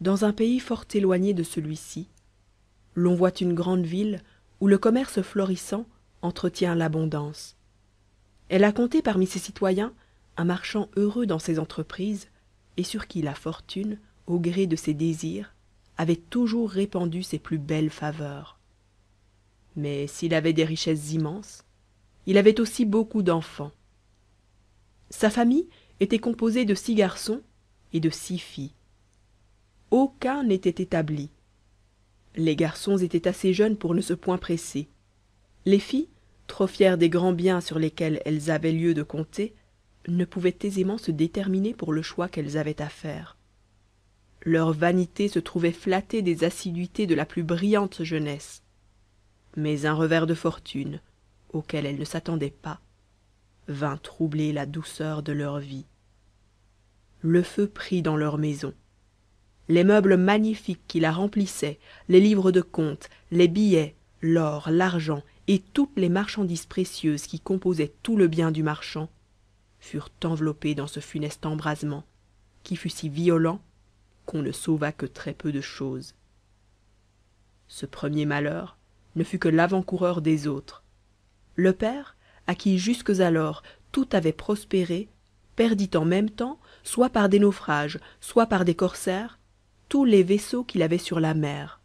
dans un pays fort éloigné de celui-ci l'on voit une grande ville où le commerce florissant entretient l'abondance elle a compté parmi ses citoyens un marchand heureux dans ses entreprises et sur qui la fortune au gré de ses désirs avait toujours répandu ses plus belles faveurs mais s'il avait des richesses immenses il avait aussi beaucoup d'enfants sa famille était composée de six garçons et de six filles aucun n'était établi les garçons étaient assez jeunes pour ne se point presser les filles trop fières des grands biens sur lesquels elles avaient lieu de compter ne pouvaient aisément se déterminer pour le choix qu'elles avaient à faire leur vanité se trouvait flattée des assiduités de la plus brillante jeunesse mais un revers de fortune auquel elles ne s'attendaient pas vint troubler la douceur de leur vie le feu prit dans leur maison les meubles magnifiques qui la remplissaient les livres de comptes les billets l'or l'argent et toutes les marchandises précieuses qui composaient tout le bien du marchand furent enveloppés dans ce funeste embrasement qui fut si violent qu'on ne sauva que très-peu de choses. ce premier malheur ne fut que l'avant-coureur des autres le père à qui jusques alors tout avait prospéré perdit en même temps soit par des naufrages soit par des corsaires tous les vaisseaux qu'il avait sur la mer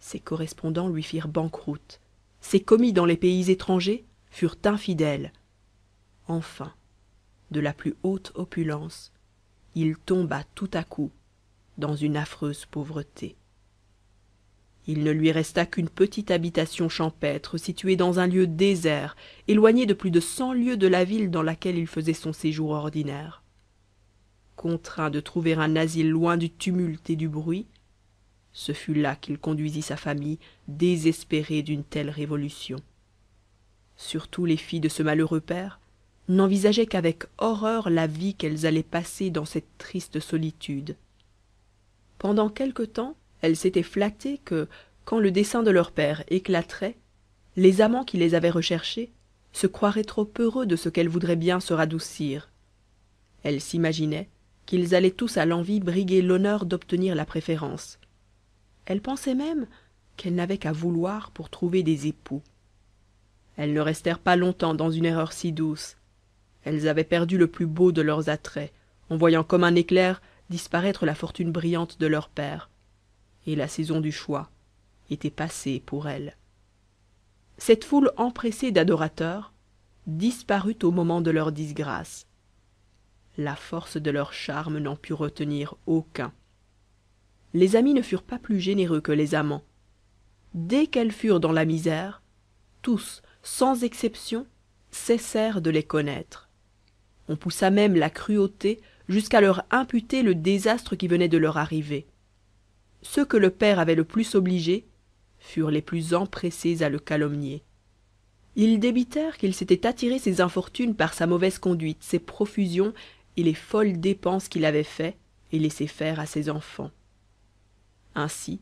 ses correspondants lui firent banqueroute ses commis dans les pays étrangers furent infidèles enfin de la plus haute opulence il tomba tout à coup dans une affreuse pauvreté il ne lui resta qu'une petite habitation champêtre située dans un lieu désert éloigné de plus de cent lieues de la ville dans laquelle il faisait son séjour ordinaire contraint de trouver un asile loin du tumulte et du bruit ce fut là qu'il conduisit sa famille désespérée d'une telle révolution surtout les filles de ce malheureux père n'envisageaient qu'avec horreur la vie qu'elles allaient passer dans cette triste solitude pendant quelque temps elles s'étaient flattées que quand le dessein de leur père éclaterait les amants qui les avaient recherchés se croiraient trop heureux de ce qu'elles voudraient bien se radoucir elles s'imaginaient qu'ils allaient tous à l'envie briguer l'honneur d'obtenir la préférence Elles pensaient même qu'elles n'avaient qu'à vouloir pour trouver des époux elles ne restèrent pas longtemps dans une erreur si douce elles avaient perdu le plus beau de leurs attraits en voyant comme un éclair disparaître la fortune brillante de leur père et la saison du choix était passée pour elles cette foule empressée d'adorateurs disparut au moment de leur disgrâce la force de leur charme n'en put retenir aucun les amis ne furent pas plus généreux que les amants dès qu'elles furent dans la misère tous sans exception cessèrent de les connaître on poussa même la cruauté jusqu'à leur imputer le désastre qui venait de leur arriver ceux que le père avait le plus obligés furent les plus empressés à le calomnier ils débitèrent qu'il s'était attiré ses infortunes par sa mauvaise conduite ses profusions et les folles dépenses qu'il avait fait et laissé faire à ses enfants ainsi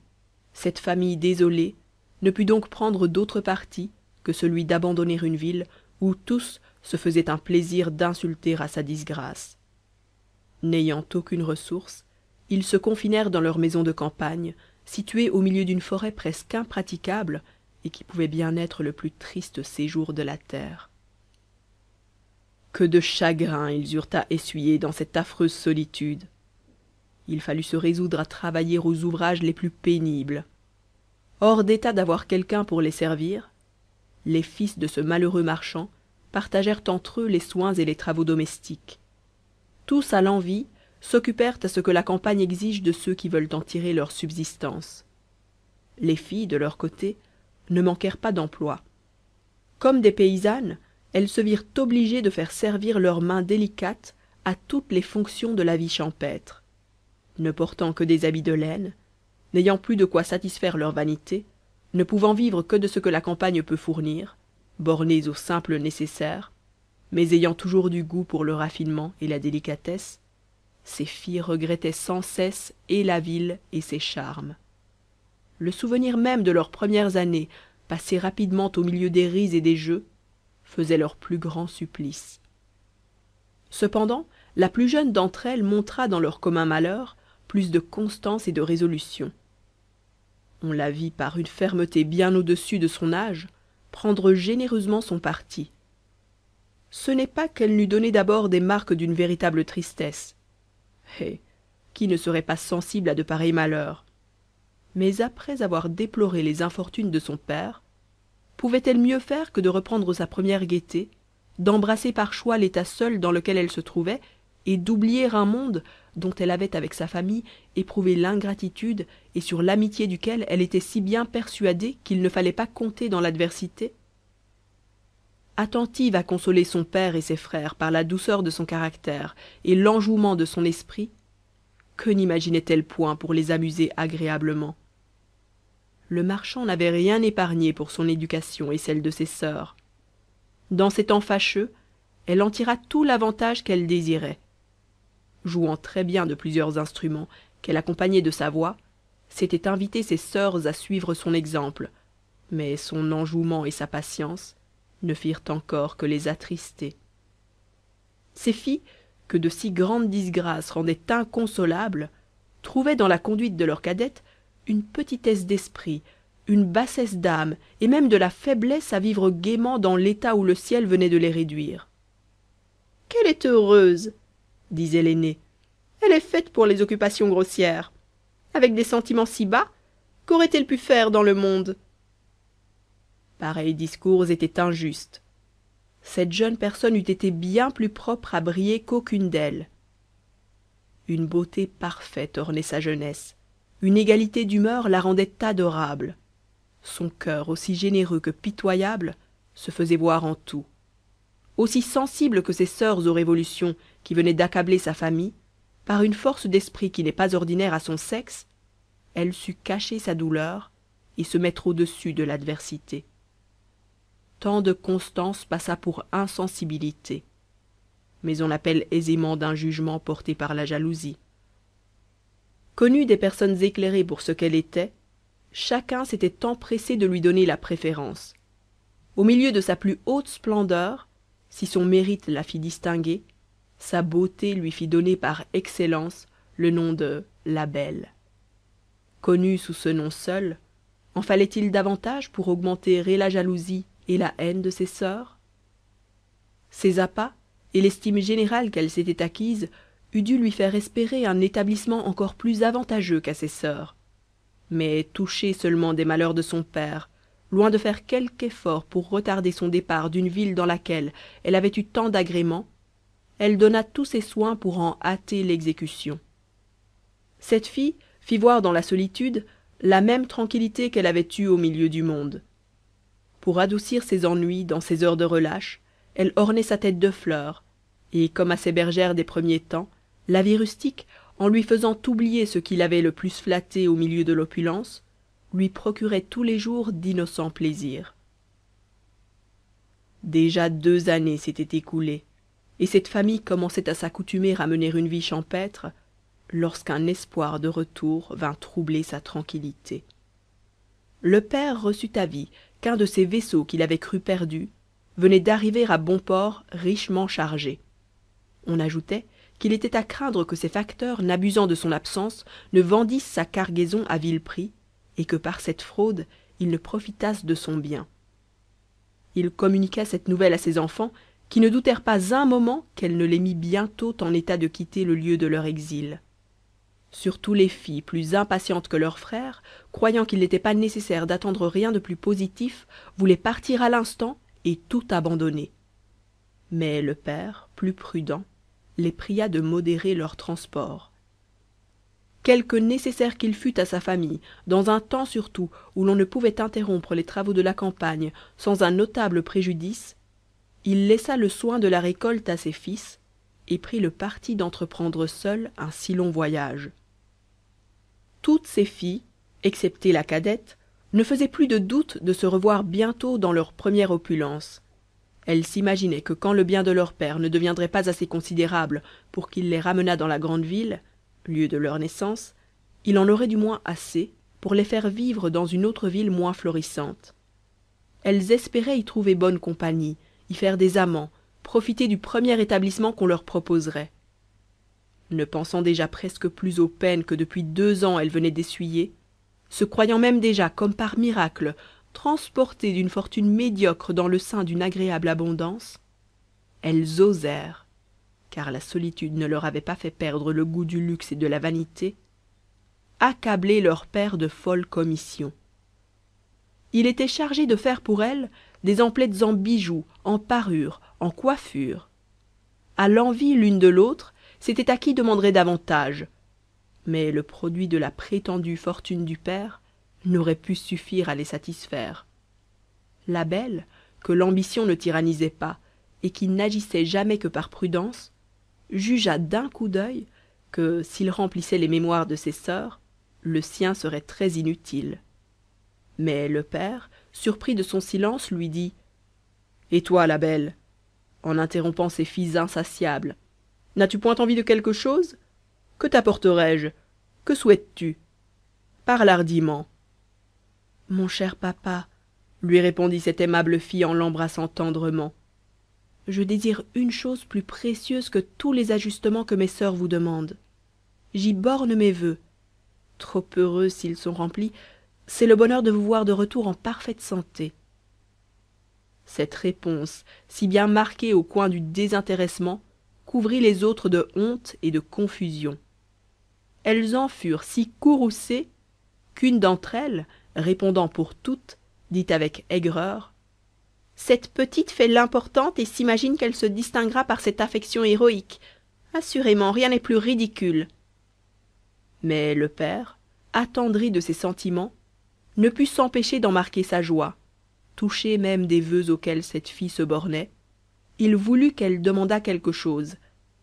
cette famille désolée ne put donc prendre d'autre parti que celui d'abandonner une ville où tous se faisaient un plaisir d'insulter à sa disgrâce n'ayant aucune ressource ils se confinèrent dans leur maison de campagne située au milieu d'une forêt presque impraticable et qui pouvait bien être le plus triste séjour de la terre que de chagrins ils eurent à essuyer dans cette affreuse solitude il fallut se résoudre à travailler aux ouvrages les plus pénibles hors d'état d'avoir quelqu'un pour les servir les fils de ce malheureux marchand partagèrent entre eux les soins et les travaux domestiques tous à l'envie s'occupèrent à ce que la campagne exige de ceux qui veulent en tirer leur subsistance les filles de leur côté ne manquèrent pas d'emploi comme des paysannes elles se virent obligées de faire servir leurs mains délicates à toutes les fonctions de la vie champêtre ne portant que des habits de laine n'ayant plus de quoi satisfaire leur vanité ne pouvant vivre que de ce que la campagne peut fournir bornées aux simples nécessaires, mais ayant toujours du goût pour le raffinement et la délicatesse ces filles regrettaient sans cesse et la ville et ses charmes le souvenir même de leurs premières années passées rapidement au milieu des ris et des jeux faisaient leur plus grand supplice cependant la plus jeune d'entre elles montra dans leur commun malheur plus de constance et de résolution on la vit par une fermeté bien au-dessus de son âge prendre généreusement son parti ce n'est pas qu'elle n'eût donné d'abord des marques d'une véritable tristesse eh qui ne serait pas sensible à de pareils malheurs mais après avoir déploré les infortunes de son père pouvait-elle mieux faire que de reprendre sa première gaieté d'embrasser par choix l'état seul dans lequel elle se trouvait et d'oublier un monde dont elle avait avec sa famille éprouvé l'ingratitude et sur l'amitié duquel elle était si bien persuadée qu'il ne fallait pas compter dans l'adversité attentive à consoler son père et ses frères par la douceur de son caractère et l'enjouement de son esprit que nimaginait elle point pour les amuser agréablement le marchand n'avait rien épargné pour son éducation et celle de ses sœurs. dans ces temps fâcheux elle en tira tout l'avantage qu'elle désirait jouant très-bien de plusieurs instruments qu'elle accompagnait de sa voix s'était invité ses sœurs à suivre son exemple mais son enjouement et sa patience ne firent encore que les attrister ces filles que de si grandes disgrâces rendaient inconsolables trouvaient dans la conduite de leur cadette une petitesse d'esprit une bassesse d'âme et même de la faiblesse à vivre gaiement dans l'état où le ciel venait de les réduire qu'elle est heureuse disait l'aînée elle est faite pour les occupations grossières avec des sentiments si bas qu'aurait-elle pu faire dans le monde pareils discours étaient injustes cette jeune personne eût été bien plus propre à briller qu'aucune d'elles une beauté parfaite ornait sa jeunesse une égalité d'humeur la rendait adorable son cœur, aussi généreux que pitoyable se faisait voir en tout aussi sensible que ses sœurs aux révolutions qui venaient d'accabler sa famille par une force d'esprit qui n'est pas ordinaire à son sexe elle sut cacher sa douleur et se mettre au-dessus de l'adversité tant de constance passa pour insensibilité mais on l'appelle aisément d'un jugement porté par la jalousie Connue des personnes éclairées pour ce qu'elle était chacun s'était empressé de lui donner la préférence au milieu de sa plus haute splendeur si son mérite la fit distinguer sa beauté lui fit donner par excellence le nom de la belle connue sous ce nom seul en fallait-il davantage pour augmenter la jalousie et la haine de ses sœurs ses appâts et l'estime générale qu'elle s'était acquise eût dû lui faire espérer un établissement encore plus avantageux qu'à ses sœurs. mais touchée seulement des malheurs de son père loin de faire quelque effort pour retarder son départ d'une ville dans laquelle elle avait eu tant d'agréments elle donna tous ses soins pour en hâter l'exécution cette fille fit voir dans la solitude la même tranquillité qu'elle avait eue au milieu du monde pour adoucir ses ennuis dans ses heures de relâche elle ornait sa tête de fleurs et comme à ses bergères des premiers temps la vie rustique en lui faisant oublier ce qui l'avait le plus flatté au milieu de l'opulence lui procurait tous les jours d'innocents plaisirs déjà deux années s'étaient écoulées et cette famille commençait à s'accoutumer à mener une vie champêtre lorsqu'un espoir de retour vint troubler sa tranquillité le père reçut avis qu'un de ses vaisseaux qu'il avait cru perdu venait d'arriver à bon port richement chargé on ajoutait qu'il était à craindre que ses facteurs n'abusant de son absence ne vendissent sa cargaison à vil prix et que par cette fraude ils ne profitassent de son bien il communiqua cette nouvelle à ses enfants qui ne doutèrent pas un moment qu'elle ne les mit bientôt en état de quitter le lieu de leur exil surtout les filles plus impatientes que leurs frères croyant qu'il n'était pas nécessaire d'attendre rien de plus positif voulaient partir à l'instant et tout abandonner mais le père plus prudent les pria de modérer leur transport. quelque nécessaire qu'il fût à sa famille dans un temps surtout où l'on ne pouvait interrompre les travaux de la campagne sans un notable préjudice il laissa le soin de la récolte à ses fils et prit le parti d'entreprendre seul un si long voyage toutes ses filles excepté la cadette ne faisaient plus de doute de se revoir bientôt dans leur première opulence elles s'imaginaient que quand le bien de leur père ne deviendrait pas assez considérable pour qu'il les ramenât dans la grande ville lieu de leur naissance il en aurait du moins assez pour les faire vivre dans une autre ville moins florissante elles espéraient y trouver bonne compagnie y faire des amants profiter du premier établissement qu'on leur proposerait ne pensant déjà presque plus aux peines que depuis deux ans elles venaient d'essuyer se croyant même déjà comme par miracle transportées d'une fortune médiocre dans le sein d'une agréable abondance elles osèrent car la solitude ne leur avait pas fait perdre le goût du luxe et de la vanité accabler leur père de folles commissions il était chargé de faire pour elles des emplettes en bijoux en parures en coiffures à l'envie l'une de l'autre c'était à qui demanderait davantage mais le produit de la prétendue fortune du père n'aurait pu suffire à les satisfaire la belle que l'ambition ne tyrannisait pas et qui n'agissait jamais que par prudence jugea d'un coup d'œil que s'il remplissait les mémoires de ses sœurs, le sien serait très inutile mais le père surpris de son silence lui dit et toi la belle en interrompant ses filles insatiables n'as-tu point envie de quelque chose que tapporterai je que souhaites-tu parle hardiment mon cher papa lui répondit cette aimable fille en l'embrassant tendrement je désire une chose plus précieuse que tous les ajustements que mes sœurs vous demandent j'y borne mes voeux trop heureux s'ils sont remplis c'est le bonheur de vous voir de retour en parfaite santé cette réponse si bien marquée au coin du désintéressement couvrit les autres de honte et de confusion elles en furent si courroucées qu'une d'entre elles répondant pour toutes dit avec aigreur cette petite fait l'importante et s'imagine qu'elle se distinguera par cette affection héroïque assurément rien n'est plus ridicule mais le père attendri de ses sentiments ne put s'empêcher d'en marquer sa joie touché même des vœux auxquels cette fille se bornait il voulut qu'elle demandât quelque chose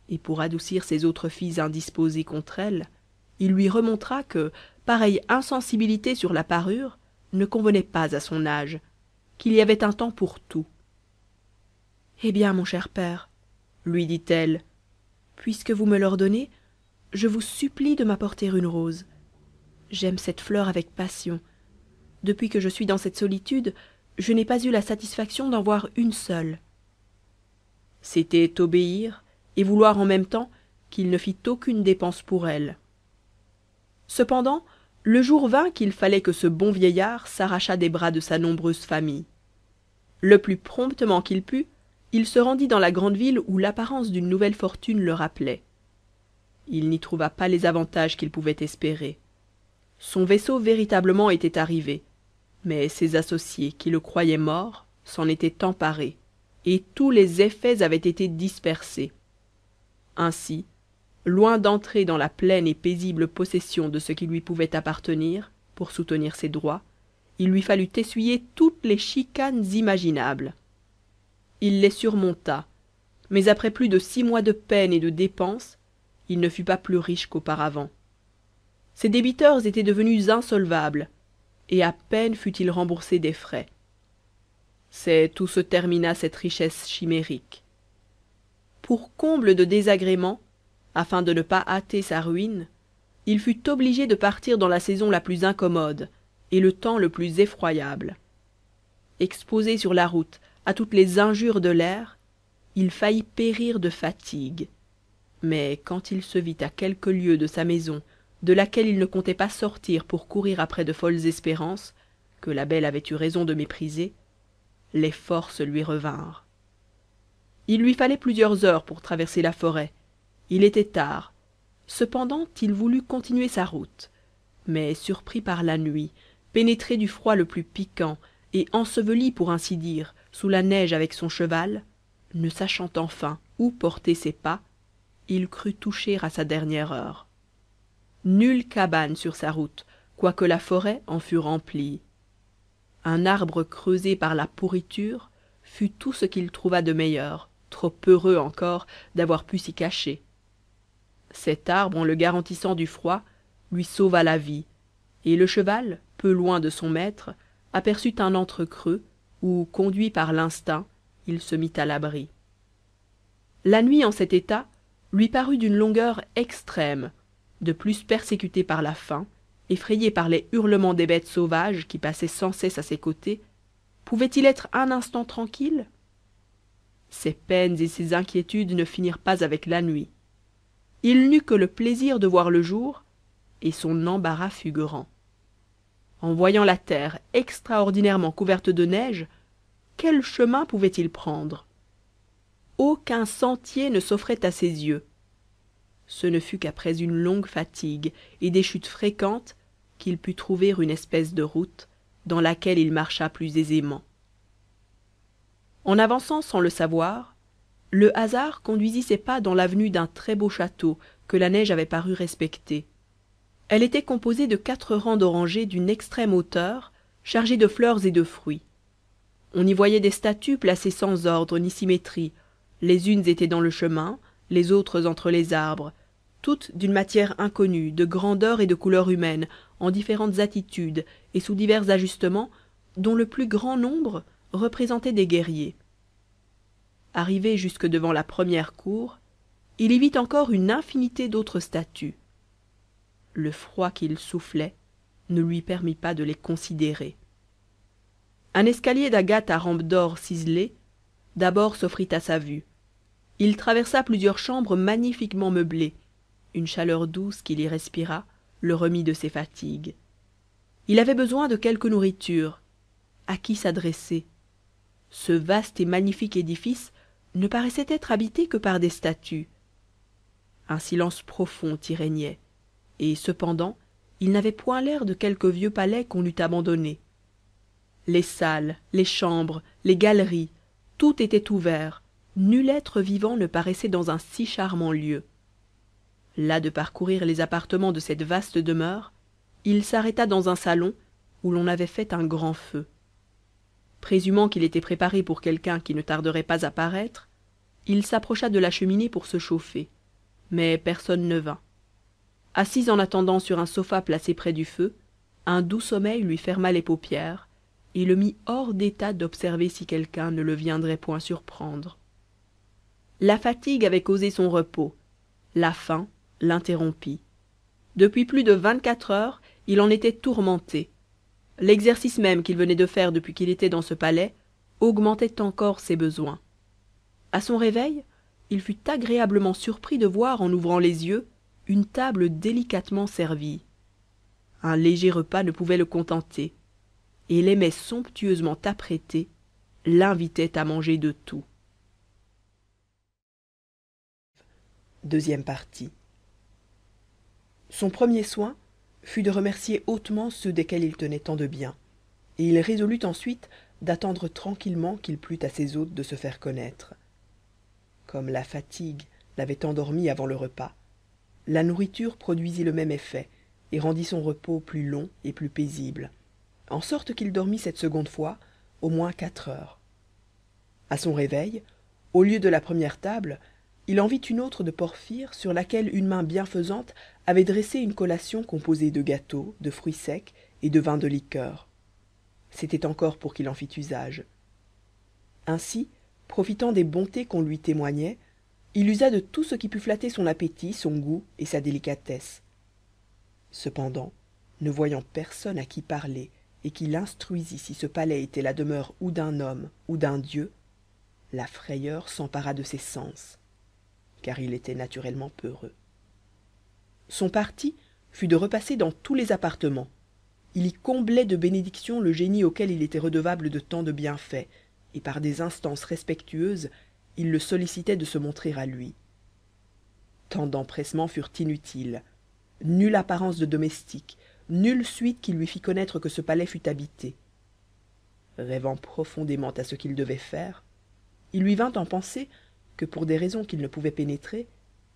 et pour adoucir ses autres filles indisposées contre elle il lui remontra que pareille insensibilité sur la parure ne convenait pas à son âge qu'il y avait un temps pour tout eh bien mon cher père lui dit-elle puisque vous me l'ordonnez je vous supplie de m'apporter une rose j'aime cette fleur avec passion depuis que je suis dans cette solitude je n'ai pas eu la satisfaction d'en voir une seule c'était obéir et vouloir en même temps qu'il ne fît aucune dépense pour elle cependant le jour vint qu'il fallait que ce bon vieillard s'arrachât des bras de sa nombreuse famille le plus promptement qu'il put il se rendit dans la grande ville où l'apparence d'une nouvelle fortune le rappelait il n'y trouva pas les avantages qu'il pouvait espérer son vaisseau véritablement était arrivé mais ses associés qui le croyaient mort s'en étaient emparés et tous les effets avaient été dispersés ainsi loin d'entrer dans la pleine et paisible possession de ce qui lui pouvait appartenir pour soutenir ses droits il lui fallut essuyer toutes les chicanes imaginables il les surmonta mais après plus de six mois de peine et de dépenses il ne fut pas plus riche qu'auparavant ses débiteurs étaient devenus insolvables et à peine fut-il remboursé des frais c'est où se termina cette richesse chimérique pour comble de désagréments afin de ne pas hâter sa ruine il fut obligé de partir dans la saison la plus incommode et le temps le plus effroyable exposé sur la route à toutes les injures de l'air il faillit périr de fatigue mais quand il se vit à quelques lieues de sa maison de laquelle il ne comptait pas sortir pour courir après de folles espérances que la belle avait eu raison de mépriser les forces lui revinrent il lui fallait plusieurs heures pour traverser la forêt il était tard cependant il voulut continuer sa route mais surpris par la nuit pénétré du froid le plus piquant et enseveli pour ainsi dire sous la neige avec son cheval ne sachant enfin où porter ses pas il crut toucher à sa dernière heure nulle cabane sur sa route quoique la forêt en fût remplie un arbre creusé par la pourriture fut tout ce qu'il trouva de meilleur trop heureux encore d'avoir pu s'y cacher cet arbre en le garantissant du froid lui sauva la vie et le cheval peu loin de son maître aperçut un entrecreux où conduit par l'instinct il se mit à l'abri la nuit en cet état lui parut d'une longueur extrême de plus persécuté par la faim effrayé par les hurlements des bêtes sauvages qui passaient sans cesse à ses côtés pouvait-il être un instant tranquille ses peines et ses inquiétudes ne finirent pas avec la nuit il n'eut que le plaisir de voir le jour et son embarras fut grand en voyant la terre extraordinairement couverte de neige quel chemin pouvait-il prendre aucun sentier ne s'offrait à ses yeux ce ne fut qu'après une longue fatigue et des chutes fréquentes qu'il put trouver une espèce de route dans laquelle il marcha plus aisément en avançant sans le savoir le hasard conduisit ses pas dans l'avenue d'un très-beau château que la neige avait paru respecter elle était composée de quatre rangs d'orangers d'une extrême hauteur chargés de fleurs et de fruits on y voyait des statues placées sans ordre ni symétrie les unes étaient dans le chemin les autres entre les arbres toutes d'une matière inconnue de grandeur et de couleur humaine en différentes attitudes et sous divers ajustements dont le plus grand nombre représentait des guerriers arrivé jusque devant la première cour il y vit encore une infinité d'autres statues le froid qu'il soufflait ne lui permit pas de les considérer un escalier d'agate à rampe d'or ciselée d'abord s'offrit à sa vue il traversa plusieurs chambres magnifiquement meublées une chaleur douce qu'il y respira le remit de ses fatigues il avait besoin de quelque nourriture à qui s'adresser ce vaste et magnifique édifice ne paraissait être habité que par des statues un silence profond y régnait et cependant il n'avait point l'air de quelque vieux palais qu'on eût abandonné les salles les chambres les galeries tout était ouvert nul être vivant ne paraissait dans un si charmant lieu Là de parcourir les appartements de cette vaste demeure il s'arrêta dans un salon où l'on avait fait un grand feu présumant qu'il était préparé pour quelqu'un qui ne tarderait pas à paraître il s'approcha de la cheminée pour se chauffer mais personne ne vint assis en attendant sur un sofa placé près du feu un doux sommeil lui ferma les paupières et le mit hors d'état d'observer si quelqu'un ne le viendrait point surprendre la fatigue avait causé son repos la faim l'interrompit depuis plus de vingt-quatre heures il en était tourmenté l'exercice même qu'il venait de faire depuis qu'il était dans ce palais augmentait encore ses besoins À son réveil il fut agréablement surpris de voir en ouvrant les yeux une table délicatement servie un léger repas ne pouvait le contenter et les somptueusement apprêtés l'invitait à manger de tout son premier soin fut de remercier hautement ceux desquels il tenait tant de bien et il résolut ensuite d'attendre tranquillement qu'il plût à ses hôtes de se faire connaître comme la fatigue l'avait endormi avant le repas la nourriture produisit le même effet et rendit son repos plus long et plus paisible en sorte qu'il dormit cette seconde fois au moins quatre heures À son réveil au lieu de la première table il en vit une autre de porphyre sur laquelle une main bienfaisante avait dressé une collation composée de gâteaux de fruits secs et de vins de liqueur c'était encore pour qu'il en fît usage ainsi profitant des bontés qu'on lui témoignait il usa de tout ce qui put flatter son appétit son goût et sa délicatesse cependant ne voyant personne à qui parler et qui l'instruisit si ce palais était la demeure ou d'un homme ou d'un dieu la frayeur s'empara de ses sens car il était naturellement peureux son parti fut de repasser dans tous les appartements il y comblait de bénédictions le génie auquel il était redevable de tant de bienfaits et par des instances respectueuses il le sollicitait de se montrer à lui tant d'empressements furent inutiles nulle apparence de domestique nulle suite qui lui fit connaître que ce palais fût habité rêvant profondément à ce qu'il devait faire il lui vint en pensée que pour des raisons qu'il ne pouvait pénétrer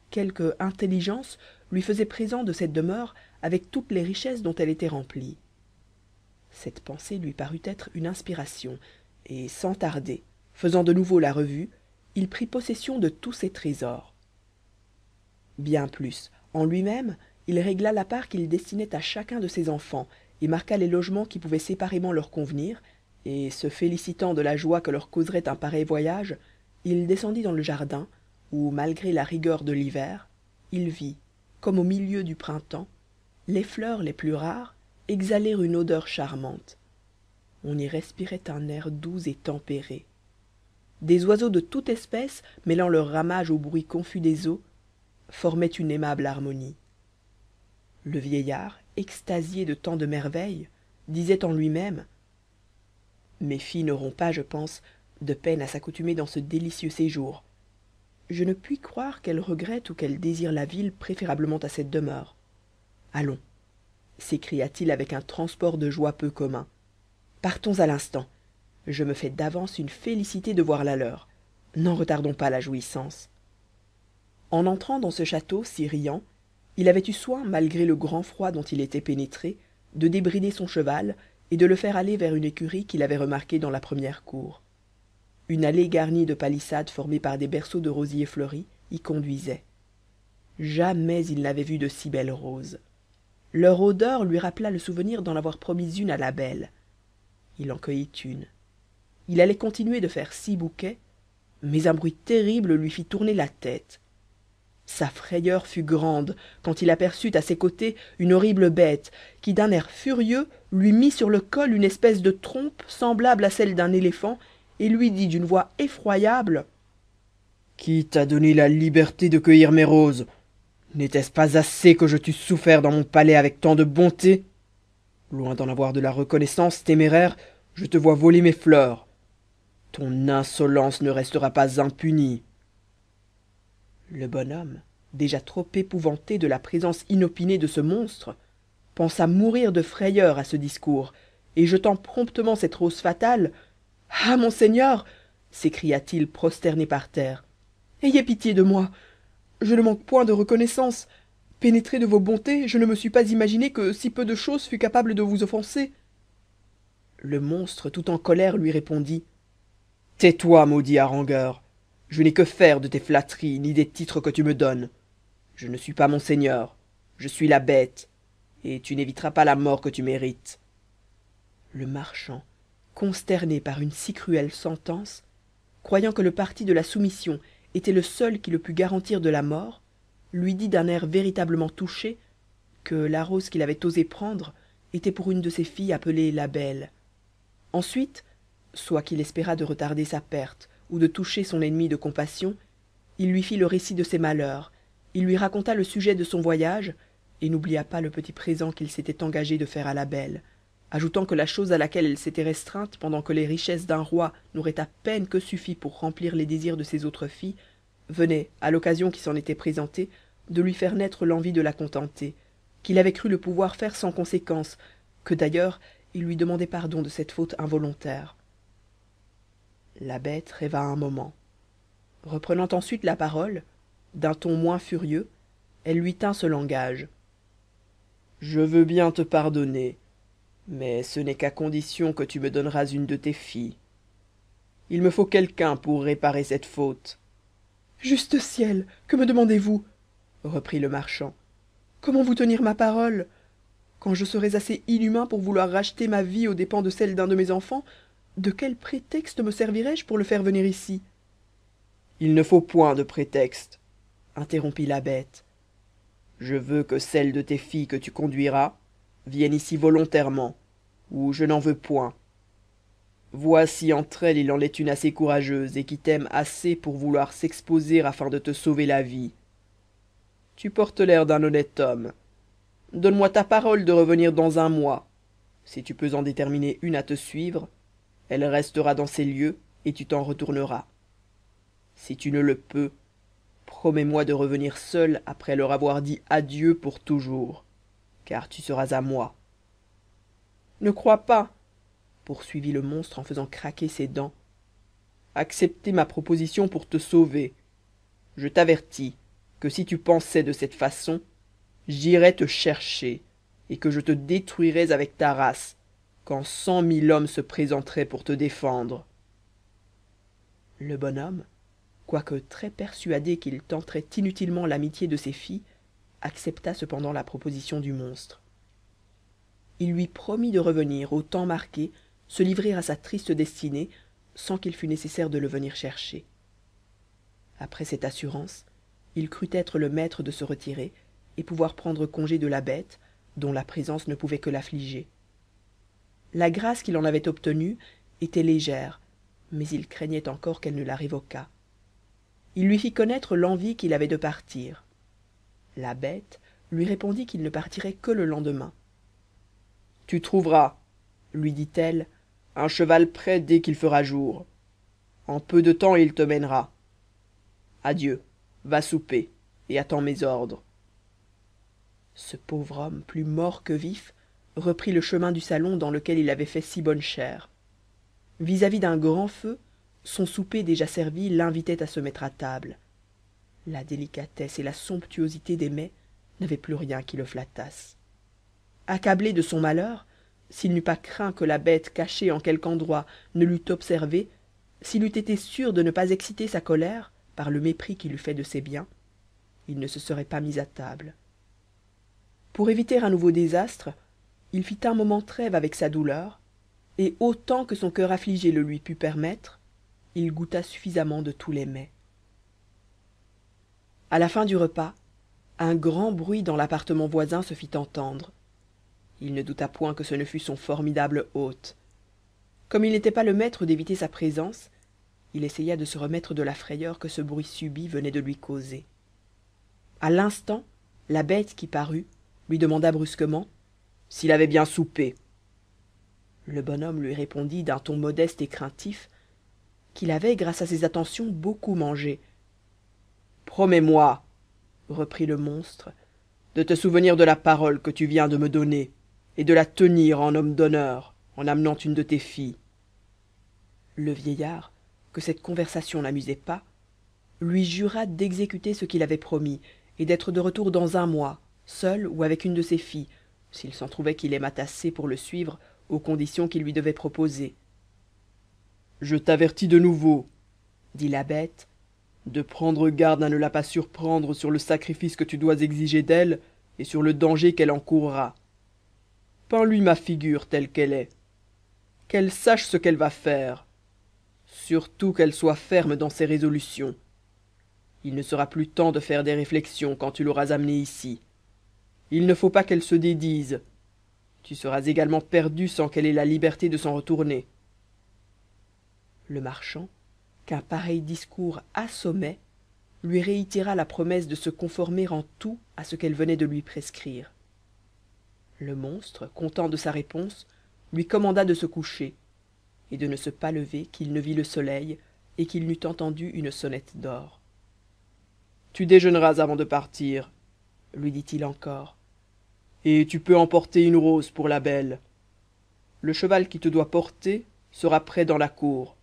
quelque intelligence lui faisait présent de cette demeure avec toutes les richesses dont elle était remplie cette pensée lui parut être une inspiration et sans tarder faisant de nouveau la revue il prit possession de tous ses trésors bien plus en lui-même il régla la part qu'il destinait à chacun de ses enfants et marqua les logements qui pouvaient séparément leur convenir et se félicitant de la joie que leur causerait un pareil voyage il descendit dans le jardin où malgré la rigueur de l'hiver il vit comme au milieu du printemps les fleurs les plus rares exhaler une odeur charmante on y respirait un air doux et tempéré des oiseaux de toute espèce mêlant leur ramage au bruit confus des eaux formaient une aimable harmonie le vieillard extasié de tant de merveilles disait en lui-même mes filles n'auront pas je pense de peine à s'accoutumer dans ce délicieux séjour je ne puis croire qu'elle regrette ou qu'elle désire la ville préférablement à cette demeure allons s'écria-t-il avec un transport de joie peu commun partons à l'instant je me fais d'avance une félicité de voir la leur n'en retardons pas la jouissance en entrant dans ce château si riant il avait eu soin malgré le grand froid dont il était pénétré de débrider son cheval et de le faire aller vers une écurie qu'il avait remarquée dans la première cour une allée garnie de palissades formées par des berceaux de rosiers fleuris y conduisait jamais il n'avait vu de si belles roses leur odeur lui rappela le souvenir d'en avoir promis une à la belle il en cueillit une il allait continuer de faire six bouquets mais un bruit terrible lui fit tourner la tête sa frayeur fut grande quand il aperçut à ses côtés une horrible bête qui d'un air furieux lui mit sur le col une espèce de trompe semblable à celle d'un éléphant et lui dit d'une voix effroyable qui t'a donné la liberté de cueillir mes roses n'était-ce pas assez que je t'eusse souffert dans mon palais avec tant de bonté loin d'en avoir de la reconnaissance téméraire je te vois voler mes fleurs ton insolence ne restera pas impunie le bonhomme déjà trop épouvanté de la présence inopinée de ce monstre pensa mourir de frayeur à ce discours et jetant promptement cette rose fatale ah mon seigneur s'écria-t-il prosterné par terre ayez pitié de moi je ne manque point de reconnaissance pénétré de vos bontés je ne me suis pas imaginé que si peu de chose fût capable de vous offenser le monstre tout en colère lui répondit tais-toi maudit harangueur je n'ai que faire de tes flatteries ni des titres que tu me donnes je ne suis pas mon seigneur je suis la bête et tu n'éviteras pas la mort que tu mérites le marchand consterné par une si cruelle sentence croyant que le parti de la soumission était le seul qui le pût garantir de la mort lui dit d'un air véritablement touché que la rose qu'il avait osé prendre était pour une de ses filles appelée la belle ensuite soit qu'il espérât de retarder sa perte ou de toucher son ennemi de compassion il lui fit le récit de ses malheurs il lui raconta le sujet de son voyage et n'oublia pas le petit présent qu'il s'était engagé de faire à la belle ajoutant que la chose à laquelle elle s'était restreinte pendant que les richesses d'un roi n'auraient à peine que suffi pour remplir les désirs de ses autres filles venait à l'occasion qui s'en était présentée de lui faire naître l'envie de la contenter qu'il avait cru le pouvoir faire sans conséquence que d'ailleurs il lui demandait pardon de cette faute involontaire la bête rêva un moment reprenant ensuite la parole d'un ton moins furieux elle lui tint ce langage je veux bien te pardonner mais ce n'est qu'à condition que tu me donneras une de tes filles il me faut quelqu'un pour réparer cette faute juste ciel que me demandez-vous reprit le marchand comment vous tenir ma parole quand je serais assez inhumain pour vouloir racheter ma vie aux dépens de celle d'un de mes enfants de quel prétexte me servirais je pour le faire venir ici il ne faut point de prétexte interrompit la bête je veux que celle de tes filles que tu conduiras viennent ici volontairement ou je n'en veux point Voici entre elles il en est une assez courageuse et qui t'aime assez pour vouloir s'exposer afin de te sauver la vie tu portes l'air d'un honnête homme donne-moi ta parole de revenir dans un mois si tu peux en déterminer une à te suivre elle restera dans ces lieux et tu t'en retourneras si tu ne le peux promets-moi de revenir seul après leur avoir dit adieu pour toujours car tu seras à moi ne crois pas poursuivit le monstre en faisant craquer ses dents accepter ma proposition pour te sauver je t'avertis que si tu pensais de cette façon j'irais te chercher et que je te détruirais avec ta race quand cent mille hommes se présenteraient pour te défendre le bonhomme quoique très persuadé qu'il tenterait inutilement l'amitié de ses filles accepta cependant la proposition du monstre il lui promit de revenir au temps marqué se livrer à sa triste destinée sans qu'il fût nécessaire de le venir chercher après cette assurance il crut être le maître de se retirer et pouvoir prendre congé de la bête dont la présence ne pouvait que l'affliger la grâce qu'il en avait obtenue était légère mais il craignait encore qu'elle ne la révoquât il lui fit connaître l'envie qu'il avait de partir la bête lui répondit qu'il ne partirait que le lendemain tu trouveras lui dit-elle un cheval prêt dès qu'il fera jour en peu de temps il te mènera adieu va souper et attends mes ordres ce pauvre homme plus mort que vif reprit le chemin du salon dans lequel il avait fait si bonne chère vis-à-vis d'un grand feu son souper déjà servi l'invitait à se mettre à table la délicatesse et la somptuosité des mets n'avaient plus rien qui le flattasse accablé de son malheur s'il n'eût pas craint que la bête cachée en quelque endroit ne l'eût observé s'il eût été sûr de ne pas exciter sa colère par le mépris qu'il eût fait de ses biens il ne se serait pas mis à table pour éviter un nouveau désastre il fit un moment trêve avec sa douleur et autant que son cœur affligé le lui put permettre il goûta suffisamment de tous les mets à la fin du repas un grand bruit dans l'appartement voisin se fit entendre il ne douta point que ce ne fût son formidable hôte comme il n'était pas le maître d'éviter sa présence il essaya de se remettre de la frayeur que ce bruit subit venait de lui causer À l'instant la bête qui parut lui demanda brusquement s'il avait bien soupé le bonhomme lui répondit d'un ton modeste et craintif qu'il avait grâce à ses attentions beaucoup mangé promets-moi reprit le monstre de te souvenir de la parole que tu viens de me donner et de la tenir en homme d'honneur en amenant une de tes filles le vieillard que cette conversation n'amusait pas lui jura d'exécuter ce qu'il avait promis et d'être de retour dans un mois seul ou avec une de ses filles s'il s'en trouvait qu'il aimât assez pour le suivre aux conditions qu'il lui devait proposer je t'avertis de nouveau dit la bête de prendre garde à ne la pas surprendre sur le sacrifice que tu dois exiger d'elle et sur le danger qu'elle encourra peins lui ma figure telle qu'elle est qu'elle sache ce qu'elle va faire surtout qu'elle soit ferme dans ses résolutions il ne sera plus temps de faire des réflexions quand tu l'auras amenée ici il ne faut pas qu'elle se dédise tu seras également perdu sans qu'elle ait la liberté de s'en retourner le marchand qu'un pareil discours assommait lui réitéra la promesse de se conformer en tout à ce qu'elle venait de lui prescrire le monstre content de sa réponse lui commanda de se coucher et de ne se pas lever qu'il ne vit le soleil et qu'il n'eût entendu une sonnette d'or tu déjeuneras avant de partir lui dit-il encore et tu peux emporter une rose pour la belle le cheval qui te doit porter sera prêt dans la cour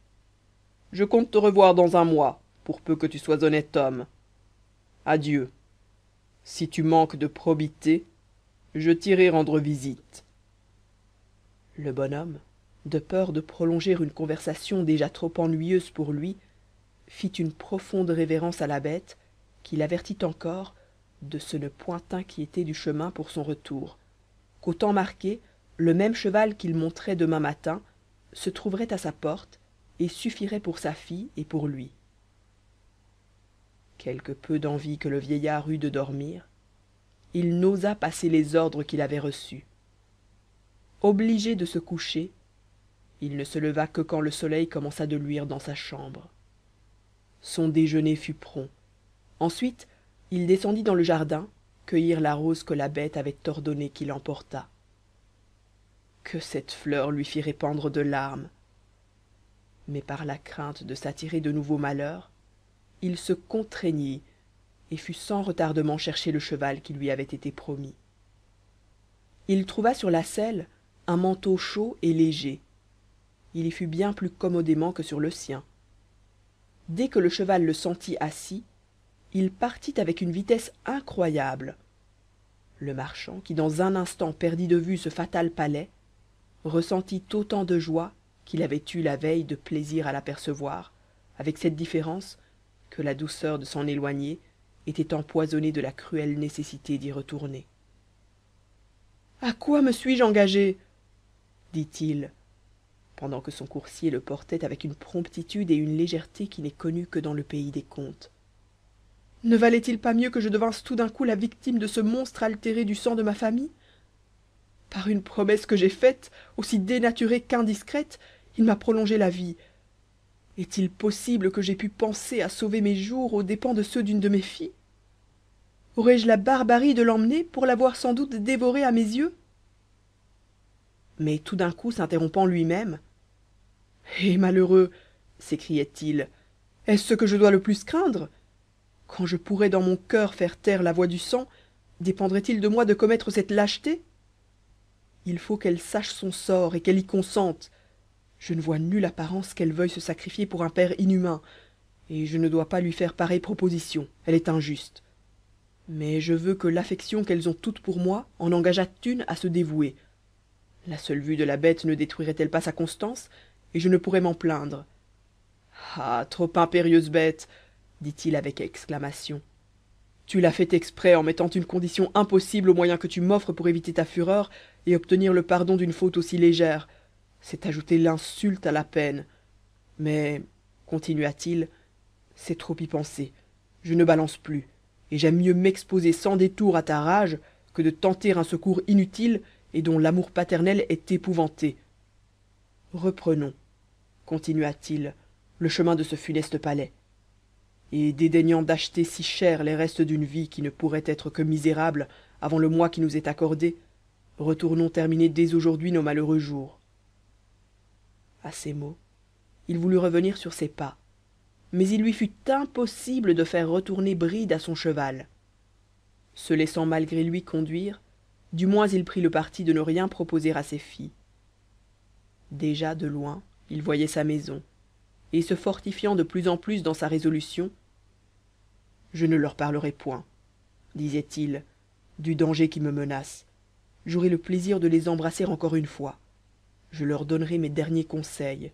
je compte te revoir dans un mois pour peu que tu sois honnête homme adieu si tu manques de probité je t'irai rendre visite le bonhomme de peur de prolonger une conversation déjà trop ennuyeuse pour lui fit une profonde révérence à la bête qui l'avertit encore de se ne point inquiéter du chemin pour son retour qu'au temps marqué le même cheval qu'il montrait demain matin se trouverait à sa porte et suffirait pour sa fille et pour lui quelque peu d'envie que le vieillard eût de dormir il n'osa passer les ordres qu'il avait reçus obligé de se coucher il ne se leva que quand le soleil commença de luire dans sa chambre son déjeuner fut prompt ensuite il descendit dans le jardin cueillir la rose que la bête avait ordonnée qu'il emportât que cette fleur lui fit répandre de larmes mais par la crainte de s'attirer de nouveaux malheurs il se contraignit et fut sans retardement chercher le cheval qui lui avait été promis il trouva sur la selle un manteau chaud et léger il y fut bien plus commodément que sur le sien dès que le cheval le sentit assis il partit avec une vitesse incroyable le marchand qui dans un instant perdit de vue ce fatal palais ressentit autant de joie qu'il avait eu la veille de plaisir à l'apercevoir avec cette différence que la douceur de s'en éloigner était empoisonnée de la cruelle nécessité d'y retourner À quoi me suis-je engagé dit-il pendant que son coursier le portait avec une promptitude et une légèreté qui n'est connue que dans le pays des contes ne valait-il pas mieux que je devinsse tout d'un coup la victime de ce monstre altéré du sang de ma famille par une promesse que j'ai faite aussi dénaturée qu'indiscrète il m'a prolongé la vie est-il possible que j'aie pu penser à sauver mes jours aux dépens de ceux d'une de mes filles aurais-je la barbarie de l'emmener pour l'avoir sans doute dévorée à mes yeux mais tout d'un coup s'interrompant lui-même eh malheureux s'écriait-il est-ce ce que je dois le plus craindre quand je pourrais dans mon cœur faire taire la voix du sang dépendrait il de moi de commettre cette lâcheté il faut qu'elle sache son sort et qu'elle y consente je ne vois nulle apparence qu'elle veuille se sacrifier pour un père inhumain et je ne dois pas lui faire pareille proposition elle est injuste mais je veux que l'affection qu'elles ont toutes pour moi en engageât une à se dévouer la seule vue de la bête ne détruirait elle pas sa constance et je ne pourrais m'en plaindre ah trop impérieuse bête dit-il avec exclamation tu l'as fait exprès en mettant une condition impossible au moyen que tu m'offres pour éviter ta fureur et obtenir le pardon d'une faute aussi légère c'est ajouter l'insulte à la peine mais continua-t-il c'est trop y penser je ne balance plus et j'aime mieux m'exposer sans détour à ta rage que de tenter un secours inutile et dont l'amour paternel est épouvanté reprenons continua-t-il le chemin de ce funeste palais et dédaignant d'acheter si cher les restes d'une vie qui ne pourrait être que misérable avant le mois qui nous est accordé retournons terminer dès aujourd'hui nos malheureux jours à ces mots il voulut revenir sur ses pas mais il lui fut impossible de faire retourner bride à son cheval se laissant malgré lui conduire du moins il prit le parti de ne rien proposer à ses filles déjà de loin il voyait sa maison et se fortifiant de plus en plus dans sa résolution je ne leur parlerai point disait-il du danger qui me menace j'aurai le plaisir de les embrasser encore une fois je leur donnerai mes derniers conseils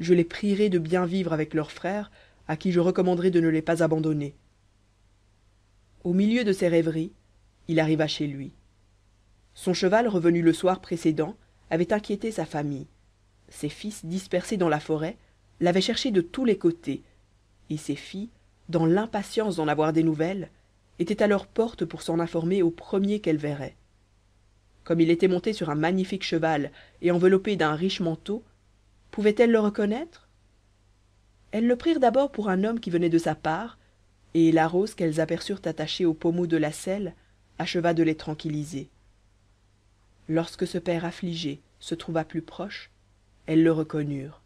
je les prierai de bien vivre avec leurs frères à qui je recommanderai de ne les pas abandonner au milieu de ses rêveries il arriva chez lui son cheval revenu le soir précédent avait inquiété sa famille ses fils dispersés dans la forêt l'avaient cherché de tous les côtés et ses filles dans l'impatience d'en avoir des nouvelles étaient à leur porte pour s'en informer au premier qu'elles verraient comme il était monté sur un magnifique cheval et enveloppé d'un riche manteau pouvait-elle le reconnaître elles le prirent d'abord pour un homme qui venait de sa part et la rose qu'elles aperçurent attachée au pommeau de la selle acheva de les tranquilliser lorsque ce père affligé se trouva plus proche elles le reconnurent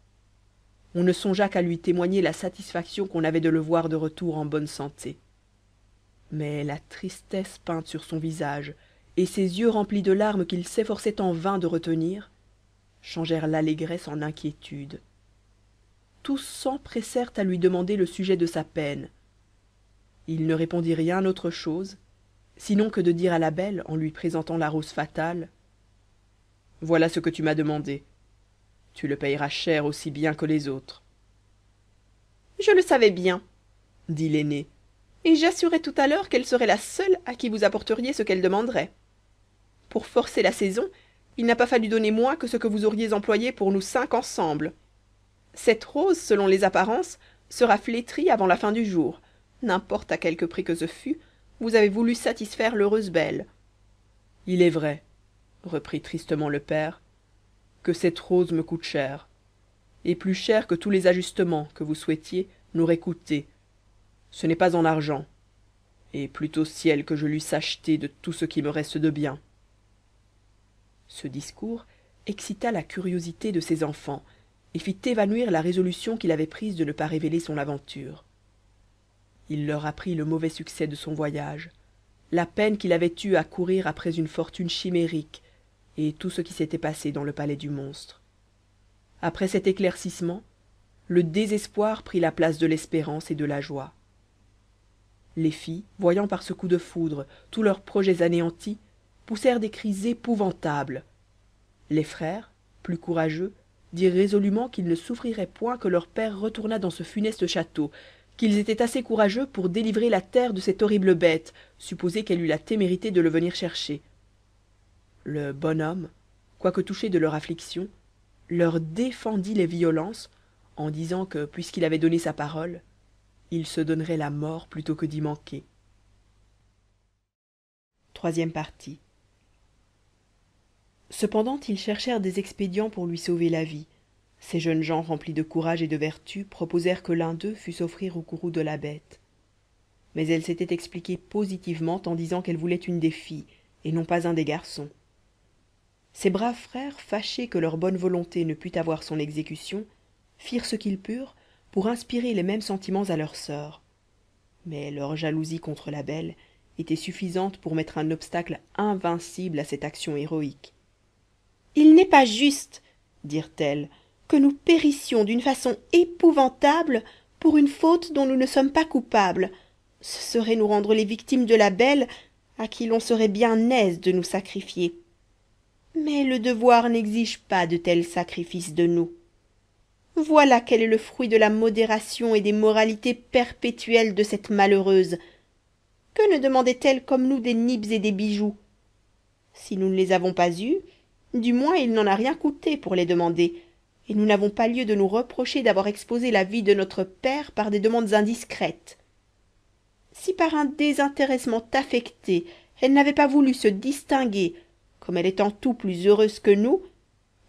on ne songea qu'à lui témoigner la satisfaction qu'on avait de le voir de retour en bonne santé mais la tristesse peinte sur son visage et ses yeux remplis de larmes qu'il s'efforçait en vain de retenir changèrent l'allégresse en inquiétude tous s'empressèrent à lui demander le sujet de sa peine il ne répondit rien autre chose sinon que de dire à la belle en lui présentant la rose fatale voilà ce que tu m'as demandé tu le payeras cher aussi bien que les autres je le savais bien dit l'aînée et j'assurais tout à l'heure qu'elle serait la seule à qui vous apporteriez ce qu'elle demanderait pour forcer la saison il n'a pas fallu donner moins que ce que vous auriez employé pour nous cinq ensemble cette rose selon les apparences sera flétrie avant la fin du jour n'importe à quelque prix que ce fût vous avez voulu satisfaire l'heureuse belle il est vrai reprit tristement le père que cette rose me coûte cher et plus cher que tous les ajustements que vous souhaitiez n'auraient coûté ce n'est pas en argent et plutôt ciel que je l'eusse achetée de tout ce qui me reste de bien ce discours excita la curiosité de ses enfants et fit évanouir la résolution qu'il avait prise de ne pas révéler son aventure il leur apprit le mauvais succès de son voyage la peine qu'il avait eue à courir après une fortune chimérique et tout ce qui s'était passé dans le palais du monstre après cet éclaircissement le désespoir prit la place de l'espérance et de la joie les filles voyant par ce coup de foudre tous leurs projets anéantis poussèrent des cris épouvantables les frères plus courageux dirent résolument qu'ils ne souffriraient point que leur père retournât dans ce funeste château qu'ils étaient assez courageux pour délivrer la terre de cette horrible bête supposée qu'elle eût la témérité de le venir chercher le bonhomme quoique touché de leur affliction leur défendit les violences en disant que puisqu'il avait donné sa parole il se donnerait la mort plutôt que d'y manquer cependant ils cherchèrent des expédients pour lui sauver la vie ces jeunes gens remplis de courage et de vertu proposèrent que l'un d'eux fût s'offrir au courroux de la bête mais elle s'était expliquée positivement en disant qu'elle voulait une des filles et non pas un des garçons Ces braves frères fâchés que leur bonne volonté ne pût avoir son exécution firent ce qu'ils purent pour inspirer les mêmes sentiments à leur sœur. mais leur jalousie contre la belle était suffisante pour mettre un obstacle invincible à cette action héroïque il n'est pas juste dirent-elles que nous périssions d'une façon épouvantable pour une faute dont nous ne sommes pas coupables ce serait nous rendre les victimes de la belle à qui l'on serait bien aise de nous sacrifier mais le devoir n'exige pas de tels sacrifices de nous voilà quel est le fruit de la modération et des moralités perpétuelles de cette malheureuse que ne demandait elle comme nous des nippes et des bijoux si nous ne les avons pas eus du moins il n'en a rien coûté pour les demander et nous n'avons pas lieu de nous reprocher d'avoir exposé la vie de notre père par des demandes indiscrètes si par un désintéressement affecté elle n'avait pas voulu se distinguer comme elle est en tout plus heureuse que nous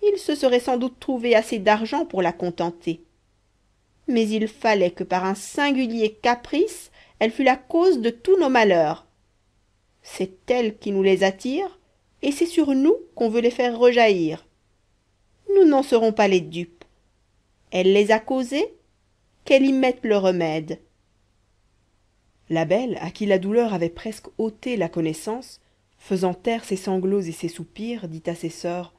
il se serait sans doute trouvé assez d'argent pour la contenter mais il fallait que par un singulier caprice elle fût la cause de tous nos malheurs c'est elle qui nous les attire et c'est sur nous qu'on veut les faire rejaillir nous n'en serons pas les dupes elle les a causés, qu'elle y mette le remède la belle à qui la douleur avait presque ôté la connaissance faisant taire ses sanglots et ses soupirs dit à ses sœurs,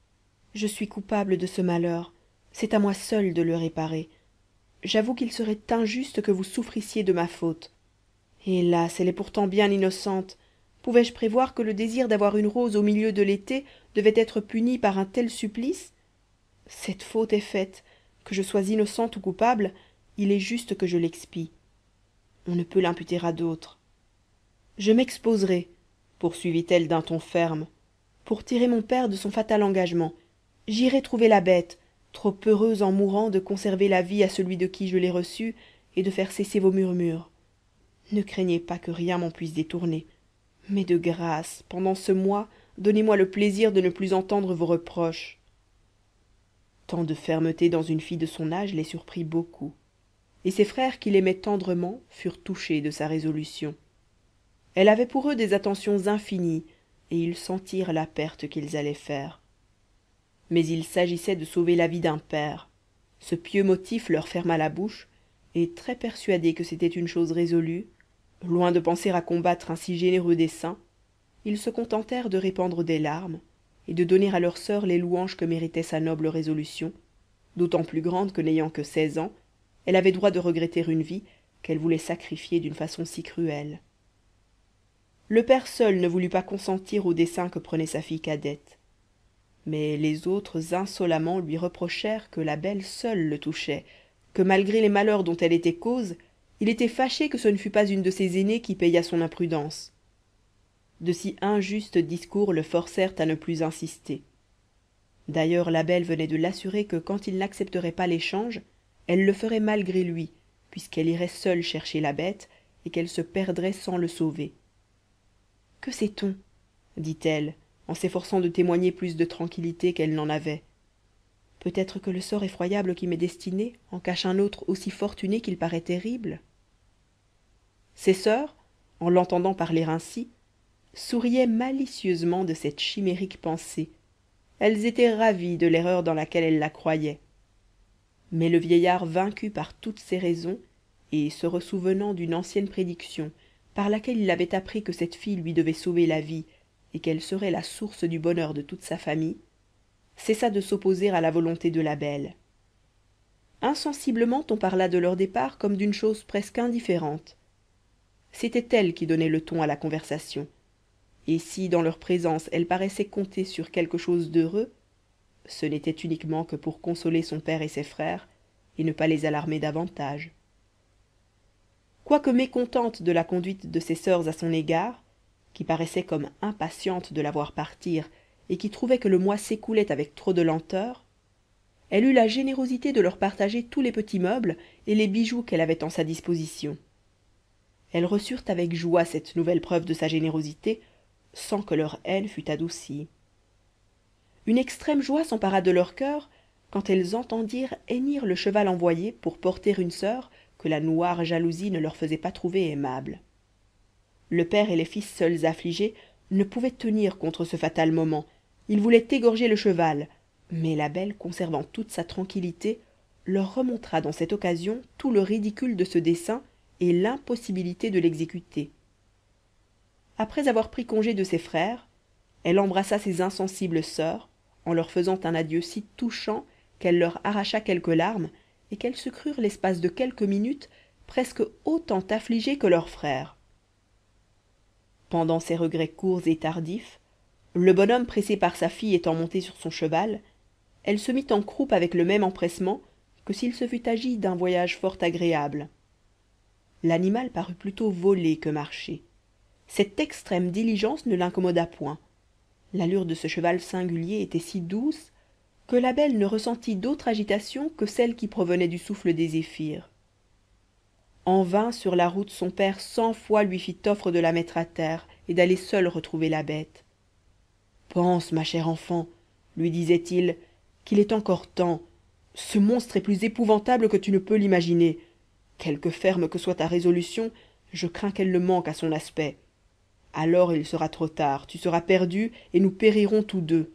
« je suis coupable de ce malheur c'est à moi seule de le réparer j'avoue qu'il serait injuste que vous souffrissiez de ma faute hélas elle est pourtant bien innocente pouvais-je prévoir que le désir d'avoir une rose au milieu de l'été devait être puni par un tel supplice cette faute est faite que je sois innocente ou coupable il est juste que je l'expie on ne peut l'imputer à d'autres je m'exposerai poursuivit-elle d'un ton ferme pour tirer mon père de son fatal engagement j'irai trouver la bête trop heureuse en mourant de conserver la vie à celui de qui je l'ai reçue et de faire cesser vos murmures ne craignez pas que rien m'en puisse détourner mais de grâce pendant ce mois donnez-moi le plaisir de ne plus entendre vos reproches tant de fermeté dans une fille de son âge les surprit beaucoup et ses frères qui l'aimaient tendrement furent touchés de sa résolution elle avait pour eux des attentions infinies et ils sentirent la perte qu'ils allaient faire mais il s'agissait de sauver la vie d'un père ce pieux motif leur ferma la bouche et très persuadés que c'était une chose résolue loin de penser à combattre un si généreux dessein ils se contentèrent de répandre des larmes et de donner à leur sœur les louanges que méritait sa noble résolution d'autant plus grande que n'ayant que seize ans elle avait droit de regretter une vie qu'elle voulait sacrifier d'une façon si cruelle le père seul ne voulut pas consentir au dessein que prenait sa fille cadette mais les autres insolemment lui reprochèrent que la belle seule le touchait que malgré les malheurs dont elle était cause il était fâché que ce ne fût pas une de ses aînées qui payât son imprudence de si injustes discours le forcèrent à ne plus insister d'ailleurs la belle venait de l'assurer que quand il n'accepterait pas l'échange elle le ferait malgré lui puisqu'elle irait seule chercher la bête et qu'elle se perdrait sans le sauver que sait-on dit-elle en s'efforçant de témoigner plus de tranquillité qu'elle n'en avait peut-être que le sort effroyable qui m'est destiné en cache un autre aussi fortuné qu'il paraît terrible ses sœurs, en l'entendant parler ainsi souriaient malicieusement de cette chimérique pensée elles étaient ravies de l'erreur dans laquelle elles la croyaient mais le vieillard vaincu par toutes ces raisons et se ressouvenant d'une ancienne prédiction par laquelle il avait appris que cette fille lui devait sauver la vie et qu'elle serait la source du bonheur de toute sa famille cessa de s'opposer à la volonté de la belle insensiblement on parla de leur départ comme d'une chose presque indifférente c'était elle qui donnait le ton à la conversation et si dans leur présence elle paraissait compter sur quelque chose d'heureux ce n'était uniquement que pour consoler son père et ses frères et ne pas les alarmer davantage quoique mécontente de la conduite de ses sœurs à son égard qui paraissaient comme impatiente de la voir partir et qui trouvaient que le mois s'écoulait avec trop de lenteur elle eut la générosité de leur partager tous les petits meubles et les bijoux qu'elle avait en sa disposition elles reçurent avec joie cette nouvelle preuve de sa générosité sans que leur haine fût adoucie une extrême joie s'empara de leur cœur quand elles entendirent hennir le cheval envoyé pour porter une sœur que la noire jalousie ne leur faisait pas trouver aimable le père et les fils seuls affligés ne pouvaient tenir contre ce fatal moment ils voulaient égorger le cheval mais la belle conservant toute sa tranquillité leur remontra dans cette occasion tout le ridicule de ce dessein et l'impossibilité de l'exécuter après avoir pris congé de ses frères elle embrassa ses insensibles sœurs en leur faisant un adieu si touchant qu'elle leur arracha quelques larmes et qu'elles se crurent l'espace de quelques minutes presque autant affligées que leurs frères pendant ces regrets courts et tardifs le bonhomme pressé par sa fille étant monté sur son cheval elle se mit en croupe avec le même empressement que s'il se fût agi d'un voyage fort agréable l'animal parut plutôt voler que marcher cette extrême diligence ne l'incommoda point l'allure de ce cheval singulier était si douce que la belle ne ressentit d'autre agitation que celle qui provenait du souffle des zéphyrs en vain sur la route son père cent fois lui fit offre de la mettre à terre et d'aller seul retrouver la bête pense ma chère enfant lui disait-il qu'il est encore temps ce monstre est plus épouvantable que tu ne peux l'imaginer quelque ferme que soit ta résolution je crains qu'elle ne manque à son aspect alors il sera trop tard tu seras perdu et nous périrons tous deux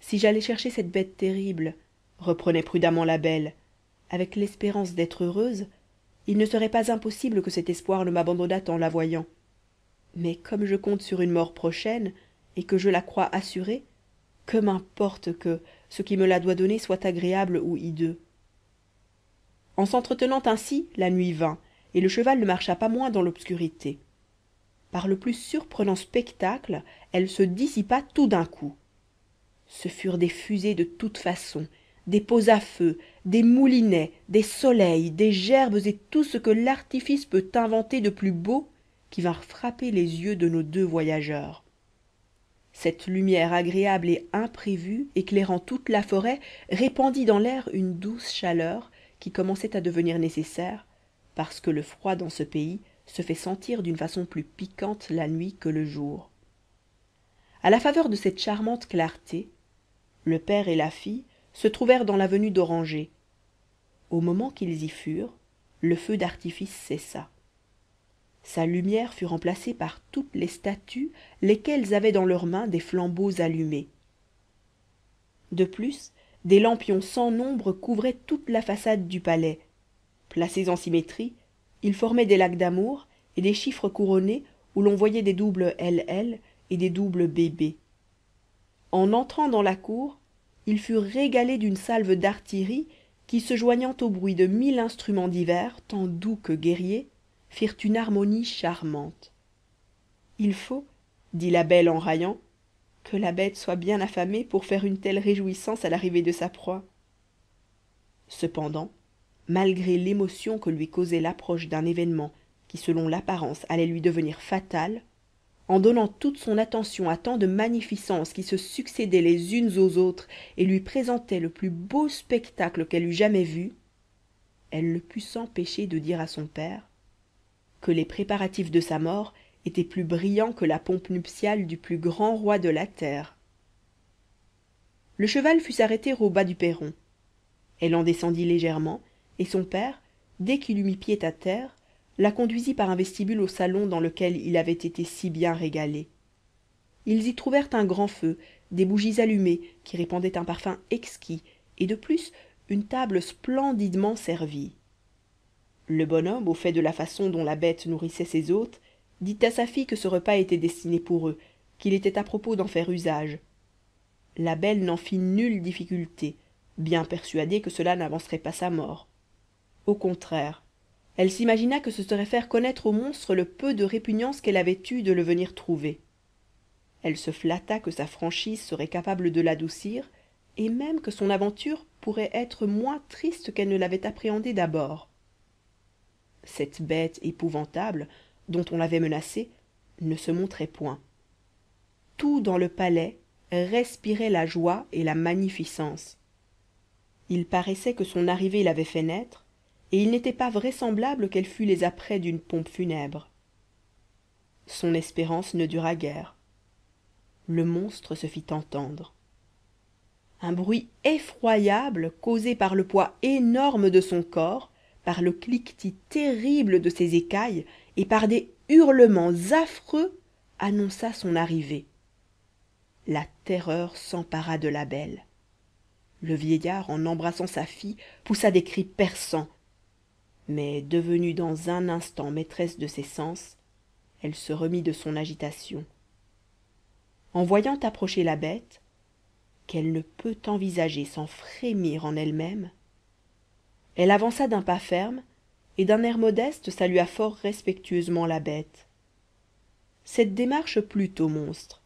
si j'allais chercher cette bête terrible reprenait prudemment la belle avec l'espérance d'être heureuse il ne serait pas impossible que cet espoir ne m'abandonnât en la voyant mais comme je compte sur une mort prochaine et que je la crois assurée que m'importe que ce qui me la doit donner soit agréable ou hideux en s'entretenant ainsi la nuit vint et le cheval ne marcha pas moins dans l'obscurité par le plus surprenant spectacle elle se dissipa tout d'un coup ce furent des fusées de toutes façons des pots à feu des moulinets des soleils des gerbes et tout ce que l'artifice peut inventer de plus beau qui vinrent frapper les yeux de nos deux voyageurs cette lumière agréable et imprévue éclairant toute la forêt répandit dans l'air une douce chaleur qui commençait à devenir nécessaire parce que le froid dans ce pays se fait sentir d'une façon plus piquante la nuit que le jour À la faveur de cette charmante clarté le père et la fille se trouvèrent dans l'avenue d'Oranger. au moment qu'ils y furent le feu d'artifice cessa sa lumière fut remplacée par toutes les statues lesquelles avaient dans leurs mains des flambeaux allumés de plus des lampions sans nombre couvraient toute la façade du palais placés en symétrie ils formaient des lacs d'amour et des chiffres couronnés où l'on voyait des doubles ll et des doubles bb en entrant dans la cour ils furent régalés d'une salve d'artillerie qui se joignant au bruit de mille instruments divers tant doux que guerriers firent une harmonie charmante il faut dit la belle en que la bête soit bien affamée pour faire une telle réjouissance à l'arrivée de sa proie cependant malgré l'émotion que lui causait l'approche d'un événement qui selon l'apparence allait lui devenir fatal en donnant toute son attention à tant de magnificences qui se succédaient les unes aux autres et lui présentaient le plus beau spectacle qu'elle eût jamais vu elle ne put s'empêcher de dire à son père que les préparatifs de sa mort était plus brillant que la pompe nuptiale du plus grand roi de la terre le cheval fut s'arrêter au bas du perron elle en descendit légèrement et son père dès qu'il eut mis pied à terre la conduisit par un vestibule au salon dans lequel il avait été si bien régalé ils y trouvèrent un grand feu des bougies allumées qui répandaient un parfum exquis et de plus une table splendidement servie le bonhomme au fait de la façon dont la bête nourrissait ses hôtes dit à sa fille que ce repas était destiné pour eux qu'il était à propos d'en faire usage la belle n'en fit nulle difficulté bien persuadée que cela n'avancerait pas sa mort au contraire elle s'imagina que ce serait faire connaître au monstre le peu de répugnance qu'elle avait eue de le venir trouver elle se flatta que sa franchise serait capable de l'adoucir et même que son aventure pourrait être moins triste qu'elle ne l'avait appréhendé d'abord cette bête épouvantable dont on l'avait menacé ne se montrait point tout dans le palais respirait la joie et la magnificence il paraissait que son arrivée l'avait fait naître et il n'était pas vraisemblable qu'elle fût les apprêts d'une pompe funèbre son espérance ne dura guère le monstre se fit entendre un bruit effroyable causé par le poids énorme de son corps par le cliquetis terrible de ses écailles et par des hurlements affreux annonça son arrivée la terreur s'empara de la belle le vieillard en embrassant sa fille poussa des cris perçants mais devenue dans un instant maîtresse de ses sens elle se remit de son agitation en voyant approcher la bête qu'elle ne peut envisager sans frémir en elle-même elle avança d'un pas ferme et d'un air modeste salua fort respectueusement la bête cette démarche plut au monstre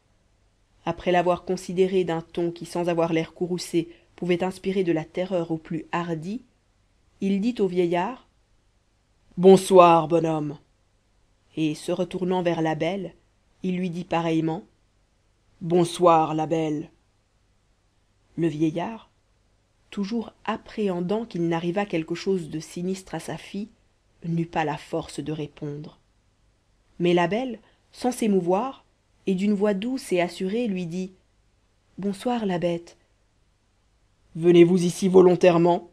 après l'avoir considéré d'un ton qui sans avoir l'air courroucé pouvait inspirer de la terreur au plus hardi, il dit au vieillard bonsoir bonhomme et se retournant vers la belle il lui dit pareillement bonsoir la belle le vieillard toujours appréhendant qu'il n'arrivât quelque chose de sinistre à sa fille n'eut pas la force de répondre mais la belle sans s'émouvoir et d'une voix douce et assurée lui dit bonsoir la bête venez-vous ici volontairement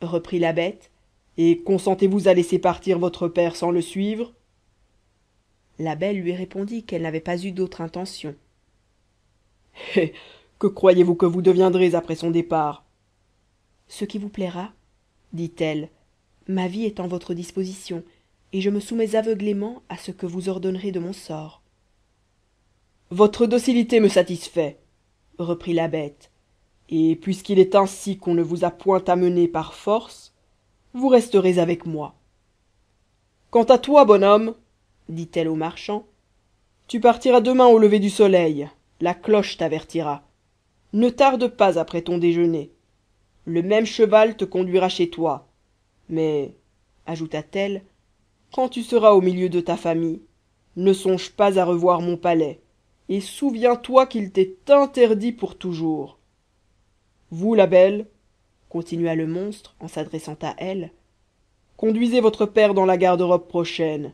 reprit la bête et consentez-vous à laisser partir votre père sans le suivre la belle lui répondit qu'elle n'avait pas eu d'autre intention eh que croyez-vous que vous deviendrez après son départ ce qui vous plaira dit-elle ma vie est en votre disposition et je me soumets aveuglément à ce que vous ordonnerez de mon sort votre docilité me satisfait reprit la bête et puisqu'il est ainsi qu'on ne vous a point amené par force vous resterez avec moi quant à toi bonhomme dit-elle au marchand tu partiras demain au lever du soleil la cloche t'avertira ne tarde pas après ton déjeuner le même cheval te conduira chez toi mais ajouta-t-elle quand tu seras au milieu de ta famille ne songe pas à revoir mon palais et souviens-toi qu'il t'est interdit pour toujours vous la belle continua le monstre en s'adressant à elle conduisez votre père dans la garde-robe prochaine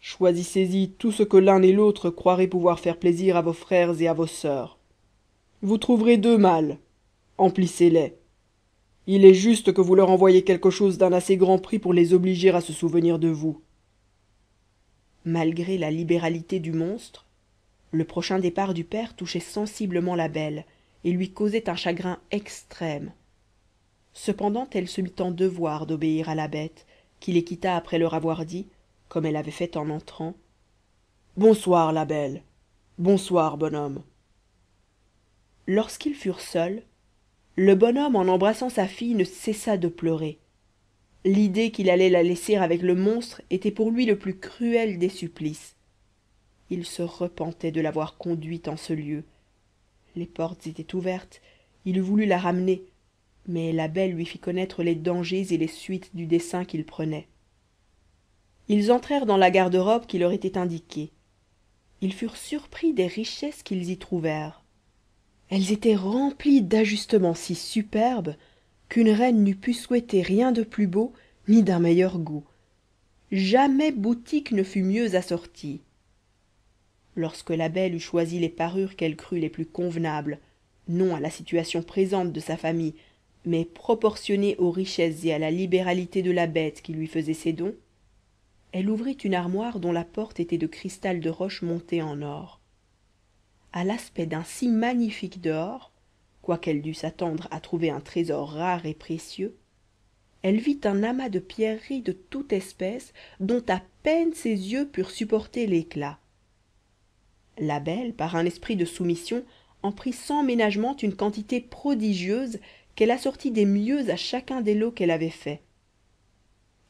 choisissez y tout ce que l'un et l'autre croiraient pouvoir faire plaisir à vos frères et à vos sœurs. vous trouverez deux mâles, emplissez les il est juste que vous leur envoyiez quelque chose d'un assez grand prix pour les obliger à se souvenir de vous malgré la libéralité du monstre le prochain départ du père touchait sensiblement la belle et lui causait un chagrin extrême cependant elle se mit en devoir d'obéir à la bête qui les quitta après leur avoir dit comme elle avait fait en entrant bonsoir la belle bonsoir bonhomme lorsqu'ils furent seuls le bonhomme en embrassant sa fille ne cessa de pleurer l'idée qu'il allait la laisser avec le monstre était pour lui le plus cruel des supplices il se repentait de l'avoir conduite en ce lieu les portes étaient ouvertes il eût voulu la ramener mais la belle lui fit connaître les dangers et les suites du dessein qu'il prenait ils entrèrent dans la garde-robe qui leur était indiquée ils furent surpris des richesses qu'ils y trouvèrent elles étaient remplies d'ajustements si superbes qu'une reine n'eût pu souhaiter rien de plus beau ni d'un meilleur goût jamais boutique ne fut mieux assortie lorsque la belle eut choisi les parures qu'elle crut les plus convenables non à la situation présente de sa famille mais proportionnées aux richesses et à la libéralité de la bête qui lui faisait ses dons elle ouvrit une armoire dont la porte était de cristal de roche monté en or à l'aspect d'un si magnifique dehors quoiqu'elle dût s'attendre à trouver un trésor rare et précieux elle vit un amas de pierreries de toute espèce dont à peine ses yeux purent supporter l'éclat la belle par un esprit de soumission en prit sans ménagement une quantité prodigieuse qu'elle assortit des mieux à chacun des lots qu'elle avait faits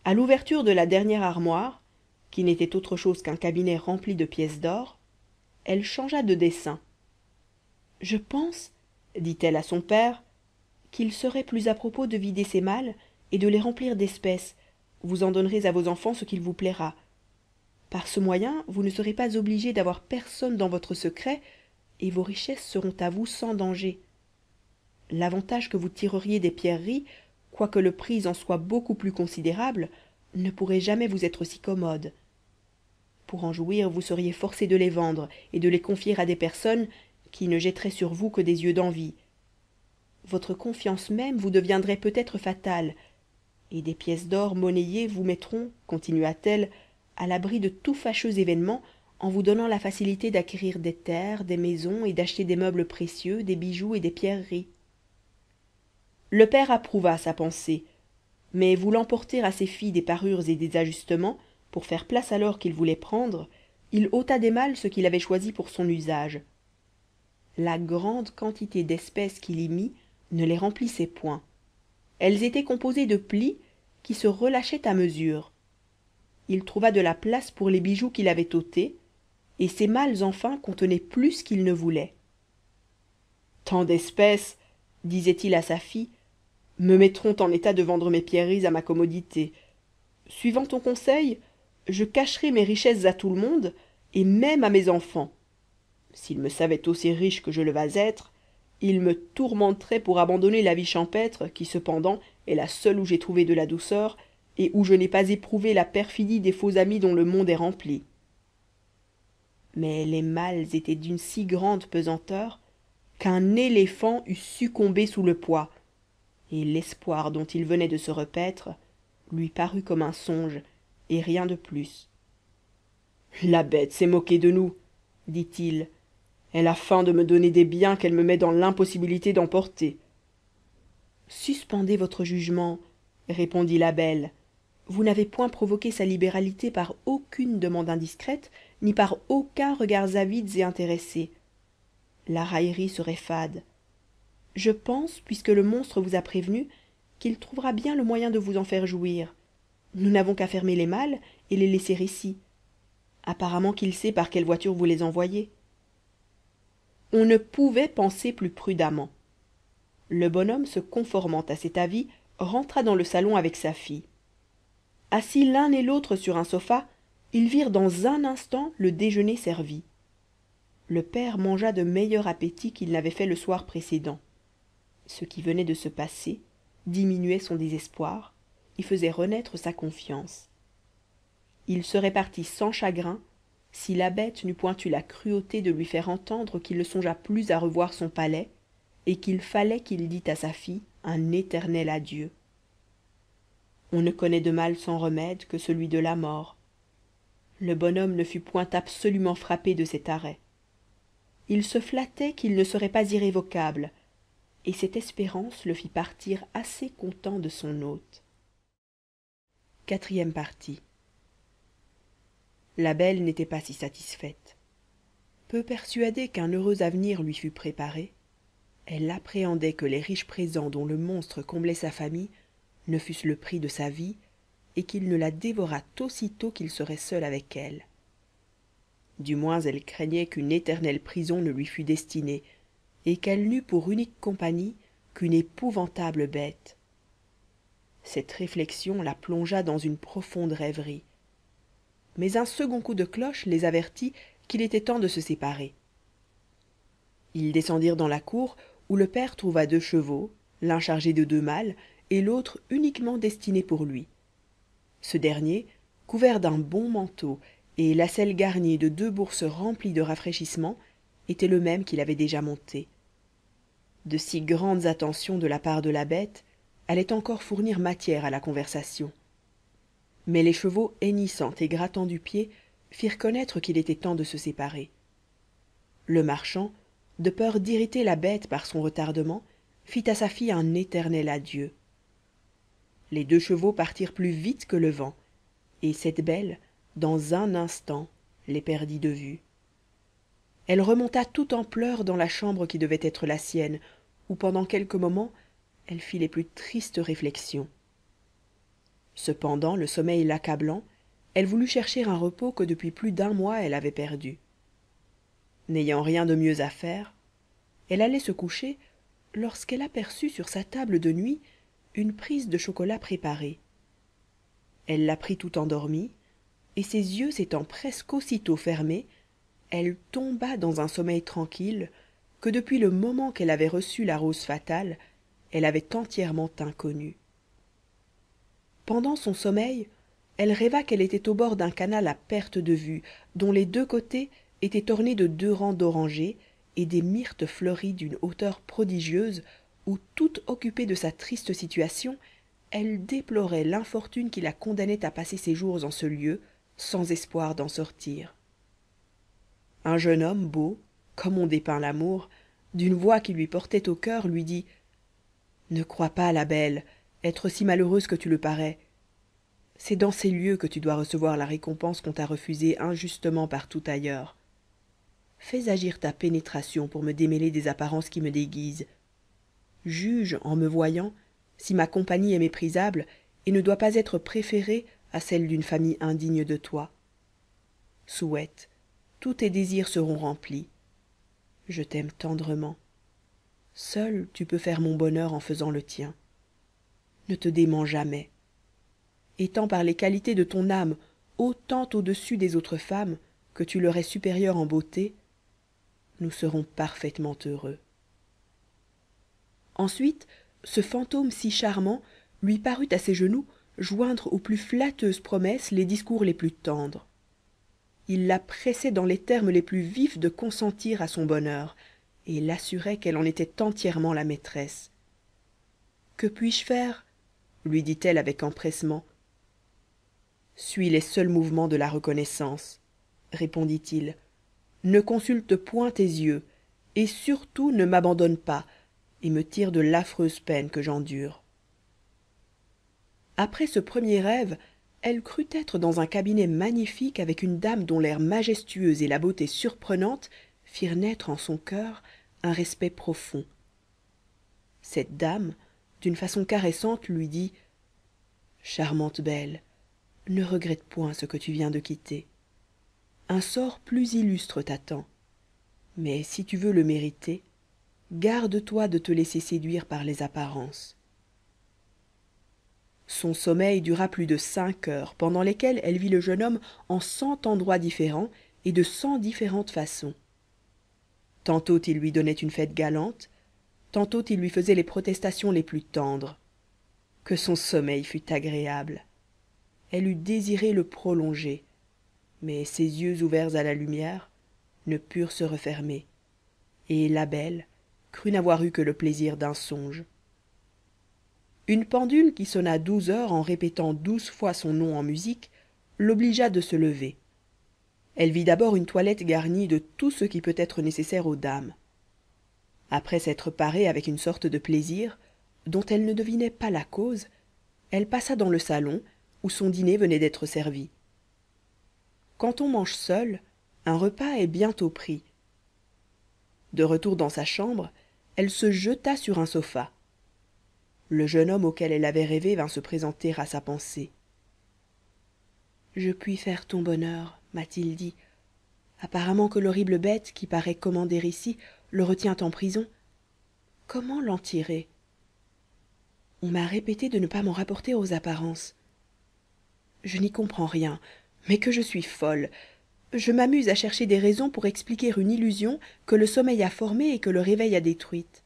à l'ouverture de la dernière armoire qui n'était autre chose qu'un cabinet rempli de pièces d'or elle changea de dessein je pense dit-elle à son père qu'il serait plus à propos de vider ces malles et de les remplir d'espèces vous en donnerez à vos enfants ce qu'il vous plaira par ce moyen vous ne serez pas obligé d'avoir personne dans votre secret et vos richesses seront à vous sans danger l'avantage que vous tireriez des pierreries quoique le prix en soit beaucoup plus considérable ne pourrait jamais vous être si commode pour en jouir vous seriez forcé de les vendre et de les confier à des personnes qui ne jetteraient sur vous que des yeux d'envie votre confiance même vous deviendrait peut-être fatale et des pièces d'or monnayées vous mettront continua-t-elle à l'abri de tout fâcheux événement en vous donnant la facilité d'acquérir des terres des maisons et d'acheter des meubles précieux des bijoux et des pierreries le père approuva sa pensée mais voulant porter à ses filles des parures et des ajustements pour faire place à l'or qu'il voulait prendre il ôta des malles ce qu'il avait choisi pour son usage la grande quantité d'espèces qu'il y mit ne les remplissait point elles étaient composées de plis qui se relâchaient à mesure il trouva de la place pour les bijoux qu'il avait ôtés et ces malles enfin contenaient plus qu'il ne voulait tant d'espèces disait-il à sa fille me mettront en état de vendre mes pierreries à ma commodité suivant ton conseil je cacherai mes richesses à tout le monde et même à mes enfants s'ils me savaient aussi riche que je le vas être ils me tourmenteraient pour abandonner la vie champêtre qui cependant est la seule où j'ai trouvé de la douceur et où je n'ai pas éprouvé la perfidie des faux amis dont le monde est rempli mais les mâles étaient d'une si grande pesanteur qu'un éléphant eût succombé sous le poids et l'espoir dont il venait de se repaître lui parut comme un songe et rien de plus la bête s'est moquée de nous dit-il elle a faim de me donner des biens qu'elle me met dans l'impossibilité d'emporter suspendez votre jugement répondit la belle vous n'avez point provoqué sa libéralité par aucune demande indiscrète ni par aucun regard avide et intéressé. la raillerie serait fade je pense puisque le monstre vous a prévenu, qu'il trouvera bien le moyen de vous en faire jouir nous n'avons qu'à fermer les malles et les laisser ici apparemment qu'il sait par quelle voiture vous les envoyez on ne pouvait penser plus prudemment le bonhomme se conformant à cet avis rentra dans le salon avec sa fille assis l'un et l'autre sur un sofa ils virent dans un instant le déjeuner servi le père mangea de meilleur appétit qu'il n'avait fait le soir précédent ce qui venait de se passer diminuait son désespoir il faisait renaître sa confiance il serait parti sans chagrin si la bête n'eût point eu la cruauté de lui faire entendre qu'il ne songea plus à revoir son palais et qu'il fallait qu'il dît à sa fille un éternel adieu on ne connaît de mal sans remède que celui de la mort le bonhomme ne fut point absolument frappé de cet arrêt il se flattait qu'il ne serait pas irrévocable et cette espérance le fit partir assez content de son hôte la belle n'était pas si satisfaite peu persuadée qu'un heureux avenir lui fût préparé elle appréhendait que les riches présents dont le monstre comblait sa famille ne fussent le prix de sa vie et qu'il ne la dévorât aussitôt qu'il serait seul avec elle du moins elle craignait qu'une éternelle prison ne lui fût destinée et qu'elle n'eût pour unique compagnie qu'une épouvantable bête cette réflexion la plongea dans une profonde rêverie mais un second coup de cloche les avertit qu'il était temps de se séparer ils descendirent dans la cour où le père trouva deux chevaux l'un chargé de deux mâles et l'autre uniquement destiné pour lui ce dernier couvert d'un bon manteau et la selle garnie de deux bourses remplies de rafraîchissements était le même qu'il avait déjà monté de si grandes attentions de la part de la bête allait encore fournir matière à la conversation mais les chevaux hennissant et grattant du pied firent connaître qu'il était temps de se séparer le marchand de peur d'irriter la bête par son retardement fit à sa fille un éternel adieu les deux chevaux partirent plus vite que le vent et cette belle dans un instant les perdit de vue elle remonta tout en pleurs dans la chambre qui devait être la sienne où pendant quelques moments elle fit les plus tristes réflexions cependant le sommeil l'accablant elle voulut chercher un repos que depuis plus d'un mois elle avait perdu n'ayant rien de mieux à faire elle allait se coucher lorsqu'elle aperçut sur sa table de nuit une prise de chocolat préparée elle la prit tout endormie et ses yeux s'étant presque aussitôt fermés elle tomba dans un sommeil tranquille que depuis le moment qu'elle avait reçu la rose fatale elle avait entièrement inconnu. pendant son sommeil elle rêva qu'elle était au bord d'un canal à perte de vue dont les deux côtés étaient ornés de deux rangs d'orangers et des myrtes fleuries d'une hauteur prodigieuse où toute occupée de sa triste situation elle déplorait l'infortune qui la condamnait à passer ses jours en ce lieu sans espoir d'en sortir un jeune homme beau comme on dépeint l'amour d'une voix qui lui portait au cœur, lui dit ne crois pas la belle être si malheureuse que tu le parais c'est dans ces lieux que tu dois recevoir la récompense qu'on t'a refusée injustement partout ailleurs fais agir ta pénétration pour me démêler des apparences qui me déguisent juge en me voyant si ma compagnie est méprisable et ne doit pas être préférée à celle d'une famille indigne de toi souhaite tous tes désirs seront remplis je t'aime tendrement seul tu peux faire mon bonheur en faisant le tien ne te dément jamais Étant par les qualités de ton âme autant au-dessus des autres femmes que tu leur es supérieure en beauté nous serons parfaitement heureux ensuite ce fantôme si charmant lui parut à ses genoux joindre aux plus flatteuses promesses les discours les plus tendres il la pressait dans les termes les plus vifs de consentir à son bonheur et l'assurait qu'elle en était entièrement la maîtresse que puis-je faire lui dit-elle avec empressement suis les seuls mouvements de la reconnaissance répondit-il ne consulte point tes yeux et surtout ne m'abandonne pas et me tire de l'affreuse peine que j'endure après ce premier rêve elle crut être dans un cabinet magnifique avec une dame dont l'air majestueux et la beauté surprenante firent naître en son cœur un respect profond cette dame d'une façon caressante lui dit charmante belle ne regrette point ce que tu viens de quitter un sort plus illustre t'attend mais si tu veux le mériter garde-toi de te laisser séduire par les apparences son sommeil dura plus de cinq heures pendant lesquelles elle vit le jeune homme en cent endroits différents et de cent différentes façons tantôt il lui donnait une fête galante tantôt il lui faisait les protestations les plus tendres que son sommeil fût agréable elle eût désiré le prolonger mais ses yeux ouverts à la lumière ne purent se refermer et la belle crut n'avoir eu que le plaisir d'un songe une pendule qui sonna douze heures en répétant douze fois son nom en musique l'obligea de se lever elle vit d'abord une toilette garnie de tout ce qui peut être nécessaire aux dames après s'être parée avec une sorte de plaisir dont elle ne devinait pas la cause elle passa dans le salon où son dîner venait d'être servi quand on mange seul un repas est bientôt pris de retour dans sa chambre elle se jeta sur un sofa le jeune homme auquel elle avait rêvé vint se présenter à sa pensée je puis faire ton bonheur m'a-t-il dit apparemment que l'horrible bête qui paraît commander ici le retient en prison comment l'en tirer on m'a répété de ne pas m'en rapporter aux apparences je n'y comprends rien mais que je suis folle je m'amuse à chercher des raisons pour expliquer une illusion que le sommeil a formée et que le réveil a détruite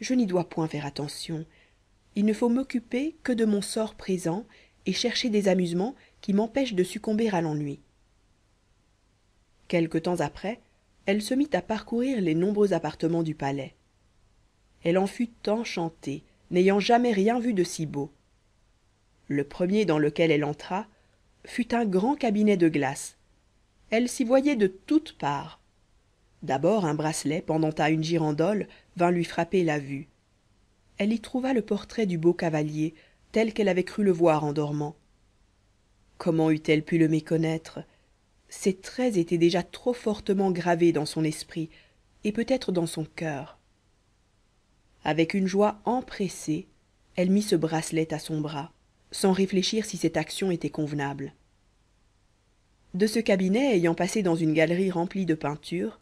je n'y dois point faire attention il ne faut m'occuper que de mon sort présent et chercher des amusements qui m'empêchent de succomber à l'ennui quelque temps après elle se mit à parcourir les nombreux appartements du palais elle en fut enchantée n'ayant jamais rien vu de si beau le premier dans lequel elle entra fut un grand cabinet de glace elle s'y voyait de toutes parts d'abord un bracelet pendant à une girandole vint lui frapper la vue elle y trouva le portrait du beau cavalier tel qu'elle avait cru le voir en dormant comment eût-elle pu le méconnaître ces traits étaient déjà trop fortement gravés dans son esprit et peut-être dans son cœur. avec une joie empressée elle mit ce bracelet à son bras sans réfléchir si cette action était convenable de ce cabinet ayant passé dans une galerie remplie de peintures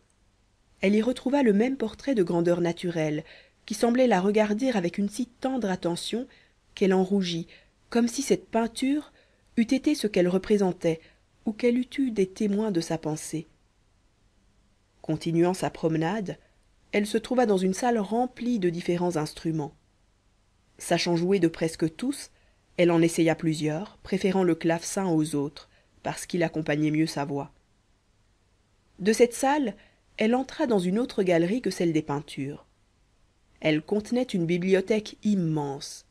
elle y retrouva le même portrait de grandeur naturelle qui semblait la regarder avec une si tendre attention qu'elle en rougit comme si cette peinture eût été ce qu'elle représentait ou qu'elle eût eu des témoins de sa pensée continuant sa promenade elle se trouva dans une salle remplie de différents instruments sachant jouer de presque tous elle en essaya plusieurs préférant le clavecin aux autres parce qu'il accompagnait mieux sa voix de cette salle elle entra dans une autre galerie que celle des peintures elle contenait une bibliothèque immense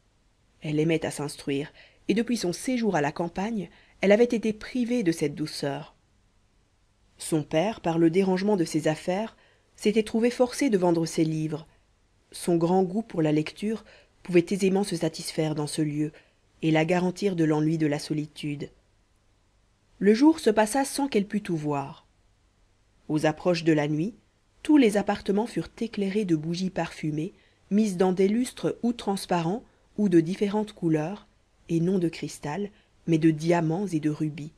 elle aimait à s'instruire et depuis son séjour à la campagne elle avait été privée de cette douceur son père par le dérangement de ses affaires s'était trouvé forcé de vendre ses livres son grand goût pour la lecture pouvait aisément se satisfaire dans ce lieu et la garantir de l'ennui de la solitude le jour se passa sans qu'elle pût tout voir aux approches de la nuit tous les appartements furent éclairés de bougies parfumées mises dans des lustres ou transparents ou de différentes couleurs et non de cristal mais de diamants et de rubis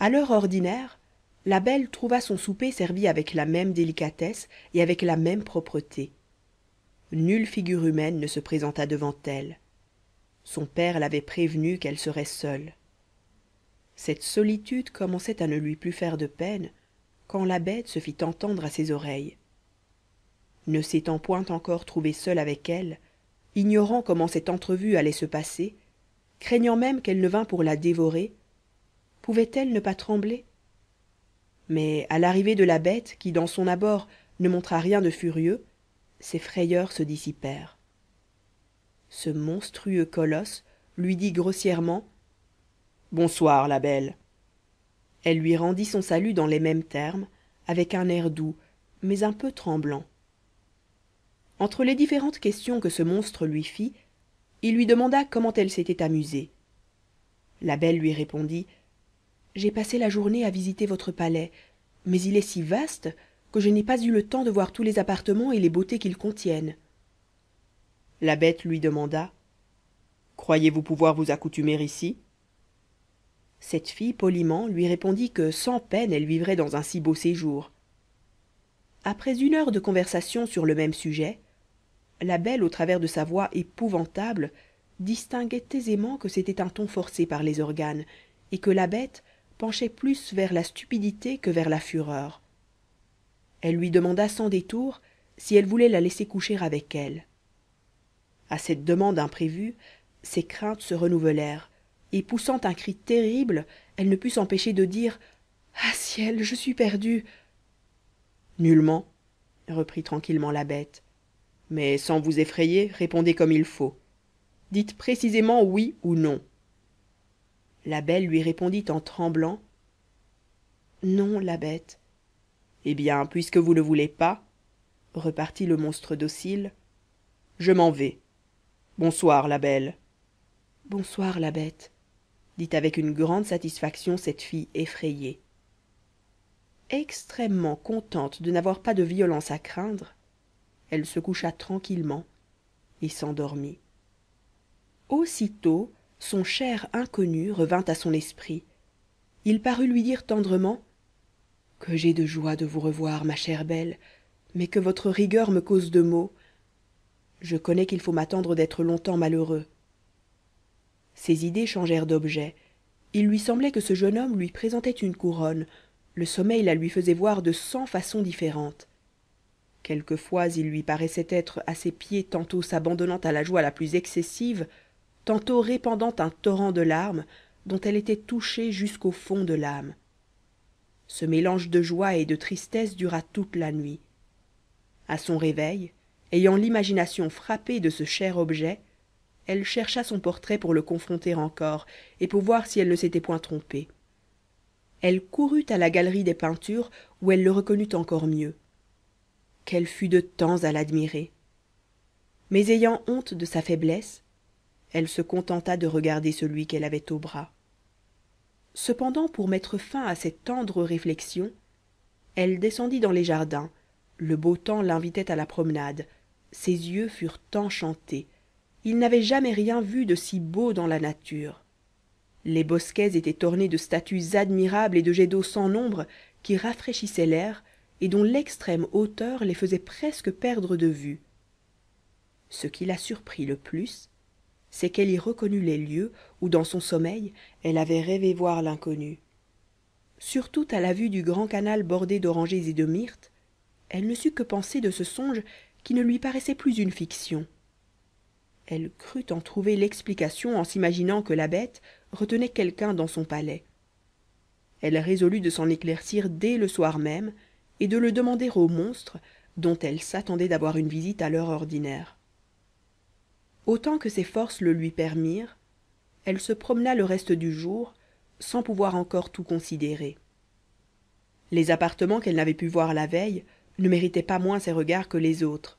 à l'heure ordinaire la belle trouva son souper servi avec la même délicatesse et avec la même propreté nulle figure humaine ne se présenta devant elle son père l'avait prévenue qu'elle serait seule cette solitude commençait à ne lui plus faire de peine quand la bête se fit entendre à ses oreilles ne s'étant point encore trouvée seule avec elle ignorant comment cette entrevue allait se passer craignant même qu'elle ne vînt pour la dévorer pouvait-elle ne pas trembler mais à l'arrivée de la bête qui dans son abord ne montra rien de furieux ses frayeurs se dissipèrent ce monstrueux colosse lui dit grossièrement bonsoir la belle elle lui rendit son salut dans les mêmes termes avec un air doux mais un peu tremblant entre les différentes questions que ce monstre lui fit il lui demanda comment elle s'était amusée la belle lui répondit j'ai passé la journée à visiter votre palais mais il est si vaste que je n'ai pas eu le temps de voir tous les appartements et les beautés qu'ils contiennent la bête lui demanda croyez-vous pouvoir vous accoutumer ici cette fille poliment lui répondit que sans peine elle vivrait dans un si beau séjour après une heure de conversation sur le même sujet la belle au travers de sa voix épouvantable distinguait aisément que c'était un ton forcé par les organes et que la bête penchait plus vers la stupidité que vers la fureur elle lui demanda sans détour si elle voulait la laisser coucher avec elle à cette demande imprévue ses craintes se renouvelèrent et poussant un cri terrible elle ne put s'empêcher de dire ah ciel je suis perdue nullement reprit tranquillement la bête mais sans vous effrayer répondez comme il faut dites précisément oui ou non la belle lui répondit en tremblant non la bête eh bien puisque vous ne voulez pas repartit le monstre docile je m'en vais bonsoir la belle bonsoir la bête dit avec une grande satisfaction cette fille effrayée extrêmement contente de n'avoir pas de violence à craindre elle se coucha tranquillement et s'endormit aussitôt son cher inconnu revint à son esprit il parut lui dire tendrement que j'ai de joie de vous revoir ma chère belle mais que votre rigueur me cause de maux je connais qu'il faut m'attendre d'être longtemps malheureux ses idées changèrent d'objet il lui semblait que ce jeune homme lui présentait une couronne le sommeil la lui faisait voir de cent façons différentes quelquefois il lui paraissait être à ses pieds tantôt s'abandonnant à la joie la plus excessive tantôt répandant un torrent de larmes dont elle était touchée jusqu'au fond de l'âme ce mélange de joie et de tristesse dura toute la nuit À son réveil ayant l'imagination frappée de ce cher objet elle chercha son portrait pour le confronter encore et pour voir si elle ne s'était point trompée elle courut à la galerie des peintures où elle le reconnut encore mieux qu'elle fut de temps à l'admirer mais ayant honte de sa faiblesse elle se contenta de regarder celui qu'elle avait au bras cependant pour mettre fin à cette tendre réflexion, elle descendit dans les jardins le beau temps l'invitait à la promenade ses yeux furent enchantés il n'avait jamais rien vu de si beau dans la nature les bosquets étaient ornés de statues admirables et de jets d'eau sans nombre qui rafraîchissaient l'air et dont l'extrême hauteur les faisait presque perdre de vue ce qui la surprit le plus c'est qu'elle y reconnut les lieux où dans son sommeil elle avait rêvé voir l'inconnu surtout à la vue du grand canal bordé d'orangers et de myrtes elle ne sut que penser de ce songe qui ne lui paraissait plus une fiction elle crut en trouver l'explication en s'imaginant que la bête retenait quelqu'un dans son palais elle résolut de s'en éclaircir dès le soir même et de le demander au monstre dont elle s'attendait d'avoir une visite à l'heure ordinaire autant que ses forces le lui permirent elle se promena le reste du jour sans pouvoir encore tout considérer les appartements qu'elle n'avait pu voir la veille ne méritaient pas moins ses regards que les autres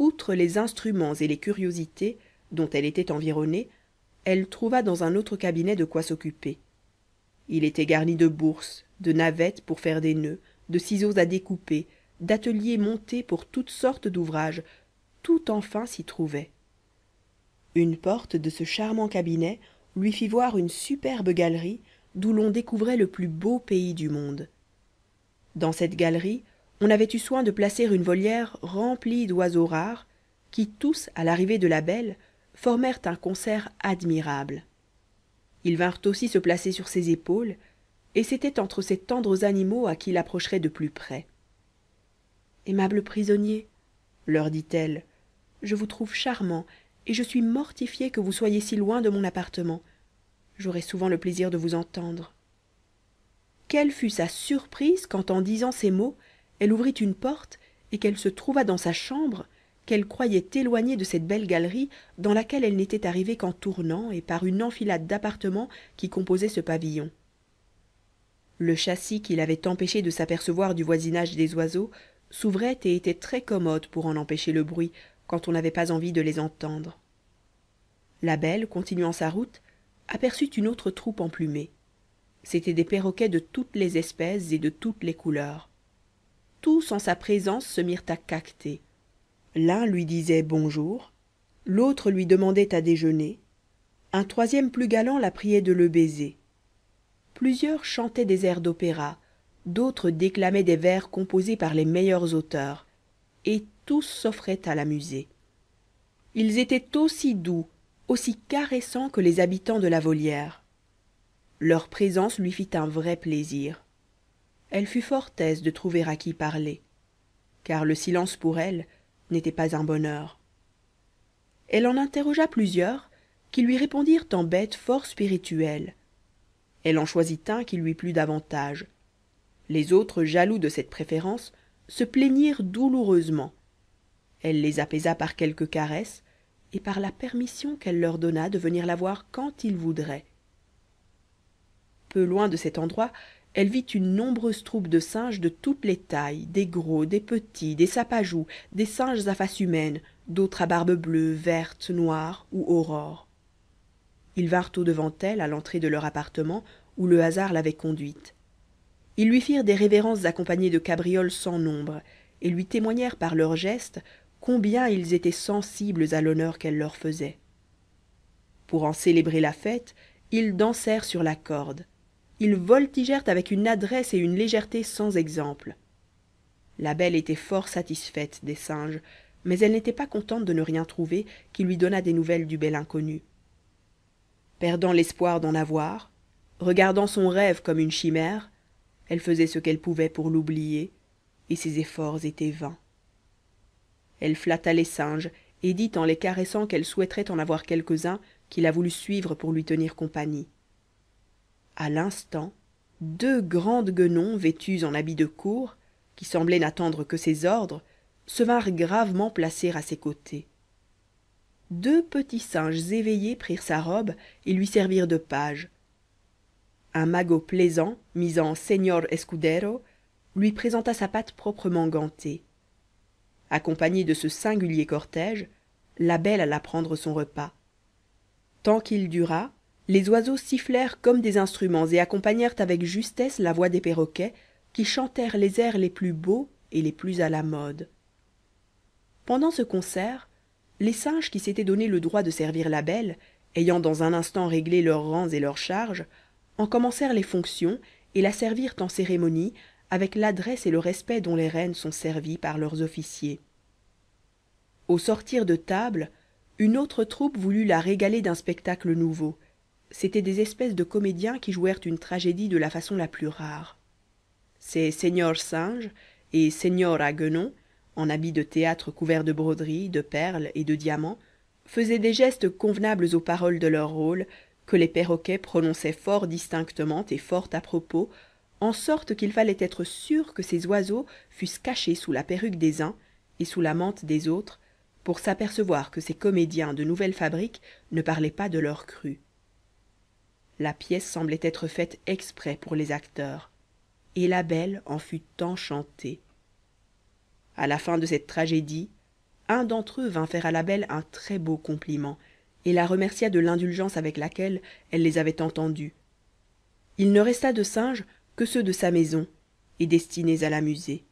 outre les instruments et les curiosités dont elle était environnée elle trouva dans un autre cabinet de quoi s'occuper il était garni de bourses de navettes pour faire des nœuds de ciseaux à découper d'ateliers montés pour toutes sortes d'ouvrages tout enfin s'y trouvait une porte de ce charmant cabinet lui fit voir une superbe galerie d'où l'on découvrait le plus beau pays du monde dans cette galerie on avait eu soin de placer une volière remplie d'oiseaux rares qui tous à l'arrivée de la belle formèrent un concert admirable ils vinrent aussi se placer sur ses épaules et c'était entre ces tendres animaux à qui l'approcherait de plus près Aimable prisonnier, leur dit-elle je vous trouve charmant, et je suis mortifiée que vous soyez si loin de mon appartement j'aurai souvent le plaisir de vous entendre quelle fut sa surprise quand en disant ces mots elle ouvrit une porte et qu'elle se trouva dans sa chambre qu'elle croyait éloignée de cette belle galerie dans laquelle elle n'était arrivée qu'en tournant et par une enfilade d'appartements qui composaient ce pavillon le châssis qui l'avait empêché de s'apercevoir du voisinage des oiseaux s'ouvrait et était très commode pour en empêcher le bruit quand on n'avait pas envie de les entendre la belle continuant sa route aperçut une autre troupe emplumée c'étaient des perroquets de toutes les espèces et de toutes les couleurs tous en sa présence se mirent à cacter. l'un lui disait bonjour l'autre lui demandait à déjeuner un troisième plus galant la priait de le baiser plusieurs chantaient des airs d'opéra d'autres déclamaient des vers composés par les meilleurs auteurs et tous s'offraient à l'amuser ils étaient aussi doux aussi caressants que les habitants de la volière leur présence lui fit un vrai plaisir elle fut fort aise de trouver à qui parler car le silence pour elle n'était pas un bonheur elle en interrogea plusieurs qui lui répondirent en bêtes fort spirituelles elle en choisit un qui lui plut davantage les autres jaloux de cette préférence se plaignirent douloureusement elle les apaisa par quelques caresses et par la permission qu'elle leur donna de venir la voir quand ils voudraient peu loin de cet endroit elle vit une nombreuse troupe de singes de toutes les tailles des gros des petits des sapajous des singes à face humaine d'autres à barbe bleue verte noire ou aurore ils vinrent au-devant elle à l'entrée de leur appartement où le hasard l'avait conduite ils lui firent des révérences accompagnées de cabrioles sans nombre et lui témoignèrent par leurs gestes combien ils étaient sensibles à l'honneur qu'elle leur faisait pour en célébrer la fête ils dansèrent sur la corde ils voltigèrent avec une adresse et une légèreté sans exemple la belle était fort satisfaite des singes mais elle n'était pas contente de ne rien trouver qui lui donnât des nouvelles du bel inconnu perdant l'espoir d'en avoir regardant son rêve comme une chimère elle faisait ce qu'elle pouvait pour l'oublier et ses efforts étaient vains elle flatta les singes et dit en les caressant qu'elle souhaiterait en avoir quelques-uns qu'il a voulu suivre pour lui tenir compagnie à l'instant deux grandes guenons vêtues en habits de cour qui semblaient n'attendre que ses ordres se vinrent gravement placer à ses côtés deux petits singes éveillés prirent sa robe et lui servirent de page. un magot plaisant mis en seigneur escudero lui présenta sa patte proprement gantée accompagnée de ce singulier cortège la belle alla prendre son repas tant qu'il dura les oiseaux sifflèrent comme des instruments et accompagnèrent avec justesse la voix des perroquets qui chantèrent les airs les plus beaux et les plus à la mode pendant ce concert les singes qui s'étaient donné le droit de servir la belle ayant dans un instant réglé leurs rangs et leurs charges en commencèrent les fonctions et la servirent en cérémonie avec l'adresse et le respect dont les reines sont servies par leurs officiers au sortir de table une autre troupe voulut la régaler d'un spectacle nouveau c'étaient des espèces de comédiens qui jouèrent une tragédie de la façon la plus rare ces seigneurs singes et seigneur en habits de théâtre couverts de broderies de perles et de diamants faisaient des gestes convenables aux paroles de leur rôle que les perroquets prononçaient fort distinctement et fort à propos en sorte qu'il fallait être sûr que ces oiseaux fussent cachés sous la perruque des uns et sous la mante des autres pour s'apercevoir que ces comédiens de nouvelle fabrique ne parlaient pas de leur crues. la pièce semblait être faite exprès pour les acteurs et la belle en fut enchantée à la fin de cette tragédie un d'entre eux vint faire à la belle un très-beau compliment et la remercia de l'indulgence avec laquelle elle les avait entendus il ne resta de singes que ceux de sa maison et destinés à l'amuser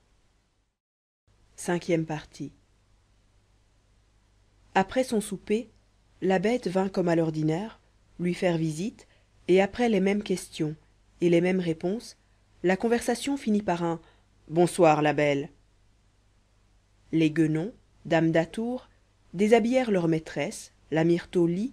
après son souper la bête vint comme à l'ordinaire lui faire visite et après les mêmes questions et les mêmes réponses la conversation finit par un bonsoir la belle les guenons, dames d'atour déshabillèrent leur maîtresse la mirent au lit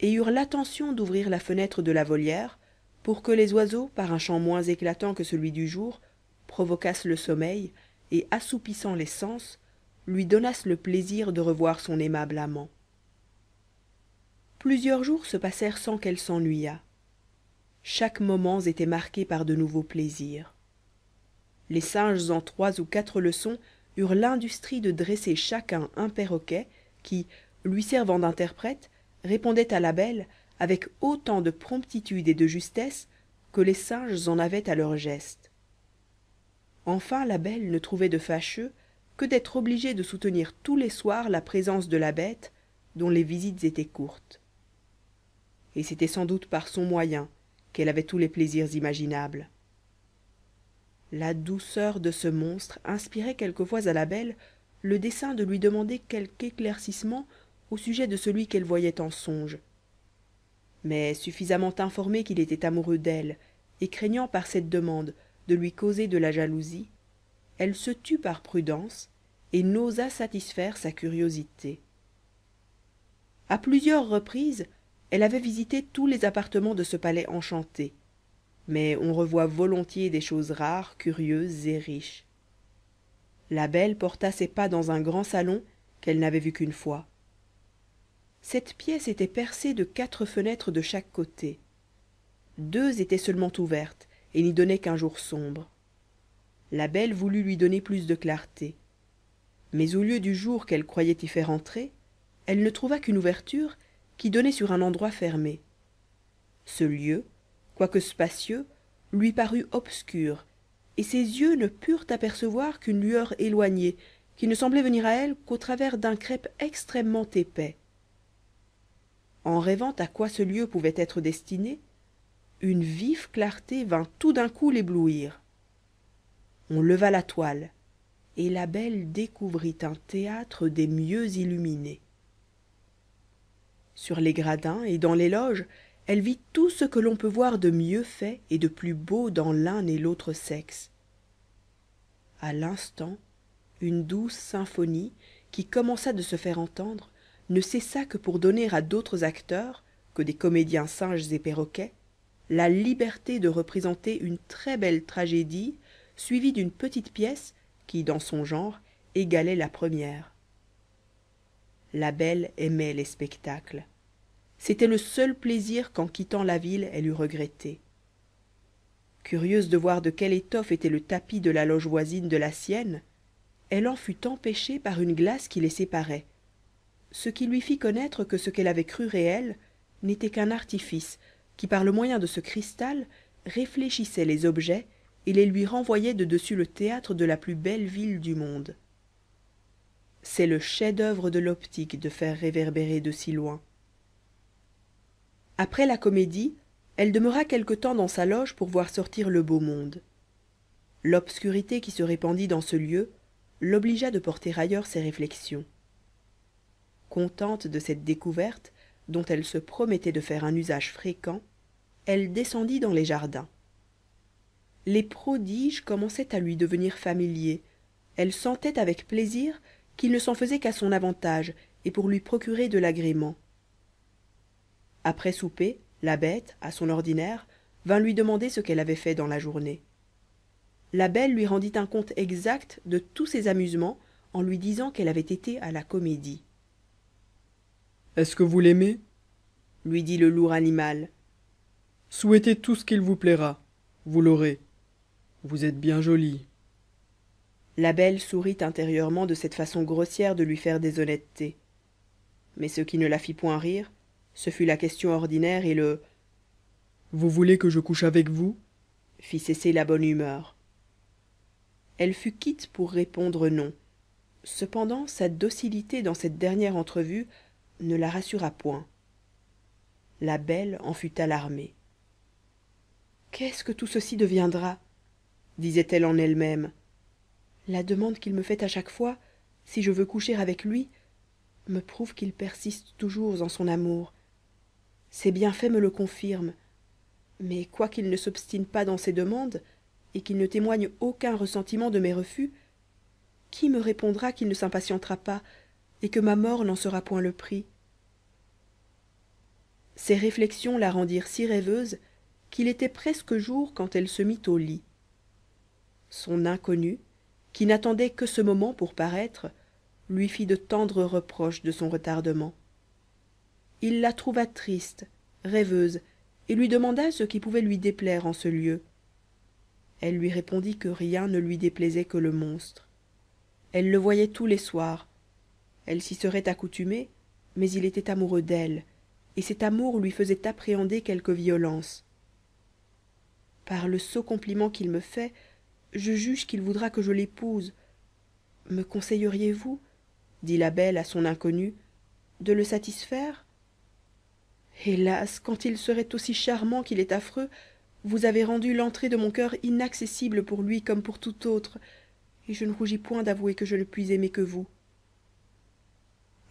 et eurent l'attention d'ouvrir la fenêtre de la volière pour que les oiseaux par un chant moins éclatant que celui du jour provoquassent le sommeil et assoupissant les sens lui donnassent le plaisir de revoir son aimable amant plusieurs jours se passèrent sans qu'elle s'ennuyât chaque moment était marqué par de nouveaux plaisirs les singes en trois ou quatre leçons eurent l'industrie de dresser chacun un perroquet qui lui servant d'interprète répondait à la belle avec autant de promptitude et de justesse que les singes en avaient à leurs gestes enfin la belle ne trouvait de fâcheux que d'être obligée de soutenir tous les soirs la présence de la bête dont les visites étaient courtes et c'était sans doute par son moyen qu'elle avait tous les plaisirs imaginables la douceur de ce monstre inspirait quelquefois à la belle le dessein de lui demander quelque éclaircissement au sujet de celui qu'elle voyait en songe mais suffisamment informée qu'il était amoureux d'elle et craignant par cette demande de lui causer de la jalousie elle se tut par prudence et n'osa satisfaire sa curiosité À plusieurs reprises elle avait visité tous les appartements de ce palais enchanté mais on revoit volontiers des choses rares curieuses et riches la belle porta ses pas dans un grand salon qu'elle n'avait vu qu'une fois cette pièce était percée de quatre fenêtres de chaque côté deux étaient seulement ouvertes et n'y donnaient qu'un jour sombre la belle voulut lui donner plus de clarté mais au lieu du jour qu'elle croyait y faire entrer elle ne trouva qu'une ouverture qui donnait sur un endroit fermé ce lieu quoique spacieux lui parut obscur et ses yeux ne purent apercevoir qu'une lueur éloignée qui ne semblait venir à elle qu'au travers d'un crêpe extrêmement épais en rêvant à quoi ce lieu pouvait être destiné une vive clarté vint tout d'un coup l'éblouir on leva la toile et la belle découvrit un théâtre des mieux illuminés. sur les gradins et dans les loges elle vit tout ce que l'on peut voir de mieux fait et de plus beau dans l'un et l'autre sexe À l'instant une douce symphonie qui commença de se faire entendre ne cessa que pour donner à d'autres acteurs que des comédiens singes et perroquets la liberté de représenter une très-belle tragédie suivie d'une petite pièce qui dans son genre égalait la première la belle aimait les spectacles c'était le seul plaisir qu'en quittant la ville elle eût regretté curieuse de voir de quelle étoffe était le tapis de la loge voisine de la sienne elle en fut empêchée par une glace qui les séparait ce qui lui fit connaître que ce qu'elle avait cru réel n'était qu'un artifice qui par le moyen de ce cristal réfléchissait les objets et les lui renvoyait de dessus le théâtre de la plus belle ville du monde c'est le chef dœuvre de l'optique de faire réverbérer de si loin après la comédie elle demeura quelque temps dans sa loge pour voir sortir le beau monde l'obscurité qui se répandit dans ce lieu l'obligea de porter ailleurs ses réflexions contente de cette découverte dont elle se promettait de faire un usage fréquent elle descendit dans les jardins les prodiges commençaient à lui devenir familiers elle sentait avec plaisir qu'il ne s'en faisait qu'à son avantage et pour lui procurer de l'agrément après souper la bête à son ordinaire vint lui demander ce qu'elle avait fait dans la journée la belle lui rendit un compte exact de tous ses amusements en lui disant qu'elle avait été à la comédie est-ce que vous l'aimez lui dit le lourd animal souhaitez tout ce qu'il vous plaira vous l'aurez vous êtes bien jolie la belle sourit intérieurement de cette façon grossière de lui faire des honnêtetés mais ce qui ne la fit point rire ce fut la question ordinaire et le vous voulez que je couche avec vous fit cesser la bonne humeur elle fut quitte pour répondre non cependant sa docilité dans cette dernière entrevue ne la rassura point la belle en fut alarmée qu'est-ce que tout ceci deviendra disait-elle en elle-même la demande qu'il me fait à chaque fois si je veux coucher avec lui me prouve qu'il persiste toujours en son amour ses bienfaits me le confirment mais quoiqu'il ne s'obstine pas dans ses demandes et qu'il ne témoigne aucun ressentiment de mes refus qui me répondra qu'il ne s'impatientera pas et que ma mort n'en sera point le prix ces réflexions la rendirent si rêveuse qu'il était presque jour quand elle se mit au lit son inconnu, qui n'attendait que ce moment pour paraître lui fit de tendres reproches de son retardement il la trouva triste rêveuse et lui demanda ce qui pouvait lui déplaire en ce lieu elle lui répondit que rien ne lui déplaisait que le monstre elle le voyait tous les soirs elle s'y serait accoutumée mais il était amoureux d'elle et cet amour lui faisait appréhender quelque violence par le sot compliment qu'il me fait je juge qu'il voudra que je l'épouse me conseilleriez vous dit la belle à son inconnu de le satisfaire hélas quand il serait aussi charmant qu'il est affreux vous avez rendu l'entrée de mon cœur inaccessible pour lui comme pour tout autre et je ne rougis point d'avouer que je ne puis aimer que vous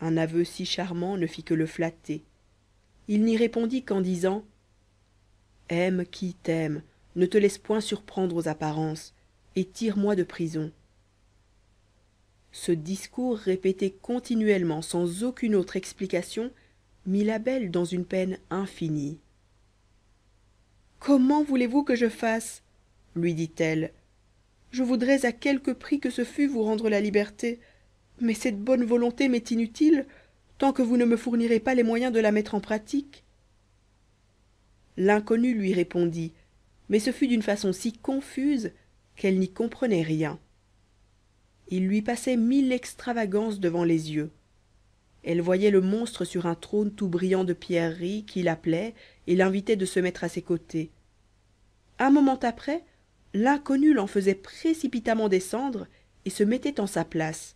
un aveu si charmant ne fit que le flatter il n'y répondit qu'en disant aime qui t'aime ne te laisse point surprendre aux apparences et tire moi de prison ce discours répété continuellement sans aucune autre explication la belle dans une peine infinie comment voulez-vous que je fasse lui dit-elle je voudrais à quelque prix que ce fût vous rendre la liberté mais cette bonne volonté m'est inutile tant que vous ne me fournirez pas les moyens de la mettre en pratique l'inconnue lui répondit mais ce fut d'une façon si confuse qu'elle n'y comprenait rien il lui passait mille extravagances devant les yeux elle voyait le monstre sur un trône tout brillant de pierreries qui l'appelait et l'invitait de se mettre à ses côtés un moment après l'inconnu l'en faisait précipitamment descendre et se mettait en sa place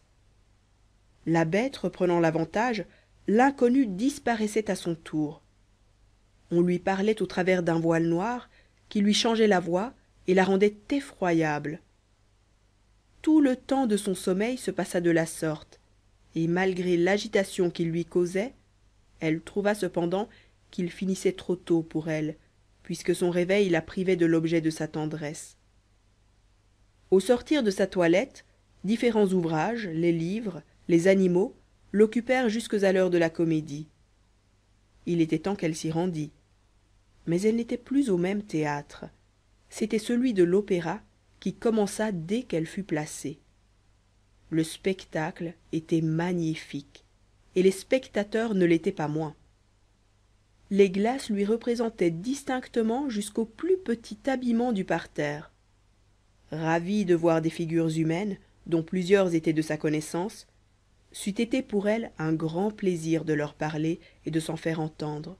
la bête reprenant l'avantage l'inconnu disparaissait à son tour on lui parlait au travers d'un voile noir qui lui changeait la voix et la rendait effroyable tout le temps de son sommeil se passa de la sorte et malgré l'agitation qu'il lui causait elle trouva cependant qu'il finissait trop tôt pour elle puisque son réveil la privait de l'objet de sa tendresse au sortir de sa toilette différents ouvrages les livres les animaux l'occupèrent jusque à l'heure de la comédie il était temps qu'elle s'y rendît mais elle n'était plus au même théâtre c'était celui de l'opéra qui commença dès qu'elle fut placée le spectacle était magnifique et les spectateurs ne l'étaient pas moins les glaces lui représentaient distinctement jusqu'au plus petit habillement du parterre ravie de voir des figures humaines dont plusieurs étaient de sa connaissance c'eût été pour elle un grand plaisir de leur parler et de s'en faire entendre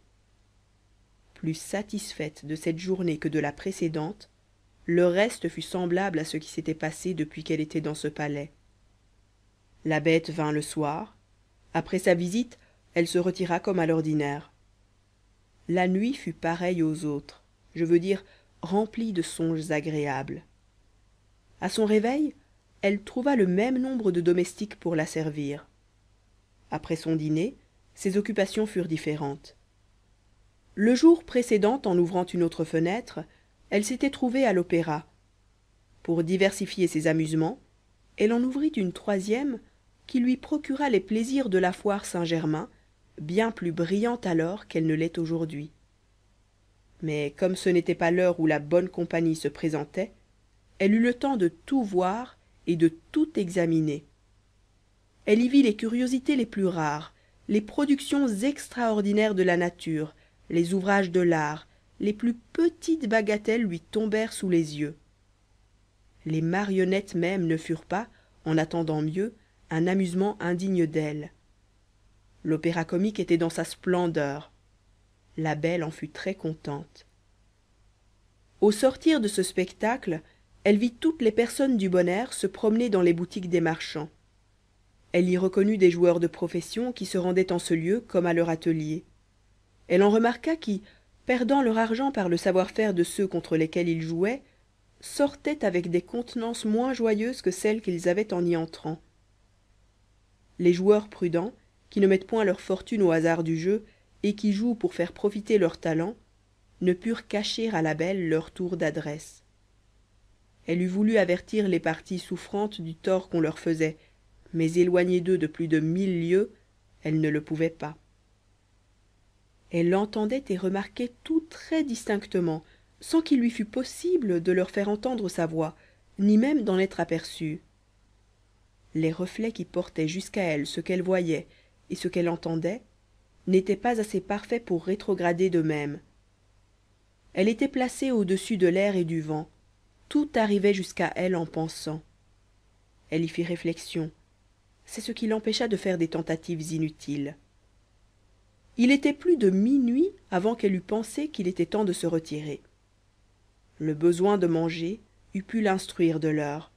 plus satisfaite de cette journée que de la précédente le reste fut semblable à ce qui s'était passé depuis qu'elle était dans ce palais la bête vint le soir après sa visite elle se retira comme à l'ordinaire la nuit fut pareille aux autres je veux dire remplie de songes agréables À son réveil elle trouva le même nombre de domestiques pour la servir après son dîner ses occupations furent différentes le jour précédent en ouvrant une autre fenêtre elle s'était trouvée à l'opéra pour diversifier ses amusements elle en ouvrit une troisième qui lui procura les plaisirs de la foire saint-germain bien plus brillante alors qu'elle ne l'est aujourd'hui mais comme ce n'était pas l'heure où la bonne compagnie se présentait elle eut le temps de tout voir et de tout examiner elle y vit les curiosités les plus rares les productions extraordinaires de la nature les ouvrages de l'art les plus petites bagatelles lui tombèrent sous les yeux les marionnettes même ne furent pas en attendant mieux un amusement indigne d'elle l'opéra comique était dans sa splendeur la belle en fut très contente au sortir de ce spectacle elle vit toutes les personnes du bon air se promener dans les boutiques des marchands elle y reconnut des joueurs de profession qui se rendaient en ce lieu comme à leur atelier elle en remarqua qui perdant leur argent par le savoir-faire de ceux contre lesquels ils jouaient sortaient avec des contenances moins joyeuses que celles qu'ils avaient en y entrant les joueurs prudents qui ne mettent point leur fortune au hasard du jeu et qui jouent pour faire profiter leur talent ne purent cacher à la belle leur tour d'adresse elle eût voulu avertir les parties souffrantes du tort qu'on leur faisait mais éloignée d'eux de plus de mille lieues elle ne le pouvait pas elle l'entendait et remarquait tout très distinctement sans qu'il lui fût possible de leur faire entendre sa voix ni même d'en être aperçue les reflets qui portaient jusqu'à elle ce qu'elle voyait et ce qu'elle entendait n'étaient pas assez parfaits pour rétrograder d'eux-mêmes elle était placée au-dessus de l'air et du vent tout arrivait jusqu'à elle en pensant elle y fit réflexion c'est ce qui l'empêcha de faire des tentatives inutiles il était plus de minuit avant qu'elle eût pensé qu'il était temps de se retirer le besoin de manger eût pu l'instruire de l'heure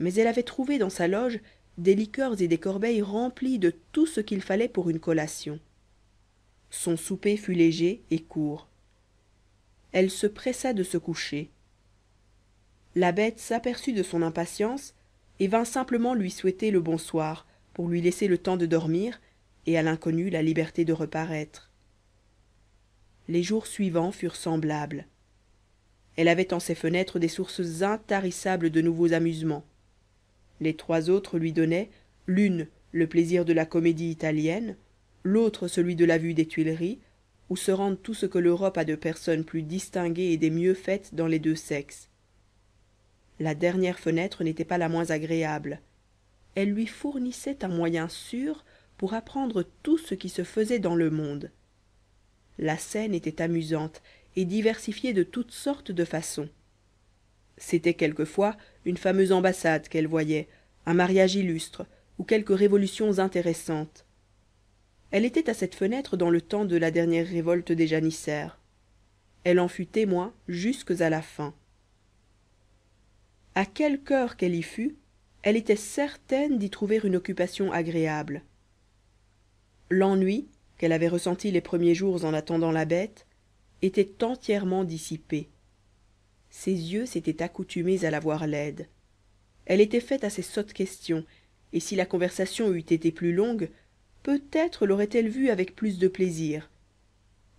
mais elle avait trouvé dans sa loge des liqueurs et des corbeilles remplies de tout ce qu'il fallait pour une collation son souper fut léger et court elle se pressa de se coucher la bête s'aperçut de son impatience et vint simplement lui souhaiter le bonsoir pour lui laisser le temps de dormir et à l'inconnu la liberté de reparaître les jours suivants furent semblables elle avait en ses fenêtres des sources intarissables de nouveaux amusements les trois autres lui donnaient l'une le plaisir de la comédie italienne l'autre celui de la vue des tuileries où se rendent tout ce que l'europe a de personnes plus distinguées et des mieux faites dans les deux sexes la dernière fenêtre n'était pas la moins agréable elle lui fournissait un moyen sûr pour apprendre tout ce qui se faisait dans le monde la scène était amusante et diversifiée de toutes sortes de façons c'était quelquefois une fameuse ambassade qu'elle voyait un mariage illustre ou quelques révolutions intéressantes. elle était à cette fenêtre dans le temps de la dernière révolte des janissaires elle en fut témoin jusqu'à à la fin à quelque heure qu'elle y fût elle était certaine d'y trouver une occupation agréable l'ennui qu'elle avait ressenti les premiers jours en attendant la bête était entièrement dissipé ses yeux s'étaient accoutumés à la voir laide elle était faite à ses sottes questions et si la conversation eût été plus longue peut-être l'aurait-elle vue avec plus de plaisir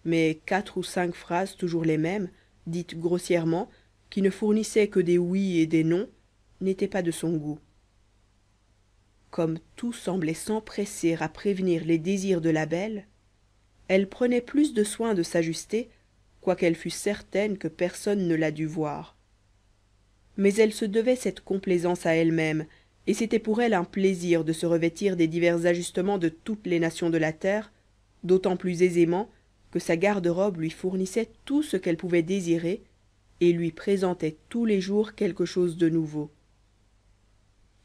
mais quatre ou cinq phrases toujours les mêmes dites grossièrement qui ne fournissaient que des oui et des non n'étaient pas de son goût comme tout semblait s'empresser à prévenir les désirs de la belle elle prenait plus de soin de s'ajuster quoiqu'elle fût certaine que personne ne la dû voir mais elle se devait cette complaisance à elle-même et c'était pour elle un plaisir de se revêtir des divers ajustements de toutes les nations de la terre d'autant plus aisément que sa garde-robe lui fournissait tout ce qu'elle pouvait désirer et lui présentait tous les jours quelque chose de nouveau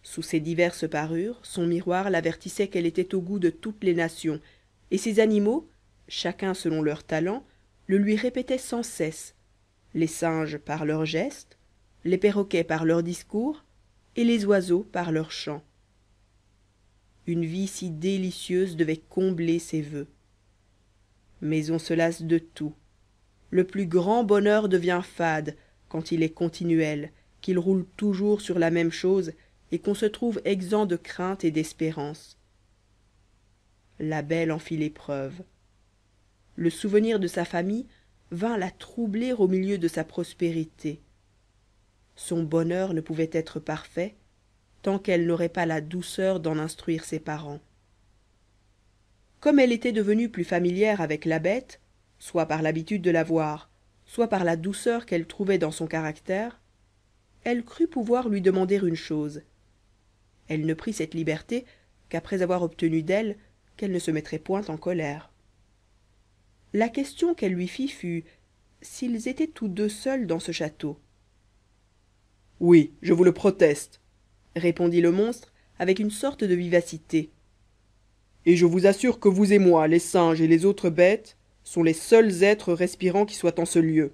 sous ses diverses parures son miroir l'avertissait qu'elle était au goût de toutes les nations et ses animaux chacun selon leur talent le lui répétait sans cesse les singes par leurs gestes les perroquets par leurs discours et les oiseaux par leurs chants une vie si délicieuse devait combler ses voeux mais on se lasse de tout le plus grand bonheur devient fade quand il est continuel qu'il roule toujours sur la même chose et qu'on se trouve exempt de crainte et d'espérance la belle en fit l'épreuve le souvenir de sa famille vint la troubler au milieu de sa prospérité son bonheur ne pouvait être parfait tant qu'elle n'aurait pas la douceur d'en instruire ses parents comme elle était devenue plus familière avec la bête soit par l'habitude de la voir soit par la douceur qu'elle trouvait dans son caractère elle crut pouvoir lui demander une chose elle ne prit cette liberté qu'après avoir obtenu d'elle qu'elle ne se mettrait point en colère la question qu'elle lui fit fut s'ils étaient tous deux seuls dans ce château oui je vous le proteste répondit le monstre avec une sorte de vivacité et je vous assure que vous et moi les singes et les autres bêtes sont les seuls êtres respirants qui soient en ce lieu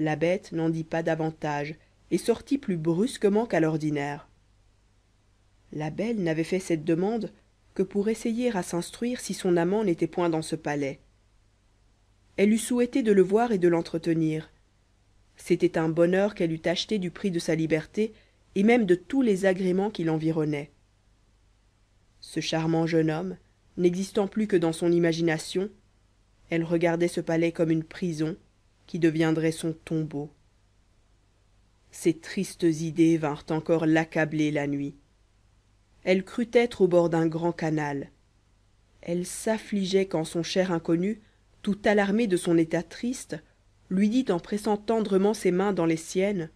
la bête n'en dit pas davantage et sortit plus brusquement qu'à l'ordinaire la belle n'avait fait cette demande que pour essayer à s'instruire si son amant n'était point dans ce palais elle eût souhaité de le voir et de l'entretenir c'était un bonheur qu'elle eût acheté du prix de sa liberté et même de tous les agréments qui l'environnaient ce charmant jeune homme n'existant plus que dans son imagination elle regardait ce palais comme une prison qui deviendrait son tombeau ces tristes idées vinrent encore l'accabler la nuit elle crut être au bord d'un grand canal elle s'affligeait quand son cher inconnu tout alarmé de son état triste lui dit en pressant tendrement ses mains dans les siennes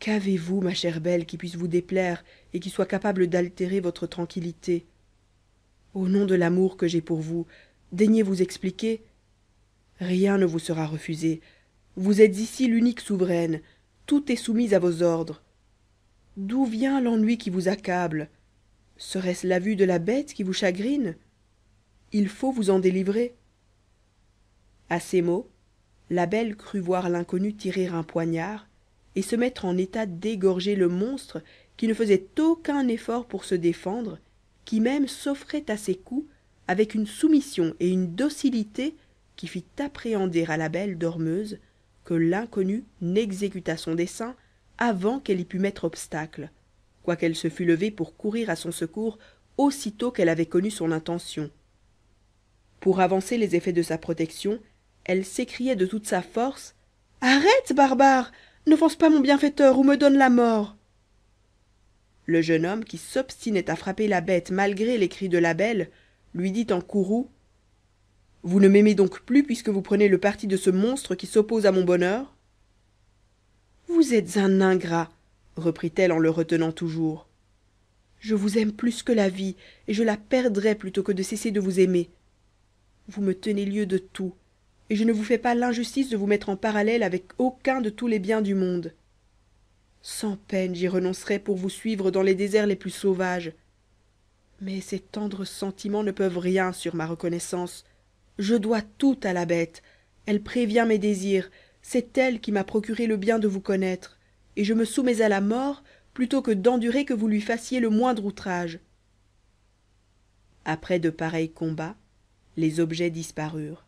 qu'avez-vous ma chère belle qui puisse vous déplaire et qui soit capable d'altérer votre tranquillité au nom de l'amour que j'ai pour vous daignez vous expliquer rien ne vous sera refusé vous êtes ici l'unique souveraine tout est soumis à vos ordres d'où vient l'ennui qui vous accable serait-ce la vue de la bête qui vous chagrine il faut vous en délivrer À ces mots la belle crut voir l'inconnu tirer un poignard et se mettre en état d'égorger le monstre qui ne faisait aucun effort pour se défendre qui même s'offrait à ses coups avec une soumission et une docilité qui fit appréhender à la belle dormeuse que l'inconnu n'exécuta son dessein avant qu'elle y pût mettre obstacle quoiqu'elle se fût levée pour courir à son secours aussitôt qu'elle avait connu son intention pour avancer les effets de sa protection elle s'écriait de toute sa force arrête barbare n'offense pas mon bienfaiteur ou me donne la mort le jeune homme qui s'obstinait à frapper la bête malgré les cris de la belle lui dit en courroux vous ne m'aimez donc plus puisque vous prenez le parti de ce monstre qui s'oppose à mon bonheur vous êtes un ingrat reprit-elle en le retenant toujours je vous aime plus que la vie et je la perdrais plutôt que de cesser de vous aimer vous me tenez lieu de tout et je ne vous fais pas l'injustice de vous mettre en parallèle avec aucun de tous les biens du monde sans peine j'y renoncerais pour vous suivre dans les déserts les plus sauvages mais ces tendres sentiments ne peuvent rien sur ma reconnaissance je dois tout à la bête elle prévient mes désirs c'est elle qui m'a procuré le bien de vous connaître et je me soumets à la mort plutôt que d'endurer que vous lui fassiez le moindre outrage après de pareils combats les objets disparurent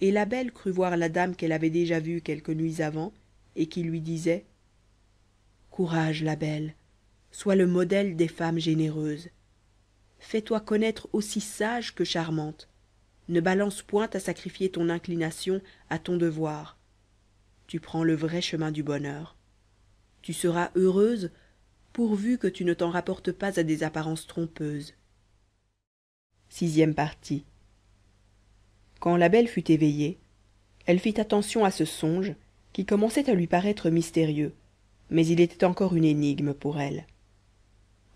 et la belle crut voir la dame qu'elle avait déjà vue quelques nuits avant et qui lui disait courage la belle sois le modèle des femmes généreuses fais-toi connaître aussi sage que charmante ne balance point à sacrifier ton inclination à ton devoir tu prends le vrai chemin du bonheur tu seras heureuse pourvu que tu ne t'en rapportes pas à des apparences trompeuses partie quand la belle fut éveillée elle fit attention à ce songe qui commençait à lui paraître mystérieux mais il était encore une énigme pour elle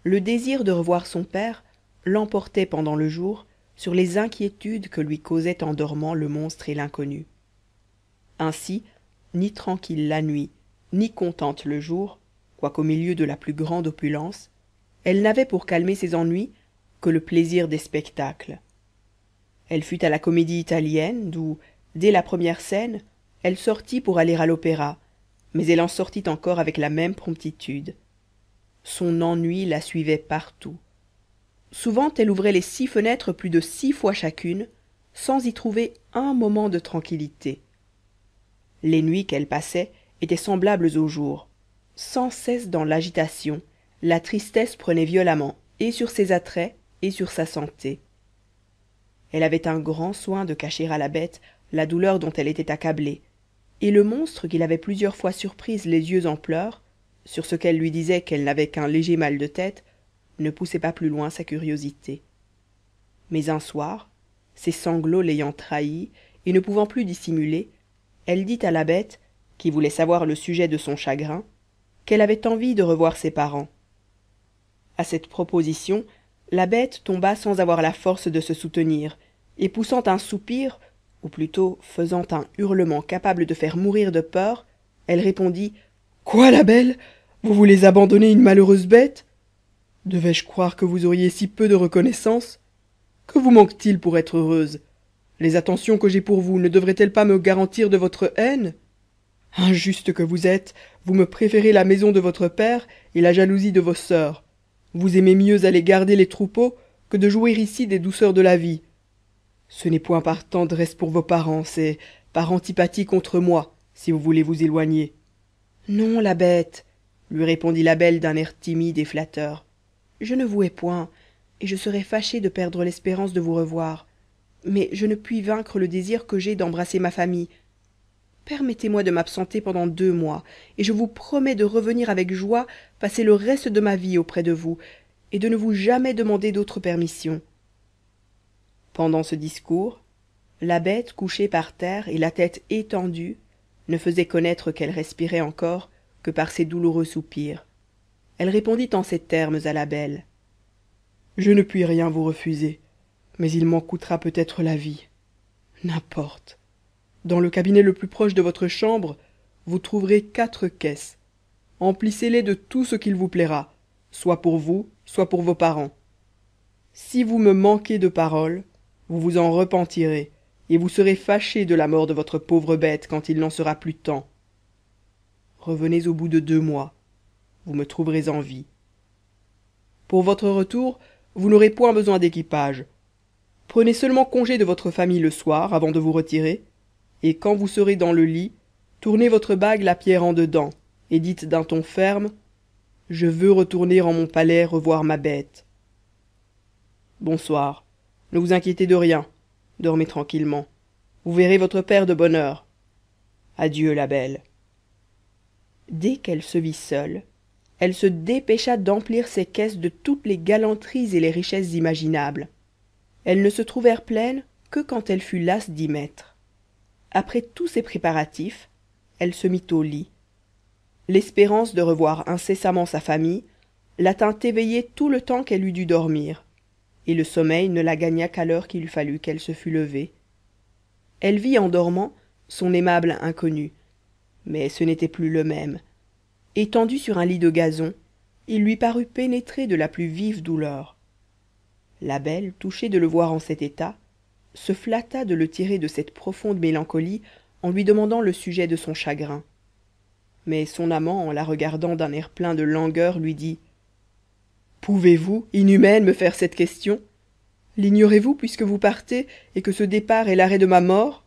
le désir de revoir son père l'emportait pendant le jour sur les inquiétudes que lui causaient en dormant le monstre et l'inconnu ainsi ni tranquille la nuit ni contente le jour quoiqu'au milieu de la plus grande opulence elle n'avait pour calmer ses ennuis que le plaisir des spectacles elle fut à la comédie-italienne d'où dès la première scène elle sortit pour aller à l'opéra mais elle en sortit encore avec la même promptitude son ennui la suivait partout souvent elle ouvrait les six fenêtres plus de six fois chacune sans y trouver un moment de tranquillité les nuits qu'elle passait étaient semblables aux jours sans cesse dans l'agitation la tristesse prenait violemment et sur ses attraits et sur sa santé elle avait un grand soin de cacher à la bête la douleur dont elle était accablée et le monstre qui l'avait plusieurs fois surprise les yeux en pleurs sur ce qu'elle lui disait qu'elle n'avait qu'un léger mal de tête ne poussait pas plus loin sa curiosité mais un soir ses sanglots l'ayant trahie et ne pouvant plus dissimuler elle dit à la bête qui voulait savoir le sujet de son chagrin qu'elle avait envie de revoir ses parents à cette proposition la bête tomba sans avoir la force de se soutenir et poussant un soupir ou plutôt faisant un hurlement capable de faire mourir de peur elle répondit quoi la belle vous voulez abandonner une malheureuse bête devais-je croire que vous auriez si peu de reconnaissance que vous manque-t-il pour être heureuse les attentions que j'ai pour vous ne devraient-elles pas me garantir de votre haine injuste que vous êtes vous me préférez la maison de votre père et la jalousie de vos sœurs. vous aimez mieux aller garder les troupeaux que de jouir ici des douceurs de la vie ce n'est point par tendresse pour vos parents c'est par antipathie contre moi si vous voulez vous éloigner non la bête lui répondit la belle d'un air timide et flatteur je ne vous hais point et je serais fâchée de perdre l'espérance de vous revoir mais je ne puis vaincre le désir que j'ai d'embrasser ma famille permettez-moi de m'absenter pendant deux mois et je vous promets de revenir avec joie passer le reste de ma vie auprès de vous et de ne vous jamais demander d'autre permission pendant ce discours la bête couchée par terre et la tête étendue ne faisait connaître qu'elle respirait encore que par ses douloureux soupirs elle répondit en ces termes à la belle je ne puis rien vous refuser mais il m'en coûtera peut-être la vie n'importe dans le cabinet le plus proche de votre chambre vous trouverez quatre caisses emplissez les de tout ce qu'il vous plaira soit pour vous soit pour vos parents si vous me manquez de parole vous vous en repentirez et vous serez fâché de la mort de votre pauvre bête quand il n'en sera plus temps revenez au bout de deux mois vous me trouverez en vie pour votre retour vous n'aurez point besoin d'équipage prenez seulement congé de votre famille le soir avant de vous retirer et quand vous serez dans le lit tournez votre bague la pierre en dedans et dites d'un ton ferme je veux retourner en mon palais revoir ma bête bonsoir ne vous inquiétez de rien dormez tranquillement vous verrez votre père de bonne heure adieu la belle dès qu'elle se vit seule elle se dépêcha d'emplir ses caisses de toutes les galanteries et les richesses imaginables elles ne se trouvèrent pleines que quand elle fut lasse d'y mettre après tous ces préparatifs elle se mit au lit l'espérance de revoir incessamment sa famille la tint éveillée tout le temps qu'elle eût dû dormir et le sommeil ne la gagna qu'à l'heure qu'il fallut qu'elle se fût levée elle vit en dormant son aimable inconnu mais ce n'était plus le même étendu sur un lit de gazon il lui parut pénétré de la plus vive douleur la belle touchée de le voir en cet état se flatta de le tirer de cette profonde mélancolie en lui demandant le sujet de son chagrin mais son amant en la regardant d'un air plein de langueur lui dit pouvez-vous inhumaine me faire cette question lignorez vous puisque vous partez et que ce départ est l'arrêt de ma mort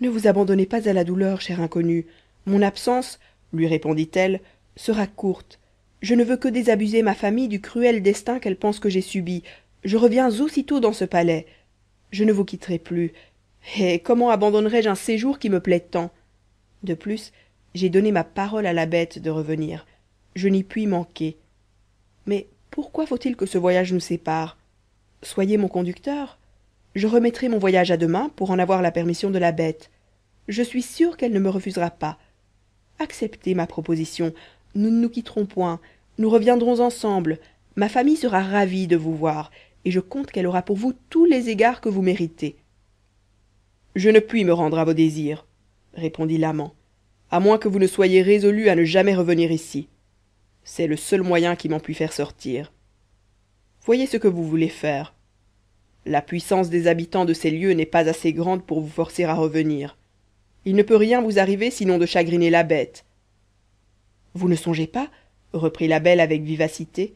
ne vous abandonnez pas à la douleur chère inconnue mon absence lui répondit-elle sera courte je ne veux que désabuser ma famille du cruel destin qu'elle pense que j'ai subi je reviens aussitôt dans ce palais je ne vous quitterai plus eh comment abandonnerai je un séjour qui me plaît tant de plus j'ai donné ma parole à la bête de revenir je n'y puis manquer mais pourquoi faut-il que ce voyage nous sépare soyez mon conducteur je remettrai mon voyage à demain pour en avoir la permission de la bête je suis sûr qu'elle ne me refusera pas acceptez ma proposition nous ne nous quitterons point nous reviendrons ensemble ma famille sera ravie de vous voir et je compte qu'elle aura pour vous tous les égards que vous méritez je ne puis me rendre à vos désirs répondit l'amant à moins que vous ne soyez résolu à ne jamais revenir ici c'est le seul moyen qui m'en puisse faire sortir voyez ce que vous voulez faire la puissance des habitants de ces lieux n'est pas assez grande pour vous forcer à revenir il ne peut rien vous arriver sinon de chagriner la bête vous ne songez pas reprit la belle avec vivacité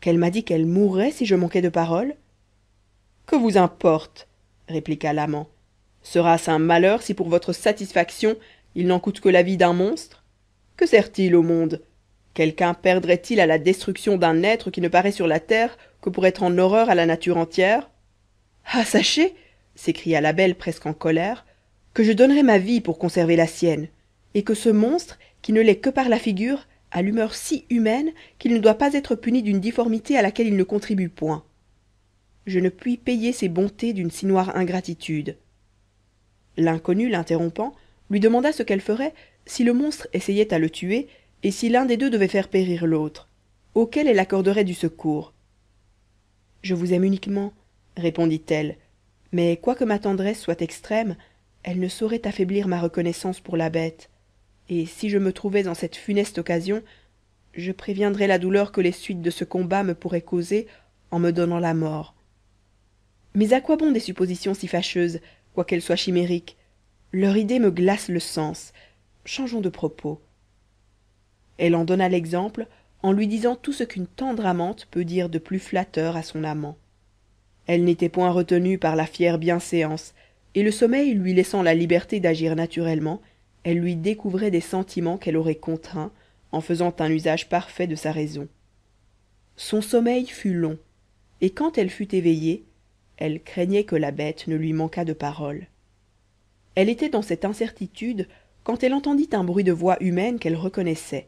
qu'elle m'a dit qu'elle mourrait si je manquais de parole que vous importe répliqua l'amant sera-ce un malheur si pour votre satisfaction il n'en coûte que la vie d'un monstre que sert-il au monde quelqu'un perdrait il à la destruction d'un être qui ne paraît sur la terre que pour être en horreur à la nature entière ah sachez s'écria la belle presque en colère que je donnerais ma vie pour conserver la sienne et que ce monstre qui ne l'est que par la figure à l'humeur si humaine qu'il ne doit pas être puni d'une difformité à laquelle il ne contribue point je ne puis payer ses bontés d'une si noire ingratitude l'inconnue l'interrompant lui demanda ce qu'elle ferait si le monstre essayait à le tuer et si l'un des deux devait faire périr l'autre auquel elle accorderait du secours je vous aime uniquement répondit-elle mais quoique ma tendresse soit extrême elle ne saurait affaiblir ma reconnaissance pour la bête et si je me trouvais en cette funeste occasion je préviendrais la douleur que les suites de ce combat me pourraient causer en me donnant la mort mais à quoi bon des suppositions si fâcheuses quoiqu'elles soient chimériques leur idée me glace le sens changeons de propos elle en donna l'exemple en lui disant tout ce qu'une tendre amante peut dire de plus flatteur à son amant elle n'était point retenue par la fière bienséance et le sommeil lui laissant la liberté d'agir naturellement elle lui découvrait des sentiments qu'elle aurait contraints en faisant un usage parfait de sa raison son sommeil fut long et quand elle fut éveillée elle craignait que la bête ne lui manquât de parole elle était dans cette incertitude quand elle entendit un bruit de voix humaine qu'elle reconnaissait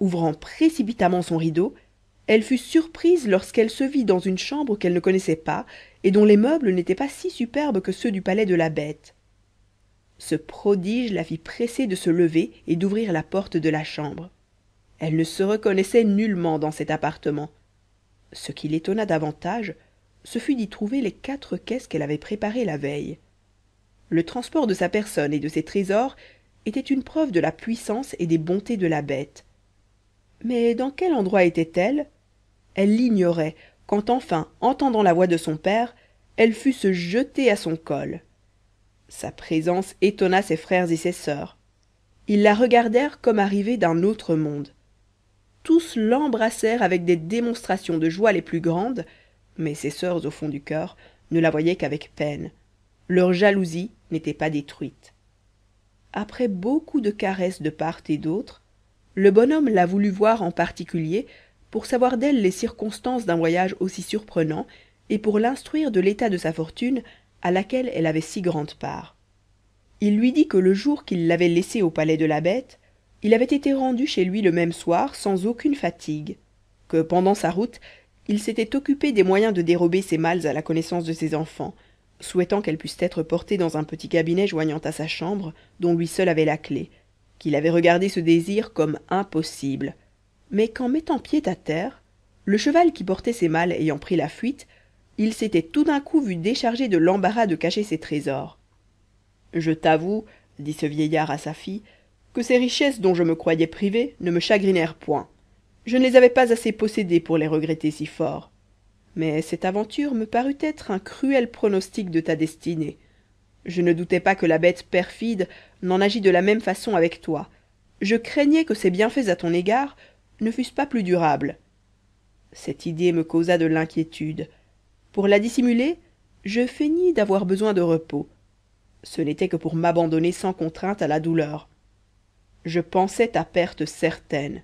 ouvrant précipitamment son rideau elle fut surprise lorsqu'elle se vit dans une chambre qu'elle ne connaissait pas et dont les meubles n'étaient pas si superbes que ceux du palais de la bête ce prodige la fit presser de se lever et d'ouvrir la porte de la chambre elle ne se reconnaissait nullement dans cet appartement ce qui l'étonna davantage ce fut d'y trouver les quatre caisses qu'elle avait préparées la veille le transport de sa personne et de ses trésors était une preuve de la puissance et des bontés de la bête mais dans quel endroit était-elle elle l'ignorait quand enfin entendant la voix de son père elle fut se jeter à son col sa présence étonna ses frères et ses sœurs. ils la regardèrent comme arrivée d'un autre monde tous l'embrassèrent avec des démonstrations de joie les plus grandes mais ses sœurs, au fond du cœur, ne la voyaient qu'avec peine leur jalousie n'était pas détruite après beaucoup de caresses de part et d'autre le bonhomme la voulut voir en particulier pour savoir d'elle les circonstances d'un voyage aussi surprenant et pour l'instruire de l'état de sa fortune à laquelle elle avait si grande part il lui dit que le jour qu'il l'avait laissée au palais de la bête il avait été rendu chez lui le même soir sans aucune fatigue que pendant sa route il s'était occupé des moyens de dérober ses malles à la connaissance de ses enfants souhaitant qu'elles pussent être portées dans un petit cabinet joignant à sa chambre dont lui seul avait la clef qu'il avait regardé ce désir comme impossible mais qu'en mettant pied à terre le cheval qui portait ses malles ayant pris la fuite il s'était tout d'un coup vu déchargé de l'embarras de cacher ses trésors je t'avoue dit ce vieillard à sa fille que ces richesses dont je me croyais privé ne me chagrinèrent point je ne les avais pas assez possédées pour les regretter si fort mais cette aventure me parut être un cruel pronostic de ta destinée je ne doutais pas que la bête perfide n'en agît de la même façon avec toi je craignais que ses bienfaits à ton égard ne fussent pas plus durables cette idée me causa de l'inquiétude pour la dissimuler je feignis d'avoir besoin de repos ce n'était que pour m'abandonner sans contrainte à la douleur je pensais à perte certaine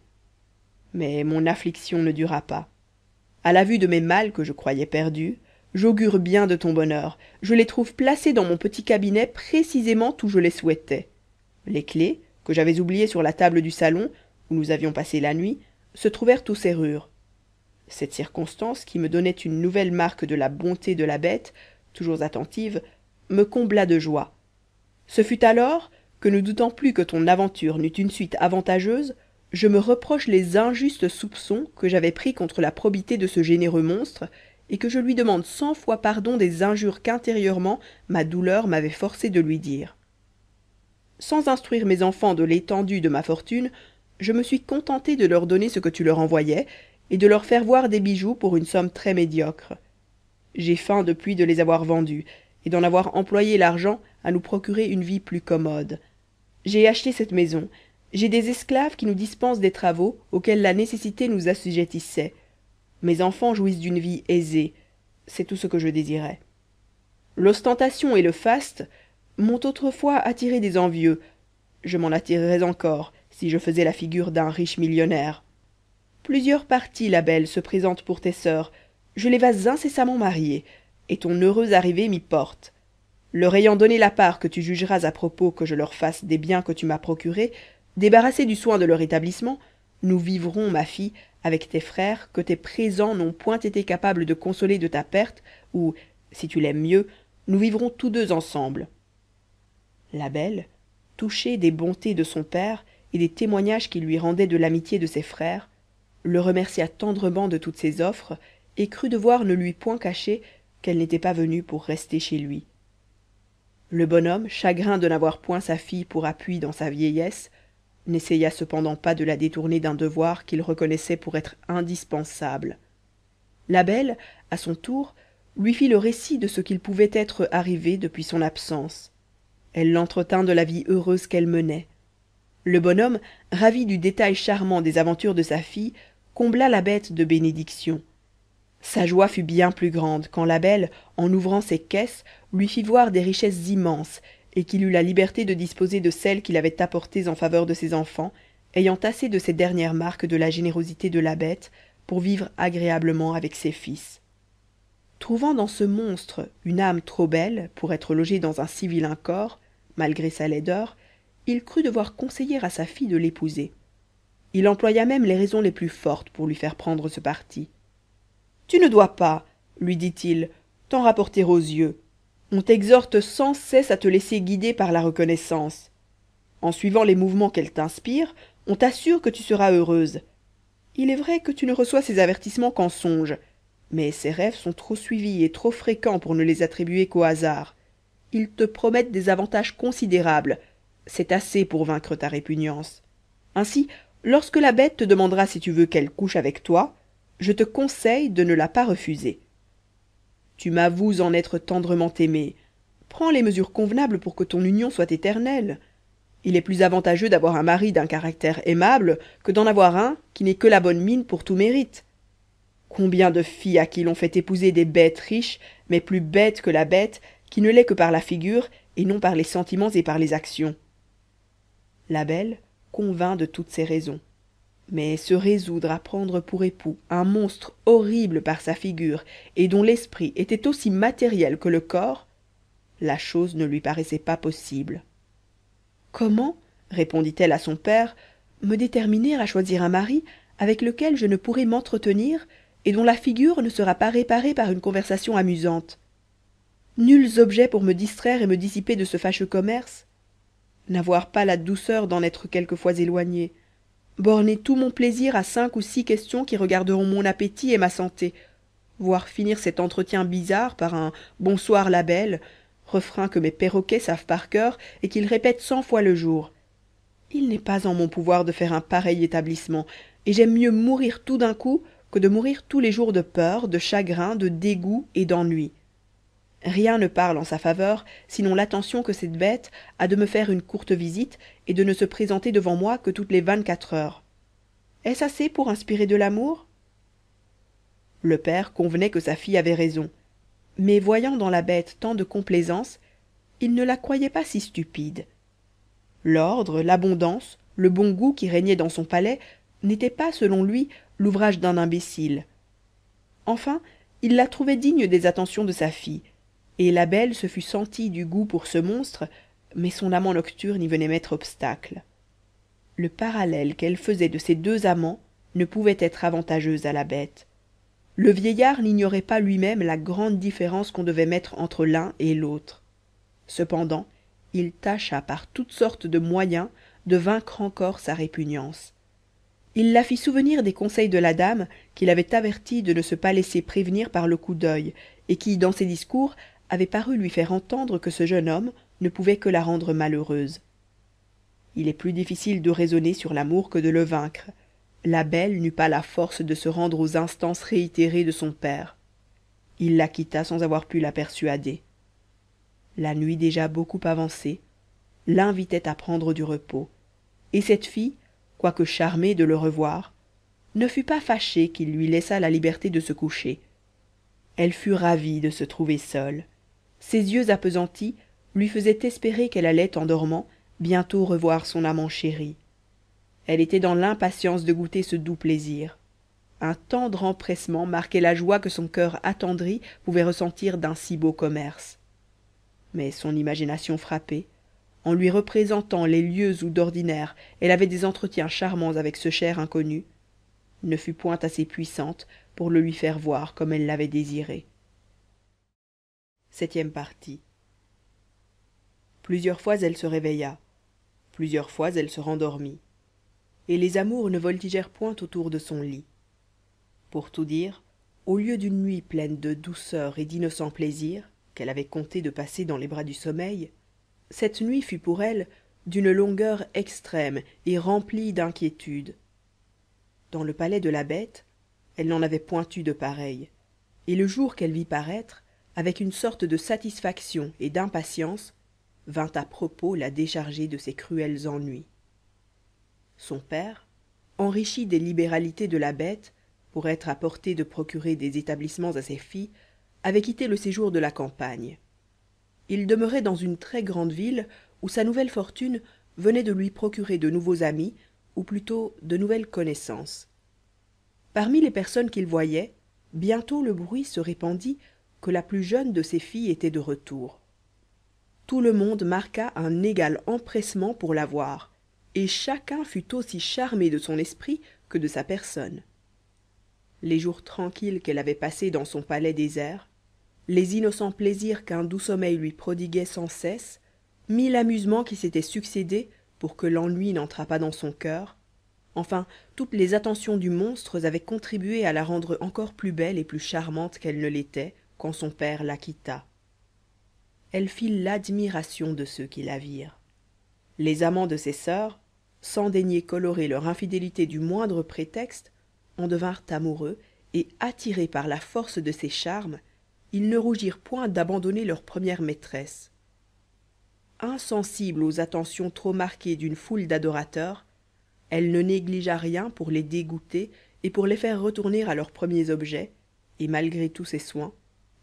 mais mon affliction ne dura pas à la vue de mes mâles que je croyais perdus j'augure bien de ton bonheur je les trouve placés dans mon petit cabinet précisément où je les souhaitais les clefs que j'avais oubliées sur la table du salon où nous avions passé la nuit se trouvèrent aux serrures cette circonstance qui me donnait une nouvelle marque de la bonté de la bête toujours attentive me combla de joie ce fut alors que ne doutant plus que ton aventure n'eût une suite avantageuse je me reproche les injustes soupçons que j'avais pris contre la probité de ce généreux monstre et que je lui demande cent fois pardon des injures qu'intérieurement ma douleur m'avait forcé de lui dire sans instruire mes enfants de l'étendue de ma fortune je me suis contenté de leur donner ce que tu leur envoyais et de leur faire voir des bijoux pour une somme très médiocre j'ai faim depuis de les avoir vendus et d'en avoir employé l'argent à nous procurer une vie plus commode j'ai acheté cette maison j'ai des esclaves qui nous dispensent des travaux auxquels la nécessité nous assujettissait mes enfants jouissent d'une vie aisée c'est tout ce que je désirais l'ostentation et le faste m'ont autrefois attiré des envieux je m'en attirerais encore si je faisais la figure d'un riche millionnaire plusieurs parties, la belle se présentent pour tes sœurs. je les vas incessamment marier et ton heureuse arrivée m'y porte leur ayant donné la part que tu jugeras à propos que je leur fasse des biens que tu m'as procurés débarrassés du soin de leur établissement nous vivrons ma fille avec tes frères que tes présents n'ont point été capables de consoler de ta perte ou si tu l'aimes mieux nous vivrons tous deux ensemble la belle touchée des bontés de son père et des témoignages qu'il lui rendait de l'amitié de ses frères le remercia tendrement de toutes ses offres et crut devoir ne lui point cacher qu'elle n'était pas venue pour rester chez lui le bonhomme chagrin de n'avoir point sa fille pour appui dans sa vieillesse n'essaya cependant pas de la détourner d'un devoir qu'il reconnaissait pour être indispensable la belle à son tour lui fit le récit de ce qu'il pouvait être arrivé depuis son absence elle l'entretint de la vie heureuse qu'elle menait le bonhomme ravi du détail charmant des aventures de sa fille combla la bête de bénédictions sa joie fut bien plus grande quand la belle en ouvrant ses caisses lui fit voir des richesses immenses et qu'il eut la liberté de disposer de celles qu'il avait apportées en faveur de ses enfants ayant assez de ces dernières marques de la générosité de la bête pour vivre agréablement avec ses fils trouvant dans ce monstre une âme trop belle pour être logée dans un si vilain corps malgré sa laideur il crut devoir conseiller à sa fille de l'épouser il employa même les raisons les plus fortes pour lui faire prendre ce parti tu ne dois pas lui dit-il t'en rapporter aux yeux on t'exhorte sans cesse à te laisser guider par la reconnaissance en suivant les mouvements qu'elle t'inspire on t'assure que tu seras heureuse il est vrai que tu ne reçois ces avertissements qu'en songe mais ces rêves sont trop suivis et trop fréquents pour ne les attribuer qu'au hasard ils te promettent des avantages considérables c'est assez pour vaincre ta répugnance ainsi lorsque la bête te demandera si tu veux qu'elle couche avec toi je te conseille de ne la pas refuser tu m'avoues en être tendrement aimée. prends les mesures convenables pour que ton union soit éternelle il est plus avantageux d'avoir un mari d'un caractère aimable que d'en avoir un qui n'est que la bonne mine pour tout mérite combien de filles à qui l'on fait épouser des bêtes riches mais plus bêtes que la bête qui ne l'est que par la figure et non par les sentiments et par les actions la belle convainc de toutes ses raisons mais se résoudre à prendre pour époux un monstre horrible par sa figure et dont l'esprit était aussi matériel que le corps la chose ne lui paraissait pas possible comment répondit-elle à son père me déterminer à choisir un mari avec lequel je ne pourrai m'entretenir et dont la figure ne sera pas réparée par une conversation amusante nuls objets pour me distraire et me dissiper de ce fâcheux commerce n'avoir pas la douceur d'en être quelquefois éloigné borner tout mon plaisir à cinq ou six questions qui regarderont mon appétit et ma santé voir finir cet entretien bizarre par un bonsoir la belle refrain que mes perroquets savent par cœur et qu'ils répètent cent fois le jour il n'est pas en mon pouvoir de faire un pareil établissement et j'aime mieux mourir tout d'un coup que de mourir tous les jours de peur de chagrin de dégoût et d'ennui rien ne parle en sa faveur sinon l'attention que cette bête a de me faire une courte visite et de ne se présenter devant moi que toutes les vingt-quatre heures est-ce assez pour inspirer de l'amour le père convenait que sa fille avait raison mais voyant dans la bête tant de complaisance il ne la croyait pas si stupide l'ordre l'abondance le bon goût qui régnait dans son palais n'étaient pas selon lui l'ouvrage d'un imbécile enfin il la trouvait digne des attentions de sa fille et la belle se fût sentie du goût pour ce monstre mais son amant nocturne y venait mettre obstacle le parallèle qu'elle faisait de ces deux amants ne pouvait être avantageux à la bête le vieillard n'ignorait pas lui-même la grande différence qu'on devait mettre entre l'un et l'autre cependant il tâcha par toutes sortes de moyens de vaincre encore sa répugnance il la fit souvenir des conseils de la dame qu'il avait avertie de ne se pas laisser prévenir par le coup d'œil, et qui dans ses discours avait paru lui faire entendre que ce jeune homme ne pouvait que la rendre malheureuse il est plus difficile de raisonner sur l'amour que de le vaincre la belle n'eut pas la force de se rendre aux instances réitérées de son père il la quitta sans avoir pu la persuader la nuit déjà beaucoup avancée l'invitait à prendre du repos et cette fille quoique charmée de le revoir ne fut pas fâchée qu'il lui laissât la liberté de se coucher elle fut ravie de se trouver seule ses yeux appesantis lui faisaient espérer qu'elle allait en dormant bientôt revoir son amant chéri elle était dans l'impatience de goûter ce doux plaisir un tendre empressement marquait la joie que son cœur attendri pouvait ressentir d'un si beau commerce mais son imagination frappée en lui représentant les lieux où d'ordinaire elle avait des entretiens charmants avec ce cher inconnu ne fut point assez puissante pour le lui faire voir comme elle l'avait désiré plusieurs fois elle se réveilla plusieurs fois elle se rendormit et les amours ne voltigèrent point autour de son lit pour tout dire au lieu d'une nuit pleine de douceur et d'innocents plaisirs qu'elle avait compté de passer dans les bras du sommeil cette nuit fut pour elle d'une longueur extrême et remplie d'inquiétudes dans le palais de la bête elle n'en avait point eu de pareille et le jour qu'elle vit paraître avec une sorte de satisfaction et d'impatience vint à propos la décharger de ses cruels ennuis son père enrichi des libéralités de la bête pour être à portée de procurer des établissements à ses filles avait quitté le séjour de la campagne il demeurait dans une très grande ville où sa nouvelle fortune venait de lui procurer de nouveaux amis ou plutôt de nouvelles connaissances parmi les personnes qu'il voyait bientôt le bruit se répandit que la plus jeune de ses filles était de retour tout le monde marqua un égal empressement pour la voir et chacun fut aussi charmé de son esprit que de sa personne les jours tranquilles qu'elle avait passés dans son palais désert les innocents plaisirs qu'un doux sommeil lui prodiguait sans cesse mille amusements qui s'étaient succédés pour que l'ennui n'entrât pas dans son cœur, enfin toutes les attentions du monstre avaient contribué à la rendre encore plus belle et plus charmante qu'elle ne l'était quand son père la quitta elle fit l'admiration de ceux qui la virent les amants de ses sœurs, sans daigner colorer leur infidélité du moindre prétexte en devinrent amoureux et attirés par la force de ses charmes ils ne rougirent point d'abandonner leur première maîtresse insensible aux attentions trop marquées d'une foule d'adorateurs elle ne négligea rien pour les dégoûter et pour les faire retourner à leurs premiers objets et malgré tous ses soins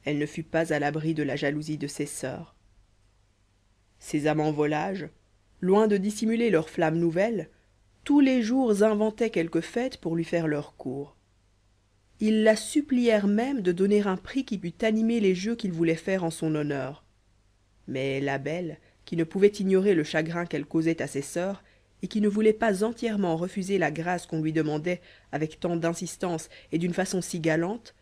elle ne fut pas à l'abri de la jalousie de ses sœurs. ces amants volages loin de dissimuler leur flamme nouvelle tous les jours inventaient quelque fête pour lui faire leur cour ils la supplièrent même de donner un prix qui pût animer les jeux qu'ils voulaient faire en son honneur mais la belle qui ne pouvait ignorer le chagrin qu'elle causait à ses sœurs, et qui ne voulait pas entièrement refuser la grâce qu'on lui demandait avec tant d'insistance et d'une façon si galante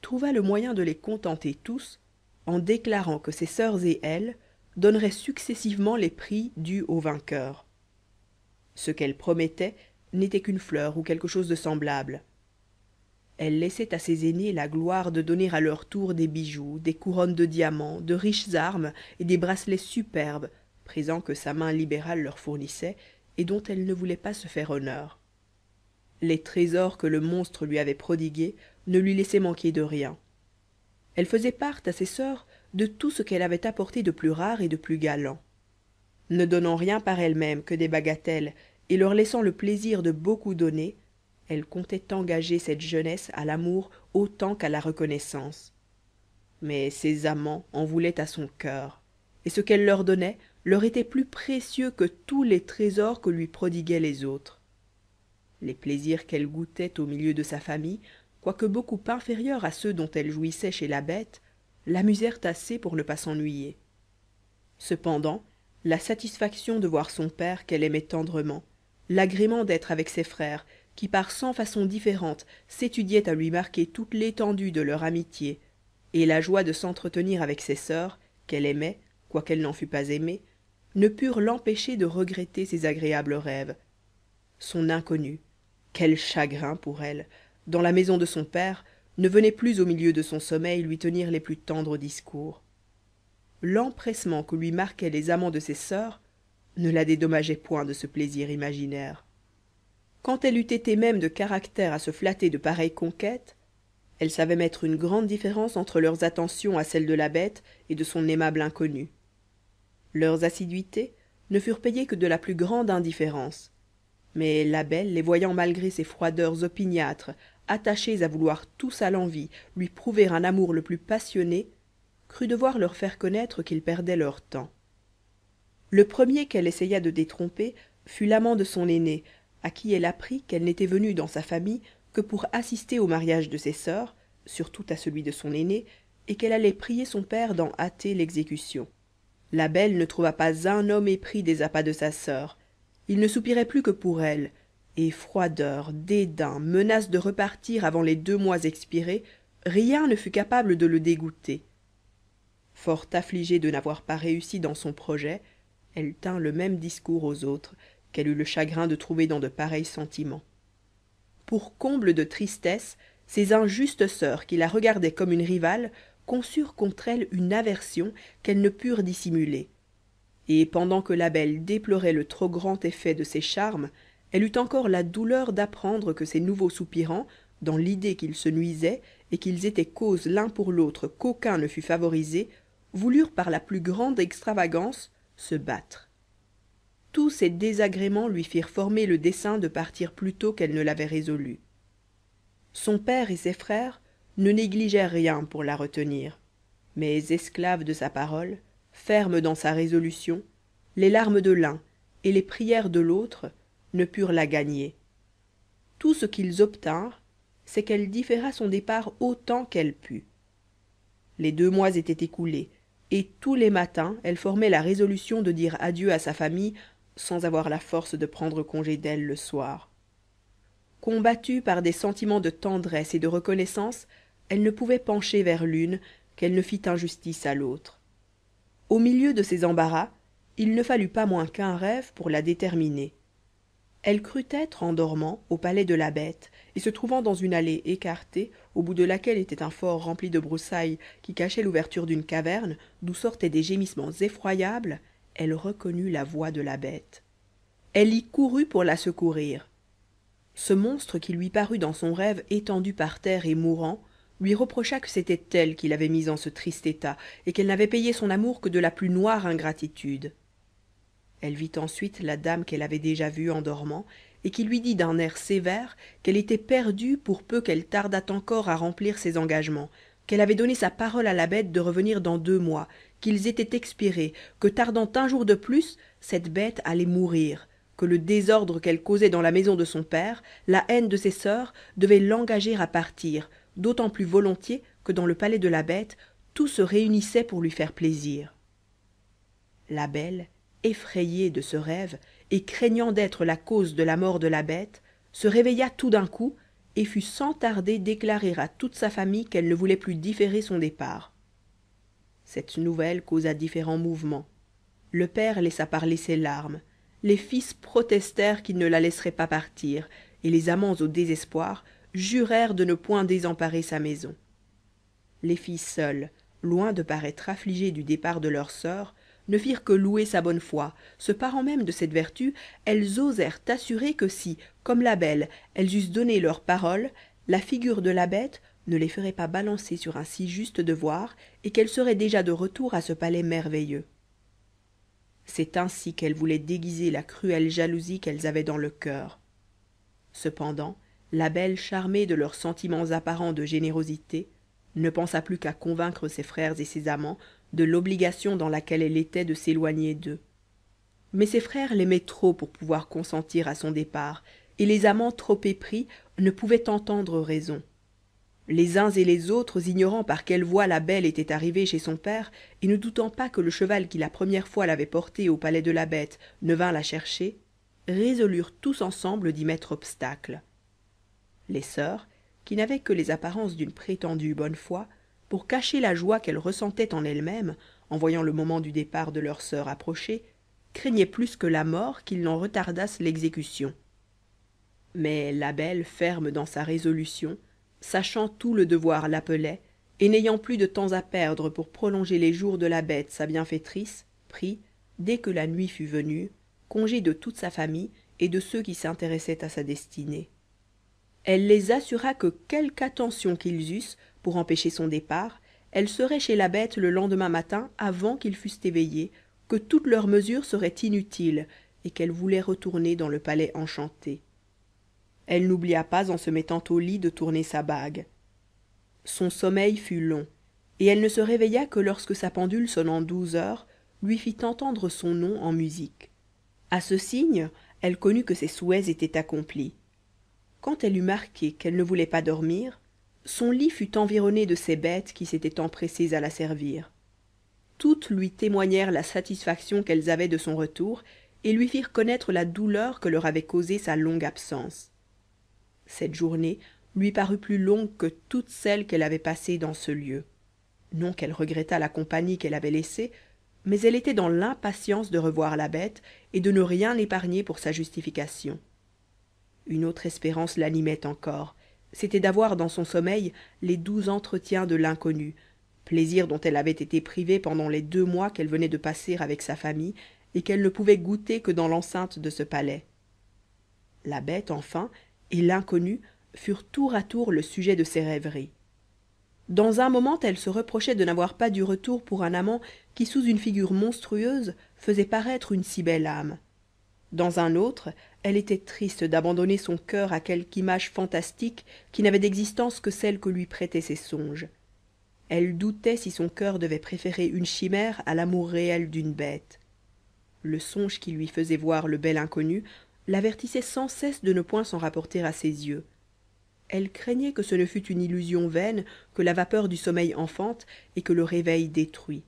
trouva le moyen de les contenter tous en déclarant que ses sœurs et elle donneraient successivement les prix dus aux vainqueurs ce qu'elle promettait n'était qu'une fleur ou quelque chose de semblable elle laissait à ses aînés la gloire de donner à leur tour des bijoux des couronnes de diamants de riches armes et des bracelets superbes présents que sa main libérale leur fournissait et dont elle ne voulait pas se faire honneur les trésors que le monstre lui avait prodigués ne lui laissait manquer de rien elle faisait part à ses sœurs de tout ce qu'elle avait apporté de plus rare et de plus galant ne donnant rien par elle-même que des bagatelles et leur laissant le plaisir de beaucoup donner elle comptait engager cette jeunesse à l'amour autant qu'à la reconnaissance mais ses amants en voulaient à son cœur, et ce qu'elle leur donnait leur était plus précieux que tous les trésors que lui prodiguaient les autres les plaisirs qu'elle goûtait au milieu de sa famille quoique beaucoup inférieurs à ceux dont elle jouissait chez la bête l'amusèrent assez pour ne pas s'ennuyer cependant la satisfaction de voir son père qu'elle aimait tendrement l'agrément d'être avec ses frères qui par cent façons différentes s'étudiaient à lui marquer toute l'étendue de leur amitié et la joie de s'entretenir avec ses sœurs, qu'elle aimait quoiqu'elle n'en fût pas aimée ne purent l'empêcher de regretter ses agréables rêves son inconnue quel chagrin pour elle dans la maison de son père ne venait plus au milieu de son sommeil lui tenir les plus tendres discours l'empressement que lui marquaient les amants de ses sœurs ne la dédommageait point de ce plaisir imaginaire quand elle eût été même de caractère à se flatter de pareilles conquêtes elle savait mettre une grande différence entre leurs attentions à celles de la bête et de son aimable inconnu. leurs assiduités ne furent payées que de la plus grande indifférence mais la belle les voyant malgré ses froideurs opiniâtres attachés à vouloir tous à l'envie lui prouver un amour le plus passionné crut devoir leur faire connaître qu'ils perdaient leur temps le premier qu'elle essaya de détromper fut l'amant de son aîné, à qui elle apprit qu'elle n'était venue dans sa famille que pour assister au mariage de ses sœurs, surtout à celui de son aîné, et qu'elle allait prier son père d'en hâter l'exécution la belle ne trouva pas un homme épris des appas de sa sœur. il ne soupirait plus que pour elle et froideur dédain menace de repartir avant les deux mois expirés rien ne fut capable de le dégoûter fort affligée de n'avoir pas réussi dans son projet elle tint le même discours aux autres qu'elle eut le chagrin de trouver dans de pareils sentiments pour comble de tristesse ses injustes sœurs, qui la regardaient comme une rivale conçurent contre elle une aversion qu'elles ne purent dissimuler et pendant que la belle déplorait le trop grand effet de ses charmes elle eut encore la douleur d'apprendre que ces nouveaux soupirants dans l'idée qu'ils se nuisaient et qu'ils étaient cause l'un pour l'autre qu'aucun ne fût favorisé voulurent par la plus grande extravagance se battre tous ces désagréments lui firent former le dessein de partir plus tôt qu'elle ne l'avait résolu son père et ses frères ne négligèrent rien pour la retenir mais esclaves de sa parole fermes dans sa résolution les larmes de l'un et les prières de l'autre ne purent la gagner tout ce qu'ils obtinrent c'est qu'elle différa son départ autant qu'elle put les deux mois étaient écoulés et tous les matins elle formait la résolution de dire adieu à sa famille sans avoir la force de prendre congé d'elle le soir combattue par des sentiments de tendresse et de reconnaissance elle ne pouvait pencher vers l'une qu'elle ne fît injustice à l'autre au milieu de ces embarras il ne fallut pas moins qu'un rêve pour la déterminer elle crut être en dormant au palais de la bête et se trouvant dans une allée écartée au bout de laquelle était un fort rempli de broussailles qui cachait l'ouverture d'une caverne d'où sortaient des gémissements effroyables elle reconnut la voix de la bête elle y courut pour la secourir ce monstre qui lui parut dans son rêve étendu par terre et mourant lui reprocha que c'était elle qui l'avait mise en ce triste état et qu'elle n'avait payé son amour que de la plus noire ingratitude elle vit ensuite la dame qu'elle avait déjà vue en dormant et qui lui dit d'un air sévère qu'elle était perdue pour peu qu'elle tardât encore à remplir ses engagements qu'elle avait donné sa parole à la bête de revenir dans deux mois qu'ils étaient expirés que tardant un jour de plus cette bête allait mourir que le désordre qu'elle causait dans la maison de son père la haine de ses sœurs devaient l'engager à partir d'autant plus volontiers que dans le palais de la bête tout se réunissait pour lui faire plaisir la belle effrayée de ce rêve et craignant d'être la cause de la mort de la bête se réveilla tout d'un coup et fut sans tarder déclarer à toute sa famille qu'elle ne voulait plus différer son départ cette nouvelle causa différents mouvements le père laissa parler ses larmes les fils protestèrent qu'ils ne la laisseraient pas partir et les amants au désespoir jurèrent de ne point désemparer sa maison les filles seules loin de paraître affligées du départ de leur sœur, ne firent que louer sa bonne foi se parant même de cette vertu elles osèrent assurer que si comme la belle elles eussent donné leur parole la figure de la bête ne les ferait pas balancer sur un si juste devoir et qu'elles seraient déjà de retour à ce palais merveilleux c'est ainsi qu'elles voulaient déguiser la cruelle jalousie qu'elles avaient dans le cœur. cependant la belle charmée de leurs sentiments apparents de générosité ne pensa plus qu'à convaincre ses frères et ses amants de l'obligation dans laquelle elle était de s'éloigner d'eux mais ses frères l'aimaient trop pour pouvoir consentir à son départ et les amants trop épris ne pouvaient entendre raison les uns et les autres ignorant par quelle voie la belle était arrivée chez son père et ne doutant pas que le cheval qui la première fois l'avait portée au palais de la bête ne vint la chercher résolurent tous ensemble d'y mettre obstacle les sœurs, qui n'avaient que les apparences d'une prétendue bonne foi pour cacher la joie qu'elle ressentait en elle-même en voyant le moment du départ de leur sœur approcher craignait plus que la mort qu'il n'en retardasse l'exécution mais la belle ferme dans sa résolution sachant tout le devoir l'appelait et n'ayant plus de temps à perdre pour prolonger les jours de la bête sa bienfaitrice prit dès que la nuit fut venue congé de toute sa famille et de ceux qui s'intéressaient à sa destinée elle les assura que quelque attention qu'ils eussent pour empêcher son départ elle serait chez la bête le lendemain matin avant qu'ils fussent éveillés que toutes leurs mesures seraient inutiles et qu'elle voulait retourner dans le palais enchanté elle n'oublia pas en se mettant au lit de tourner sa bague son sommeil fut long et elle ne se réveilla que lorsque sa pendule sonnant douze heures lui fit entendre son nom en musique À ce signe elle connut que ses souhaits étaient accomplis quand elle eut marqué qu'elle ne voulait pas dormir son lit fut environné de ces bêtes qui s'étaient empressées à la servir toutes lui témoignèrent la satisfaction qu'elles avaient de son retour et lui firent connaître la douleur que leur avait causée sa longue absence cette journée lui parut plus longue que toutes celles qu'elle avait passées dans ce lieu non qu'elle regrettât la compagnie qu'elle avait laissée mais elle était dans l'impatience de revoir la bête et de ne rien épargner pour sa justification une autre espérance l'animait encore c'était d'avoir dans son sommeil les doux entretiens de l'inconnu, plaisir dont elle avait été privée pendant les deux mois qu'elle venait de passer avec sa famille et qu'elle ne pouvait goûter que dans l'enceinte de ce palais la bête enfin et l'inconnu furent tour à tour le sujet de ses rêveries dans un moment elle se reprochait de n'avoir pas du retour pour un amant qui sous une figure monstrueuse faisait paraître une si belle âme dans un autre elle était triste d'abandonner son cœur à quelque image fantastique qui n'avait d'existence que celle que lui prêtaient ses songes elle doutait si son cœur devait préférer une chimère à l'amour réel d'une bête le songe qui lui faisait voir le bel inconnu l'avertissait sans cesse de ne point s'en rapporter à ses yeux elle craignait que ce ne fût une illusion vaine que la vapeur du sommeil enfante et que le réveil détruit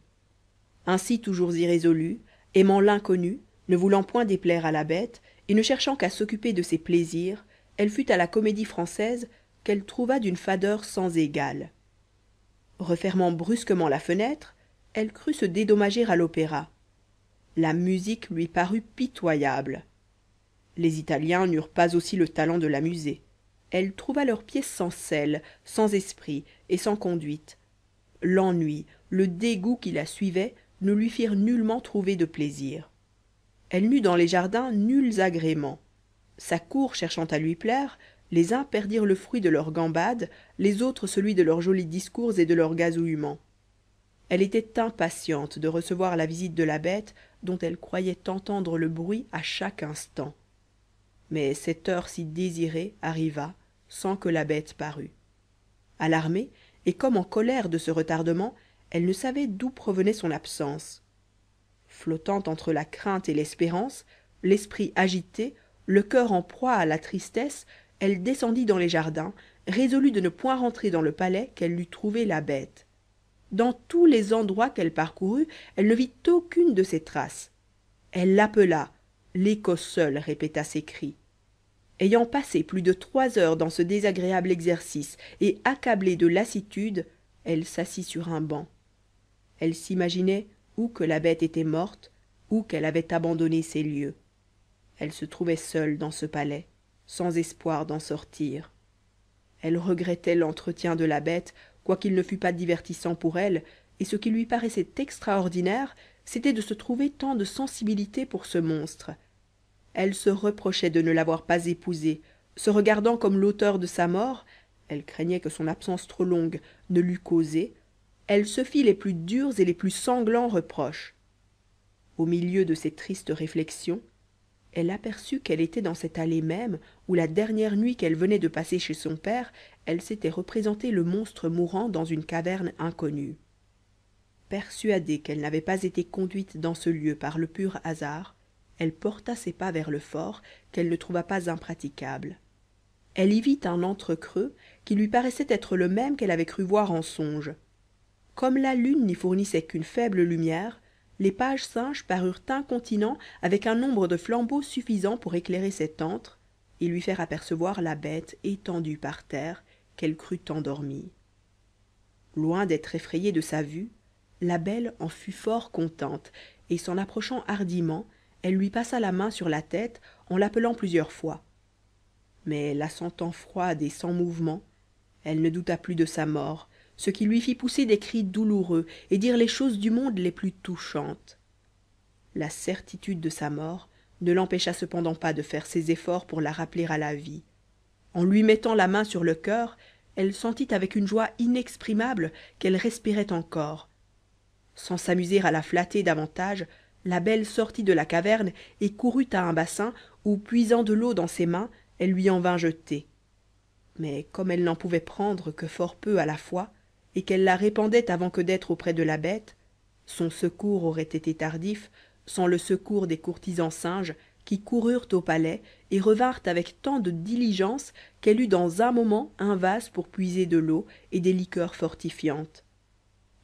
ainsi toujours irrésolue aimant l'inconnu ne voulant point déplaire à la bête et ne cherchant qu'à s'occuper de ses plaisirs elle fut à la comédie-française qu'elle trouva d'une fadeur sans égale refermant brusquement la fenêtre elle crut se dédommager à l'opéra la musique lui parut pitoyable les italiens n'eurent pas aussi le talent de l'amuser elle trouva leurs pièces sans sel sans esprit et sans conduite l'ennui le dégoût qui la suivait ne lui firent nullement trouver de plaisir elle n'eut dans les jardins nuls agréments sa cour cherchant à lui plaire les uns perdirent le fruit de leurs gambades les autres celui de leurs jolis discours et de leurs gazouillements elle était impatiente de recevoir la visite de la bête dont elle croyait entendre le bruit à chaque instant mais cette heure si désirée arriva sans que la bête parût alarmée et comme en colère de ce retardement elle ne savait d'où provenait son absence flottant entre la crainte et l'espérance l'esprit agité le cœur en proie à la tristesse elle descendit dans les jardins résolue de ne point rentrer dans le palais qu'elle eût trouvé la bête dans tous les endroits qu'elle parcourut elle ne vit aucune de ses traces elle l'appela l'écho seul répéta ses cris ayant passé plus de trois heures dans ce désagréable exercice et accablée de lassitude elle s'assit sur un banc elle s'imaginait ou que la bête était morte ou qu'elle avait abandonné ses lieux elle se trouvait seule dans ce palais sans espoir d'en sortir elle regrettait l'entretien de la bête quoiqu'il ne fût pas divertissant pour elle et ce qui lui paraissait extraordinaire c'était de se trouver tant de sensibilité pour ce monstre elle se reprochait de ne l'avoir pas épousé se regardant comme l'auteur de sa mort elle craignait que son absence trop longue ne l'eût causée elle se fit les plus durs et les plus sanglants reproches au milieu de ces tristes réflexions elle aperçut qu'elle était dans cette allée même où la dernière nuit qu'elle venait de passer chez son père elle s'était représenté le monstre mourant dans une caverne inconnue persuadée qu'elle n'avait pas été conduite dans ce lieu par le pur hasard elle porta ses pas vers le fort qu'elle ne trouva pas impraticable elle y vit un entrecreux qui lui paraissait être le même qu'elle avait cru voir en songe comme la lune n'y fournissait qu'une faible lumière les pages singes parurent incontinent avec un nombre de flambeaux suffisant pour éclairer cet antre et lui faire apercevoir la bête étendue par terre qu'elle crut endormie loin d'être effrayée de sa vue la belle en fut fort contente et s'en approchant hardiment elle lui passa la main sur la tête en l'appelant plusieurs fois mais la sentant froide et sans mouvement elle ne douta plus de sa mort ce qui lui fit pousser des cris douloureux et dire les choses du monde les plus touchantes la certitude de sa mort ne l'empêcha cependant pas de faire ses efforts pour la rappeler à la vie en lui mettant la main sur le cœur, elle sentit avec une joie inexprimable qu'elle respirait encore sans s'amuser à la flatter davantage la belle sortit de la caverne et courut à un bassin où puisant de l'eau dans ses mains elle lui en vint jeter mais comme elle n'en pouvait prendre que fort peu à la fois et qu'elle la répandait avant que d'être auprès de la bête son secours aurait été tardif sans le secours des courtisans singes qui coururent au palais et revinrent avec tant de diligence qu'elle eut dans un moment un vase pour puiser de l'eau et des liqueurs fortifiantes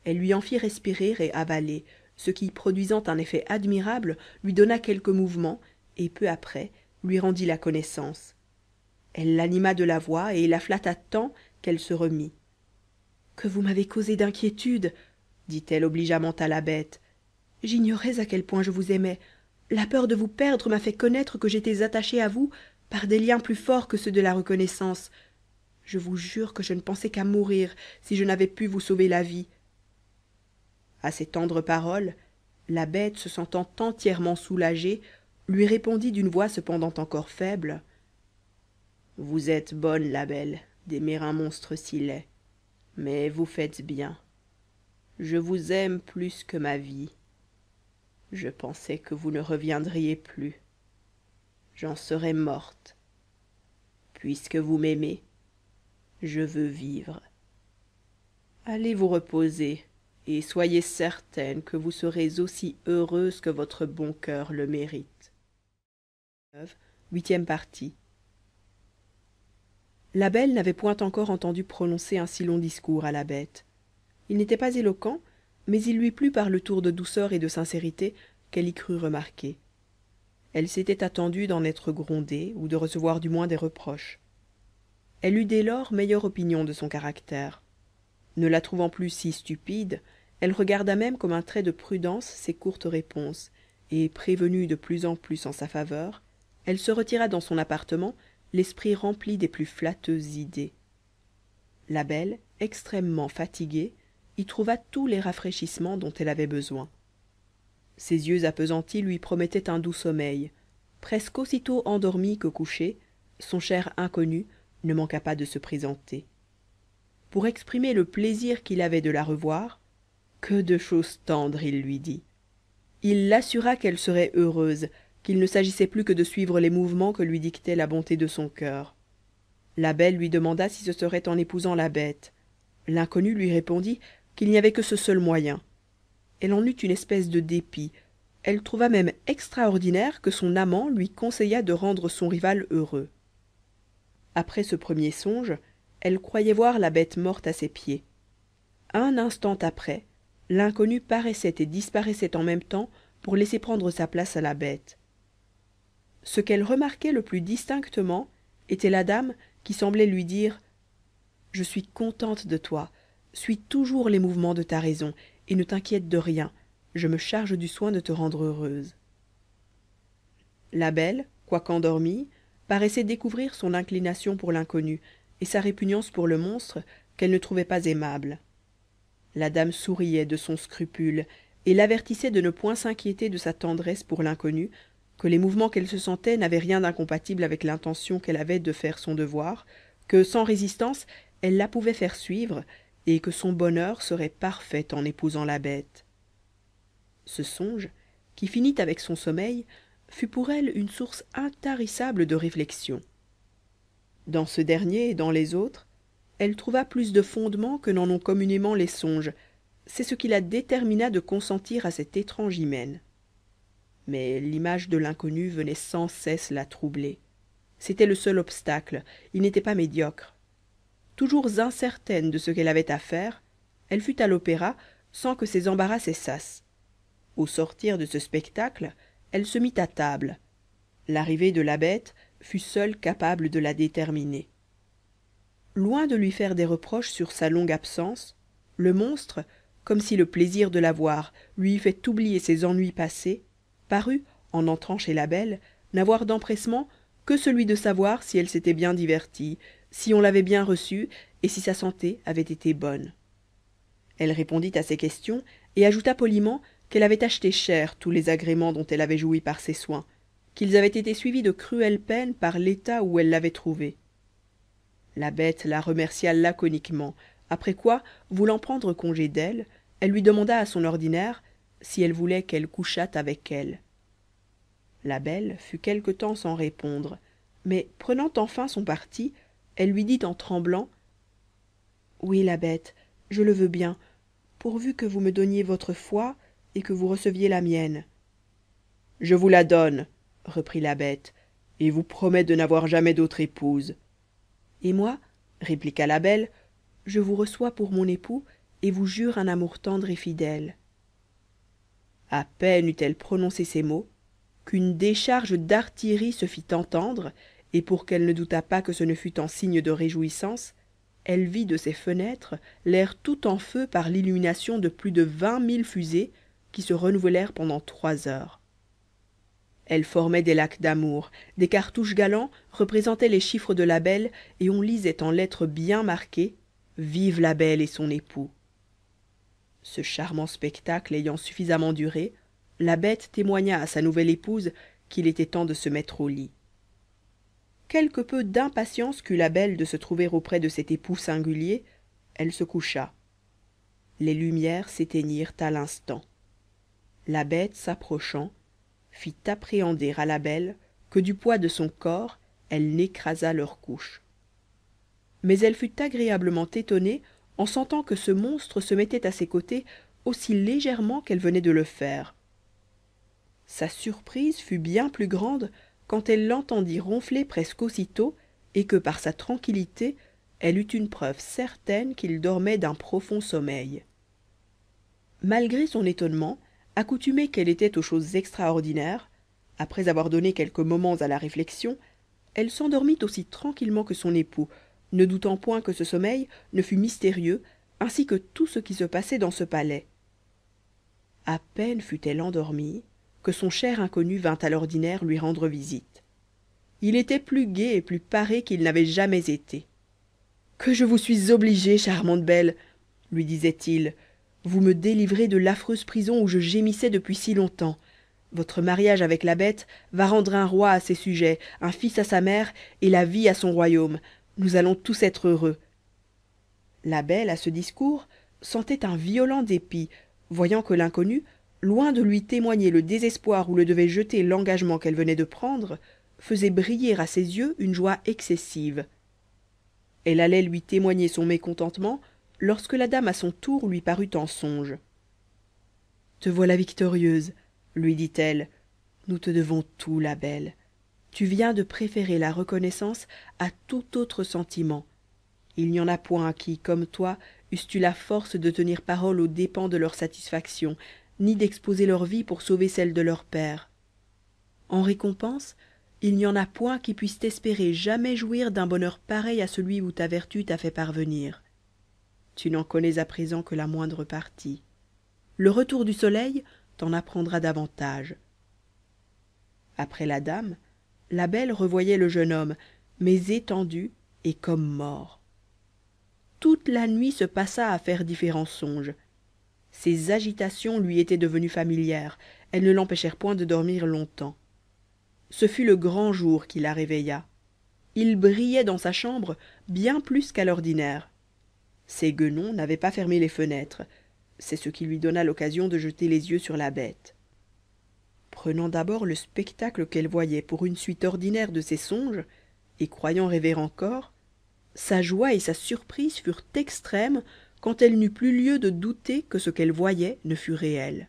elle lui en fit respirer et avaler ce qui produisant un effet admirable lui donna quelques mouvements et peu après lui rendit la connaissance elle l'anima de la voix et la flatta tant qu'elle se remit que vous m'avez causé d'inquiétude dit-elle obligeamment à la bête j'ignorais à quel point je vous aimais la peur de vous perdre m'a fait connaître que j'étais attachée à vous par des liens plus forts que ceux de la reconnaissance je vous jure que je ne pensais qu'à mourir si je n'avais pu vous sauver la vie à ces tendres paroles la bête se sentant entièrement soulagée lui répondit d'une voix cependant encore faible vous êtes bonne la belle d'aimer un monstre si laid mais vous faites bien je vous aime plus que ma vie je pensais que vous ne reviendriez plus j'en serais morte puisque vous m'aimez je veux vivre allez vous reposer et soyez certaine que vous serez aussi heureuse que votre bon cœur le mérite la belle n'avait point encore entendu prononcer un si long discours à la bête il n'était pas éloquent mais il lui plut par le tour de douceur et de sincérité qu'elle y crut remarquer elle s'était attendue d'en être grondée ou de recevoir du moins des reproches elle eut dès lors meilleure opinion de son caractère ne la trouvant plus si stupide elle regarda même comme un trait de prudence ses courtes réponses et prévenue de plus en plus en sa faveur elle se retira dans son appartement l'esprit rempli des plus flatteuses idées la belle extrêmement fatiguée y trouva tous les rafraîchissements dont elle avait besoin ses yeux appesantis lui promettaient un doux sommeil presque aussitôt endormi que couché son cher inconnu ne manqua pas de se présenter pour exprimer le plaisir qu'il avait de la revoir que de choses tendres il lui dit il l'assura qu'elle serait heureuse qu'il ne s'agissait plus que de suivre les mouvements que lui dictait la bonté de son cœur. la belle lui demanda si ce serait en épousant la bête L'inconnu lui répondit qu'il n'y avait que ce seul moyen elle en eut une espèce de dépit elle trouva même extraordinaire que son amant lui conseillât de rendre son rival heureux après ce premier songe elle croyait voir la bête morte à ses pieds un instant après l'inconnu paraissait et disparaissait en même temps pour laisser prendre sa place à la bête ce qu'elle remarquait le plus distinctement était la dame qui semblait lui dire je suis contente de toi suis toujours les mouvements de ta raison et ne t'inquiète de rien je me charge du soin de te rendre heureuse la belle quoique endormie paraissait découvrir son inclination pour l'inconnu et sa répugnance pour le monstre qu'elle ne trouvait pas aimable la dame souriait de son scrupule et l'avertissait de ne point s'inquiéter de sa tendresse pour l'inconnu que les mouvements qu'elle se sentait n'avaient rien d'incompatible avec l'intention qu'elle avait de faire son devoir que sans résistance elle la pouvait faire suivre et que son bonheur serait parfait en épousant la bête ce songe qui finit avec son sommeil fut pour elle une source intarissable de réflexion. dans ce dernier et dans les autres elle trouva plus de fondement que n'en ont communément les songes c'est ce qui la détermina de consentir à cet étrange hymen mais l'image de l'inconnu venait sans cesse la troubler c'était le seul obstacle il n'était pas médiocre toujours incertaine de ce qu'elle avait à faire elle fut à l'opéra sans que ses embarras cessassent au sortir de ce spectacle elle se mit à table l'arrivée de la bête fut seule capable de la déterminer loin de lui faire des reproches sur sa longue absence le monstre comme si le plaisir de la voir lui eût fait oublier ses ennuis passés parut en entrant chez la belle n'avoir d'empressement que celui de savoir si elle s'était bien divertie si on l'avait bien reçue et si sa santé avait été bonne elle répondit à ces questions et ajouta poliment qu'elle avait acheté cher tous les agréments dont elle avait joui par ses soins qu'ils avaient été suivis de cruelles peines par l'état où elle l'avait trouvée la bête la remercia laconiquement après quoi voulant prendre congé d'elle elle lui demanda à son ordinaire si elle voulait qu'elle couchât avec elle la belle fut quelque temps sans répondre mais prenant enfin son parti elle lui dit en tremblant oui la bête je le veux bien pourvu que vous me donniez votre foi et que vous receviez la mienne je vous la donne reprit la bête et vous promets de n'avoir jamais d'autre épouse et moi répliqua la belle je vous reçois pour mon époux et vous jure un amour tendre et fidèle à peine eut-elle prononcé ces mots qu'une décharge d'artillerie se fit entendre et pour qu'elle ne doutât pas que ce ne fût en signe de réjouissance elle vit de ses fenêtres l'air tout en feu par l'illumination de plus de vingt mille fusées qui se renouvelèrent pendant trois heures elles formaient des lacs d'amour des cartouches galants représentaient les chiffres de la belle et on lisait en lettres bien marquées vive la belle et son époux ce charmant spectacle ayant suffisamment duré la bête témoigna à sa nouvelle épouse qu'il était temps de se mettre au lit quelque peu d'impatience qu'eut la belle de se trouver auprès de cet époux singulier elle se coucha les lumières s'éteignirent à l'instant la bête s'approchant fit appréhender à la belle que du poids de son corps elle n'écrasa leur couche mais elle fut agréablement étonnée en sentant que ce monstre se mettait à ses côtés aussi légèrement qu'elle venait de le faire sa surprise fut bien plus grande quand elle l'entendit ronfler presque aussitôt et que par sa tranquillité elle eut une preuve certaine qu'il dormait d'un profond sommeil malgré son étonnement accoutumée qu'elle était aux choses extraordinaires après avoir donné quelques moments à la réflexion elle s'endormit aussi tranquillement que son époux ne doutant point que ce sommeil ne fût mystérieux ainsi que tout ce qui se passait dans ce palais À peine fut-elle endormie que son cher inconnu vint à l'ordinaire lui rendre visite il était plus gai et plus paré qu'il n'avait jamais été que je vous suis obligé charmante belle lui disait-il vous me délivrez de l'affreuse prison où je gémissais depuis si longtemps votre mariage avec la bête va rendre un roi à ses sujets un fils à sa mère et la vie à son royaume nous allons tous être heureux la belle à ce discours sentait un violent dépit voyant que l'inconnu loin de lui témoigner le désespoir où le devait jeter l'engagement qu'elle venait de prendre faisait briller à ses yeux une joie excessive elle allait lui témoigner son mécontentement lorsque la dame à son tour lui parut en songe te voilà victorieuse lui dit-elle nous te devons tout la belle tu viens de préférer la reconnaissance à tout autre sentiment il n'y en a point qui comme toi eussent eu la force de tenir parole aux dépens de leur satisfaction ni d'exposer leur vie pour sauver celle de leur père. en récompense il n'y en a point qui puissent espérer jamais jouir d'un bonheur pareil à celui où ta vertu t'a fait parvenir tu n'en connais à présent que la moindre partie le retour du soleil t'en apprendra davantage après la dame la belle revoyait le jeune homme mais étendu et comme mort toute la nuit se passa à faire différents songes Ses agitations lui étaient devenues familières elles ne l'empêchèrent point de dormir longtemps ce fut le grand jour qui la réveilla il brillait dans sa chambre bien plus qu'à l'ordinaire ses guenons n'avaient pas fermé les fenêtres c'est ce qui lui donna l'occasion de jeter les yeux sur la bête prenant d'abord le spectacle qu'elle voyait pour une suite ordinaire de ses songes et croyant rêver encore sa joie et sa surprise furent extrêmes quand elle n'eut plus lieu de douter que ce qu'elle voyait ne fût réel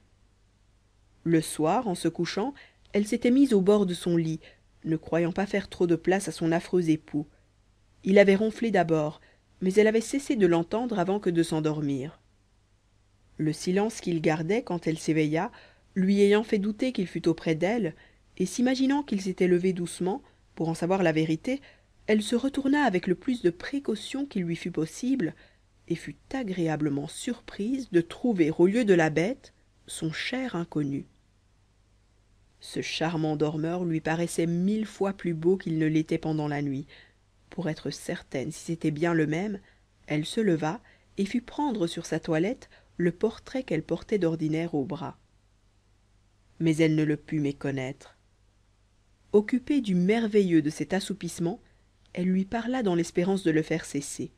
le soir en se couchant elle s'était mise au bord de son lit ne croyant pas faire trop de place à son affreux époux il avait ronflé d'abord mais elle avait cessé de l'entendre avant que de s'endormir le silence qu'il gardait quand elle s'éveilla lui ayant fait douter qu'il fût auprès d'elle et s'imaginant qu'il s'était levé doucement pour en savoir la vérité elle se retourna avec le plus de précaution qu'il lui fut possible et fut agréablement surprise de trouver au lieu de la bête son cher inconnu ce charmant dormeur lui paraissait mille fois plus beau qu'il ne l'était pendant la nuit pour être certaine si c'était bien le même elle se leva et fit prendre sur sa toilette le portrait qu'elle portait d'ordinaire au bras mais elle ne le put méconnaître occupée du merveilleux de cet assoupissement elle lui parla dans l'espérance de le faire cesser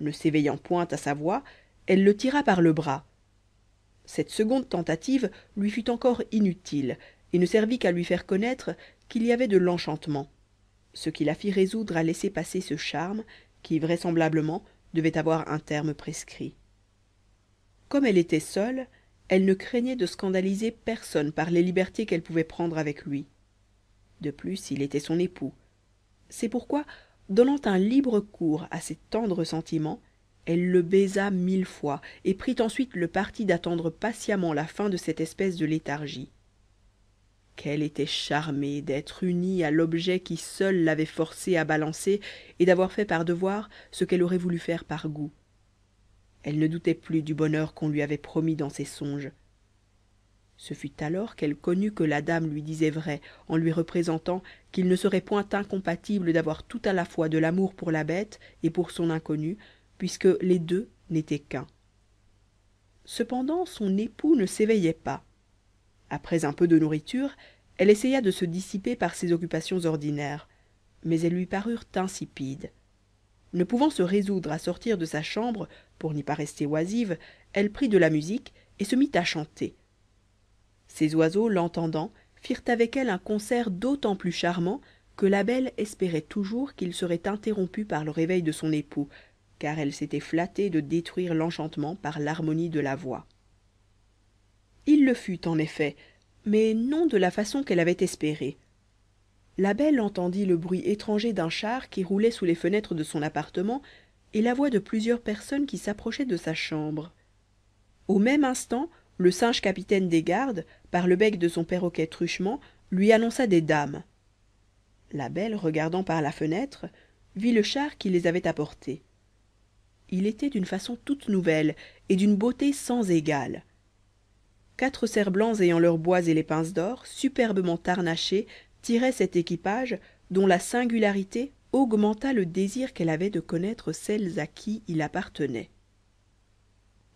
ne s'éveillant point à sa voix elle le tira par le bras cette seconde tentative lui fut encore inutile et ne servit qu'à lui faire connaître qu'il y avait de l'enchantement ce qui la fit résoudre à laisser passer ce charme qui vraisemblablement devait avoir un terme prescrit comme elle était seule elle ne craignait de scandaliser personne par les libertés qu'elle pouvait prendre avec lui de plus il était son époux c'est pourquoi donnant un libre cours à ses tendres sentiments elle le baisa mille fois et prit ensuite le parti d'attendre patiemment la fin de cette espèce de léthargie qu'elle était charmée d'être unie à l'objet qui seul l'avait forcée à balancer et d'avoir fait par devoir ce qu'elle aurait voulu faire par goût elle ne doutait plus du bonheur qu'on lui avait promis dans ses songes ce fut alors qu'elle connut que la dame lui disait vrai en lui représentant qu'il ne serait point incompatible d'avoir tout à la fois de l'amour pour la bête et pour son inconnu, puisque les deux n'étaient qu'un cependant son époux ne s'éveillait pas après un peu de nourriture elle essaya de se dissiper par ses occupations ordinaires mais elles lui parurent insipides ne pouvant se résoudre à sortir de sa chambre pour n'y pas rester oisive elle prit de la musique et se mit à chanter ces oiseaux l'entendant firent avec elle un concert d'autant plus charmant que la belle espérait toujours qu'il serait interrompu par le réveil de son époux car elle s'était flattée de détruire l'enchantement par l'harmonie de la voix il le fut en effet mais non de la façon qu'elle avait espéré la belle entendit le bruit étranger d'un char qui roulait sous les fenêtres de son appartement et la voix de plusieurs personnes qui s'approchaient de sa chambre au même instant le singe capitaine des gardes par le bec de son perroquet truchement lui annonça des dames la belle regardant par la fenêtre vit le char qui les avait apportés. il était d'une façon toute nouvelle et d'une beauté sans égale quatre cerfs blancs ayant leurs bois et les pinces d'or superbement tarnachés, tiraient cet équipage dont la singularité augmenta le désir qu'elle avait de connaître celles à qui il appartenait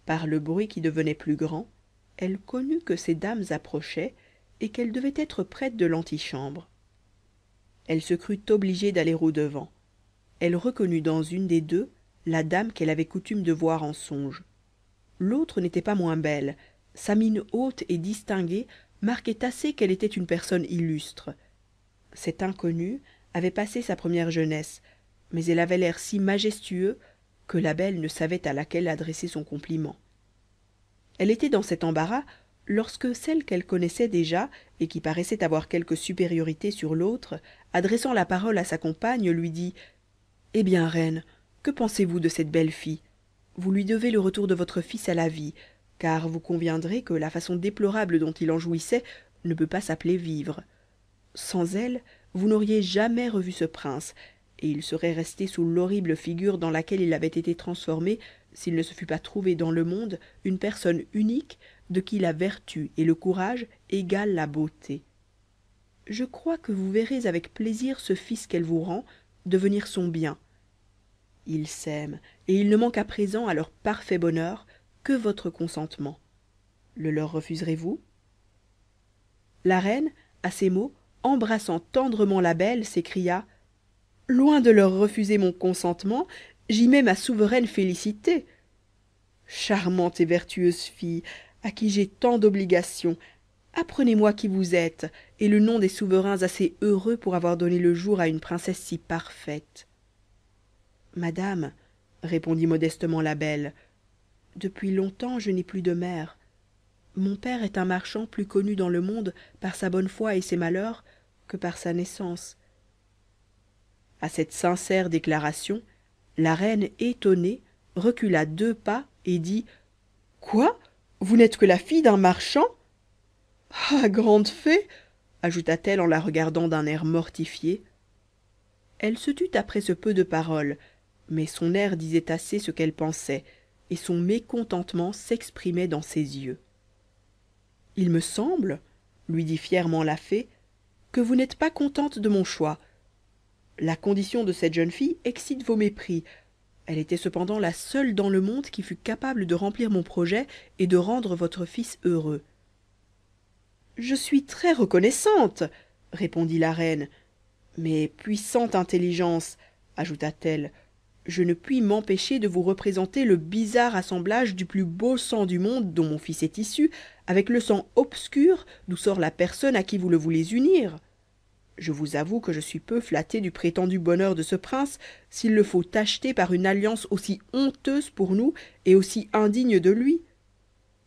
par le bruit qui devenait plus grand elle connut que ces dames approchaient et qu'elles devaient être prêtes de l'antichambre elle se crut obligée d'aller au-devant elle reconnut dans une des deux la dame qu'elle avait coutume de voir en songe l'autre n'était pas moins belle sa mine haute et distinguée marquait assez qu'elle était une personne illustre cette inconnue avait passé sa première jeunesse mais elle avait l'air si majestueux que la belle ne savait à laquelle adresser son compliment elle était dans cet embarras lorsque celle qu'elle connaissait déjà et qui paraissait avoir quelque supériorité sur l'autre adressant la parole à sa compagne lui dit eh bien reine que pensez-vous de cette belle fille vous lui devez le retour de votre fils à la vie car vous conviendrez que la façon déplorable dont il en jouissait ne peut pas s'appeler vivre sans elle vous n'auriez jamais revu ce prince et il serait resté sous l'horrible figure dans laquelle il avait été transformé s'il ne se fût pas trouvé dans le monde une personne unique de qui la vertu et le courage égalent la beauté je crois que vous verrez avec plaisir ce fils qu'elle vous rend devenir son bien Il s'aiment et il ne manque à présent à leur parfait bonheur que votre consentement le leur refuserez vous la reine à ces mots embrassant tendrement la belle s'écria loin de leur refuser mon consentement j'y mets ma souveraine félicité charmante et vertueuse fille à qui j'ai tant d'obligations apprenez-moi qui vous êtes et le nom des souverains assez heureux pour avoir donné le jour à une princesse si parfaite madame répondit modestement la belle depuis longtemps je n'ai plus de mère mon père est un marchand plus connu dans le monde par sa bonne foi et ses malheurs que par sa naissance À cette sincère déclaration la reine étonnée recula deux pas et dit quoi vous n'êtes que la fille d'un marchand ah grande fée ajouta-t-elle en la regardant d'un air mortifié elle se tut après ce peu de paroles mais son air disait assez ce qu'elle pensait et son mécontentement s'exprimait dans ses yeux il me semble lui dit fièrement la fée que vous n'êtes pas contente de mon choix la condition de cette jeune fille excite vos mépris elle était cependant la seule dans le monde qui fût capable de remplir mon projet et de rendre votre fils heureux je suis très reconnaissante répondit la reine mais puissante intelligence ajouta-t-elle je ne puis m'empêcher de vous représenter le bizarre assemblage du plus beau sang du monde dont mon fils est issu avec le sang obscur d'où sort la personne à qui vous le voulez unir je vous avoue que je suis peu flatté du prétendu bonheur de ce prince s'il le faut acheter par une alliance aussi honteuse pour nous et aussi indigne de lui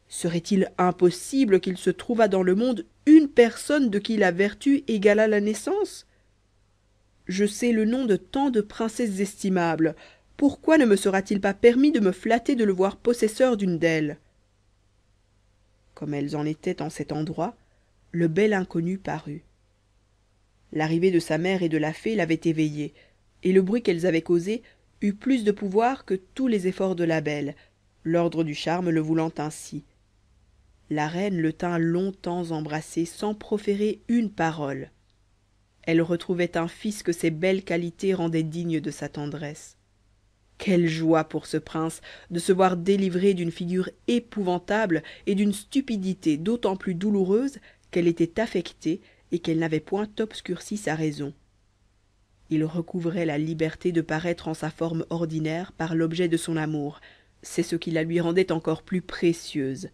serait-il impossible qu'il se trouvât dans le monde une personne de qui la vertu égalât la naissance je sais le nom de tant de princesses estimables pourquoi ne me sera-t-il pas permis de me flatter de le voir possesseur d'une d'elles comme elles en étaient en cet endroit le bel inconnu parut l'arrivée de sa mère et de la fée l'avait éveillé et le bruit qu'elles avaient causé eut plus de pouvoir que tous les efforts de la belle l'ordre du charme le voulant ainsi la reine le tint longtemps embrassé sans proférer une parole elle retrouvait un fils que ses belles qualités rendaient digne de sa tendresse quelle joie pour ce prince de se voir délivré d'une figure épouvantable et d'une stupidité d'autant plus douloureuse qu'elle était affectée et qu'elle n'avait point obscurci sa raison il recouvrait la liberté de paraître en sa forme ordinaire par l'objet de son amour c'est ce qui la lui rendait encore plus précieuse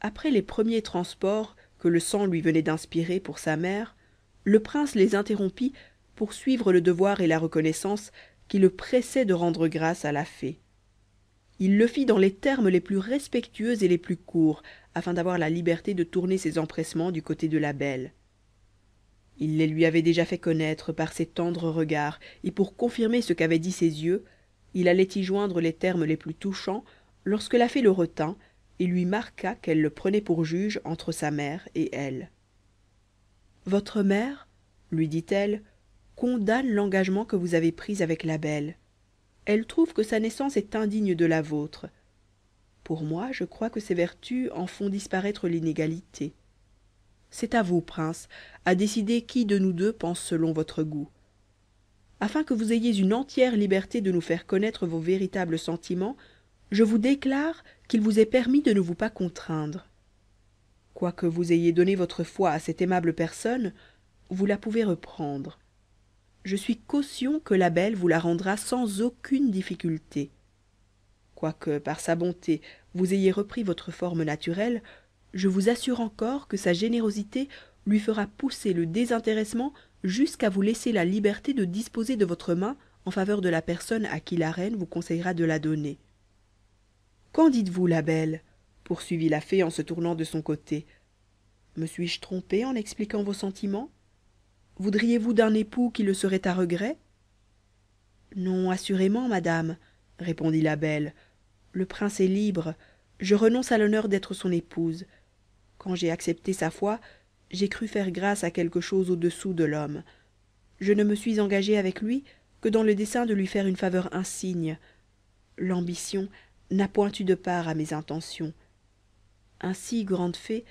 après les premiers transports que le sang lui venait d'inspirer pour sa mère le prince les interrompit pour suivre le devoir et la reconnaissance qui le pressaient de rendre grâce à la fée il le fit dans les termes les plus respectueux et les plus courts afin d'avoir la liberté de tourner ses empressements du côté de la belle il les lui avait déjà fait connaître par ses tendres regards et pour confirmer ce qu'avaient dit ses yeux il allait y joindre les termes les plus touchants lorsque la fée le retint et lui marqua qu'elle le prenait pour juge entre sa mère et elle votre mère lui dit-elle condamne l'engagement que vous avez pris avec la belle elle trouve que sa naissance est indigne de la vôtre pour moi je crois que ses vertus en font disparaître l'inégalité c'est à vous prince à décider qui de nous deux pense selon votre goût afin que vous ayez une entière liberté de nous faire connaître vos véritables sentiments je vous déclare qu'il vous est permis de ne vous pas contraindre quoique vous ayez donné votre foi à cette aimable personne vous la pouvez reprendre je suis caution que la belle vous la rendra sans aucune difficulté quoique par sa bonté vous ayez repris votre forme naturelle je vous assure encore que sa générosité lui fera pousser le désintéressement jusqu'à vous laisser la liberté de disposer de votre main en faveur de la personne à qui la reine vous conseillera de la donner qu'en dites-vous la belle poursuivit la fée en se tournant de son côté me suis-je trompée en expliquant vos sentiments voudriez-vous d'un époux qui le serait à regret non assurément madame répondit la belle le prince est libre je renonce à l'honneur d'être son épouse quand j'ai accepté sa foi j'ai cru faire grâce à quelque chose au-dessous de l'homme je ne me suis engagée avec lui que dans le dessein de lui faire une faveur insigne l'ambition n'a point eu de part à mes intentions ainsi grande fée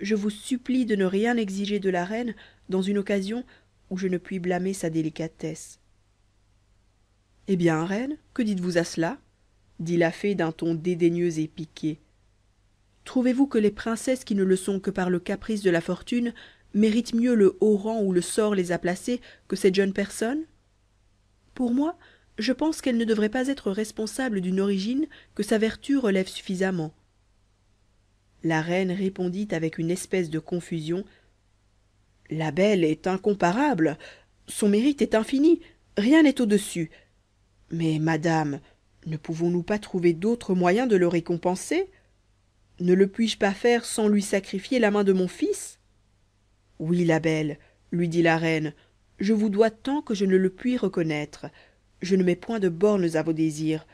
je vous supplie de ne rien exiger de la reine dans une occasion où je ne puis blâmer sa délicatesse eh bien reine que dites-vous à cela dit la fée d'un ton dédaigneux et piqué trouvez-vous que les princesses qui ne le sont que par le caprice de la fortune méritent mieux le haut rang où le sort les a placées que cette jeune personne pour moi je pense qu'elle ne devrait pas être responsable d'une origine que sa vertu relève suffisamment la reine répondit avec une espèce de confusion la belle est incomparable son mérite est infini rien n'est au-dessus mais madame ne pouvons-nous pas trouver d'autres moyens de le récompenser ne le puis-je pas faire sans lui sacrifier la main de mon fils oui la belle lui dit la reine je vous dois tant que je ne le puis reconnaître je ne mets point de bornes à vos désirs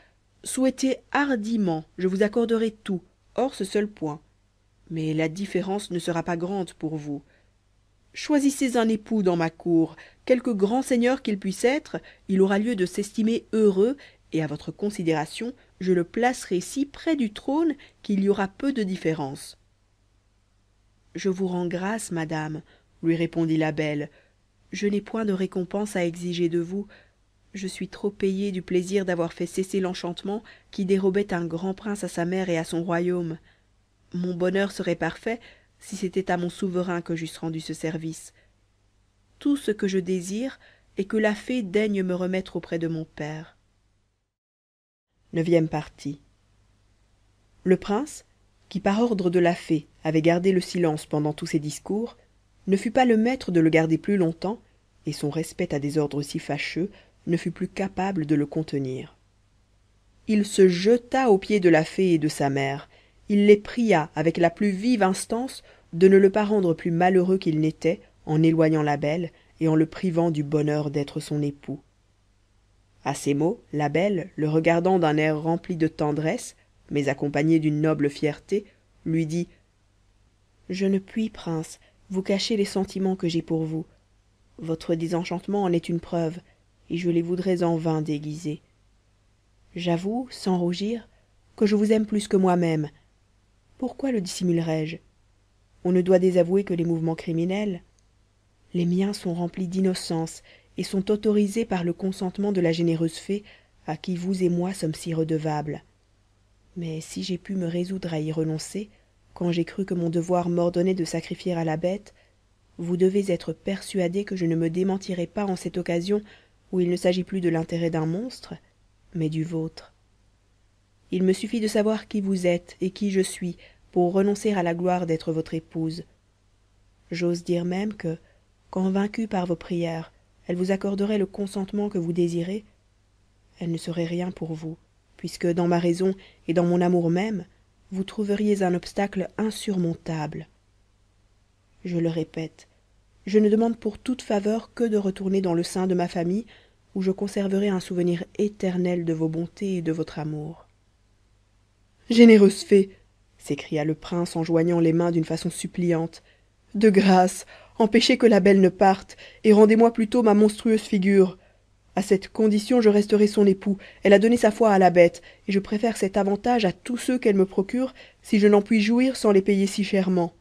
souhaitez hardiment je vous accorderai tout hors ce seul point mais la différence ne sera pas grande pour vous choisissez un époux dans ma cour quelque grand seigneur qu'il puisse être il aura lieu de s'estimer heureux et à votre considération je le placerai si près du trône qu'il y aura peu de différence je vous rends grâce madame lui répondit la belle je n'ai point de récompense à exiger de vous je suis trop payée du plaisir d'avoir fait cesser l'enchantement qui dérobait un grand prince à sa mère et à son royaume mon bonheur serait parfait si c'était à mon souverain que j'eusse rendu ce service tout ce que je désire est que la fée daigne me remettre auprès de mon père le prince qui par ordre de la fée avait gardé le silence pendant tous ses discours ne fut pas le maître de le garder plus longtemps et son respect à des ordres si fâcheux ne fut plus capable de le contenir il se jeta aux pieds de la fée et de sa mère il les pria avec la plus vive instance de ne le pas rendre plus malheureux qu'il n'était en éloignant la belle et en le privant du bonheur d'être son époux à ces mots la belle le regardant d'un air rempli de tendresse mais accompagné d'une noble fierté lui dit je ne puis prince vous cacher les sentiments que j'ai pour vous votre désenchantement en est une preuve et je les voudrais en vain déguiser j'avoue sans rougir que je vous aime plus que moi-même pourquoi le dissimulerais je on ne doit désavouer que les mouvements criminels les miens sont remplis d'innocence et sont autorisés par le consentement de la généreuse fée à qui vous et moi sommes si redevables mais si j'ai pu me résoudre à y renoncer quand j'ai cru que mon devoir m'ordonnait de sacrifier à la bête vous devez être persuadé que je ne me démentirai pas en cette occasion où il ne s'agit plus de l'intérêt d'un monstre mais du vôtre il me suffit de savoir qui vous êtes et qui je suis pour renoncer à la gloire d'être votre épouse j'ose dire même que quand vaincue par vos prières elle vous accorderait le consentement que vous désirez elle ne serait rien pour vous puisque dans ma raison et dans mon amour même vous trouveriez un obstacle insurmontable je le répète je ne demande pour toute faveur que de retourner dans le sein de ma famille où je conserverai un souvenir éternel de vos bontés et de votre amour généreuse fée s'écria le prince en joignant les mains d'une façon suppliante de grâce empêchez que la belle ne parte et rendez-moi plutôt ma monstrueuse figure à cette condition je resterai son époux elle a donné sa foi à la bête et je préfère cet avantage à tous ceux qu'elle me procure si je n'en puis jouir sans les payer si chèrement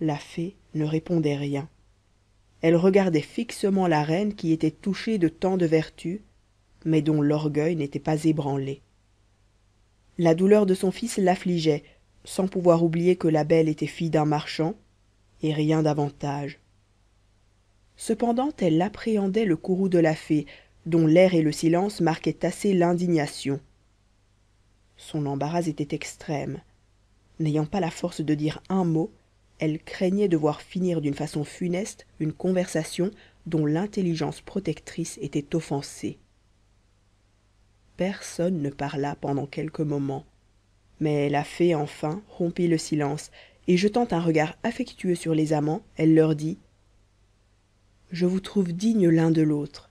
la fée ne répondait rien elle regardait fixement la reine qui était touchée de tant de vertus mais dont l'orgueil n'était pas ébranlé la douleur de son fils l'affligeait sans pouvoir oublier que la belle était fille d'un marchand et rien davantage cependant elle appréhendait le courroux de la fée dont l'air et le silence marquaient assez l'indignation son embarras était extrême n'ayant pas la force de dire un mot elle craignait de voir finir d'une façon funeste une conversation dont l'intelligence protectrice était offensée personne ne parla pendant quelques moments mais la fée enfin rompit le silence et jetant un regard affectueux sur les amants elle leur dit je vous trouve dignes l'un de l'autre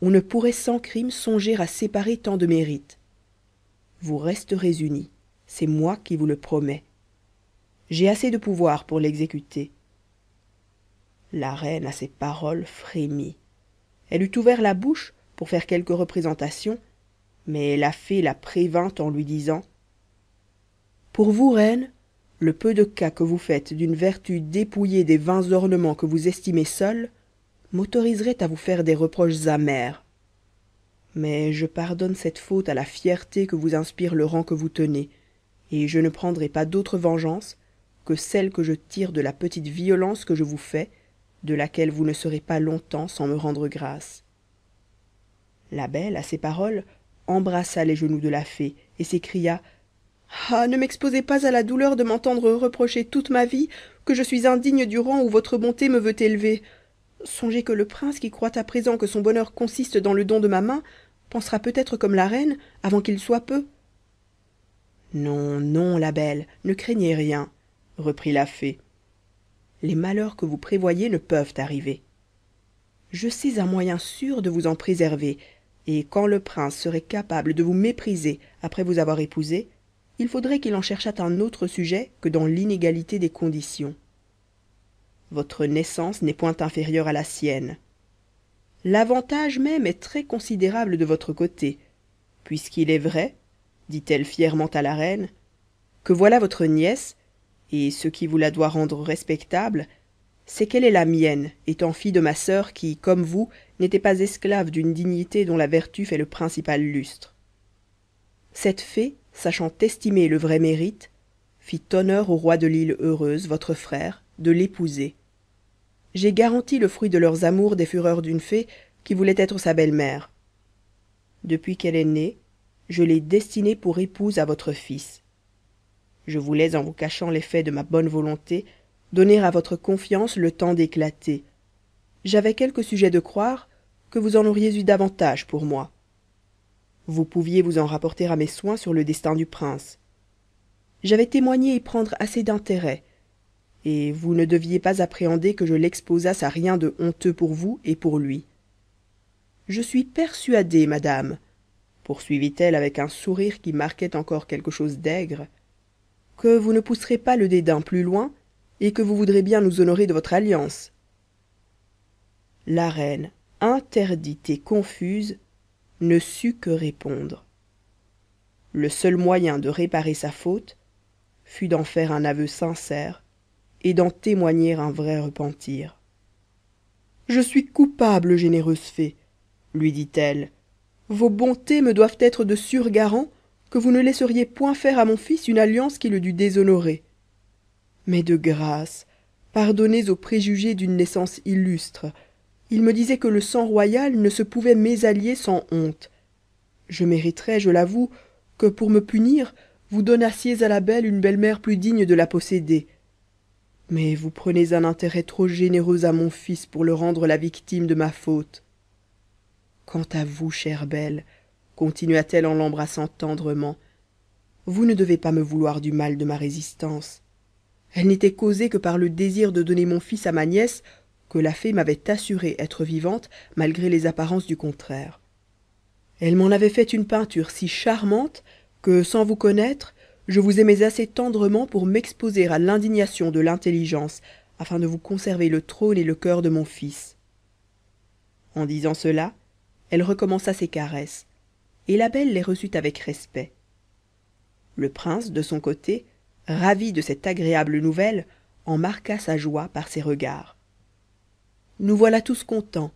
on ne pourrait sans crime songer à séparer tant de mérites vous resterez unis c'est moi qui vous le promets j'ai assez de pouvoir pour l'exécuter la reine à ces paroles frémit elle eut ouvert la bouche pour faire quelque représentation mais la fée la prévint en lui disant pour vous reine le peu de cas que vous faites d'une vertu dépouillée des vains ornements que vous estimez seule m'autoriserait à vous faire des reproches amers mais je pardonne cette faute à la fierté que vous inspire le rang que vous tenez et je ne prendrai pas d'autre vengeance que celle que je tire de la petite violence que je vous fais de laquelle vous ne serez pas longtemps sans me rendre grâce la belle à ces paroles embrassa les genoux de la fée et s'écria ah ne m'exposez pas à la douleur de m'entendre reprocher toute ma vie que je suis indigne du rang où votre bonté me veut élever songez que le prince qui croit à présent que son bonheur consiste dans le don de ma main pensera peut-être comme la reine avant qu'il soit peu non non la belle ne craignez rien reprit la fée les malheurs que vous prévoyez ne peuvent arriver je sais un moyen sûr de vous en préserver et quand le prince serait capable de vous mépriser après vous avoir épousée il faudrait qu'il en cherchât un autre sujet que dans l'inégalité des conditions votre naissance n'est point inférieure à la sienne l'avantage même est très considérable de votre côté puisqu'il est vrai dit-elle fièrement à la reine que voilà votre nièce et ce qui vous la doit rendre respectable c'est qu'elle est la mienne étant fille de ma sœur qui comme vous n'était pas esclave d'une dignité dont la vertu fait le principal lustre cette fée sachant estimer le vrai mérite fit honneur au roi de l'île heureuse votre frère de l'épouser j'ai garanti le fruit de leurs amours des fureurs d'une fée qui voulait être sa belle-mère depuis qu'elle est née je l'ai destinée pour épouse à votre fils je voulais en vous cachant l'effet de ma bonne volonté donner à votre confiance le temps d'éclater j'avais quelque sujet de croire que vous en auriez eu davantage pour moi vous pouviez vous en rapporter à mes soins sur le destin du prince j'avais témoigné y prendre assez d'intérêt et vous ne deviez pas appréhender que je l'exposasse à rien de honteux pour vous et pour lui je suis persuadée madame poursuivit-elle avec un sourire qui marquait encore quelque chose d'aigre que vous ne pousserez pas le dédain plus loin et que vous voudrez bien nous honorer de votre alliance la reine interdite et confuse ne sut que répondre le seul moyen de réparer sa faute fut d'en faire un aveu sincère et d'en témoigner un vrai repentir je suis coupable généreuse fée lui dit-elle vos bontés me doivent être de sûrs garants que vous ne laisseriez point faire à mon fils une alliance qui le dût déshonorer mais de grâce pardonnez aux préjugés d'une naissance illustre il me disait que le sang royal ne se pouvait mésallier sans honte je mériterais je l'avoue que pour me punir vous donnassiez à la belle une belle-mère plus digne de la posséder mais vous prenez un intérêt trop généreux à mon fils pour le rendre la victime de ma faute quant à vous chère belle continua-t-elle en l'embrassant tendrement vous ne devez pas me vouloir du mal de ma résistance elle n'était causée que par le désir de donner mon fils à ma nièce que la fée m'avait assuré être vivante malgré les apparences du contraire elle m'en avait fait une peinture si charmante que sans vous connaître je vous aimais assez tendrement pour m'exposer à l'indignation de l'intelligence afin de vous conserver le trône et le cœur de mon fils en disant cela elle recommença ses caresses et la belle les reçut avec respect le prince de son côté ravi de cette agréable nouvelle en marqua sa joie par ses regards nous voilà tous contents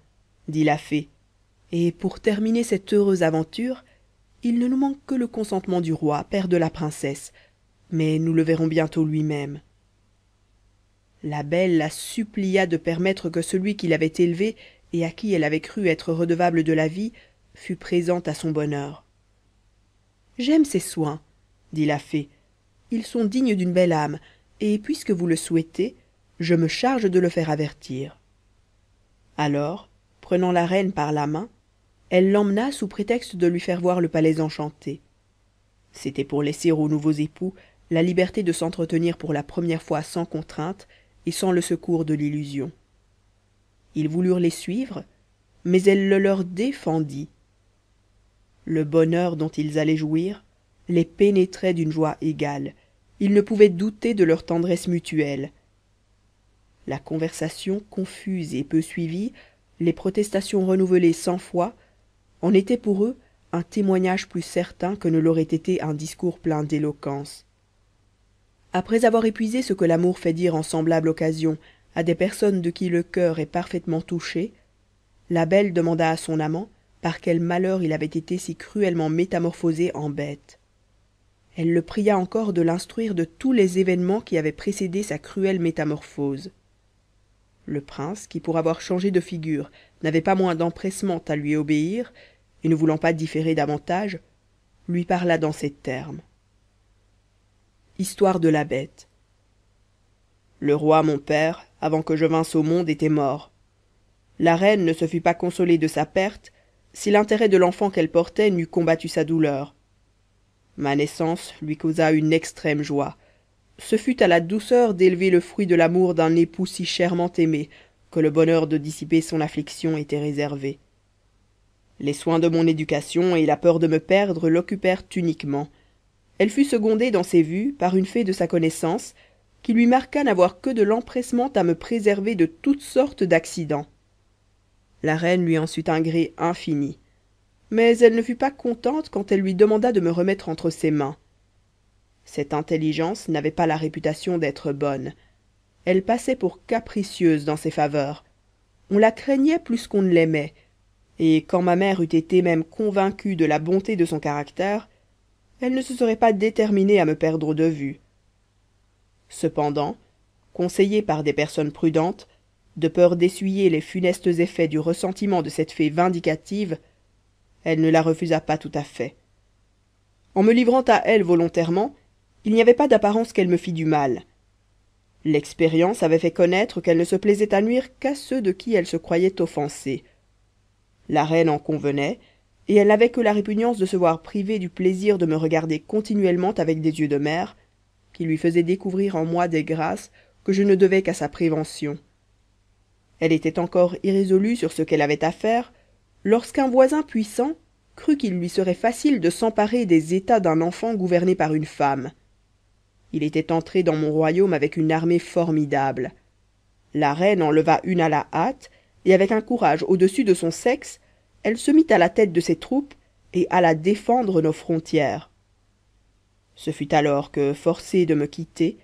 dit la fée et pour terminer cette heureuse aventure il ne nous manque que le consentement du roi père de la princesse mais nous le verrons bientôt lui-même la belle la supplia de permettre que celui qui l'avait élevée et à qui elle avait cru être redevable de la vie fût présent à son bonheur j'aime ces soins dit la fée ils sont dignes d'une belle âme et puisque vous le souhaitez je me charge de le faire avertir alors prenant la reine par la main elle l'emmena sous prétexte de lui faire voir le palais enchanté c'était pour laisser aux nouveaux époux la liberté de s'entretenir pour la première fois sans contrainte et sans le secours de l'illusion ils voulurent les suivre mais elle le leur défendit le bonheur dont ils allaient jouir les pénétrait d'une joie égale ils ne pouvaient douter de leur tendresse mutuelle la conversation confuse et peu suivie les protestations renouvelées cent fois en étaient pour eux un témoignage plus certain que ne l'aurait été un discours plein d'éloquence après avoir épuisé ce que l'amour fait dire en semblable occasion à des personnes de qui le cœur est parfaitement touché la belle demanda à son amant par quel malheur il avait été si cruellement métamorphosé en bête elle le pria encore de l'instruire de tous les événements qui avaient précédé sa cruelle métamorphose le prince qui pour avoir changé de figure n'avait pas moins d'empressement à lui obéir et ne voulant pas différer davantage lui parla dans ces termes histoire de la bête le roi mon père avant que je vinsse au monde était mort la reine ne se fût pas consolée de sa perte si l'intérêt de l'enfant qu'elle portait n'eût combattu sa douleur ma naissance lui causa une extrême joie ce fut à la douceur d'élever le fruit de l'amour d'un époux si chèrement aimé que le bonheur de dissiper son affliction était réservé les soins de mon éducation et la peur de me perdre l'occupèrent uniquement elle fut secondée dans ses vues par une fée de sa connaissance qui lui marqua n'avoir que de l'empressement à me préserver de toutes sortes d'accidents la reine lui en sut un gré infini mais elle ne fut pas contente quand elle lui demanda de me remettre entre ses mains cette intelligence n'avait pas la réputation d'être bonne elle passait pour capricieuse dans ses faveurs on la craignait plus qu'on ne l'aimait et quand ma mère eût été même convaincue de la bonté de son caractère elle ne se serait pas déterminée à me perdre de vue cependant conseillée par des personnes prudentes de peur d'essuyer les funestes effets du ressentiment de cette fée vindicative elle ne la refusa pas tout à fait en me livrant à elle volontairement il n'y avait pas d'apparence qu'elle me fît du mal l'expérience avait fait connaître qu'elle ne se plaisait à nuire qu'à ceux de qui elle se croyait offensée la reine en convenait et elle n'avait que la répugnance de se voir privée du plaisir de me regarder continuellement avec des yeux de mer qui lui faisaient découvrir en moi des grâces que je ne devais qu'à sa prévention elle était encore irrésolue sur ce qu'elle avait à faire lorsqu'un voisin puissant crut qu'il lui serait facile de s'emparer des états d'un enfant gouverné par une femme il était entré dans mon royaume avec une armée formidable la reine enleva une à la hâte et avec un courage au-dessus de son sexe elle se mit à la tête de ses troupes et alla défendre nos frontières ce fut alors que forcée de me quitter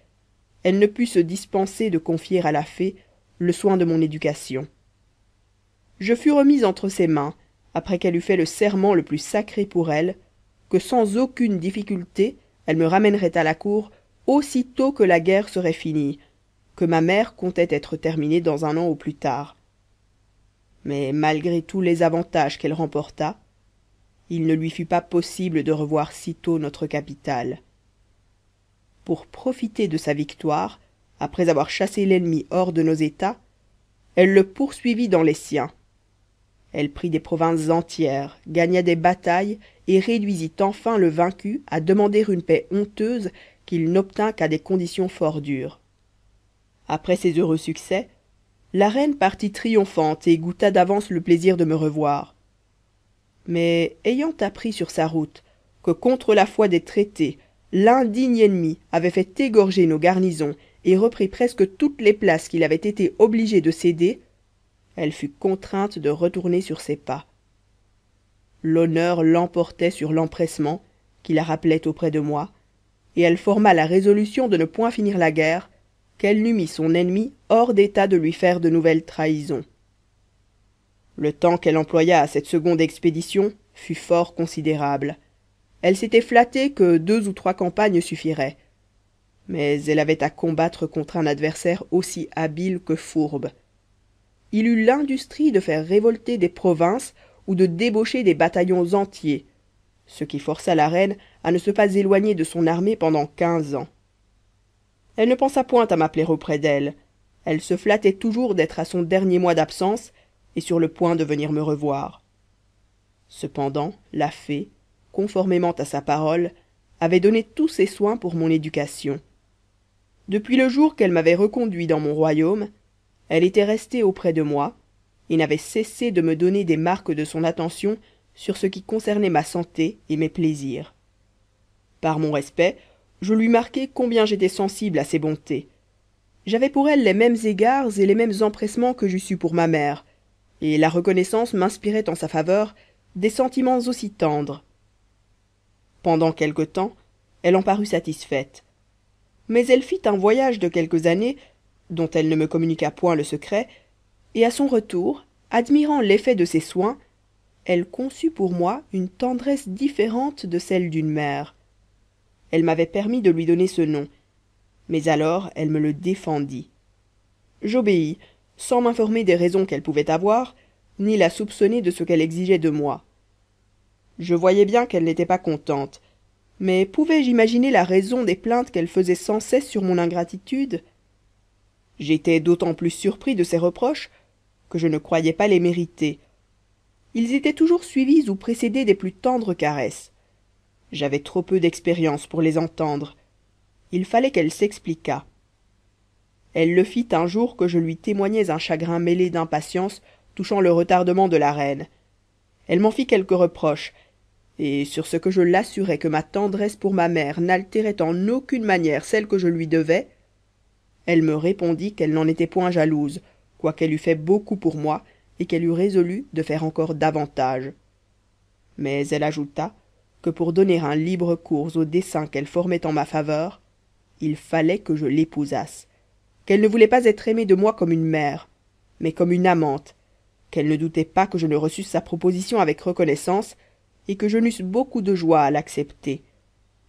elle ne put se dispenser de confier à la fée le soin de mon éducation je fus remise entre ses mains après qu'elle eut fait le serment le plus sacré pour elle que sans aucune difficulté elle me ramènerait à la cour aussitôt que la guerre serait finie que ma mère comptait être terminée dans un an au plus tard mais malgré tous les avantages qu'elle remporta il ne lui fut pas possible de revoir sitôt notre capitale pour profiter de sa victoire après avoir chassé l'ennemi hors de nos états elle le poursuivit dans les siens elle prit des provinces entières gagna des batailles et réduisit enfin le vaincu à demander une paix honteuse qu'il n'obtint qu'à des conditions fort dures après ces heureux succès la reine partit triomphante et goûta d'avance le plaisir de me revoir mais ayant appris sur sa route que contre la foi des traités l'indigne ennemi avait fait égorger nos garnisons et repris presque toutes les places qu'il avait été obligé de céder elle fut contrainte de retourner sur ses pas l'honneur l'emportait sur l'empressement qui la rappelait auprès de moi et elle forma la résolution de ne point finir la guerre qu'elle n'eût mis son ennemi hors d'état de lui faire de nouvelles trahisons le temps qu'elle employa à cette seconde expédition fut fort considérable elle s'était flattée que deux ou trois campagnes suffiraient mais elle avait à combattre contre un adversaire aussi habile que fourbe il eut l'industrie de faire révolter des provinces ou de débaucher des bataillons entiers ce qui força la reine à ne se pas éloigner de son armée pendant quinze ans elle ne pensa point à m'appeler auprès d'elle elle se flattait toujours d'être à son dernier mois d'absence et sur le point de venir me revoir cependant la fée conformément à sa parole avait donné tous ses soins pour mon éducation depuis le jour qu'elle m'avait reconduit dans mon royaume elle était restée auprès de moi et n'avait cessé de me donner des marques de son attention sur ce qui concernait ma santé et mes plaisirs par mon respect je lui marquai combien j'étais sensible à ses bontés j'avais pour elle les mêmes égards et les mêmes empressements que j'eus pour ma mère et la reconnaissance m'inspirait en sa faveur des sentiments aussi tendres pendant quelque temps elle en parut satisfaite mais elle fit un voyage de quelques années dont elle ne me communiqua point le secret et à son retour admirant l'effet de ses soins elle conçut pour moi une tendresse différente de celle d'une mère elle m'avait permis de lui donner ce nom mais alors elle me le défendit j'obéis sans m'informer des raisons qu'elle pouvait avoir ni la soupçonner de ce qu'elle exigeait de moi je voyais bien qu'elle n'était pas contente mais pouvais-je imaginer la raison des plaintes qu'elle faisait sans cesse sur mon ingratitude j'étais d'autant plus surpris de ses reproches que je ne croyais pas les mériter ils étaient toujours suivis ou précédés des plus tendres caresses j'avais trop peu d'expérience pour les entendre il fallait qu'elle s'expliquât elle le fit un jour que je lui témoignais un chagrin mêlé d'impatience touchant le retardement de la reine elle m'en fit quelques reproches et sur ce que je l'assurais que ma tendresse pour ma mère n'altérait en aucune manière celle que je lui devais elle me répondit qu'elle n'en était point jalouse quoiqu'elle eût fait beaucoup pour moi et qu'elle eût résolu de faire encore davantage mais elle ajouta que pour donner un libre cours au dessein qu'elle formait en ma faveur il fallait que je l'épousasse qu'elle ne voulait pas être aimée de moi comme une mère mais comme une amante qu'elle ne doutait pas que je ne reçusse sa proposition avec reconnaissance et que je n'eusse beaucoup de joie à l'accepter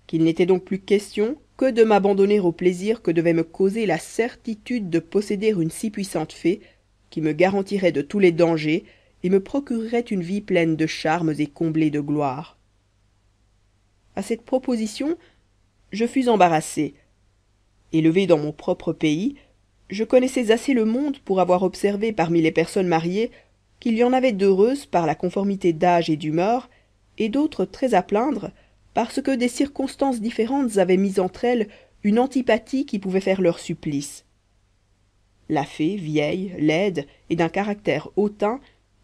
qu'il n'était donc plus question que de m'abandonner au plaisir que devait me causer la certitude de posséder une si puissante fée qui me garantirait de tous les dangers et me procurerait une vie pleine de charmes et comblée de gloire À cette proposition je fus embarrassé élevé dans mon propre pays je connaissais assez le monde pour avoir observé parmi les personnes mariées qu'il y en avait d'heureuses par la conformité d'âge et d'humeur et d'autres très à plaindre parce que des circonstances différentes avaient mis entre elles une antipathie qui pouvait faire leur supplice la fée vieille laide et d'un caractère hautain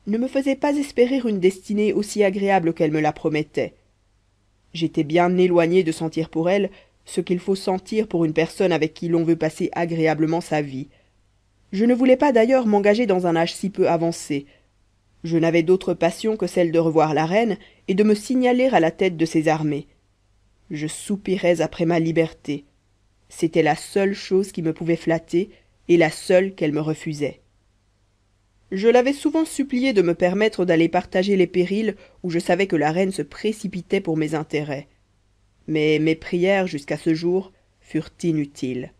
ne me faisait pas espérer une destinée aussi agréable qu'elle me la promettait j'étais bien éloigné de sentir pour elle ce qu'il faut sentir pour une personne avec qui l'on veut passer agréablement sa vie je ne voulais pas d'ailleurs m'engager dans un âge si peu avancé je n'avais d'autre passion que celle de revoir la reine et de me signaler à la tête de ses armées je soupirais après ma liberté c'était la seule chose qui me pouvait flatter et la seule qu'elle me refusait je l'avais souvent suppliée de me permettre d'aller partager les périls où je savais que la reine se précipitait pour mes intérêts mais mes prières jusqu'à ce jour furent inutiles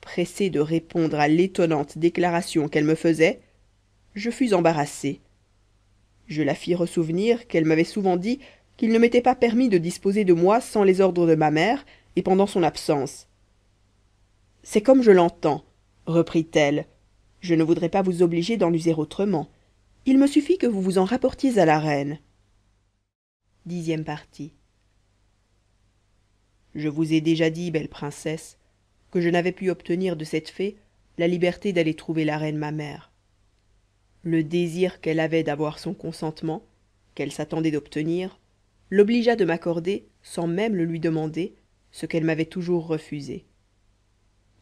Pressée de répondre à l'étonnante déclaration qu'elle me faisait je fus embarrassée. je la fis ressouvenir qu'elle m'avait souvent dit qu'il ne m'était pas permis de disposer de moi sans les ordres de ma mère et pendant son absence c'est comme je l'entends reprit-elle je ne voudrais pas vous obliger d'en user autrement il me suffit que vous vous en rapportiez à la reine je vous ai déjà dit belle princesse que je n'avais pu obtenir de cette fée la liberté d'aller trouver la reine ma mère le désir qu'elle avait d'avoir son consentement qu'elle s'attendait d'obtenir l'obligea de m'accorder sans même le lui demander ce qu'elle m'avait toujours refusé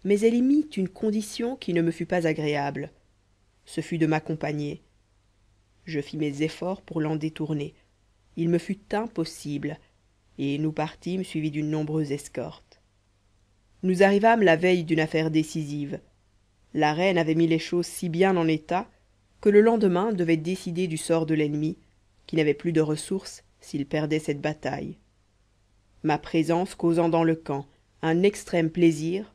mais elle y mit une condition qui ne me fut pas agréable ce fut de m'accompagner je fis mes efforts pour l'en détourner il me fut impossible et nous partîmes suivis d'une nombreuse escorte nous arrivâmes la veille d'une affaire décisive la reine avait mis les choses si bien en état que le lendemain devait décider du sort de l'ennemi qui n'avait plus de ressources s'il perdait cette bataille ma présence causant dans le camp un extrême plaisir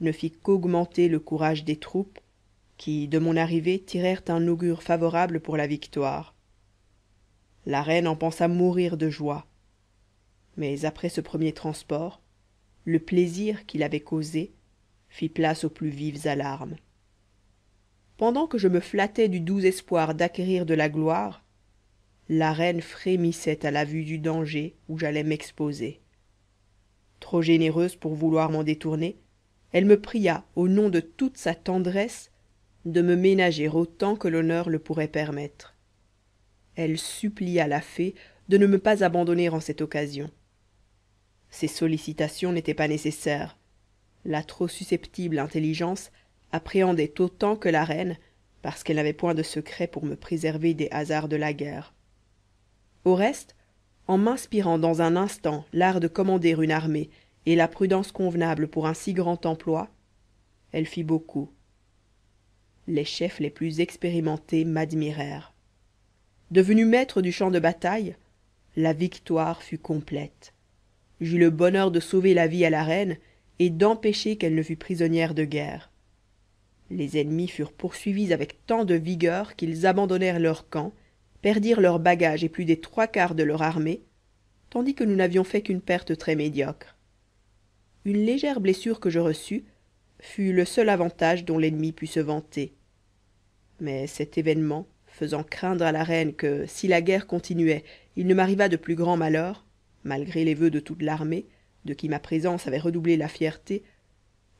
ne fit qu'augmenter le courage des troupes qui de mon arrivée tirèrent un augure favorable pour la victoire la reine en pensa mourir de joie mais après ce premier transport le plaisir qu'il avait causé fit place aux plus vives alarmes pendant que je me flattais du doux espoir d'acquérir de la gloire la reine frémissait à la vue du danger où j'allais m'exposer trop généreuse pour vouloir m'en détourner elle me pria au nom de toute sa tendresse de me ménager autant que l'honneur le pourrait permettre elle supplia la fée de ne me pas abandonner en cette occasion ces sollicitations n'étaient pas nécessaires la trop susceptible intelligence appréhendait autant que la reine parce qu'elle n'avait point de secret pour me préserver des hasards de la guerre au reste en m'inspirant dans un instant l'art de commander une armée et la prudence convenable pour un si grand emploi elle fit beaucoup les chefs les plus expérimentés m'admirèrent devenu maître du champ de bataille la victoire fut complète j'eus le bonheur de sauver la vie à la reine et d'empêcher qu'elle ne fût prisonnière de guerre les ennemis furent poursuivis avec tant de vigueur qu'ils abandonnèrent leur camp perdirent leurs bagages et plus des trois quarts de leur armée tandis que nous n'avions fait qu'une perte très médiocre une légère blessure que je reçus fut le seul avantage dont l'ennemi put se vanter mais cet événement faisant craindre à la reine que si la guerre continuait il ne m'arrivât de plus grand malheur malgré les vœux de toute l'armée de qui ma présence avait redoublé la fierté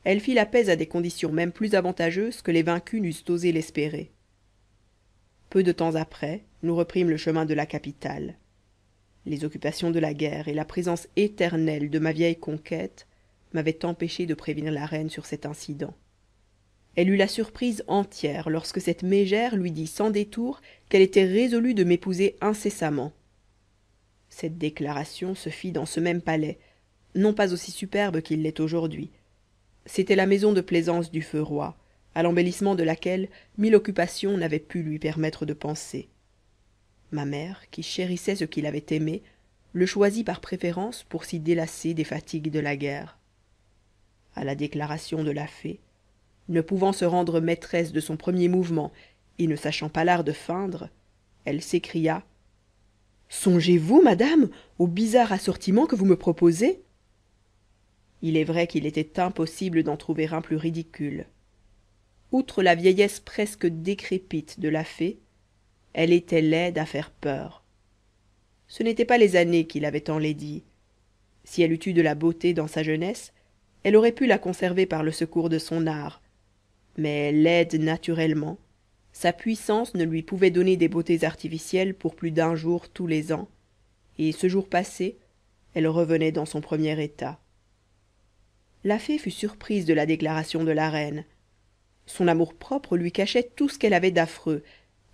elle fit la paix à des conditions même plus avantageuses que les vaincus n'eussent osé l'espérer peu de temps après nous reprîmes le chemin de la capitale les occupations de la guerre et la présence éternelle de ma vieille conquête m'avait empêché de prévenir la reine sur cet incident elle eut la surprise entière lorsque cette mégère lui dit sans détour qu'elle était résolue de m'épouser incessamment cette déclaration se fit dans ce même palais non pas aussi superbe qu'il l'est aujourd'hui c'était la maison de plaisance du feu roi à l'embellissement de laquelle mille occupations n'avaient pu lui permettre de penser ma mère qui chérissait ce qu'il avait aimé le choisit par préférence pour s'y délasser des fatigues de la guerre à la déclaration de la fée ne pouvant se rendre maîtresse de son premier mouvement et ne sachant pas l'art de feindre elle s'écria songez-vous madame au bizarre assortiment que vous me proposez il est vrai qu'il était impossible d'en trouver un plus ridicule outre la vieillesse presque décrépite de la fée elle était laide à faire peur ce n'étaient pas les années qui l'avaient enlaidie si elle eût eu de la beauté dans sa jeunesse elle aurait pu la conserver par le secours de son art mais laide naturellement sa puissance ne lui pouvait donner des beautés artificielles pour plus d'un jour tous les ans et ce jour passé elle revenait dans son premier état la fée fut surprise de la déclaration de la reine son amour-propre lui cachait tout ce qu'elle avait d'affreux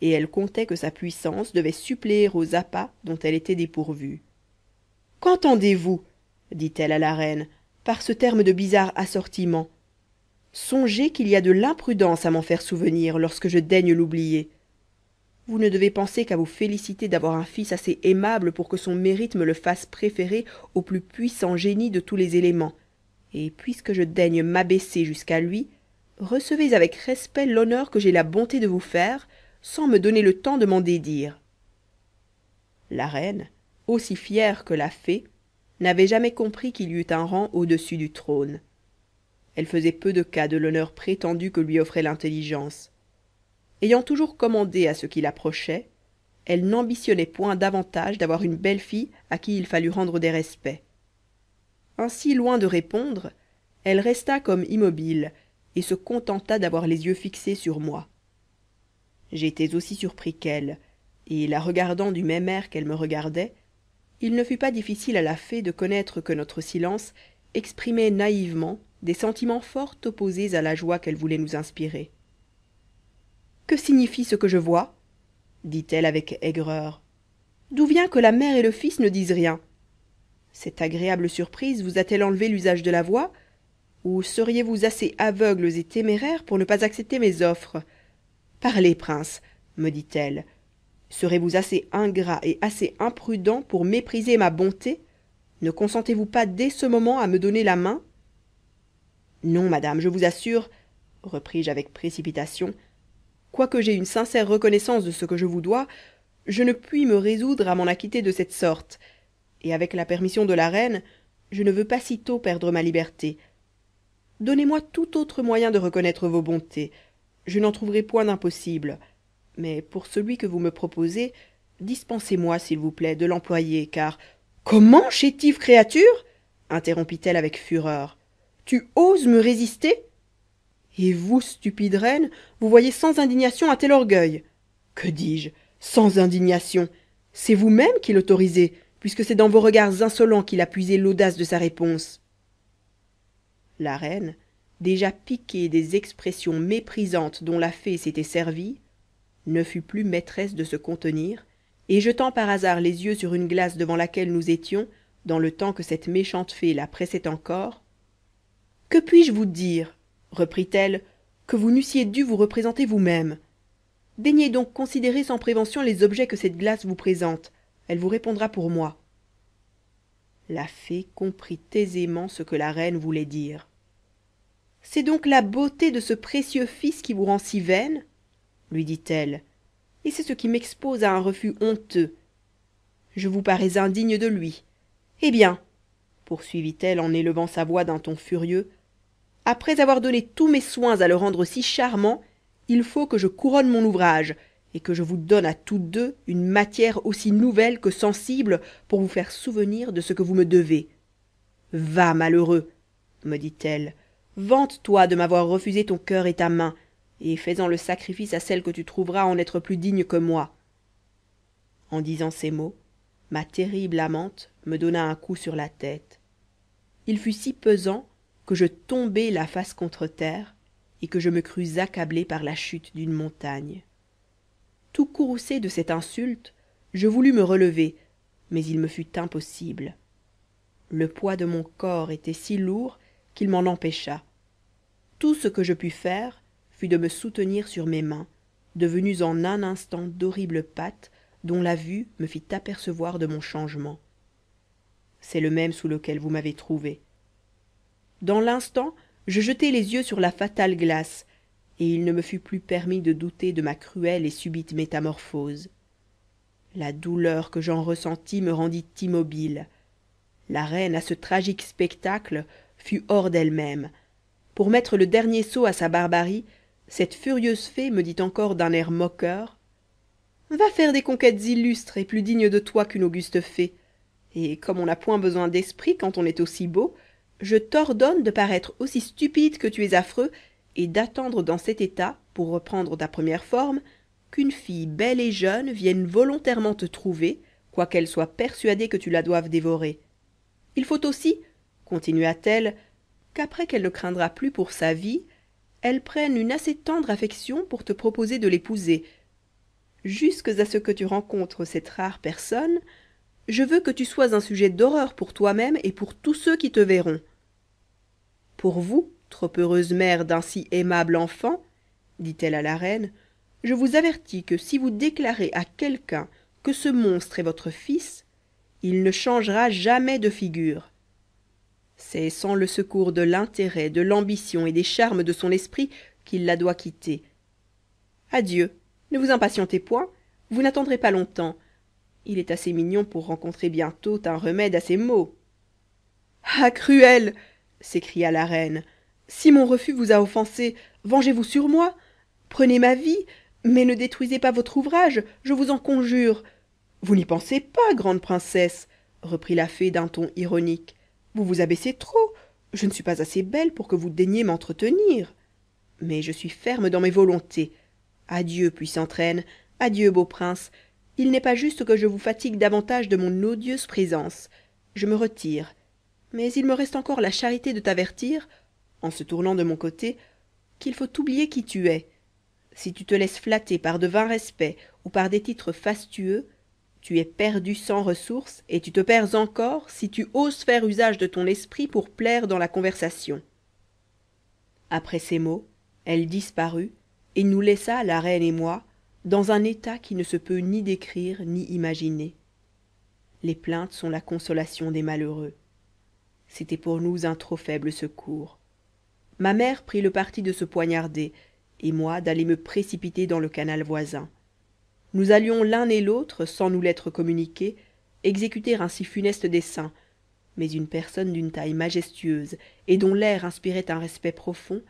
et elle comptait que sa puissance devait suppléer aux appâts dont elle était dépourvue qu'entendez-vous dit-elle à la reine par ce terme de bizarre assortiment songez qu'il y a de l'imprudence à m'en faire souvenir lorsque je daigne l'oublier vous ne devez penser qu'à vous féliciter d'avoir un fils assez aimable pour que son mérite me le fasse préférer au plus puissant génie de tous les éléments et puisque je daigne m'abaisser jusqu'à lui recevez avec respect l'honneur que j'ai la bonté de vous faire sans me donner le temps de m'en dédire la reine aussi fière que la fée n'avait jamais compris qu'il y eût un rang au-dessus du trône elle faisait peu de cas de l'honneur prétendu que lui offrait l'intelligence ayant toujours commandé à ce qui approchait elle n'ambitionnait point davantage d'avoir une belle fille à qui il fallut rendre des respects ainsi loin de répondre elle resta comme immobile et se contenta d'avoir les yeux fixés sur moi j'étais aussi surpris qu'elle et la regardant du même air qu'elle me regardait il ne fut pas difficile à la fée de connaître que notre silence exprimait naïvement des sentiments fort opposés à la joie qu'elle voulait nous inspirer que signifie ce que je vois dit-elle avec aigreur d'où vient que la mère et le fils ne disent rien cette agréable surprise vous a-t-elle enlevé l'usage de la voix ou seriez-vous assez aveugles et téméraires pour ne pas accepter mes offres parlez prince me dit-elle serez-vous assez ingrat et assez imprudent pour mépriser ma bonté ne consentez-vous pas dès ce moment à me donner la main non madame je vous assure repris-je avec précipitation quoique j'aie une sincère reconnaissance de ce que je vous dois je ne puis me résoudre à m'en acquitter de cette sorte et avec la permission de la reine je ne veux pas si tôt perdre ma liberté donnez-moi tout autre moyen de reconnaître vos bontés je n'en trouverai point d'impossible mais pour celui que vous me proposez dispensez moi s'il vous plaît de l'employer car comment chétive créature interrompit elle avec fureur tu oses me résister et vous stupide reine vous voyez sans indignation un tel orgueil que dis-je sans indignation c'est vous-même qui l'autorisez puisque c'est dans vos regards insolents qu'il a puisé l'audace de sa réponse la reine déjà piquée des expressions méprisantes dont la fée s'était servie ne fut plus maîtresse de se contenir et jetant par hasard les yeux sur une glace devant laquelle nous étions dans le temps que cette méchante fée la pressait encore que puis-je vous dire reprit-elle que vous n'eussiez dû vous représenter vous-même daignez donc considérer sans prévention les objets que cette glace vous présente elle vous répondra pour moi la fée comprit aisément ce que la reine voulait dire c'est donc la beauté de ce précieux fils qui vous rend si vaine lui dit-elle et c'est ce qui m'expose à un refus honteux je vous parais indigne de lui eh bien poursuivit-elle en élevant sa voix d'un ton furieux après avoir donné tous mes soins à le rendre si charmant il faut que je couronne mon ouvrage et que je vous donne à tous deux une matière aussi nouvelle que sensible pour vous faire souvenir de ce que vous me devez va malheureux me dit-elle vante toi de m'avoir refusé ton cœur et ta main et faisant le sacrifice à celle que tu trouveras en être plus digne que moi en disant ces mots ma terrible amante me donna un coup sur la tête il fut si pesant que je tombai la face contre terre et que je me crus accablé par la chute d'une montagne tout courroucé de cette insulte je voulus me relever mais il me fut impossible le poids de mon corps était si lourd qu'il m'en empêcha tout ce que je pus faire fut de me soutenir sur mes mains devenues en un instant d'horribles pattes dont la vue me fit apercevoir de mon changement c'est le même sous lequel vous m'avez trouvé dans l'instant je jetai les yeux sur la fatale glace et il ne me fut plus permis de douter de ma cruelle et subite métamorphose la douleur que j'en ressentis me rendit immobile la reine à ce tragique spectacle fut hors d'elle-même pour mettre le dernier saut à sa barbarie cette furieuse fée me dit encore d'un air moqueur va faire des conquêtes illustres et plus dignes de toi qu'une auguste fée et comme on n'a point besoin d'esprit quand on est aussi beau je t'ordonne de paraître aussi stupide que tu es affreux et d'attendre dans cet état pour reprendre ta première forme qu'une fille belle et jeune vienne volontairement te trouver quoiqu'elle soit persuadée que tu la doives dévorer il faut aussi continua-t-elle qu'après qu'elle ne craindra plus pour sa vie elles prennent une assez tendre affection pour te proposer de l'épouser jusques à ce que tu rencontres cette rare personne je veux que tu sois un sujet d'horreur pour toi-même et pour tous ceux qui te verront pour vous trop heureuse mère d'un si aimable enfant dit-elle à la reine je vous avertis que si vous déclarez à quelqu'un que ce monstre est votre fils il ne changera jamais de figure c'est sans le secours de l'intérêt de l'ambition et des charmes de son esprit qu'il la doit quitter adieu ne vous impatientez point vous n'attendrez pas longtemps il est assez mignon pour rencontrer bientôt un remède à ses maux ah cruel s'écria la reine si mon refus vous a offensé vengez-vous sur moi prenez ma vie mais ne détruisez pas votre ouvrage je vous en conjure vous n'y pensez pas grande princesse reprit la fée d'un ton ironique vous vous abaissez trop je ne suis pas assez belle pour que vous daigniez m'entretenir mais je suis ferme dans mes volontés adieu puissante reine adieu beau prince il n'est pas juste que je vous fatigue davantage de mon odieuse présence je me retire mais il me reste encore la charité de t'avertir en se tournant de mon côté qu'il faut oublier qui tu es si tu te laisses flatter par de vains respects ou par des titres fastueux tu es perdu sans ressource et tu te perds encore si tu oses faire usage de ton esprit pour plaire dans la conversation après ces mots elle disparut et nous laissa la reine et moi dans un état qui ne se peut ni décrire ni imaginer les plaintes sont la consolation des malheureux c'était pour nous un trop faible secours ma mère prit le parti de se poignarder et moi d'aller me précipiter dans le canal voisin nous allions l'un et l'autre sans nous l'être communiqué exécuter un si funeste dessein mais une personne d'une taille majestueuse et dont l'air inspirait un respect profond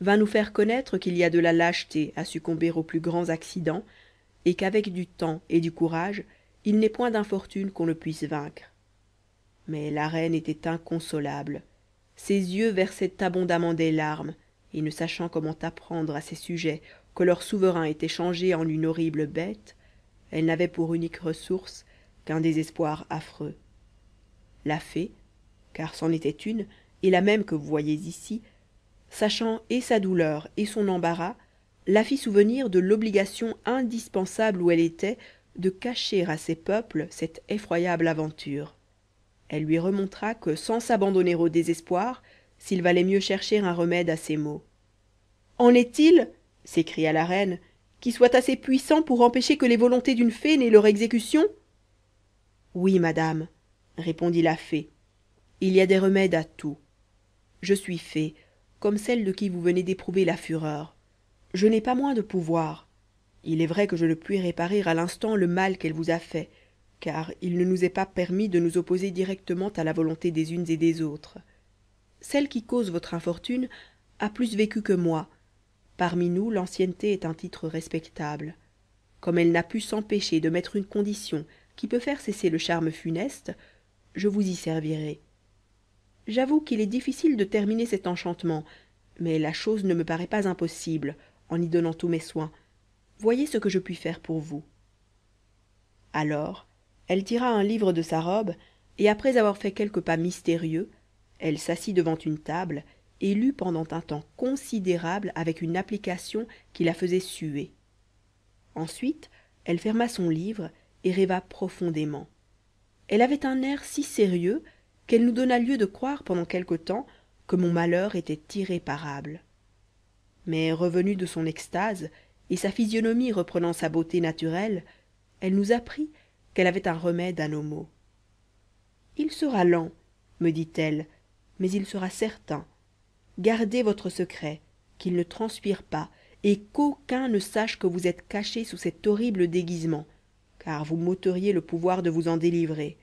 vint nous faire connaître qu'il y a de la lâcheté à succomber aux plus grands accidents et qu'avec du temps et du courage il n'est point d'infortune qu'on ne puisse vaincre mais la reine était inconsolable ses yeux versaient abondamment des larmes et ne sachant comment apprendre à ses sujets que leur souverain était changé en une horrible bête elle n'avait pour unique ressource qu'un désespoir affreux la fée car c'en était une et la même que vous voyez ici sachant et sa douleur et son embarras la fit souvenir de l'obligation indispensable où elle était de cacher à ses peuples cette effroyable aventure elle lui remontra que sans s'abandonner au désespoir s'il valait mieux chercher un remède à ses maux en est-il s'écria la reine qui soit assez puissant pour empêcher que les volontés d'une fée n'aient leur exécution oui madame répondit la fée il y a des remèdes à tout je suis fée comme celle de qui vous venez d'éprouver la fureur je n'ai pas moins de pouvoir il est vrai que je ne puis réparer à l'instant le mal qu'elle vous a fait car il ne nous est pas permis de nous opposer directement à la volonté des unes et des autres celle qui cause votre infortune a plus vécu que moi parmi nous l'ancienneté est un titre respectable comme elle n'a pu s'empêcher de mettre une condition qui peut faire cesser le charme funeste je vous y servirai j'avoue qu'il est difficile de terminer cet enchantement mais la chose ne me paraît pas impossible en y donnant tous mes soins voyez ce que je puis faire pour vous alors elle tira un livre de sa robe et après avoir fait quelques pas mystérieux elle s'assit devant une table et pendant un temps considérable avec une application qui la faisait suer ensuite elle ferma son livre et rêva profondément elle avait un air si sérieux qu'elle nous donna lieu de croire pendant quelque temps que mon malheur était irréparable mais revenue de son extase et sa physionomie reprenant sa beauté naturelle elle nous apprit qu'elle avait un remède à nos maux il sera lent me dit-elle mais il sera certain gardez votre secret qu'il ne transpire pas et qu'aucun ne sache que vous êtes caché sous cet horrible déguisement car vous m'ôteriez le pouvoir de vous en délivrer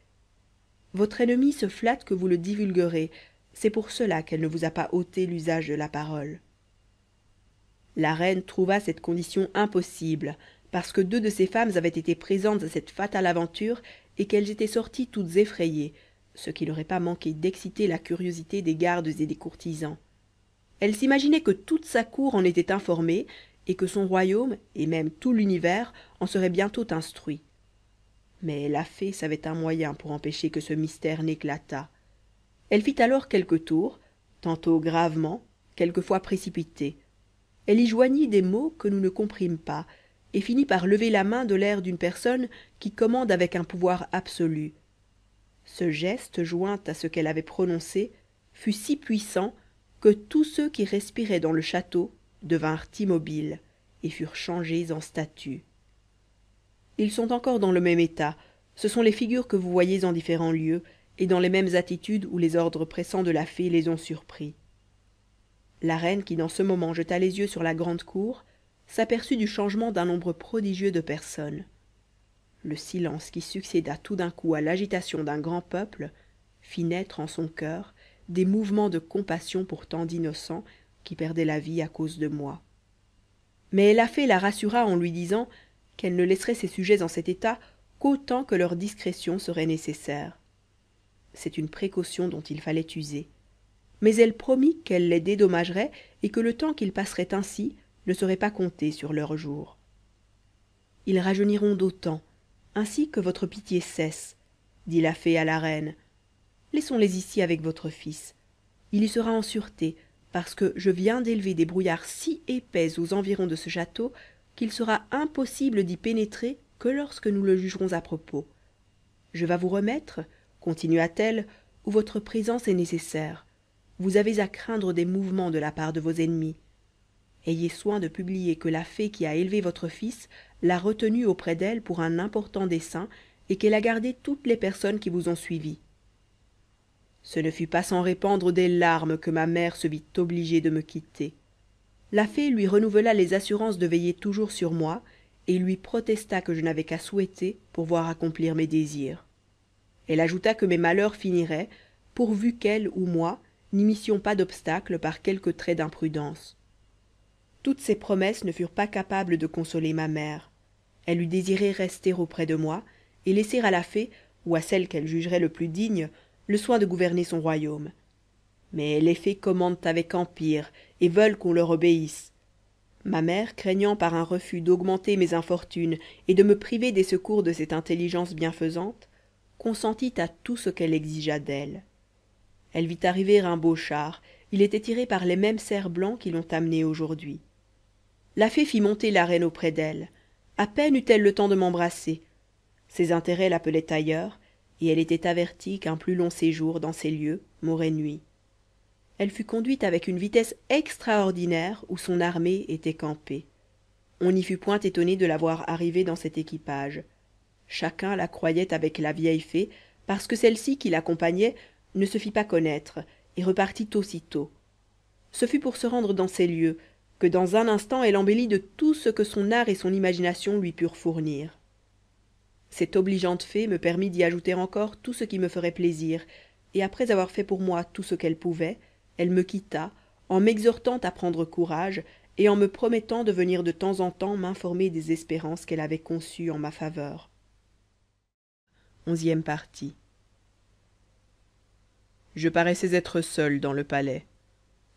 votre ennemie se flatte que vous le divulguerez c'est pour cela qu'elle ne vous a pas ôté l'usage de la parole la reine trouva cette condition impossible parce que deux de ses femmes avaient été présentes à cette fatale aventure et qu'elles étaient sorties toutes effrayées ce qui n'aurait pas manqué d'exciter la curiosité des gardes et des courtisans elle s'imaginait que toute sa cour en était informée et que son royaume et même tout l'univers en serait bientôt instruit mais la fée savait un moyen pour empêcher que ce mystère n'éclatât elle fit alors quelques tours tantôt gravement quelquefois précipités elle y joignit des mots que nous ne comprîmes pas et finit par lever la main de l'air d'une personne qui commande avec un pouvoir absolu ce geste joint à ce qu'elle avait prononcé fut si puissant que tous ceux qui respiraient dans le château devinrent immobiles et furent changés en statues ils sont encore dans le même état ce sont les figures que vous voyez en différents lieux et dans les mêmes attitudes où les ordres pressants de la fée les ont surpris la reine qui dans ce moment jeta les yeux sur la grande cour s'aperçut du changement d'un nombre prodigieux de personnes le silence qui succéda tout d'un coup à l'agitation d'un grand peuple fit naître en son cœur des mouvements de compassion pour tant d'innocents qui perdaient la vie à cause de moi mais la fée la rassura en lui disant qu'elle ne laisserait ses sujets en cet état qu'autant que leur discrétion serait nécessaire c'est une précaution dont il fallait user mais elle promit qu'elle les dédommagerait et que le temps qu'ils passeraient ainsi ne serait pas compté sur leur jour. — ils rajeuniront d'autant ainsi que votre pitié cesse dit la fée à la reine laissons-les ici avec votre fils il y sera en sûreté parce que je viens d'élever des brouillards si épais aux environs de ce château qu'il sera impossible d'y pénétrer que lorsque nous le jugerons à propos je vas vous remettre continua-t-elle où votre présence est nécessaire vous avez à craindre des mouvements de la part de vos ennemis ayez soin de publier que la fée qui a élevé votre fils l'a retenue auprès d'elle pour un important dessein et qu'elle a gardé toutes les personnes qui vous ont suivies ce ne fut pas sans répandre des larmes que ma mère se vit obligée de me quitter la fée lui renouvela les assurances de veiller toujours sur moi et lui protesta que je n'avais qu'à souhaiter pour voir accomplir mes désirs elle ajouta que mes malheurs finiraient pourvu qu'elle ou moi n'imissions pas d'obstacle par quelque trait d'imprudence toutes ces promesses ne furent pas capables de consoler ma mère elle eût désiré rester auprès de moi et laisser à la fée ou à celle qu'elle jugerait le plus digne le soin de gouverner son royaume mais les fées commandent avec empire et veulent qu'on leur obéisse ma mère craignant par un refus d'augmenter mes infortunes et de me priver des secours de cette intelligence bienfaisante consentit à tout ce qu'elle exigea d'elle elle vit arriver un beau char il était tiré par les mêmes cerfs blancs qui l'ont amené aujourd'hui la fée fit monter la reine auprès d'elle à peine eut-elle le temps de m'embrasser ses intérêts l'appelaient ailleurs et elle était avertie qu'un plus long séjour dans ces lieux m'aurait nuit. elle fut conduite avec une vitesse extraordinaire où son armée était campée on n'y fut point étonné de la voir arriver dans cet équipage chacun la croyait avec la vieille fée parce que celle-ci qui l'accompagnait ne se fit pas connaître et repartit aussitôt ce fut pour se rendre dans ces lieux que dans un instant elle embellit de tout ce que son art et son imagination lui purent fournir cette obligeante fée me permit d'y ajouter encore tout ce qui me ferait plaisir et après avoir fait pour moi tout ce qu'elle pouvait elle me quitta en m'exhortant à prendre courage et en me promettant de venir de temps en temps m'informer des espérances qu'elle avait conçues en ma faveur partie je paraissais être seul dans le palais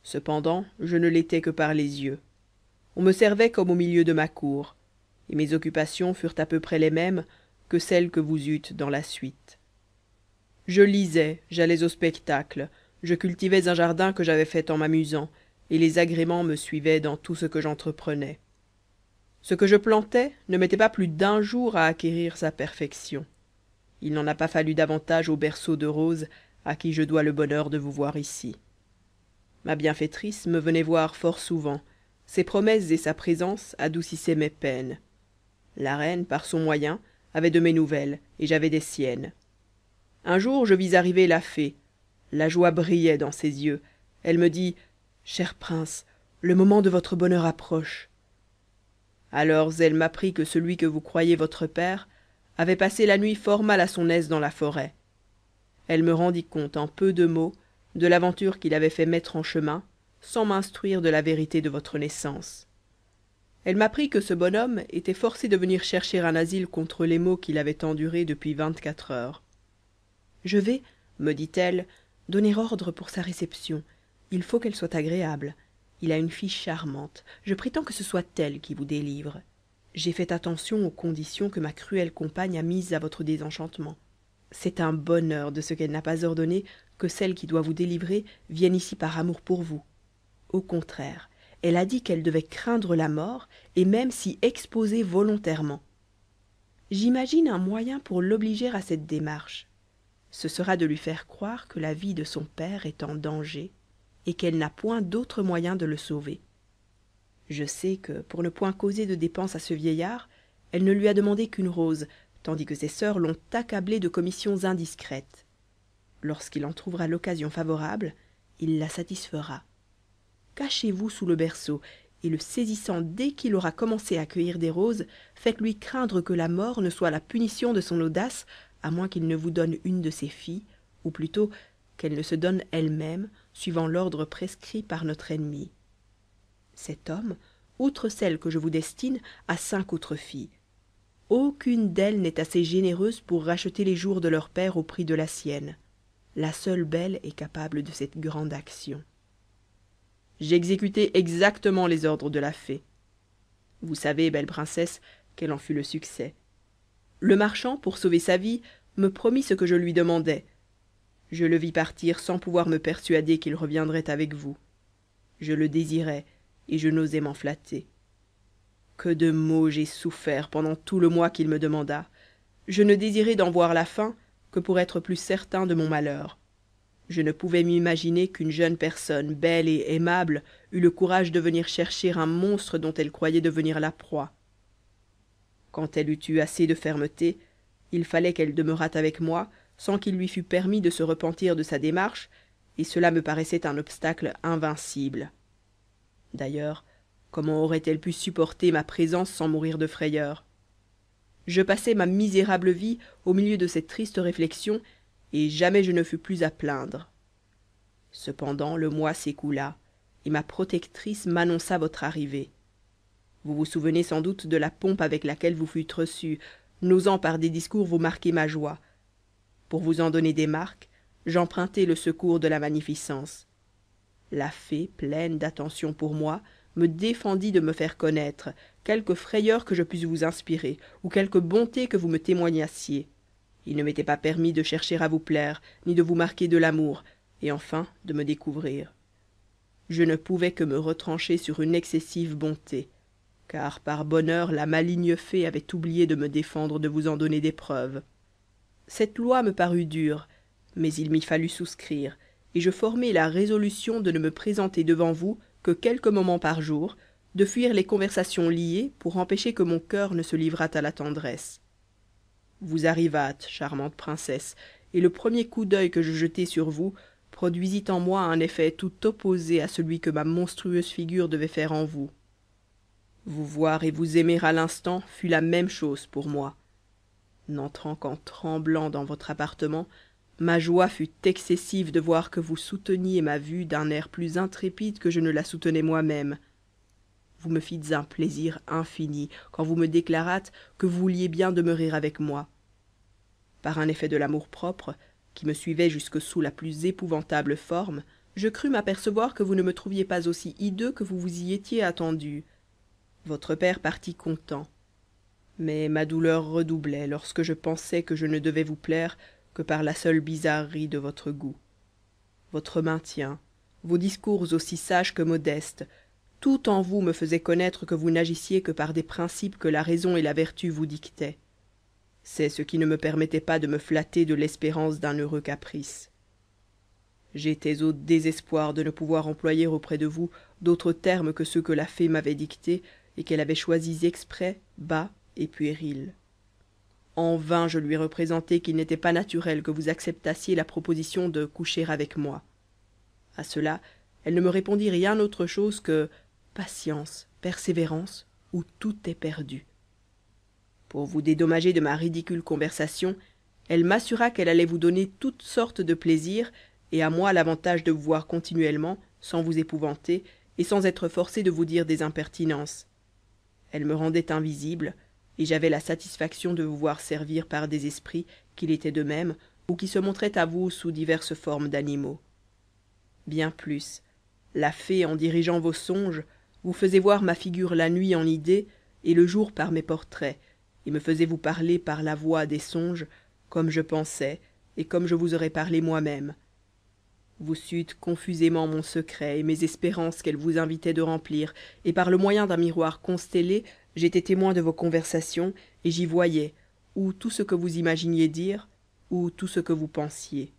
cependant je ne l'étais que par les yeux on me servait comme au milieu de ma cour et mes occupations furent à peu près les mêmes que celle que vous eûtes dans la suite je lisais j'allais au spectacle je cultivais un jardin que j'avais fait en m'amusant et les agréments me suivaient dans tout ce que j'entreprenais ce que je plantais ne mettait pas plus d'un jour à acquérir sa perfection il n'en a pas fallu davantage au berceau de roses à qui je dois le bonheur de vous voir ici ma bienfaitrice me venait voir fort souvent ses promesses et sa présence adoucissaient mes peines la reine par son moyen avait de mes nouvelles et j'avais des siennes un jour je vis arriver la fée la joie brillait dans ses yeux elle me dit cher prince le moment de votre bonheur approche alors elle m'apprit que celui que vous croyez votre père avait passé la nuit fort mal à son aise dans la forêt elle me rendit compte en peu de mots de l'aventure qu'il avait fait mettre en chemin sans m'instruire de la vérité de votre naissance elle m'apprit que ce bonhomme était forcé de venir chercher un asile contre les maux qu'il avait endurés depuis vingt-quatre heures je vais me dit-elle donner ordre pour sa réception il faut qu'elle soit agréable il a une fille charmante je prétends que ce soit elle qui vous délivre j'ai fait attention aux conditions que ma cruelle compagne a mises à votre désenchantement c'est un bonheur de ce qu'elle n'a pas ordonné que celle qui doit vous délivrer vienne ici par amour pour vous au contraire elle a dit qu'elle devait craindre la mort et même s'y exposer volontairement j'imagine un moyen pour l'obliger à cette démarche ce sera de lui faire croire que la vie de son père est en danger et qu'elle n'a point d'autre moyen de le sauver je sais que pour ne point causer de dépense à ce vieillard elle ne lui a demandé qu'une rose tandis que ses sœurs l'ont accablée de commissions indiscrètes lorsqu'il en trouvera l'occasion favorable il la satisfera cachez-vous sous le berceau et le saisissant dès qu'il aura commencé à cueillir des roses faites-lui craindre que la mort ne soit la punition de son audace à moins qu'il ne vous donne une de ses filles ou plutôt qu'elle ne se donne elle-même suivant l'ordre prescrit par notre ennemi cet homme outre celle que je vous destine a cinq autres filles aucune d'elles n'est assez généreuse pour racheter les jours de leur père au prix de la sienne la seule belle est capable de cette grande action j'exécutai exactement les ordres de la fée vous savez belle princesse quel en fut le succès le marchand pour sauver sa vie me promit ce que je lui demandais je le vis partir sans pouvoir me persuader qu'il reviendrait avec vous je le désirais et je n'osais m'en flatter que de maux j'ai souffert pendant tout le mois qu'il me demanda je ne désirais d'en voir la fin que pour être plus certain de mon malheur je ne pouvais m'imaginer qu'une jeune personne belle et aimable eût le courage de venir chercher un monstre dont elle croyait devenir la proie quand elle eut eu assez de fermeté il fallait qu'elle demeurât avec moi sans qu'il lui fût permis de se repentir de sa démarche et cela me paraissait un obstacle invincible d'ailleurs comment aurait-elle pu supporter ma présence sans mourir de frayeur je passais ma misérable vie au milieu de cette triste réflexion et jamais je ne fus plus à plaindre cependant le mois s'écoula et ma protectrice m'annonça votre arrivée vous vous souvenez sans doute de la pompe avec laquelle vous fûtes reçue, n'osant par des discours vous marquer ma joie pour vous en donner des marques j'empruntai le secours de la magnificence la fée pleine d'attention pour moi me défendit de me faire connaître quelque frayeur que je pusse vous inspirer ou quelque bonté que vous me témoignassiez il ne m'était pas permis de chercher à vous plaire ni de vous marquer de l'amour et enfin de me découvrir je ne pouvais que me retrancher sur une excessive bonté car par bonheur la maligne fée avait oublié de me défendre de vous en donner des preuves cette loi me parut dure mais il m'y fallut souscrire et je formai la résolution de ne me présenter devant vous que quelques moments par jour de fuir les conversations liées pour empêcher que mon cœur ne se livrât à la tendresse vous arrivâtes charmante princesse et le premier coup d'œil que je jetai sur vous produisit en moi un effet tout opposé à celui que ma monstrueuse figure devait faire en vous vous voir et vous aimer à l'instant fut la même chose pour moi n'entrant qu'en tremblant dans votre appartement ma joie fut excessive de voir que vous souteniez ma vue d'un air plus intrépide que je ne la soutenais moi-même vous me fîtes un plaisir infini quand vous me déclarâtes que vous vouliez bien demeurer avec moi par un effet de l'amour-propre qui me suivait jusque sous la plus épouvantable forme je crus m'apercevoir que vous ne me trouviez pas aussi hideux que vous vous y étiez attendu votre père partit content mais ma douleur redoublait lorsque je pensais que je ne devais vous plaire que par la seule bizarrerie de votre goût votre maintien vos discours aussi sages que modestes tout en vous me faisait connaître que vous n'agissiez que par des principes que la raison et la vertu vous dictaient c'est ce qui ne me permettait pas de me flatter de l'espérance d'un heureux caprice j'étais au désespoir de ne pouvoir employer auprès de vous d'autres termes que ceux que la fée m'avait dictés et qu'elle avait choisis exprès bas et puérils en vain je lui représentai qu'il n'était pas naturel que vous acceptassiez la proposition de coucher avec moi à cela elle ne me répondit rien autre chose que patience persévérance ou tout est perdu pour vous dédommager de ma ridicule conversation elle m'assura qu'elle allait vous donner toutes sortes de plaisirs et à moi l'avantage de vous voir continuellement sans vous épouvanter et sans être forcé de vous dire des impertinences elle me rendait invisible et j'avais la satisfaction de vous voir servir par des esprits qu'il était de même ou qui se montraient à vous sous diverses formes d'animaux bien plus la fée en dirigeant vos songes vous faisiez voir ma figure la nuit en idée et le jour par mes portraits et me faisiez vous parler par la voix des songes comme je pensais et comme je vous aurais parlé moi-même vous sûtes confusément mon secret et mes espérances qu'elle vous invitait de remplir et par le moyen d'un miroir constellé j'étais témoin de vos conversations et j'y voyais ou tout ce que vous imaginiez dire ou tout ce que vous pensiez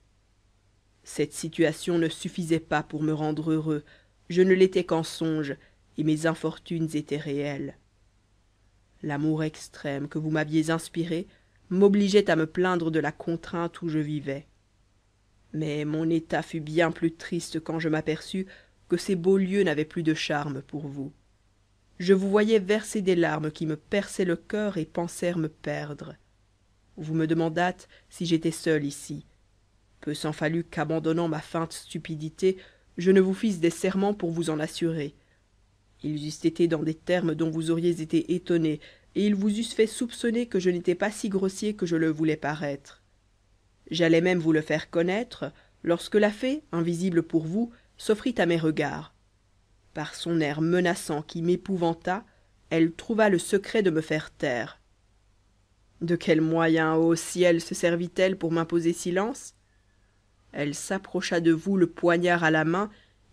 cette situation ne suffisait pas pour me rendre heureux je ne l'étais qu'en songe et mes infortunes étaient réelles l'amour extrême que vous m'aviez inspiré m'obligeait à me plaindre de la contrainte où je vivais mais mon état fut bien plus triste quand je m'aperçus que ces beaux lieux n'avaient plus de charme pour vous je vous voyais verser des larmes qui me perçaient le cœur et pensèrent me perdre vous me demandâtes si j'étais seul ici peu s'en fallut qu'abandonnant ma feinte stupidité je ne vous fisse des serments pour vous en assurer ils eussent été dans des termes dont vous auriez été étonné et ils vous eussent fait soupçonner que je n'étais pas si grossier que je le voulais paraître j'allais même vous le faire connaître lorsque la fée invisible pour vous s'offrit à mes regards par son air menaçant qui m'épouvanta elle trouva le secret de me faire taire de quels moyens ô ciel se servit elle pour m'imposer silence elle s'approcha de vous le poignard à la main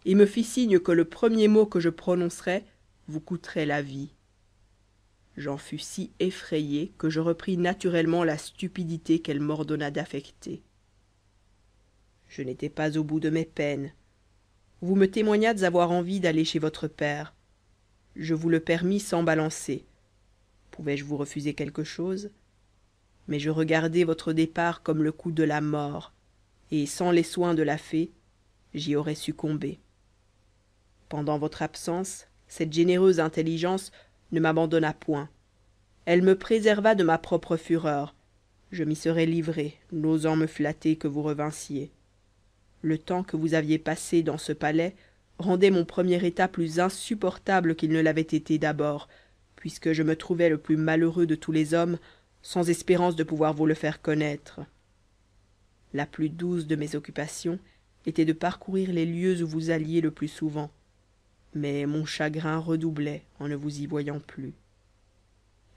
et me fit signe que le premier mot que je prononcerais vous coûterait la vie j'en fus si effrayé que je repris naturellement la stupidité qu'elle m'ordonna d'affecter je n'étais pas au bout de mes peines vous me témoignâtes avoir envie d'aller chez votre père je vous le permis sans balancer pouvais-je vous refuser quelque chose mais je regardai votre départ comme le coup de la mort et sans les soins de la fée j'y aurais succombé pendant votre absence cette généreuse intelligence ne m'abandonna point elle me préserva de ma propre fureur je m'y serais livré n'osant me flatter que vous revinssiez le temps que vous aviez passé dans ce palais rendait mon premier état plus insupportable qu'il ne l'avait été d'abord puisque je me trouvais le plus malheureux de tous les hommes sans espérance de pouvoir vous le faire connaître la plus douce de mes occupations était de parcourir les lieux où vous alliez le plus souvent mais mon chagrin redoublait en ne vous y voyant plus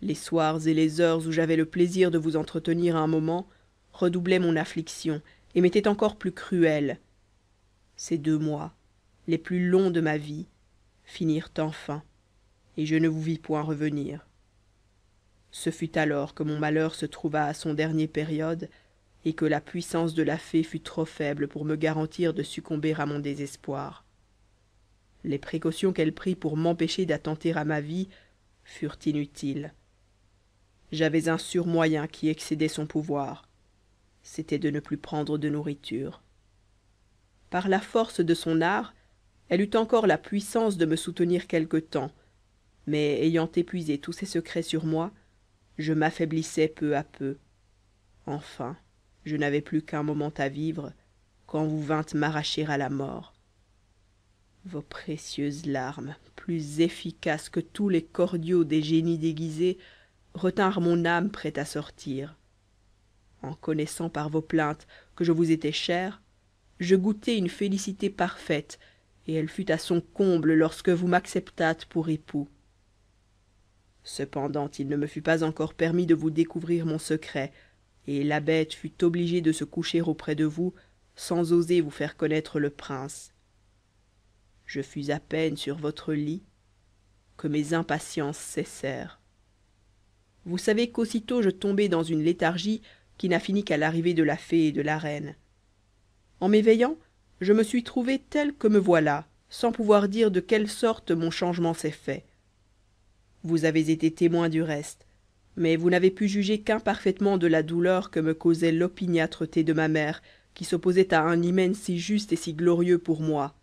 les soirs et les heures où j'avais le plaisir de vous entretenir un moment redoublaient mon affliction et m'étaient encore plus cruelles. ces deux mois les plus longs de ma vie finirent enfin et je ne vous vis point revenir ce fut alors que mon malheur se trouva à son dernier période et que la puissance de la fée fut trop faible pour me garantir de succomber à mon désespoir les précautions qu'elle prit pour m'empêcher d'attenter à ma vie furent inutiles j'avais un sur-moyen qui excédait son pouvoir c'était de ne plus prendre de nourriture par la force de son art elle eut encore la puissance de me soutenir quelque temps mais ayant épuisé tous ses secrets sur moi je m'affaiblissais peu à peu enfin je n'avais plus qu'un moment à vivre quand vous vîntes m'arracher à la mort vos précieuses larmes plus efficaces que tous les cordiaux des génies déguisés retinrent mon âme prête à sortir en connaissant par vos plaintes que je vous étais chère, je goûtai une félicité parfaite et elle fut à son comble lorsque vous m'acceptâtes pour époux cependant il ne me fut pas encore permis de vous découvrir mon secret et la bête fut obligée de se coucher auprès de vous sans oser vous faire connaître le prince je fus à peine sur votre lit que mes impatiences cessèrent vous savez qu'aussitôt je tombai dans une léthargie qui n'a fini qu'à l'arrivée de la fée et de la reine en m'éveillant je me suis trouvé tel que me voilà sans pouvoir dire de quelle sorte mon changement s'est fait vous avez été témoin du reste mais vous n'avez pu juger qu'imparfaitement de la douleur que me causait l'opiniâtreté de ma mère qui s'opposait à un hymen si juste et si glorieux pour moi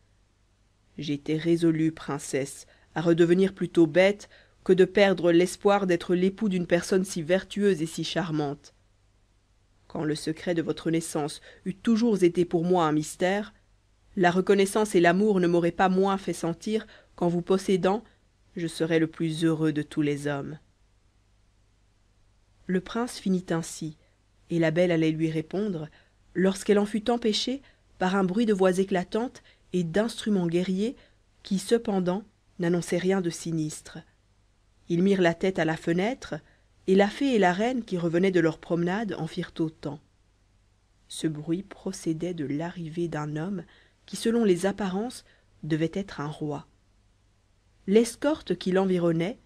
j'étais résolue princesse à redevenir plutôt bête que de perdre l'espoir d'être l'époux d'une personne si vertueuse et si charmante quand le secret de votre naissance eût toujours été pour moi un mystère la reconnaissance et l'amour ne m'auraient pas moins fait sentir qu'en vous possédant je serais le plus heureux de tous les hommes le prince finit ainsi et la belle allait lui répondre lorsqu'elle en fut empêchée par un bruit de voix éclatante et d'instruments guerriers qui cependant n'annonçaient rien de sinistre ils mirent la tête à la fenêtre et la fée et la reine qui revenaient de leur promenade en firent autant ce bruit procédait de l'arrivée d'un homme qui selon les apparences devait être un roi l'escorte qui l'environnait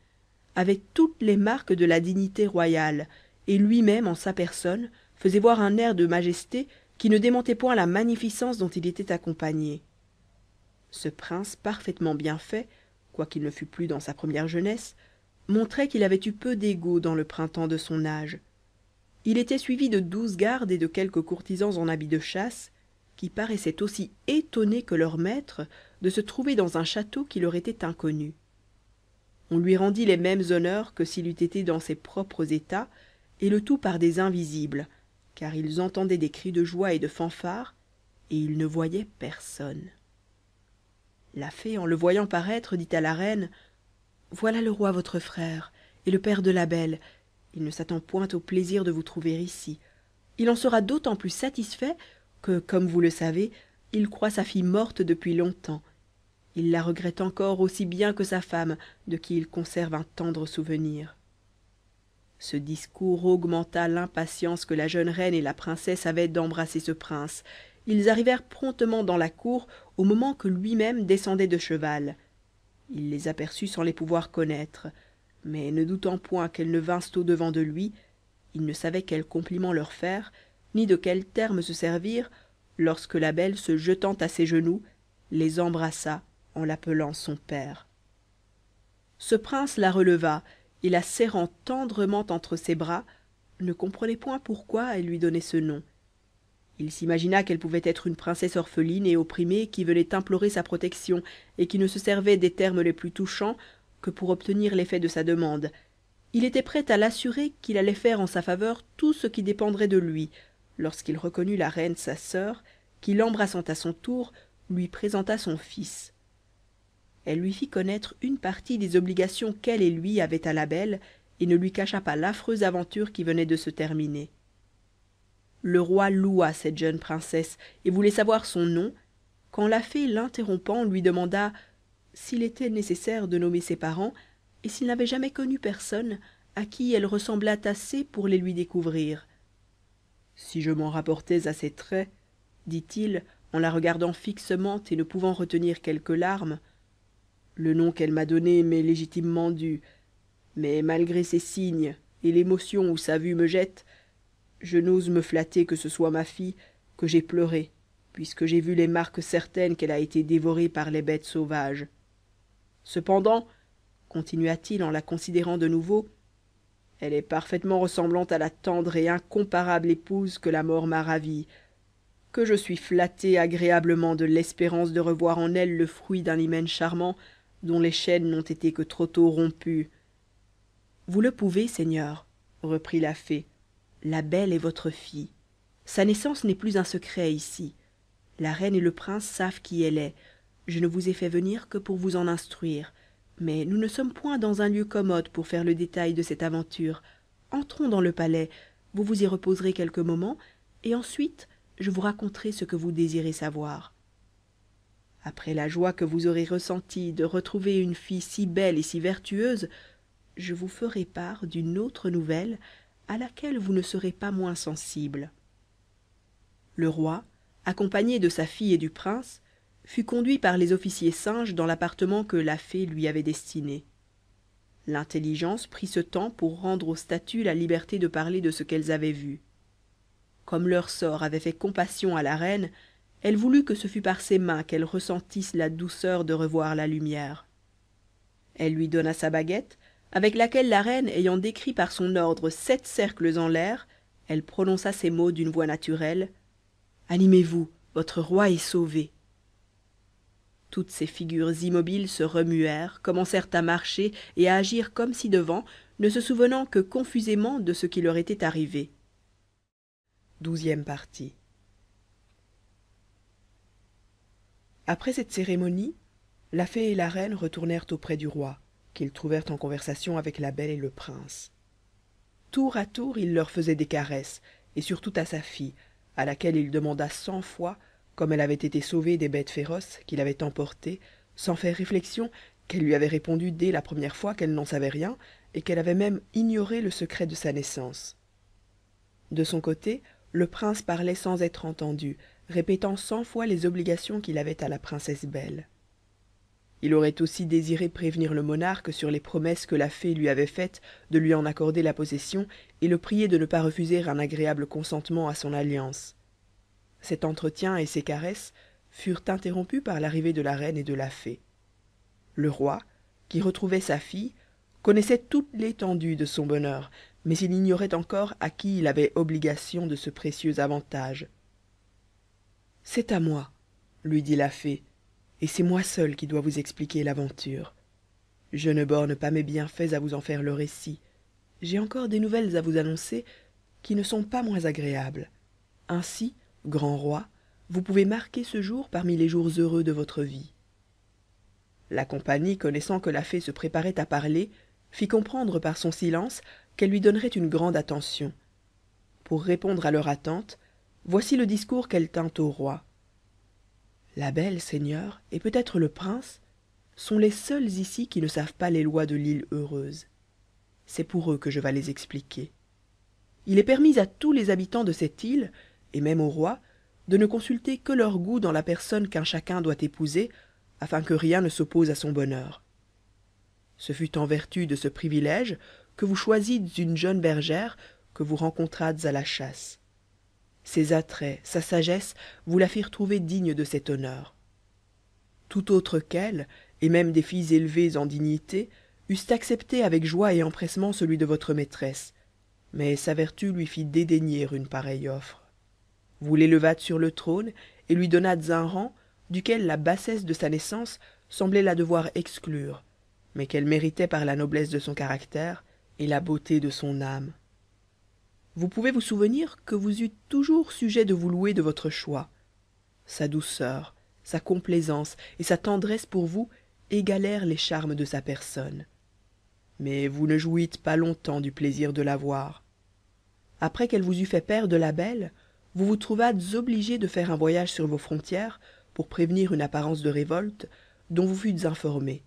avait toutes les marques de la dignité royale et lui-même en sa personne faisait voir un air de majesté qui ne démentait point la magnificence dont il était accompagné ce prince parfaitement bien fait quoiqu'il ne fût plus dans sa première jeunesse montrait qu'il avait eu peu d'ego dans le printemps de son âge il était suivi de douze gardes et de quelques courtisans en habits de chasse qui paraissaient aussi étonnés que leur maître de se trouver dans un château qui leur était inconnu on lui rendit les mêmes honneurs que s'il eût été dans ses propres états et le tout par des invisibles car ils entendaient des cris de joie et de fanfare, et ils ne voyaient personne la fée en le voyant paraître dit à la reine voilà le roi votre frère et le père de la belle il ne s'attend point au plaisir de vous trouver ici il en sera d'autant plus satisfait que comme vous le savez il croit sa fille morte depuis longtemps il la regrette encore aussi bien que sa femme de qui il conserve un tendre souvenir ce discours augmenta l'impatience que la jeune reine et la princesse avaient d'embrasser ce prince ils arrivèrent promptement dans la cour au moment que lui-même descendait de cheval il les aperçut sans les pouvoir connaître mais ne doutant point qu'elles ne vinssent au-devant de lui il ne savait quel compliment leur faire ni de quels termes se servir lorsque la belle se jetant à ses genoux les embrassa en l'appelant son père ce prince la releva et la serrant tendrement entre ses bras ne comprenait point pourquoi elle lui donnait ce nom il s'imagina qu'elle pouvait être une princesse orpheline et opprimée qui venait implorer sa protection et qui ne se servait des termes les plus touchants que pour obtenir l'effet de sa demande il était prêt à l'assurer qu'il allait faire en sa faveur tout ce qui dépendrait de lui lorsqu'il reconnut la reine sa sœur, qui l'embrassant à son tour lui présenta son fils elle lui fit connaître une partie des obligations qu'elle et lui avaient à la belle et ne lui cacha pas l'affreuse aventure qui venait de se terminer le roi loua cette jeune princesse et voulait savoir son nom quand la fée l'interrompant lui demanda s'il était nécessaire de nommer ses parents et s'il n'avait jamais connu personne à qui elle ressemblât assez pour les lui découvrir si je m'en rapportais à ses traits dit-il en la regardant fixement et ne pouvant retenir quelques larmes le nom qu'elle m'a donné m'est légitimement dû mais malgré ses signes et l'émotion où sa vue me jette je n'ose me flatter que ce soit ma fille que j'ai pleurée, puisque j'ai vu les marques certaines qu'elle a été dévorée par les bêtes sauvages cependant continua-t-il en la considérant de nouveau elle est parfaitement ressemblante à la tendre et incomparable épouse que la mort m'a ravie que je suis flatté agréablement de l'espérance de revoir en elle le fruit d'un hymen charmant dont les chaînes n'ont été que trop tôt rompues vous le pouvez seigneur reprit la fée la belle est votre fille sa naissance n'est plus un secret ici la reine et le prince savent qui elle est je ne vous ai fait venir que pour vous en instruire mais nous ne sommes point dans un lieu commode pour faire le détail de cette aventure entrons dans le palais vous vous y reposerez quelques moments et ensuite je vous raconterai ce que vous désirez savoir après la joie que vous aurez ressentie de retrouver une fille si belle et si vertueuse je vous ferai part d'une autre nouvelle à laquelle vous ne serez pas moins sensible le roi accompagné de sa fille et du prince fut conduit par les officiers singes dans l'appartement que la fée lui avait destiné l'intelligence prit ce temps pour rendre aux statues la liberté de parler de ce qu'elles avaient vu comme leur sort avait fait compassion à la reine elle voulut que ce fût par ses mains qu'elles ressentissent la douceur de revoir la lumière elle lui donna sa baguette avec laquelle la reine ayant décrit par son ordre sept cercles en l'air elle prononça ces mots d'une voix naturelle animez-vous votre roi est sauvé toutes ces figures immobiles se remuèrent commencèrent à marcher et à agir comme si devant ne se souvenant que confusément de ce qui leur était arrivé partie après cette cérémonie la fée et la reine retournèrent auprès du roi qu'ils trouvèrent en conversation avec la belle et le prince tour à tour il leur faisait des caresses et surtout à sa fille à laquelle il demanda cent fois comme elle avait été sauvée des bêtes féroces qu'il avait emportées, sans faire réflexion qu'elle lui avait répondu dès la première fois qu'elle n'en savait rien et qu'elle avait même ignoré le secret de sa naissance de son côté le prince parlait sans être entendu répétant cent fois les obligations qu'il avait à la princesse belle il aurait aussi désiré prévenir le monarque sur les promesses que la fée lui avait faites de lui en accorder la possession et le prier de ne pas refuser un agréable consentement à son alliance cet entretien et ses caresses furent interrompus par l'arrivée de la reine et de la fée le roi qui retrouvait sa fille connaissait toute l'étendue de son bonheur mais il ignorait encore à qui il avait obligation de ce précieux avantage c'est à moi lui dit la fée et c'est moi seul qui dois vous expliquer l'aventure je ne borne pas mes bienfaits à vous en faire le récit j'ai encore des nouvelles à vous annoncer qui ne sont pas moins agréables ainsi grand roi vous pouvez marquer ce jour parmi les jours heureux de votre vie la compagnie connaissant que la fée se préparait à parler fit comprendre par son silence qu'elle lui donnerait une grande attention pour répondre à leur attente voici le discours qu'elle tint au roi la belle seigneur et peut-être le prince sont les seuls ici qui ne savent pas les lois de l'île heureuse c'est pour eux que je vais les expliquer il est permis à tous les habitants de cette île et même au roi de ne consulter que leur goût dans la personne qu'un chacun doit épouser afin que rien ne s'oppose à son bonheur ce fut en vertu de ce privilège que vous choisîtes une jeune bergère que vous rencontrâtes à la chasse ses attraits sa sagesse vous la firent trouver digne de cet honneur tout autre qu'elle et même des filles élevées en dignité eussent accepté avec joie et empressement celui de votre maîtresse mais sa vertu lui fit dédaigner une pareille offre vous l'élevâtes sur le trône et lui donnâtes un rang duquel la bassesse de sa naissance semblait la devoir exclure mais qu'elle méritait par la noblesse de son caractère et la beauté de son âme vous pouvez vous souvenir que vous eûtes toujours sujet de vous louer de votre choix sa douceur sa complaisance et sa tendresse pour vous égalèrent les charmes de sa personne mais vous ne jouîtes pas longtemps du plaisir de la voir après qu'elle vous eût fait père de la belle vous vous trouvâtes obligé de faire un voyage sur vos frontières pour prévenir une apparence de révolte dont vous fûtes informé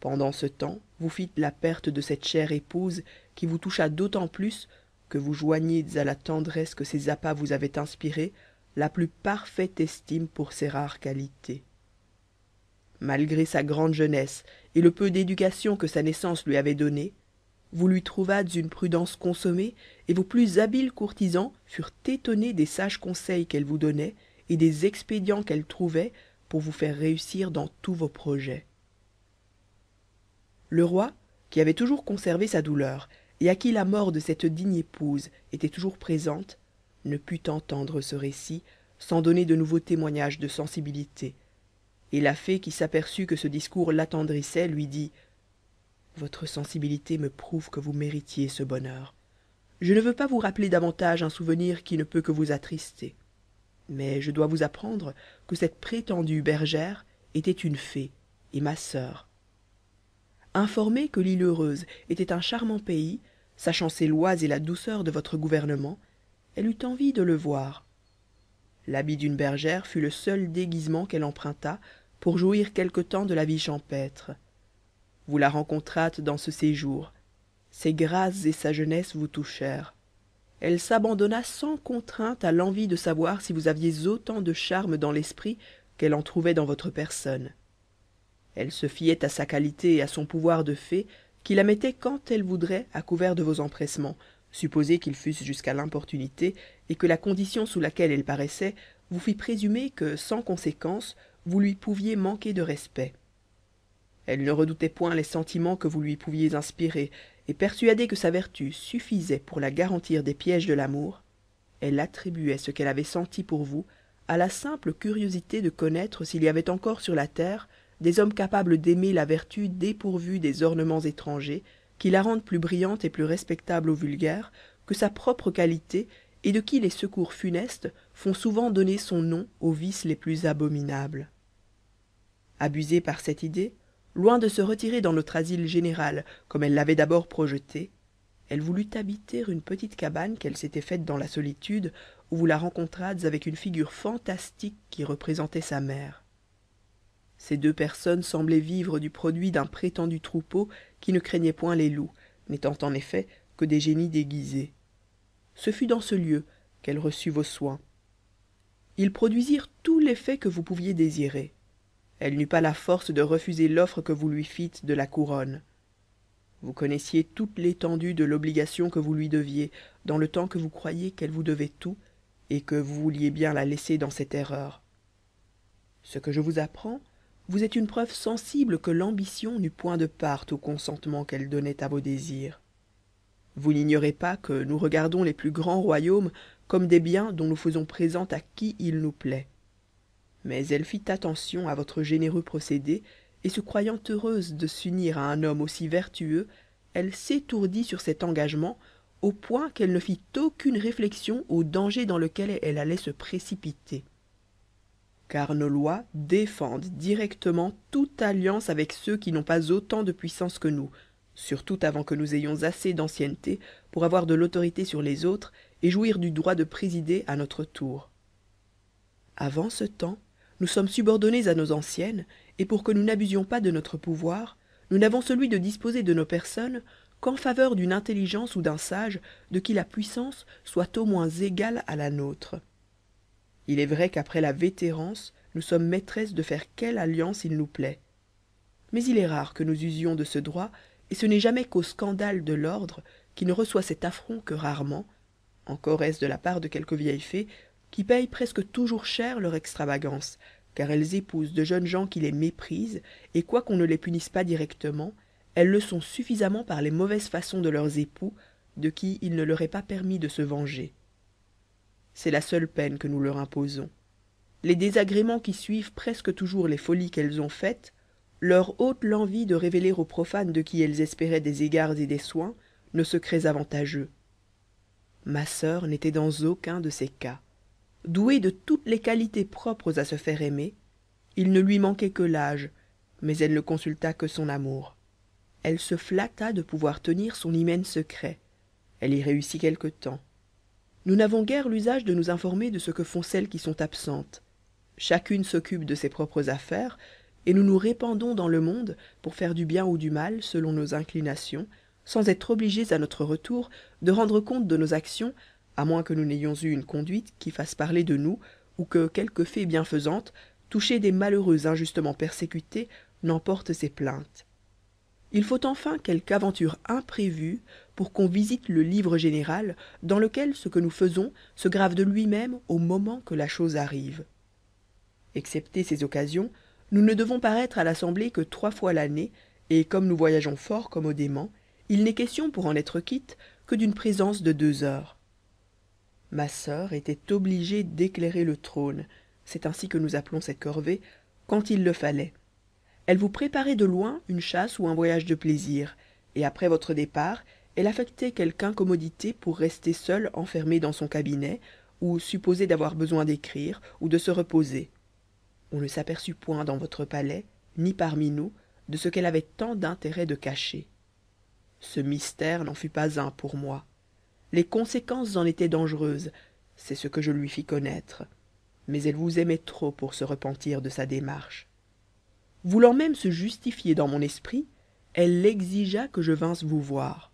pendant ce temps vous fîtes la perte de cette chère épouse qui vous toucha d'autant plus que vous joigniez à la tendresse que ses appas vous avaient inspirée la plus parfaite estime pour ses rares qualités malgré sa grande jeunesse et le peu d'éducation que sa naissance lui avait donnée, vous lui trouvâtes une prudence consommée et vos plus habiles courtisans furent étonnés des sages conseils qu'elle vous donnait et des expédients qu'elle trouvait pour vous faire réussir dans tous vos projets le roi qui avait toujours conservé sa douleur et à qui la mort de cette digne épouse était toujours présente ne put entendre ce récit sans donner de nouveaux témoignages de sensibilité et la fée qui s'aperçut que ce discours l'attendrissait lui dit votre sensibilité me prouve que vous méritiez ce bonheur je ne veux pas vous rappeler davantage un souvenir qui ne peut que vous attrister mais je dois vous apprendre que cette prétendue bergère était une fée et ma sœur. » Informée que l'île heureuse était un charmant pays sachant ses lois et la douceur de votre gouvernement elle eut envie de le voir l'habit d'une bergère fut le seul déguisement qu'elle emprunta pour jouir quelque temps de la vie champêtre vous la rencontrâtes dans ce séjour ses grâces et sa jeunesse vous touchèrent elle s'abandonna sans contrainte à l'envie de savoir si vous aviez autant de charme dans l'esprit qu'elle en trouvait dans votre personne elle se fiait à sa qualité et à son pouvoir de fée qui la mettait quand elle voudrait à couvert de vos empressements supposé qu'ils fussent jusqu'à l'importunité et que la condition sous laquelle elle paraissait vous fît présumer que sans conséquence vous lui pouviez manquer de respect elle ne redoutait point les sentiments que vous lui pouviez inspirer et persuadée que sa vertu suffisait pour la garantir des pièges de l'amour elle attribuait ce qu'elle avait senti pour vous à la simple curiosité de connaître s'il y avait encore sur la terre des hommes capables d'aimer la vertu dépourvue des ornements étrangers qui la rendent plus brillante et plus respectable au vulgaire que sa propre qualité et de qui les secours funestes font souvent donner son nom aux vices les plus abominables abusée par cette idée loin de se retirer dans notre asile général comme elle l'avait d'abord projeté elle voulut habiter une petite cabane qu'elle s'était faite dans la solitude où vous la rencontrâtes avec une figure fantastique qui représentait sa mère ces deux personnes semblaient vivre du produit d'un prétendu troupeau qui ne craignait point les loups n'étant en effet que des génies déguisés ce fut dans ce lieu qu'elle reçut vos soins ils produisirent tout l'effet que vous pouviez désirer elle n'eut pas la force de refuser l'offre que vous lui fîtes de la couronne vous connaissiez toute l'étendue de l'obligation que vous lui deviez dans le temps que vous croyiez qu'elle vous devait tout et que vous vouliez bien la laisser dans cette erreur ce que je vous apprends vous êtes une preuve sensible que l'ambition n'eut point de part au consentement qu'elle donnait à vos désirs vous n'ignorez pas que nous regardons les plus grands royaumes comme des biens dont nous faisons présent à qui il nous plaît mais elle fit attention à votre généreux procédé et se croyant heureuse de s'unir à un homme aussi vertueux elle s'étourdit sur cet engagement au point qu'elle ne fit aucune réflexion au danger dans lequel elle allait se précipiter car nos lois défendent directement toute alliance avec ceux qui n'ont pas autant de puissance que nous surtout avant que nous ayons assez d'ancienneté pour avoir de l'autorité sur les autres et jouir du droit de présider à notre tour avant ce temps nous sommes subordonnés à nos anciennes et pour que nous n'abusions pas de notre pouvoir nous n'avons celui de disposer de nos personnes qu'en faveur d'une intelligence ou d'un sage de qui la puissance soit au moins égale à la nôtre il est vrai qu'après la vétérance nous sommes maîtresses de faire quelle alliance il nous plaît mais il est rare que nous usions de ce droit et ce n'est jamais qu'au scandale de l'ordre qui ne reçoit cet affront que rarement encore est-ce de la part de quelques vieilles fées qui payent presque toujours cher leur extravagance car elles épousent de jeunes gens qui les méprisent et quoiqu'on ne les punisse pas directement elles le sont suffisamment par les mauvaises façons de leurs époux de qui il ne leur est pas permis de se venger c'est la seule peine que nous leur imposons les désagréments qui suivent presque toujours les folies qu'elles ont faites leur ôtent l'envie de révéler aux profanes de qui elles espéraient des égards et des soins nos secrets avantageux ma sœur n'était dans aucun de ces cas Douée de toutes les qualités propres à se faire aimer il ne lui manquait que l'âge mais elle ne consulta que son amour elle se flatta de pouvoir tenir son hymen secret elle y réussit quelque temps nous n'avons guère l'usage de nous informer de ce que font celles qui sont absentes chacune s'occupe de ses propres affaires et nous nous répandons dans le monde pour faire du bien ou du mal selon nos inclinations sans être obligés à notre retour de rendre compte de nos actions à moins que nous n'ayons eu une conduite qui fasse parler de nous ou que quelque fée bienfaisante touchée des malheureux injustement persécutés n'emporte ses plaintes il faut enfin quelque aventure imprévue pour qu'on visite le livre général dans lequel ce que nous faisons se grave de lui-même au moment que la chose arrive excepté ces occasions nous ne devons paraître à l'assemblée que trois fois l'année et comme nous voyageons fort commodément il n'est question pour en être quitte que d'une présence de deux heures ma sœur était obligée d'éclairer le trône c'est ainsi que nous appelons cette corvée quand il le fallait elle vous préparait de loin une chasse ou un voyage de plaisir et après votre départ elle affectait quelque incommodité pour rester seule enfermée dans son cabinet ou supposée d'avoir besoin d'écrire ou de se reposer on ne s'aperçut point dans votre palais ni parmi nous de ce qu'elle avait tant d'intérêt de cacher ce mystère n'en fut pas un pour moi les conséquences en étaient dangereuses c'est ce que je lui fis connaître mais elle vous aimait trop pour se repentir de sa démarche voulant même se justifier dans mon esprit elle exigea que je vinsse vous voir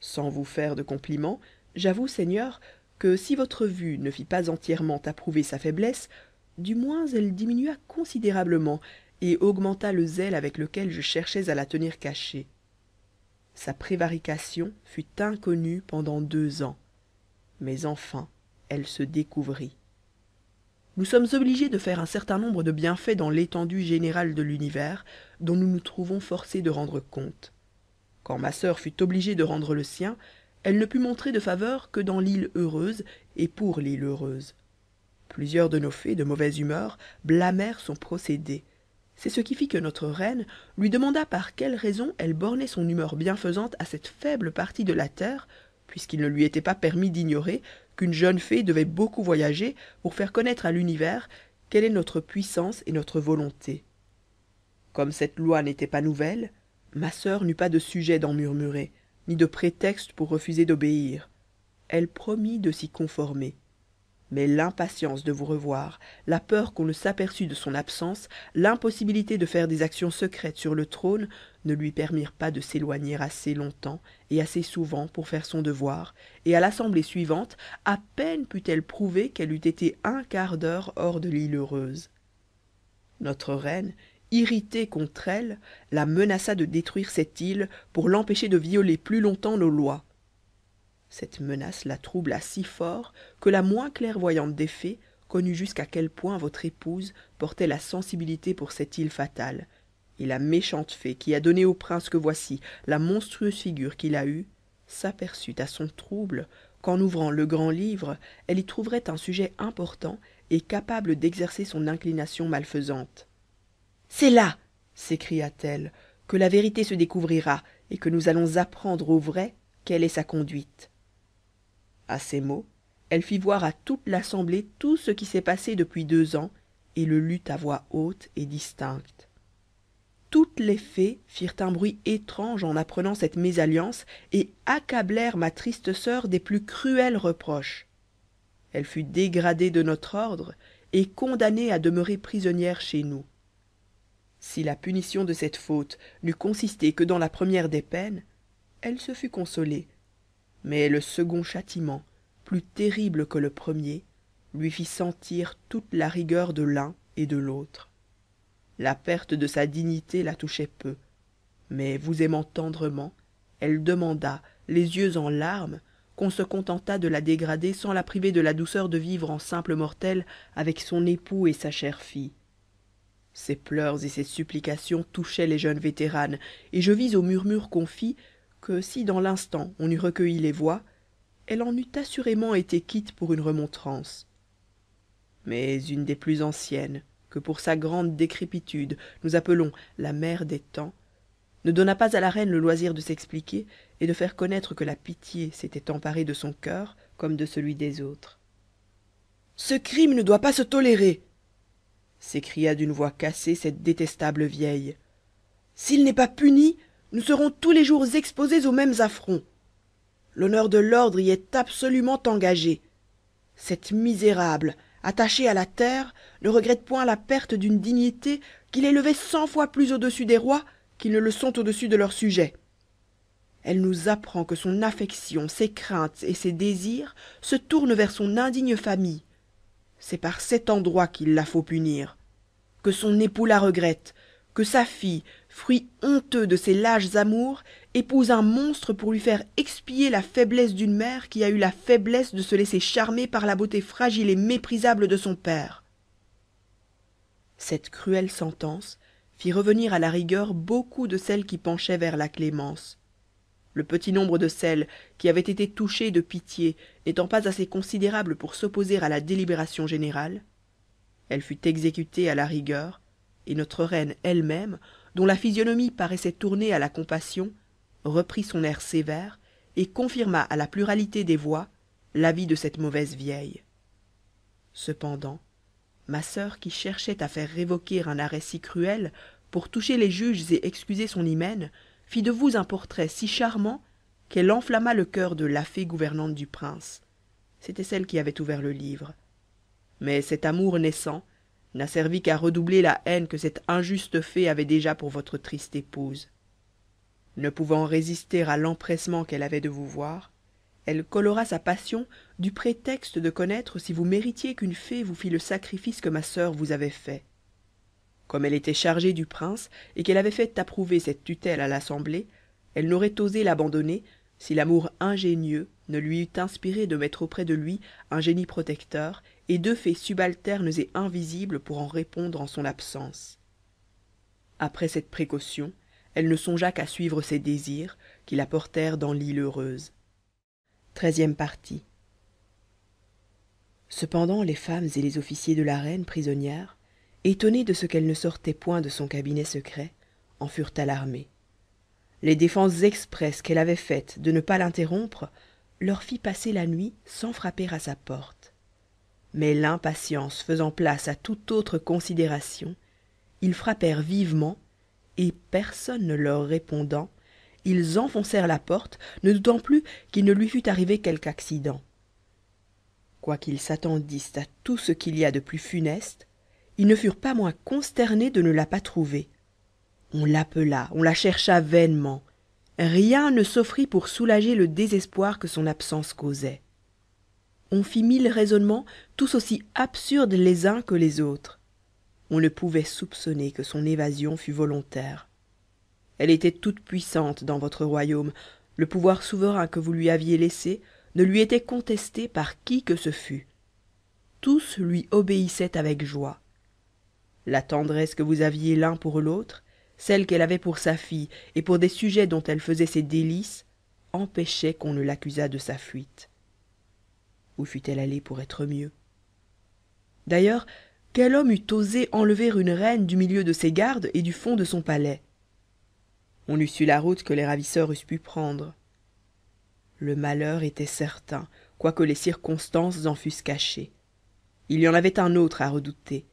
sans vous faire de compliments, j'avoue seigneur que si votre vue ne fit pas entièrement approuver sa faiblesse du moins elle diminua considérablement et augmenta le zèle avec lequel je cherchais à la tenir cachée sa prévarication fut inconnue pendant deux ans mais enfin elle se découvrit nous sommes obligés de faire un certain nombre de bienfaits dans l'étendue générale de l'univers dont nous nous trouvons forcés de rendre compte quand ma sœur fut obligée de rendre le sien elle ne put montrer de faveur que dans l'île heureuse et pour l'île heureuse plusieurs de nos fées de mauvaise humeur blâmèrent son procédé c'est ce qui fit que notre reine lui demanda par quelle raison elle bornait son humeur bienfaisante à cette faible partie de la terre puisqu'il ne lui était pas permis d'ignorer qu'une jeune fée devait beaucoup voyager pour faire connaître à l'univers quelle est notre puissance et notre volonté comme cette loi n'était pas nouvelle ma sœur n'eut pas de sujet d'en murmurer ni de prétexte pour refuser d'obéir elle promit de s'y conformer mais l'impatience de vous revoir la peur qu'on ne s'aperçût de son absence l'impossibilité de faire des actions secrètes sur le trône ne lui permirent pas de s'éloigner assez longtemps et assez souvent pour faire son devoir et à l'assemblée suivante à peine put-elle prouver qu'elle eût été un quart d'heure hors de l'île heureuse notre reine irritée contre elle la menaça de détruire cette île pour l'empêcher de violer plus longtemps nos lois cette menace la troubla si fort que la moins clairvoyante des fées connut jusqu'à quel point votre épouse portait la sensibilité pour cette île fatale et la méchante fée qui a donné au prince que voici la monstrueuse figure qu'il a eue s'aperçut à son trouble qu'en ouvrant le grand livre elle y trouverait un sujet important et capable d'exercer son inclination malfaisante c'est là s'écria-t-elle que la vérité se découvrira et que nous allons apprendre au vrai quelle est sa conduite à ces mots elle fit voir à toute l'assemblée tout ce qui s'est passé depuis deux ans et le lut à voix haute et distincte toutes les fées firent un bruit étrange en apprenant cette mésalliance et accablèrent ma triste sœur des plus cruels reproches elle fut dégradée de notre ordre et condamnée à demeurer prisonnière chez nous si la punition de cette faute n'eût consisté que dans la première des peines elle se fût consolée mais le second châtiment plus terrible que le premier lui fit sentir toute la rigueur de l'un et de l'autre la perte de sa dignité la touchait peu mais vous aimant tendrement elle demanda les yeux en larmes qu'on se contentât de la dégrader sans la priver de la douceur de vivre en simple mortel avec son époux et sa chère fille ses pleurs et ses supplications touchaient les jeunes vétéranes et je vis au murmure confit que si dans l'instant on eût recueilli les voix elle en eût assurément été quitte pour une remontrance mais une des plus anciennes que pour sa grande décrépitude nous appelons la mère des temps ne donna pas à la reine le loisir de s'expliquer et de faire connaître que la pitié s'était emparée de son cœur comme de celui des autres ce crime ne doit pas se tolérer s'écria d'une voix cassée cette détestable vieille s'il n'est pas puni nous serons tous les jours exposés aux mêmes affronts l'honneur de l'ordre y est absolument engagé cette misérable attachée à la terre ne regrette point la perte d'une dignité qui l'élevait cent fois plus au-dessus des rois qu'ils ne le sont au-dessus de leurs sujets elle nous apprend que son affection ses craintes et ses désirs se tournent vers son indigne famille c'est par cet endroit qu'il la faut punir que son époux la regrette que sa fille fruit honteux de ses lâches amours épouse un monstre pour lui faire expier la faiblesse d'une mère qui a eu la faiblesse de se laisser charmer par la beauté fragile et méprisable de son père cette cruelle sentence fit revenir à la rigueur beaucoup de celles qui penchaient vers la clémence le petit nombre de celles qui avaient été touchées de pitié n'étant pas assez considérable pour s'opposer à la délibération générale elle fut exécutée à la rigueur et notre reine elle-même dont la physionomie paraissait tournée à la compassion reprit son air sévère et confirma à la pluralité des voix l'avis de cette mauvaise vieille cependant ma sœur, qui cherchait à faire révoquer un arrêt si cruel pour toucher les juges et excuser son hymen fit de vous un portrait si charmant qu'elle enflamma le cœur de la fée gouvernante du prince c'était celle qui avait ouvert le livre mais cet amour naissant n'a servi qu'à redoubler la haine que cette injuste fée avait déjà pour votre triste épouse ne pouvant résister à l'empressement qu'elle avait de vous voir elle colora sa passion du prétexte de connaître si vous méritiez qu'une fée vous fît le sacrifice que ma sœur vous avait fait comme elle était chargée du prince et qu'elle avait fait approuver cette tutelle à l'assemblée elle n'aurait osé l'abandonner si l'amour ingénieux ne lui eût inspiré de mettre auprès de lui un génie protecteur et deux fées subalternes et invisibles pour en répondre en son absence après cette précaution elle ne songea qu'à suivre ses désirs qui la portèrent dans l'île heureuse cependant les femmes et les officiers de la reine prisonnière étonnés de ce qu'elle ne sortait point de son cabinet secret en furent alarmés les défenses expresses qu'elle avait faites de ne pas l'interrompre leur fit passer la nuit sans frapper à sa porte mais l'impatience faisant place à toute autre considération ils frappèrent vivement et personne ne leur répondant ils enfoncèrent la porte ne doutant plus qu'il ne lui fût arrivé quelque accident quoiqu'ils s'attendissent à tout ce qu'il y a de plus funeste ils ne furent pas moins consternés de ne la pas trouver on l'appela on la chercha vainement rien ne s'offrit pour soulager le désespoir que son absence causait on fit mille raisonnements tous aussi absurdes les uns que les autres on ne pouvait soupçonner que son évasion fût volontaire elle était toute-puissante dans votre royaume le pouvoir souverain que vous lui aviez laissé ne lui était contesté par qui que ce fût tous lui obéissaient avec joie la tendresse que vous aviez l'un pour l'autre celle qu'elle avait pour sa fille et pour des sujets dont elle faisait ses délices empêchait qu'on ne l'accusât de sa fuite où fût-elle allée pour être mieux d'ailleurs quel homme eût osé enlever une reine du milieu de ses gardes et du fond de son palais on eût su la route que les ravisseurs eussent pu prendre le malheur était certain quoique les circonstances en fussent cachées il y en avait un autre à redouter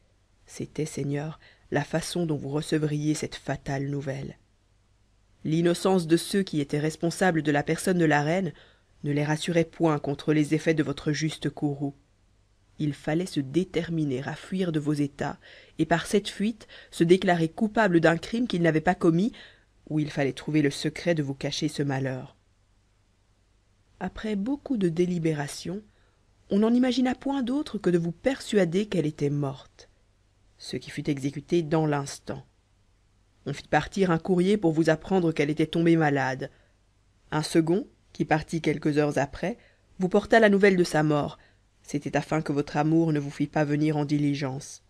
c'était seigneur la façon dont vous recevriez cette fatale nouvelle l'innocence de ceux qui étaient responsables de la personne de la reine ne les rassurait point contre les effets de votre juste courroux il fallait se déterminer à fuir de vos états et par cette fuite se déclarer coupable d'un crime qu'il n'avait pas commis ou il fallait trouver le secret de vous cacher ce malheur après beaucoup de délibération on n'en imagina point d'autre que de vous persuader qu'elle était morte ce qui fut exécuté dans l'instant on fit partir un courrier pour vous apprendre qu'elle était tombée malade un second qui partit quelques heures après vous porta la nouvelle de sa mort c'était afin que votre amour ne vous fît pas venir en diligence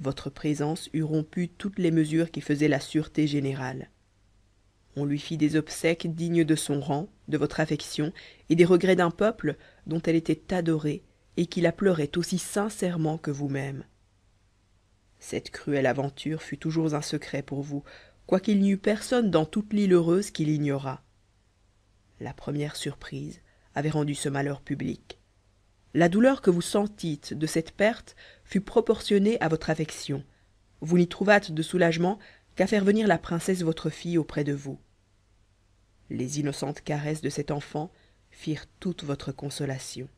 votre présence eût rompu toutes les mesures qui faisaient la sûreté générale on lui fit des obsèques dignes de son rang de votre affection et des regrets d'un peuple dont elle était adorée et qui la pleurait aussi sincèrement que vous-même cette cruelle aventure fut toujours un secret pour vous quoiqu'il n'y eût personne dans toute l'île heureuse qui l'ignorât la première surprise avait rendu ce malheur public la douleur que vous sentîtes de cette perte fut proportionnée à votre affection vous n'y trouvâtes de soulagement qu'à faire venir la princesse votre fille auprès de vous les innocentes caresses de cet enfant firent toute votre consolation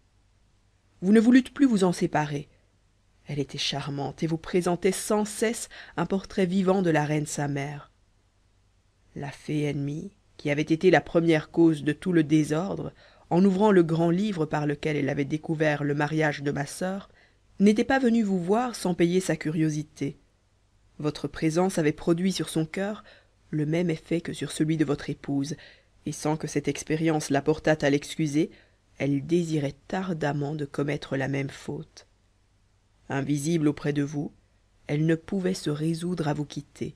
vous ne voulûtes plus vous en séparer elle était charmante et vous présentait sans cesse un portrait vivant de la reine sa mère la fée ennemie qui avait été la première cause de tout le désordre en ouvrant le grand livre par lequel elle avait découvert le mariage de ma sœur, n'était pas venue vous voir sans payer sa curiosité votre présence avait produit sur son cœur le même effet que sur celui de votre épouse et sans que cette expérience la portât à l'excuser elle désirait ardemment de commettre la même faute invisible auprès de vous elle ne pouvait se résoudre à vous quitter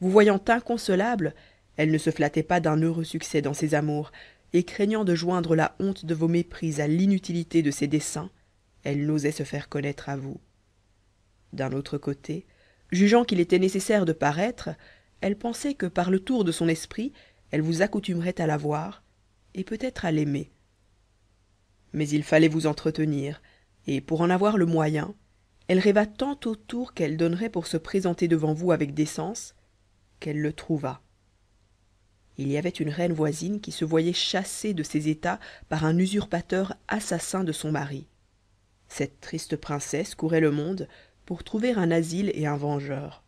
vous voyant inconsolable elle ne se flattait pas d'un heureux succès dans ses amours et craignant de joindre la honte de vos mépris à l'inutilité de ses desseins elle n'osait se faire connaître à vous d'un autre côté jugeant qu'il était nécessaire de paraître elle pensait que par le tour de son esprit elle vous accoutumerait à la voir et peut-être à l'aimer mais il fallait vous entretenir et pour en avoir le moyen elle rêva tant au tour qu'elle donnerait pour se présenter devant vous avec décence qu'elle le trouva il y avait une reine voisine qui se voyait chassée de ses états par un usurpateur assassin de son mari cette triste princesse courait le monde pour trouver un asile et un vengeur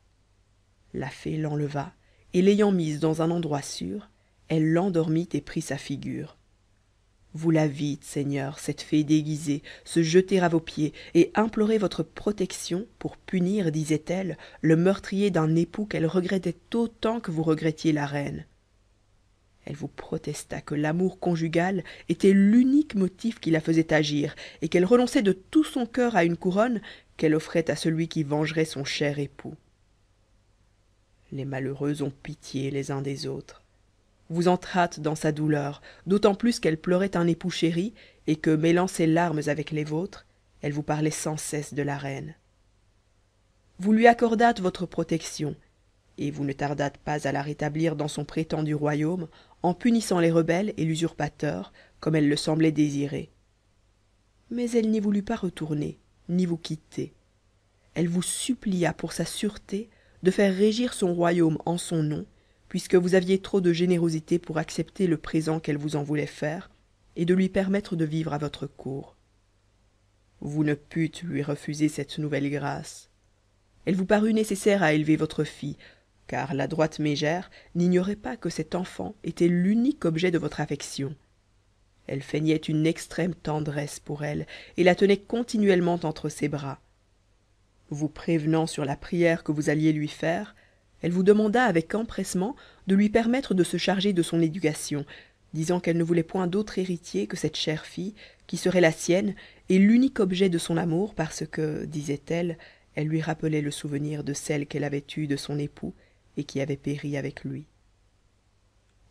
la fée l'enleva et l'ayant mise dans un endroit sûr elle l'endormit et prit sa figure vous la vîtes seigneur cette fée déguisée se jeter à vos pieds et implorer votre protection pour punir disait-elle le meurtrier d'un époux qu'elle regrettait autant que vous regrettiez la reine elle vous protesta que l'amour conjugal était l'unique motif qui la faisait agir et qu'elle renonçait de tout son cœur à une couronne qu'elle offrait à celui qui vengerait son cher époux les malheureux ont pitié les uns des autres vous entrâtes dans sa douleur d'autant plus qu'elle pleurait un époux chéri et que mêlant ses larmes avec les vôtres elle vous parlait sans cesse de la reine vous lui accordâtes votre protection et vous ne tardâtes pas à la rétablir dans son prétendu royaume en punissant les rebelles et l'usurpateur comme elle le semblait désirer mais elle n'y voulut pas retourner ni vous quitter elle vous supplia pour sa sûreté de faire régir son royaume en son nom puisque vous aviez trop de générosité pour accepter le présent qu'elle vous en voulait faire et de lui permettre de vivre à votre cour vous ne pûtes lui refuser cette nouvelle grâce elle vous parut nécessaire à élever votre fille car la droite mégère n'ignorait pas que cet enfant était l'unique objet de votre affection elle feignait une extrême tendresse pour elle et la tenait continuellement entre ses bras vous prévenant sur la prière que vous alliez lui faire elle vous demanda avec empressement de lui permettre de se charger de son éducation disant qu'elle ne voulait point d'autre héritier que cette chère fille qui serait la sienne et l'unique objet de son amour parce que disait-elle elle lui rappelait le souvenir de celle qu'elle avait eue de son époux et qui avait péri avec lui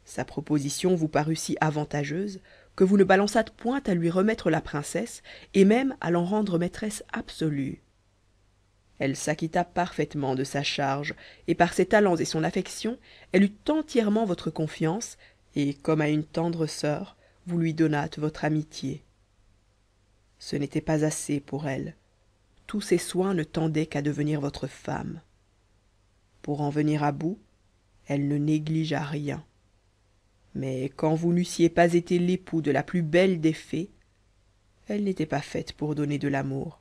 sa proposition vous parut si avantageuse que vous ne balançâtes point à lui remettre la princesse et même à l'en rendre maîtresse absolue elle s'acquitta parfaitement de sa charge et par ses talents et son affection elle eut entièrement votre confiance et comme à une tendre sœur, vous lui donnâtes votre amitié ce n'était pas assez pour elle tous ses soins ne tendaient qu'à devenir votre femme pour en venir à bout elle ne négligea rien mais quand vous n'eussiez pas été l'époux de la plus belle des fées elle n'était pas faite pour donner de l'amour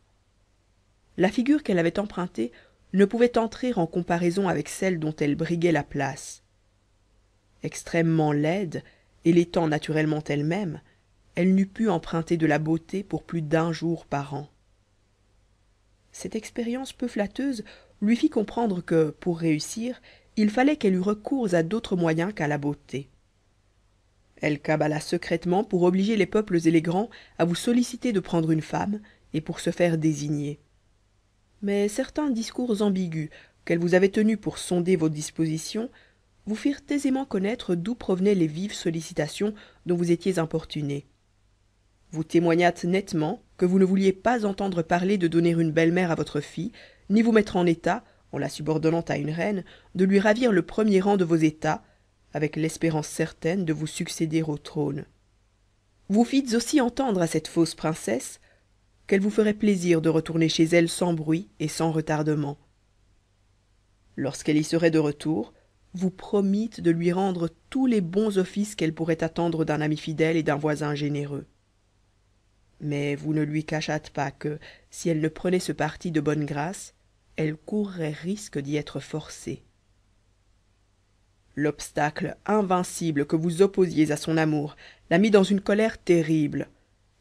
la figure qu'elle avait empruntée ne pouvait entrer en comparaison avec celle dont elle briguait la place extrêmement laide et l'étant naturellement elle-même elle n'eût pu emprunter de la beauté pour plus d'un jour par an cette expérience peu flatteuse lui fit comprendre que pour réussir il fallait qu'elle eût recours à d'autres moyens qu'à la beauté elle cabala secrètement pour obliger les peuples et les grands à vous solliciter de prendre une femme et pour se faire désigner mais certains discours ambigus qu'elle vous avait tenus pour sonder vos dispositions vous firent aisément connaître d'où provenaient les vives sollicitations dont vous étiez importuné vous témoignâtes nettement que vous ne vouliez pas entendre parler de donner une belle-mère à votre fille ni vous mettre en état en la subordonnant à une reine de lui ravir le premier rang de vos états avec l'espérance certaine de vous succéder au trône vous fîtes aussi entendre à cette fausse princesse qu'elle vous ferait plaisir de retourner chez elle sans bruit et sans retardement lorsqu'elle y serait de retour vous promîtes de lui rendre tous les bons offices qu'elle pourrait attendre d'un ami fidèle et d'un voisin généreux mais vous ne lui cachâtes pas que si elle ne prenait ce parti de bonne grâce elle courrait risque d'y être forcée l'obstacle invincible que vous opposiez à son amour la mit dans une colère terrible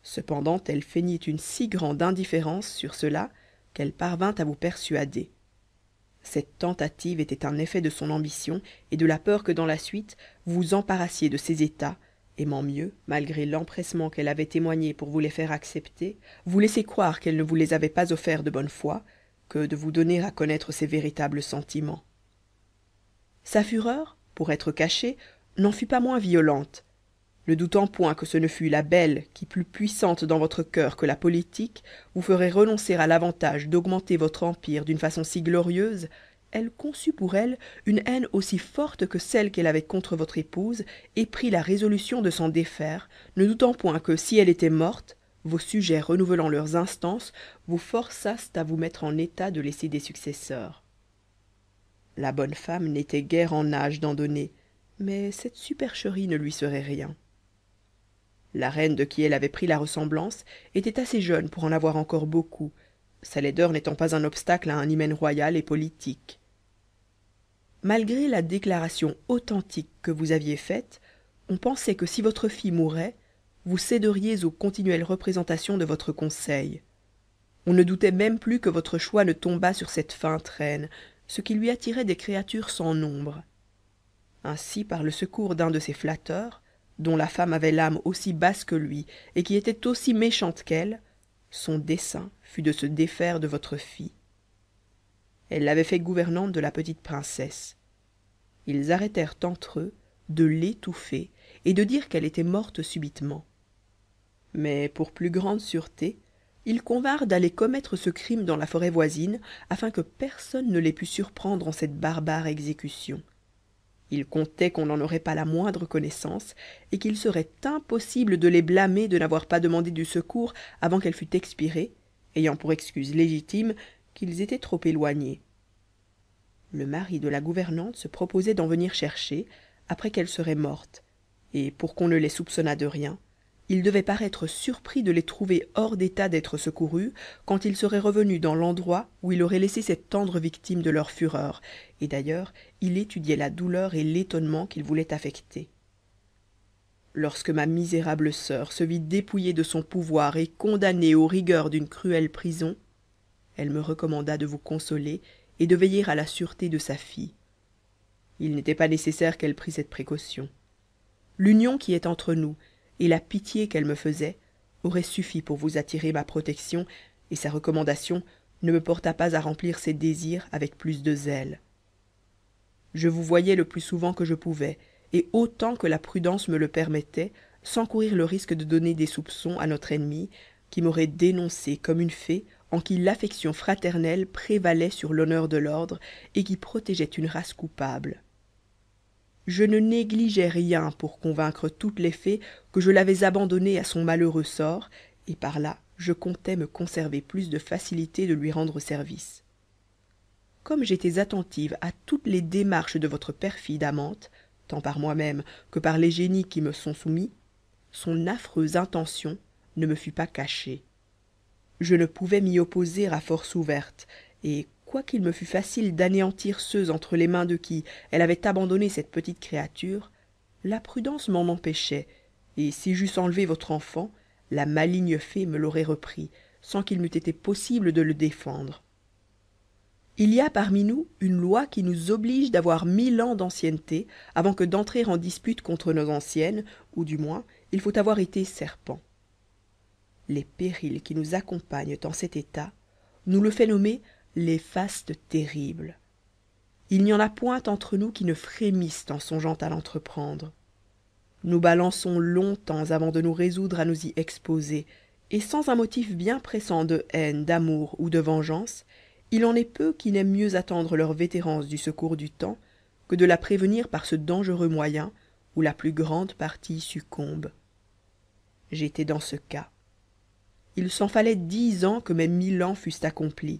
cependant elle feignit une si grande indifférence sur cela qu'elle parvint à vous persuader cette tentative était un effet de son ambition et de la peur que dans la suite vous vous emparassiez de ses états aimant mieux malgré l'empressement qu'elle avait témoigné pour vous les faire accepter vous laisser croire qu'elle ne vous les avait pas offerts de bonne foi que de vous donner à connaître ses véritables sentiments sa fureur pour être cachée n'en fut pas moins violente ne doutant point que ce ne fût la belle qui plus puissante dans votre cœur que la politique vous ferait renoncer à l'avantage d'augmenter votre empire d'une façon si glorieuse elle conçut pour elle une haine aussi forte que celle qu'elle avait contre votre épouse et prit la résolution de s'en défaire ne doutant point que si elle était morte vos sujets renouvelant leurs instances vous forçassent à vous mettre en état de laisser des successeurs la bonne femme n'était guère en âge d'en donner mais cette supercherie ne lui serait rien la reine de qui elle avait pris la ressemblance était assez jeune pour en avoir encore beaucoup sa laideur n'étant pas un obstacle à un hymen royal et politique malgré la déclaration authentique que vous aviez faite on pensait que si votre fille mourait vous céderiez aux continuelles représentations de votre conseil on ne doutait même plus que votre choix ne tombât sur cette feinte reine ce qui lui attirait des créatures sans nombre ainsi par le secours d'un de ses flatteurs dont la femme avait l'âme aussi basse que lui et qui était aussi méchante qu'elle son dessein fut de se défaire de votre fille elle l'avait fait gouvernante de la petite princesse ils arrêtèrent entre eux de l'étouffer et de dire qu'elle était morte subitement mais pour plus grande sûreté ils convinrent d'aller commettre ce crime dans la forêt voisine afin que personne ne les pût surprendre en cette barbare exécution ils comptaient qu'on n'en aurait pas la moindre connaissance et qu'il serait impossible de les blâmer de n'avoir pas demandé du secours avant qu'elle fût expirée ayant pour excuse légitime qu'ils étaient trop éloignés le mari de la gouvernante se proposait d'en venir chercher après qu'elle serait morte et pour qu'on ne les soupçonnât de rien il devait paraître surpris de les trouver hors d'état d'être secourus quand il serait revenu dans l'endroit où il aurait laissé cette tendre victime de leur fureur et d'ailleurs il étudiait la douleur et l'étonnement qu'il voulait affecter lorsque ma misérable sœur se vit dépouillée de son pouvoir et condamnée aux rigueurs d'une cruelle prison elle me recommanda de vous consoler et de veiller à la sûreté de sa fille il n'était pas nécessaire qu'elle prît cette précaution l'union qui est entre nous et la pitié qu'elle me faisait aurait suffi pour vous attirer ma protection et sa recommandation ne me porta pas à remplir ses désirs avec plus de zèle je vous voyais le plus souvent que je pouvais et autant que la prudence me le permettait sans courir le risque de donner des soupçons à notre ennemi, qui m'aurait dénoncé comme une fée en qui l'affection fraternelle prévalait sur l'honneur de l'ordre et qui protégeait une race coupable je ne négligeais rien pour convaincre toutes les fées que je l'avais abandonné à son malheureux sort et par là je comptais me conserver plus de facilité de lui rendre service comme j'étais attentive à toutes les démarches de votre perfide amante tant par moi-même que par les génies qui me sont soumis son affreuse intention ne me fut pas cachée je ne pouvais m'y opposer à force ouverte et quoiqu'il me fût facile d'anéantir ceux entre les mains de qui elle avait abandonné cette petite créature la prudence m'en empêchait et si j'eusse enlevé votre enfant la maligne fée me l'aurait repris sans qu'il m'eût été possible de le défendre il y a parmi nous une loi qui nous oblige d'avoir mille ans d'ancienneté avant que d'entrer en dispute contre nos anciennes ou du moins il faut avoir été serpent les périls qui nous accompagnent en cet état nous le fait nommer les fastes terribles il n'y en a point entre nous qui ne frémissent en songeant à l'entreprendre nous balançons longtemps avant de nous résoudre à nous y exposer et sans un motif bien pressant de haine d'amour ou de vengeance il en est peu qui n'aiment mieux attendre leur vétérance du secours du temps que de la prévenir par ce dangereux moyen où la plus grande partie succombe j'étais dans ce cas il s'en fallait dix ans que mes mille ans fussent accomplis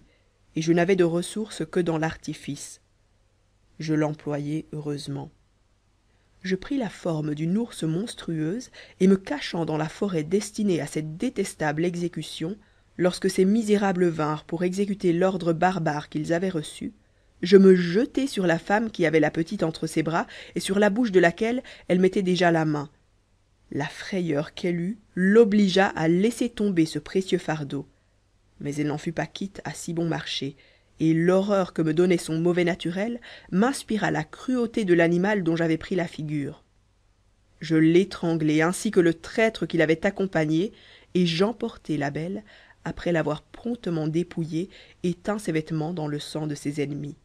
et je n'avais de ressources que dans l'artifice je l'employai heureusement je pris la forme d'une ours monstrueuse et me cachant dans la forêt destinée à cette détestable exécution lorsque ces misérables vinrent pour exécuter l'ordre barbare qu'ils avaient reçu je me jetai sur la femme qui avait la petite entre ses bras et sur la bouche de laquelle elle mettait déjà la main la frayeur qu'elle eut l'obligea à laisser tomber ce précieux fardeau mais elle n'en fut pas quitte à si bon marché et l'horreur que me donnait son mauvais naturel m'inspira la cruauté de l'animal dont j'avais pris la figure je l'étranglai ainsi que le traître qui l'avait accompagné, et j'emportai la belle après l'avoir promptement dépouillée et teint ses vêtements dans le sang de ses ennemis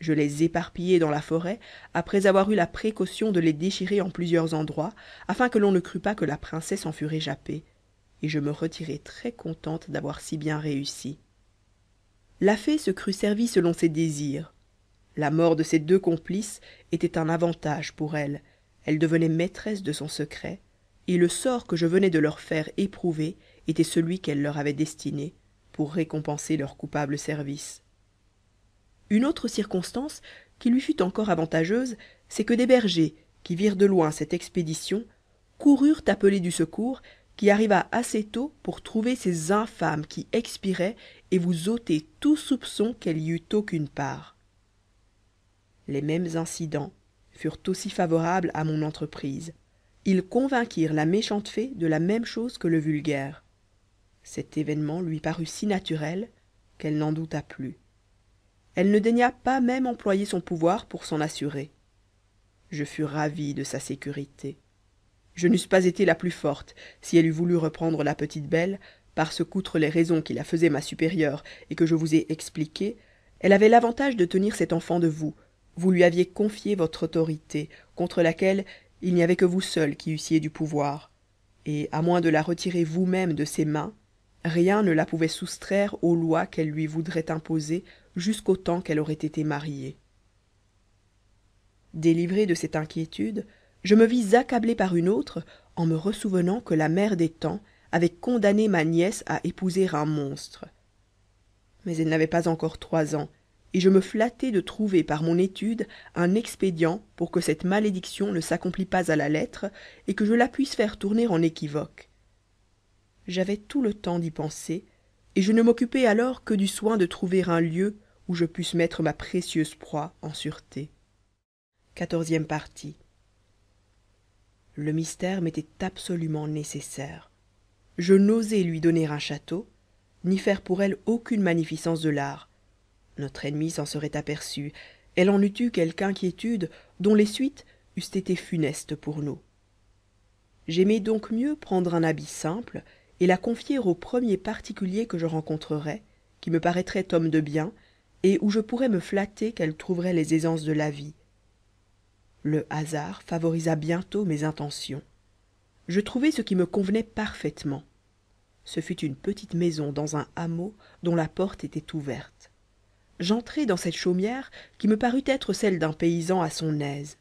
je les éparpillai dans la forêt après avoir eu la précaution de les déchirer en plusieurs endroits afin que l'on ne crût pas que la princesse en fût échappée et je me retirai très contente d'avoir si bien réussi la fée se crut servie selon ses désirs la mort de ses deux complices était un avantage pour elle elle devenait maîtresse de son secret et le sort que je venais de leur faire éprouver était celui qu'elle leur avait destiné pour récompenser leur coupable service une autre circonstance qui lui fut encore avantageuse c'est que des bergers qui virent de loin cette expédition coururent appeler du secours qui arriva assez tôt pour trouver ces infâmes qui expiraient et vous ôter tout soupçon qu'elle y eût aucune part les mêmes incidents furent aussi favorables à mon entreprise ils convainquirent la méchante fée de la même chose que le vulgaire cet événement lui parut si naturel qu'elle n'en douta plus elle ne daigna pas même employer son pouvoir pour s'en assurer je fus ravi de sa sécurité je n'eusse pas été la plus forte si elle eût voulu reprendre la petite belle parce qu'outre les raisons qui la faisaient ma supérieure et que je vous ai expliquées elle avait l'avantage de tenir cet enfant de vous vous lui aviez confié votre autorité contre laquelle il n'y avait que vous seul qui eussiez du pouvoir et à moins de la retirer vous-même de ses mains rien ne la pouvait soustraire aux lois qu'elle lui voudrait imposer jusqu'au temps qu'elle aurait été mariée Délivrée de cette inquiétude je me vis accablé par une autre en me ressouvenant que la mère des temps avait condamné ma nièce à épouser un monstre mais elle n'avait pas encore trois ans et je me flattai de trouver par mon étude un expédient pour que cette malédiction ne s'accomplît pas à la lettre et que je la puisse faire tourner en équivoque j'avais tout le temps d'y penser et je ne m'occupai alors que du soin de trouver un lieu où je pusse mettre ma précieuse proie en sûreté le mystère m'était absolument nécessaire je n'osais lui donner un château ni faire pour elle aucune magnificence de l'art notre ennemie s'en serait aperçue elle en eût eu quelque inquiétude dont les suites eussent été funestes pour nous j'aimais donc mieux prendre un habit simple et la confier au premier particulier que je rencontrerais qui me paraîtrait homme de bien et où je pourrais me flatter qu'elle trouverait les aisances de la vie le hasard favorisa bientôt mes intentions je trouvai ce qui me convenait parfaitement ce fut une petite maison dans un hameau dont la porte était ouverte j'entrai dans cette chaumière qui me parut être celle d'un paysan à son aise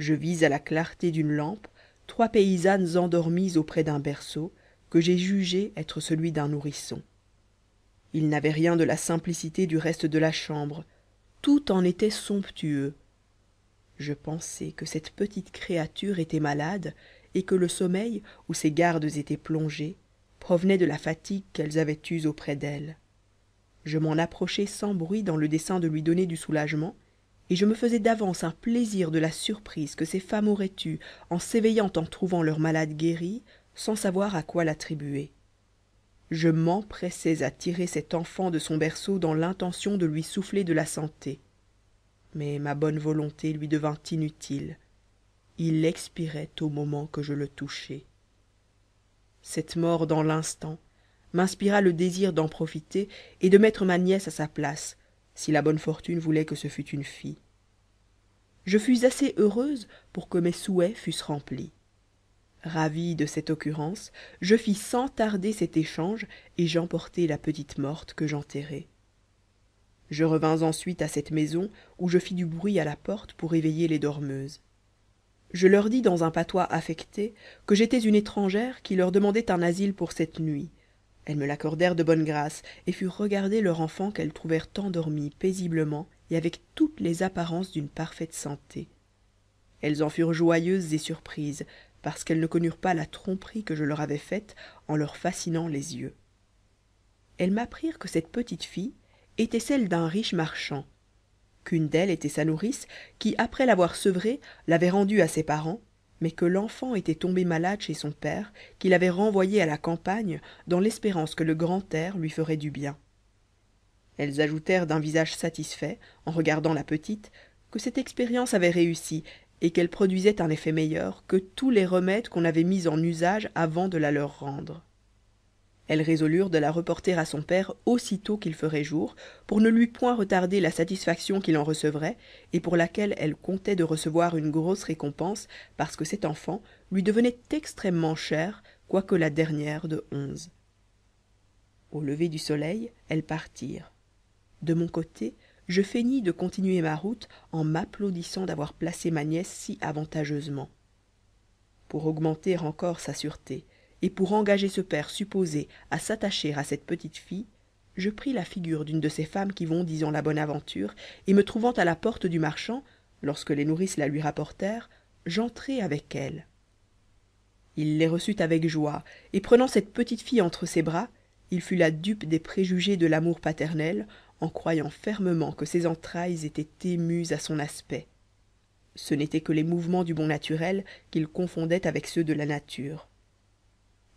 je vis à la clarté d'une lampe trois paysannes endormies auprès d'un berceau que j'ai jugé être celui d'un nourrisson il n'avait rien de la simplicité du reste de la chambre tout en était somptueux je pensai que cette petite créature était malade et que le sommeil où ses gardes étaient plongées provenait de la fatigue qu'elles avaient eue auprès d'elle je m'en approchai sans bruit dans le dessein de lui donner du soulagement et je me faisais d'avance un plaisir de la surprise que ces femmes auraient eue en s'éveillant en trouvant leur malade guérie sans savoir à quoi l'attribuer je m'empressais à tirer cet enfant de son berceau dans l'intention de lui souffler de la santé mais ma bonne volonté lui devint inutile il expirait au moment que je le touchais cette mort dans l'instant m'inspira le désir d'en profiter et de mettre ma nièce à sa place si la bonne fortune voulait que ce fût une fille je fus assez heureuse pour que mes souhaits fussent remplis ravi de cette occurrence je fis sans tarder cet échange et j'emportai la petite morte que j'enterrai je revins ensuite à cette maison où je fis du bruit à la porte pour éveiller les dormeuses je leur dis dans un patois affecté que j'étais une étrangère qui leur demandait un asile pour cette nuit elles me l'accordèrent de bonne grâce et furent regarder leur enfant qu'elles trouvèrent endormi paisiblement et avec toutes les apparences d'une parfaite santé elles en furent joyeuses et surprises parce qu'elles ne connurent pas la tromperie que je leur avais faite en leur fascinant les yeux elles m'apprirent que cette petite fille était celle d'un riche marchand qu'une d'elles était sa nourrice qui après l'avoir sevrée l'avait rendue à ses parents mais que l'enfant était tombé malade chez son père qui l'avait renvoyé à la campagne dans l'espérance que le grand air lui ferait du bien elles ajoutèrent d'un visage satisfait en regardant la petite que cette expérience avait réussi et qu'elle produisait un effet meilleur que tous les remèdes qu'on avait mis en usage avant de la leur rendre elles résolurent de la reporter à son père aussitôt qu'il ferait jour pour ne lui point retarder la satisfaction qu'il en recevrait et pour laquelle elle comptait de recevoir une grosse récompense parce que cet enfant lui devenait extrêmement cher, quoique la dernière de onze au lever du soleil elles partirent de mon côté je feignis de continuer ma route en m'applaudissant d'avoir placé ma nièce si avantageusement pour augmenter encore sa sûreté et pour engager ce père supposé à s'attacher à cette petite fille je pris la figure d'une de ces femmes qui vont disant la bonne aventure et me trouvant à la porte du marchand lorsque les nourrices la lui rapportèrent j'entrai avec elle il les reçut avec joie et prenant cette petite fille entre ses bras il fut la dupe des préjugés de l'amour paternel en croyant fermement que ses entrailles étaient émues à son aspect ce n'étaient que les mouvements du bon naturel qu'il confondait avec ceux de la nature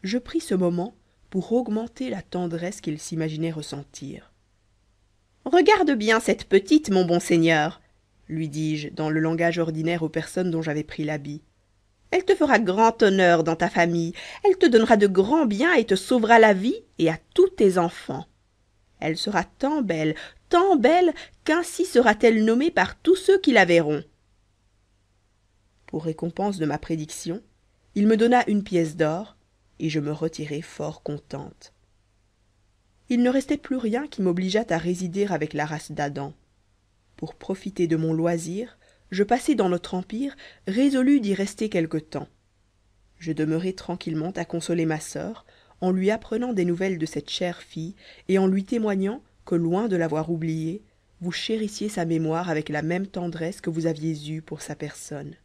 je pris ce moment pour augmenter la tendresse qu'il s'imaginait ressentir regarde bien cette petite mon bon seigneur lui dis-je dans le langage ordinaire aux personnes dont j'avais pris l'habit elle te fera grand honneur dans ta famille elle te donnera de grands biens et te sauvera la vie et à tous tes enfants elle sera tant belle tant belle qu'ainsi sera-t-elle nommée par tous ceux qui la verront pour récompense de ma prédiction il me donna une pièce d'or et je me retirai fort contente il ne restait plus rien qui m'obligeât à résider avec la race d'adam pour profiter de mon loisir je passai dans notre empire résolu d'y rester quelque temps je demeurai tranquillement à consoler ma sœur, en lui apprenant des nouvelles de cette chère fille et en lui témoignant que loin de l'avoir oubliée vous chérissiez sa mémoire avec la même tendresse que vous aviez eue pour sa personne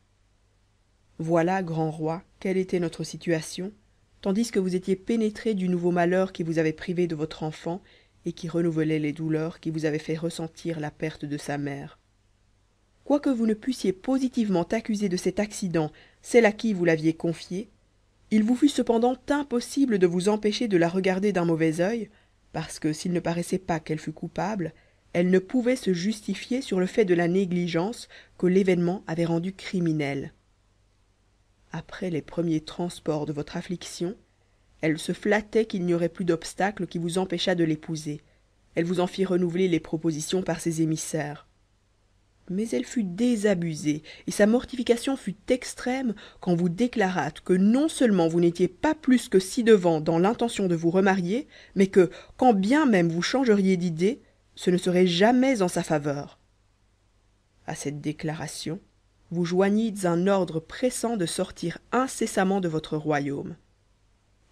voilà grand roi quelle était notre situation tandis que vous étiez pénétré du nouveau malheur qui vous avait privé de votre enfant et qui renouvelait les douleurs qui vous avaient fait ressentir la perte de sa mère quoique vous ne pussiez positivement accuser de cet accident celle à qui vous l'aviez confiée il vous fut cependant impossible de vous empêcher de la regarder d'un mauvais œil, parce que s'il ne paraissait pas qu'elle fût coupable elle ne pouvait se justifier sur le fait de la négligence que l'événement avait rendue criminelle après les premiers transports de votre affliction elle se flattait qu'il n'y aurait plus d'obstacle qui vous empêchât de l'épouser elle vous en fit renouveler les propositions par ses émissaires mais elle fut désabusée et sa mortification fut extrême quand vous déclarâtes que non-seulement vous n'étiez pas plus que ci-devant dans l'intention de vous remarier mais que quand bien même vous changeriez d'idée ce ne serait jamais en sa faveur À cette déclaration vous joignîtes un ordre pressant de sortir incessamment de votre royaume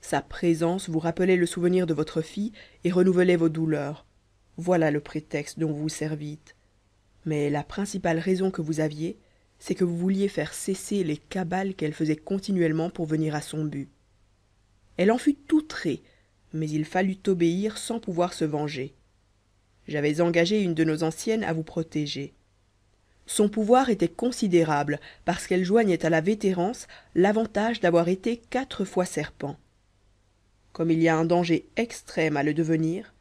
sa présence vous rappelait le souvenir de votre fille et renouvelait vos douleurs voilà le prétexte dont vous vous mais la principale raison que vous aviez c'est que vous vouliez faire cesser les cabales qu'elle faisait continuellement pour venir à son but elle en fut outrée mais il fallut obéir sans pouvoir se venger j'avais engagé une de nos anciennes à vous protéger son pouvoir était considérable parce qu'elle joignait à la vétérance l'avantage d'avoir été quatre fois serpent comme il y a un danger extrême à le devenir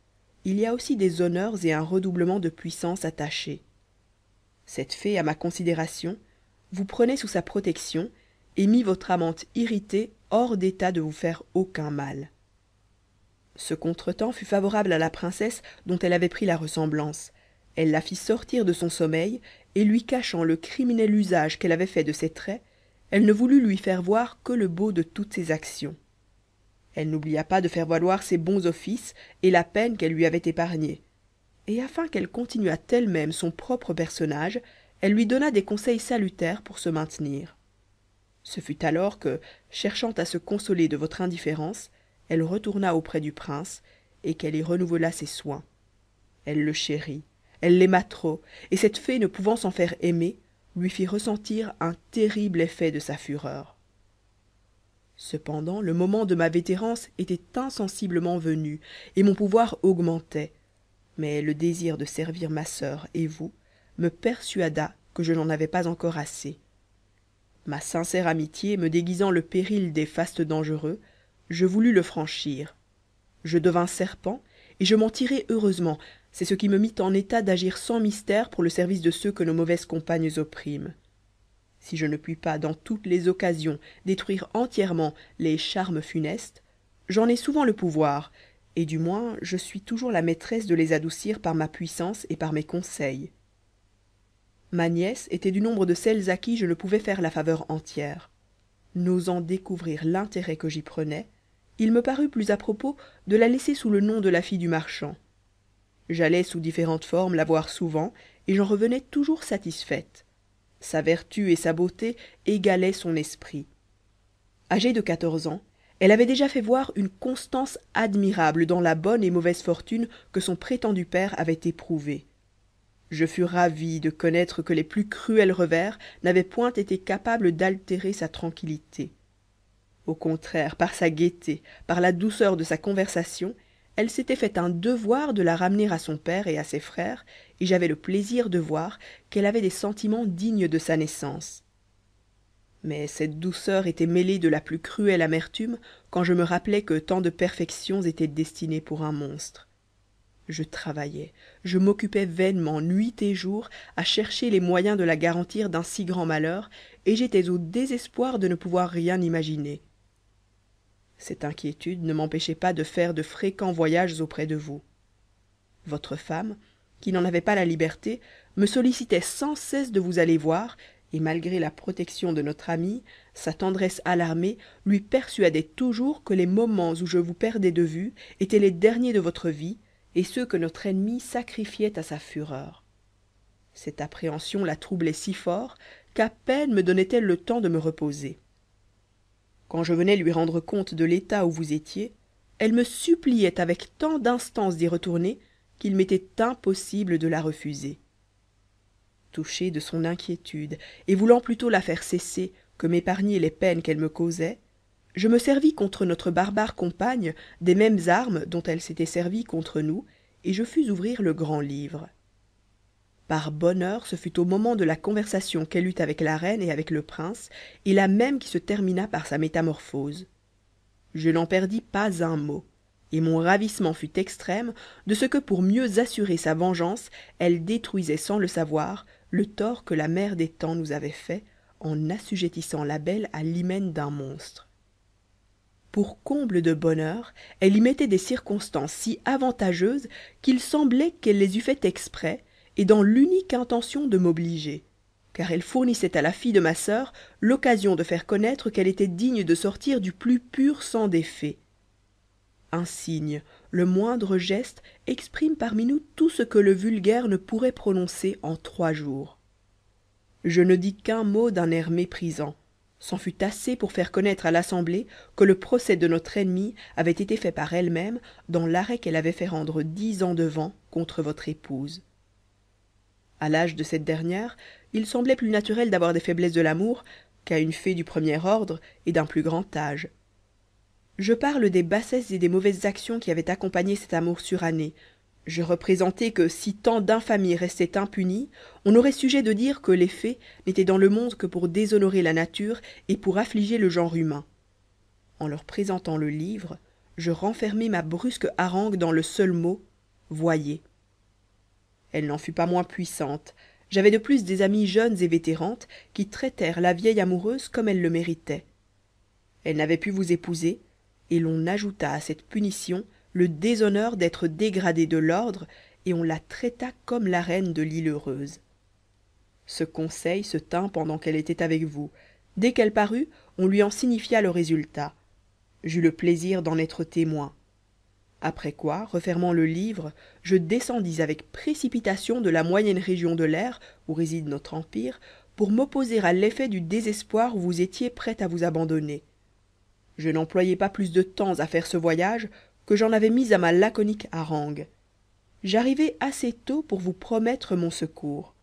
il y a aussi des honneurs et un redoublement de puissance attachés cette fée à ma considération vous prenait sous sa protection et mit votre amante irritée hors d'état de vous faire aucun mal ce contretemps fut favorable à la princesse dont elle avait pris la ressemblance elle la fit sortir de son sommeil et lui cachant le criminel usage qu'elle avait fait de ses traits elle ne voulut lui faire voir que le beau de toutes ses actions elle n'oublia pas de faire valoir ses bons offices et la peine qu'elle lui avait épargnée et afin qu'elle continuât elle-même son propre personnage elle lui donna des conseils salutaires pour se maintenir ce fut alors que cherchant à se consoler de votre indifférence elle retourna auprès du prince et qu'elle y renouvela ses soins elle le chérit elle l'aima trop et cette fée ne pouvant s'en faire aimer lui fit ressentir un terrible effet de sa fureur cependant le moment de ma vétérance était insensiblement venu et mon pouvoir augmentait mais le désir de servir ma sœur et vous me persuada que je n'en avais pas encore assez ma sincère amitié me déguisant le péril des fastes dangereux je voulus le franchir je devins serpent et je m'en tirai heureusement c'est ce qui me mit en état d'agir sans mystère pour le service de ceux que nos mauvaises compagnes oppriment si je ne puis pas dans toutes les occasions détruire entièrement les charmes funestes j'en ai souvent le pouvoir et du moins je suis toujours la maîtresse de les adoucir par ma puissance et par mes conseils ma nièce était du nombre de celles à qui je ne pouvais faire la faveur entière n'osant découvrir l'intérêt que j'y prenais il me parut plus à propos de la laisser sous le nom de la fille du marchand j'allais sous différentes formes la voir souvent et j'en revenais toujours satisfaite sa vertu et sa beauté égalaient son esprit Âgée de quatorze ans elle avait déjà fait voir une constance admirable dans la bonne et mauvaise fortune que son prétendu père avait éprouvée je fus ravi de connaître que les plus cruels revers n'avaient point été capables d'altérer sa tranquillité au contraire par sa gaieté par la douceur de sa conversation elle s'était fait un devoir de la ramener à son père et à ses frères et j'avais le plaisir de voir qu'elle avait des sentiments dignes de sa naissance mais cette douceur était mêlée de la plus cruelle amertume quand je me rappelais que tant de perfections étaient destinées pour un monstre je travaillais je m'occupais vainement nuit et jour à chercher les moyens de la garantir d'un si grand malheur et j'étais au désespoir de ne pouvoir rien imaginer cette inquiétude ne m'empêchait pas de faire de fréquents voyages auprès de vous votre femme qui n'en avait pas la liberté me sollicitait sans cesse de vous aller voir et malgré la protection de notre amie sa tendresse alarmée lui persuadait toujours que les moments où je vous perdais de vue étaient les derniers de votre vie et ceux que notre ennemi sacrifiait à sa fureur cette appréhension la troublait si fort qu'à peine me donnait-elle le temps de me reposer quand je venais lui rendre compte de l'état où vous étiez elle me suppliait avec tant d'instance d'y retourner qu'il m'était impossible de la refuser touché de son inquiétude et voulant plutôt la faire cesser que m'épargner les peines qu'elle me causait je me servis contre notre barbare compagne des mêmes armes dont elle s'était servie contre nous et je fus ouvrir le grand livre par bonheur ce fut au moment de la conversation qu'elle eut avec la reine et avec le prince et la même qui se termina par sa métamorphose je n'en perdis pas un mot et mon ravissement fut extrême de ce que pour mieux assurer sa vengeance elle détruisait sans le savoir le tort que la mère des temps nous avait fait en assujettissant la belle à l'hymen d'un monstre pour comble de bonheur elle y mettait des circonstances si avantageuses qu'il semblait qu'elle les eût fait exprès et dans l'unique intention de m'obliger car elle fournissait à la fille de ma sœur l'occasion de faire connaître qu'elle était digne de sortir du plus pur sang des fées un signe le moindre geste exprime parmi nous tout ce que le vulgaire ne pourrait prononcer en trois jours je ne dis qu'un mot d'un air méprisant c'en fut assez pour faire connaître à l'assemblée que le procès de notre ennemie avait été fait par elle-même dans l'arrêt qu'elle avait fait rendre dix ans devant contre votre épouse à l'âge de cette dernière il semblait plus naturel d'avoir des faiblesses de l'amour qu'à une fée du premier ordre et d'un plus grand âge je parle des bassesses et des mauvaises actions qui avaient accompagné cet amour suranné je représentai que si tant d'infamies restaient impunies on aurait sujet de dire que les fées n'étaient dans le monde que pour déshonorer la nature et pour affliger le genre humain en leur présentant le livre je renfermai ma brusque harangue dans le seul mot voyez elle n'en fut pas moins puissante j'avais de plus des amies jeunes et vétérantes qui traitèrent la vieille amoureuse comme elle le méritait elle n'avait pu vous épouser et l'on ajouta à cette punition le déshonneur d'être dégradée de l'ordre et on la traita comme la reine de l'île heureuse ce conseil se tint pendant qu'elle était avec vous dès qu'elle parut on lui en signifia le résultat j'eus le plaisir d'en être témoin après quoi refermant le livre je descendis avec précipitation de la moyenne région de l'air où réside notre empire pour m'opposer à l'effet du désespoir où vous étiez prêt à vous abandonner je n'employai pas plus de temps à faire ce voyage que j'en avais mis à ma laconique harangue j'arrivai assez tôt pour vous promettre mon secours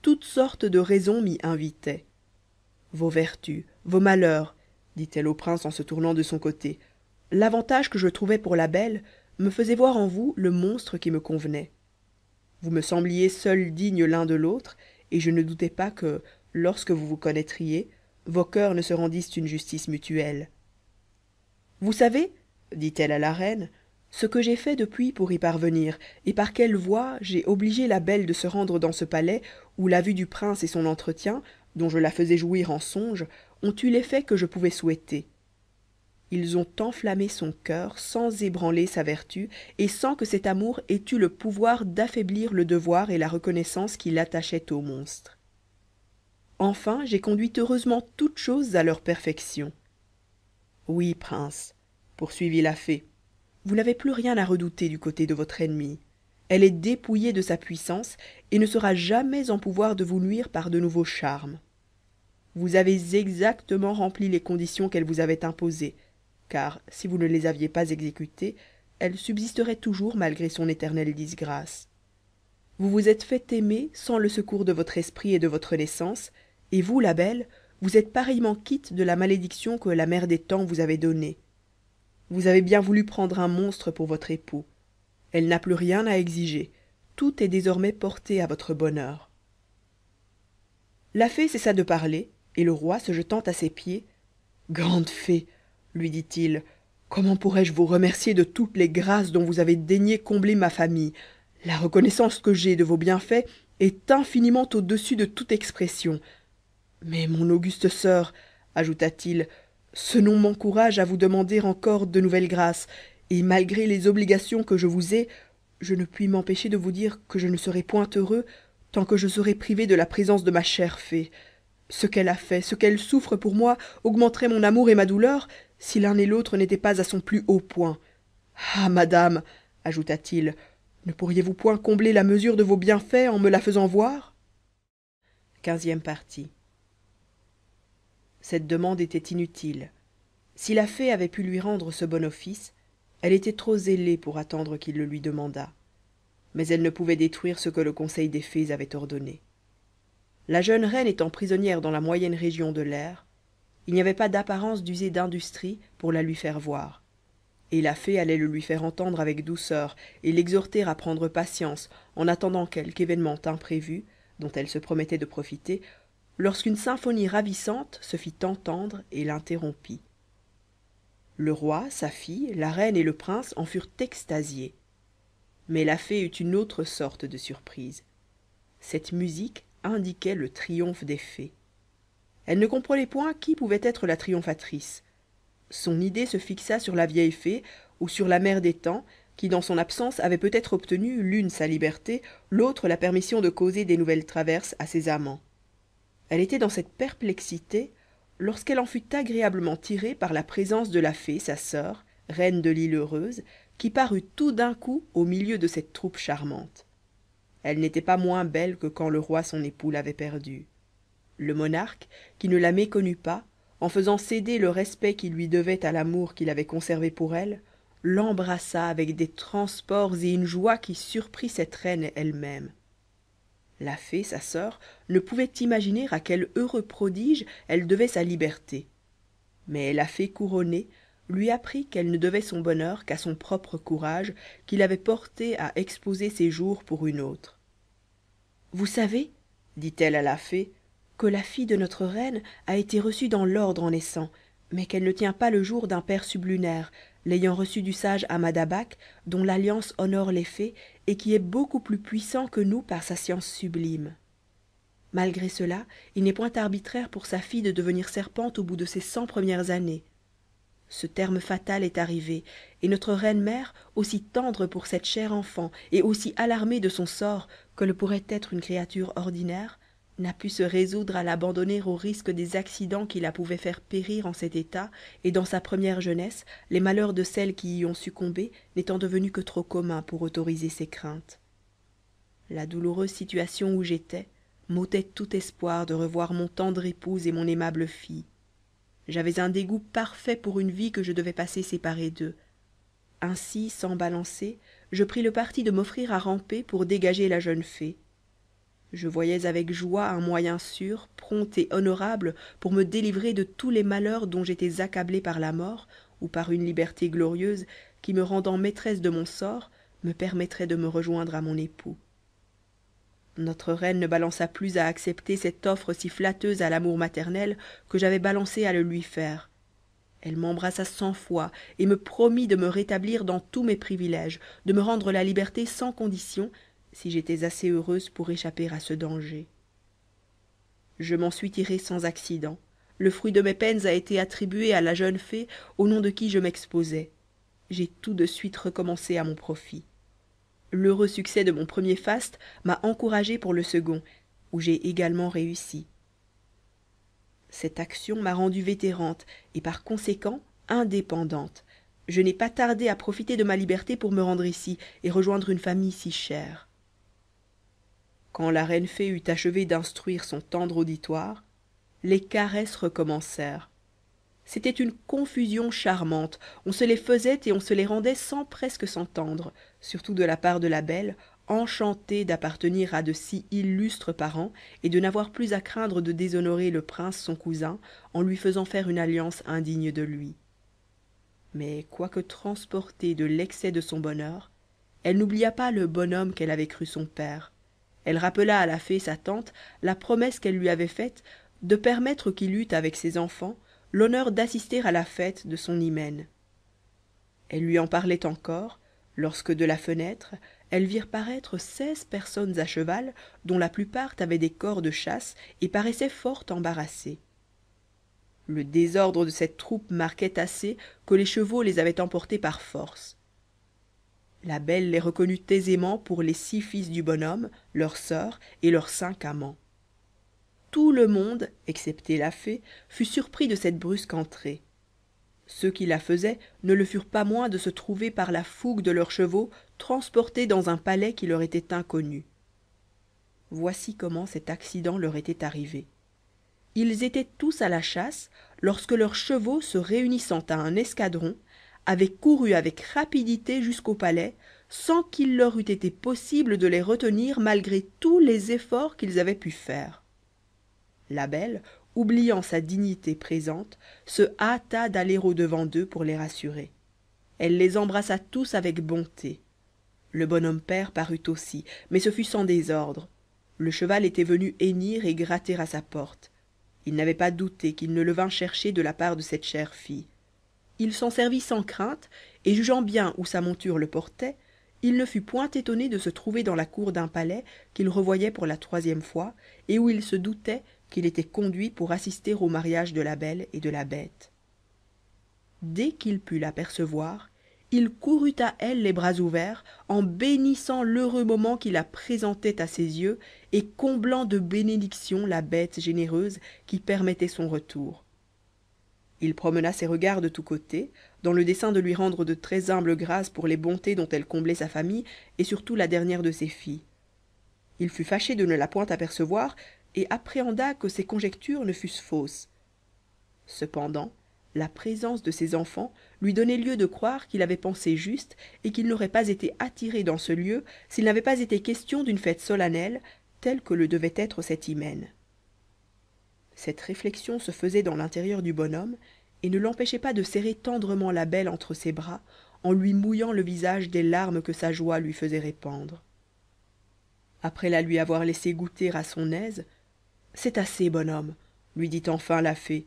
toutes sortes de raisons m'y invitaient vos vertus vos malheurs dit-elle au prince en se tournant de son côté l'avantage que je trouvais pour la belle me faisait voir en vous le monstre qui me convenait vous me sembliez seuls dignes l'un de l'autre et je ne doutais pas que lorsque vous vous connaîtriez vos cœurs ne se rendissent une justice mutuelle vous savez dit-elle à la reine ce que j'ai fait depuis pour y parvenir et par quelle voie j'ai obligé la belle de se rendre dans ce palais où la vue du prince et son entretien dont je la faisais jouir en songe ont eu l'effet que je pouvais souhaiter ils ont enflammé son cœur sans ébranler sa vertu et sans que cet amour ait eu le pouvoir d'affaiblir le devoir et la reconnaissance qui l'attachaient au monstre enfin j'ai conduit heureusement toutes choses à leur perfection oui prince poursuivit la fée vous n'avez plus rien à redouter du côté de votre ennemi. elle est dépouillée de sa puissance et ne sera jamais en pouvoir de vous nuire par de nouveaux charmes vous avez exactement rempli les conditions qu'elle vous avait imposées car si vous ne les aviez pas exécutées elles subsisterait toujours malgré son éternelle disgrâce vous vous êtes fait aimer sans le secours de votre esprit et de votre naissance et vous la belle vous êtes pareillement quitte de la malédiction que la mère des temps vous avait donnée vous avez bien voulu prendre un monstre pour votre époux elle n'a plus rien à exiger tout est désormais porté à votre bonheur la fée cessa de parler et le roi se jetant à ses pieds grande fée lui dit-il comment pourrais je vous remercier de toutes les grâces dont vous avez daigné combler ma famille la reconnaissance que j'ai de vos bienfaits est infiniment au-dessus de toute expression mais mon auguste sœur, ajouta-t-il ce nom m'encourage à vous demander encore de nouvelles grâces et malgré les obligations que je vous ai je ne puis m'empêcher de vous dire que je ne serai point heureux tant que je serai privé de la présence de ma chère fée ce qu'elle a fait ce qu'elle souffre pour moi augmenterait mon amour et ma douleur si l'un et l'autre n'étaient pas à son plus haut point ah madame ajouta-t-il ne pourriez-vous point combler la mesure de vos bienfaits en me la faisant voir cette demande était inutile si la fée avait pu lui rendre ce bon office elle était trop zélée pour attendre qu'il le lui demandât mais elle ne pouvait détruire ce que le conseil des fées avait ordonné la jeune reine étant prisonnière dans la moyenne région de l'air il n'y avait pas d'apparence d'user d'industrie pour la lui faire voir et la fée allait le lui faire entendre avec douceur et l'exhorter à prendre patience en attendant quelque événement imprévu dont elle se promettait de profiter lorsqu'une symphonie ravissante se fit entendre et l'interrompit le roi sa fille la reine et le prince en furent extasiés mais la fée eut une autre sorte de surprise cette musique indiquait le triomphe des fées elle ne comprenait point qui pouvait être la triomphatrice son idée se fixa sur la vieille fée ou sur la mère des temps qui dans son absence avait peut-être obtenu l'une sa liberté l'autre la permission de causer des nouvelles traverses à ses amants elle était dans cette perplexité lorsqu'elle en fut agréablement tirée par la présence de la fée sa sœur reine de l'île heureuse qui parut tout d'un coup au milieu de cette troupe charmante elle n'était pas moins belle que quand le roi son époux l'avait perdue le monarque qui ne la méconnut pas en faisant céder le respect qu'il lui devait à l'amour qu'il avait conservé pour elle l'embrassa avec des transports et une joie qui surprit cette reine elle-même la fée sa sœur, ne pouvait imaginer à quel heureux prodige elle devait sa liberté mais la fée couronnée lui apprit qu'elle ne devait son bonheur qu'à son propre courage qui avait portée à exposer ses jours pour une autre vous savez dit-elle à la fée que la fille de notre reine a été reçue dans l'ordre en naissant mais qu'elle ne tient pas le jour d'un père sublunaire l'ayant reçue du sage Amadabak, dont l'alliance honore les fées et qui est beaucoup plus puissant que nous par sa science sublime malgré cela il n'est point arbitraire pour sa fille de devenir serpente au bout de ses cent premières années ce terme fatal est arrivé et notre reine mère aussi tendre pour cette chère enfant et aussi alarmée de son sort que le pourrait être une créature ordinaire n'a pu se résoudre à l'abandonner au risque des accidents qui la pouvaient faire périr en cet état et dans sa première jeunesse les malheurs de celles qui y ont succombé n'étant devenus que trop communs pour autoriser ses craintes la douloureuse situation où j'étais m'ôtait tout espoir de revoir mon tendre épouse et mon aimable fille j'avais un dégoût parfait pour une vie que je devais passer séparée d'eux ainsi sans balancer je pris le parti de m'offrir à ramper pour dégager la jeune fée je voyais avec joie un moyen sûr prompt et honorable pour me délivrer de tous les malheurs dont j'étais accablé par la mort ou par une liberté glorieuse qui me rendant maîtresse de mon sort me permettrait de me rejoindre à mon époux notre reine ne balança plus à accepter cette offre si flatteuse à l'amour maternel que j'avais balancé à le lui faire elle m'embrassa cent fois et me promit de me rétablir dans tous mes privilèges de me rendre la liberté sans condition si j'étais assez heureuse pour échapper à ce danger je m'en suis tirée sans accident le fruit de mes peines a été attribué à la jeune fée au nom de qui je m'exposais j'ai tout de suite recommencé à mon profit l'heureux succès de mon premier faste m'a encouragée pour le second où j'ai également réussi cette action m'a rendue vétérante et par conséquent indépendante je n'ai pas tardé à profiter de ma liberté pour me rendre ici et rejoindre une famille si chère quand la reine fée eut achevé d'instruire son tendre auditoire les caresses recommencèrent c'était une confusion charmante on se les faisait et on se les rendait sans presque s'entendre surtout de la part de la belle enchantée d'appartenir à de si illustres parents et de n'avoir plus à craindre de déshonorer le prince son cousin en lui faisant faire une alliance indigne de lui mais quoique transportée de l'excès de son bonheur elle n'oublia pas le bonhomme qu'elle avait cru son père elle rappela à la fée sa tante la promesse qu'elle lui avait faite de permettre qu'il eût avec ses enfants l'honneur d'assister à la fête de son hymen elle lui en parlait encore lorsque de la fenêtre elles virent paraître seize personnes à cheval dont la plupart avaient des corps de chasse et paraissaient fort embarrassées le désordre de cette troupe marquait assez que les chevaux les avaient emportés par force la belle les reconnut aisément pour les six fils du bonhomme leurs sœurs et leurs cinq amants tout le monde excepté la fée fut surpris de cette brusque entrée ceux qui la faisaient ne le furent pas moins de se trouver par la fougue de leurs chevaux transportés dans un palais qui leur était inconnu voici comment cet accident leur était arrivé ils étaient tous à la chasse lorsque leurs chevaux se réunissant à un escadron avaient couru avec rapidité jusqu'au palais sans qu'il leur eût été possible de les retenir malgré tous les efforts qu'ils avaient pu faire la belle oubliant sa dignité présente se hâta d'aller au-devant d'eux pour les rassurer elle les embrassa tous avec bonté le bonhomme père parut aussi mais ce fut sans désordre le cheval était venu hennir et gratter à sa porte il n'avait pas douté qu'il ne le vînt chercher de la part de cette chère fille il s'en servit sans crainte et jugeant bien où sa monture le portait il ne fut point étonné de se trouver dans la cour d'un palais qu'il revoyait pour la troisième fois et où il se doutait qu'il était conduit pour assister au mariage de la belle et de la bête dès qu'il put l'apercevoir il courut à elle les bras ouverts en bénissant l'heureux moment qui la présentait à ses yeux et comblant de bénédictions la bête généreuse qui permettait son retour il promena ses regards de tous côtés dans le dessein de lui rendre de très humbles grâces pour les bontés dont elle comblait sa famille et surtout la dernière de ses filles il fut fâché de ne la point apercevoir et appréhenda que ses conjectures ne fussent fausses cependant la présence de ses enfants lui donnait lieu de croire qu'il avait pensé juste et qu'il n'aurait pas été attiré dans ce lieu s'il n'avait pas été question d'une fête solennelle telle que le devait être cet hymen cette réflexion se faisait dans l'intérieur du bonhomme et ne l'empêchait pas de serrer tendrement la belle entre ses bras en lui mouillant le visage des larmes que sa joie lui faisait répandre après la lui avoir laissée goûter à son aise c'est assez bonhomme lui dit enfin la fée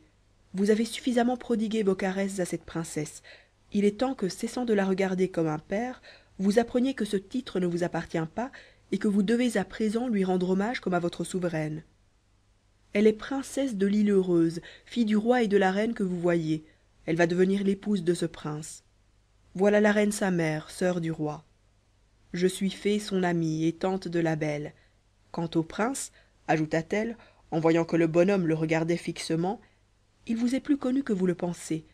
vous avez suffisamment prodigué vos caresses à cette princesse il est temps que cessant de la regarder comme un père vous appreniez que ce titre ne vous appartient pas et que vous devez à présent lui rendre hommage comme à votre souveraine elle est princesse de l'île heureuse fille du roi et de la reine que vous voyez elle va devenir l'épouse de ce prince voilà la reine sa mère sœur du roi je suis fée son amie et tante de la belle quant au prince ajouta-t-elle en voyant que le bonhomme le regardait fixement il vous est plus connu que vous le pensez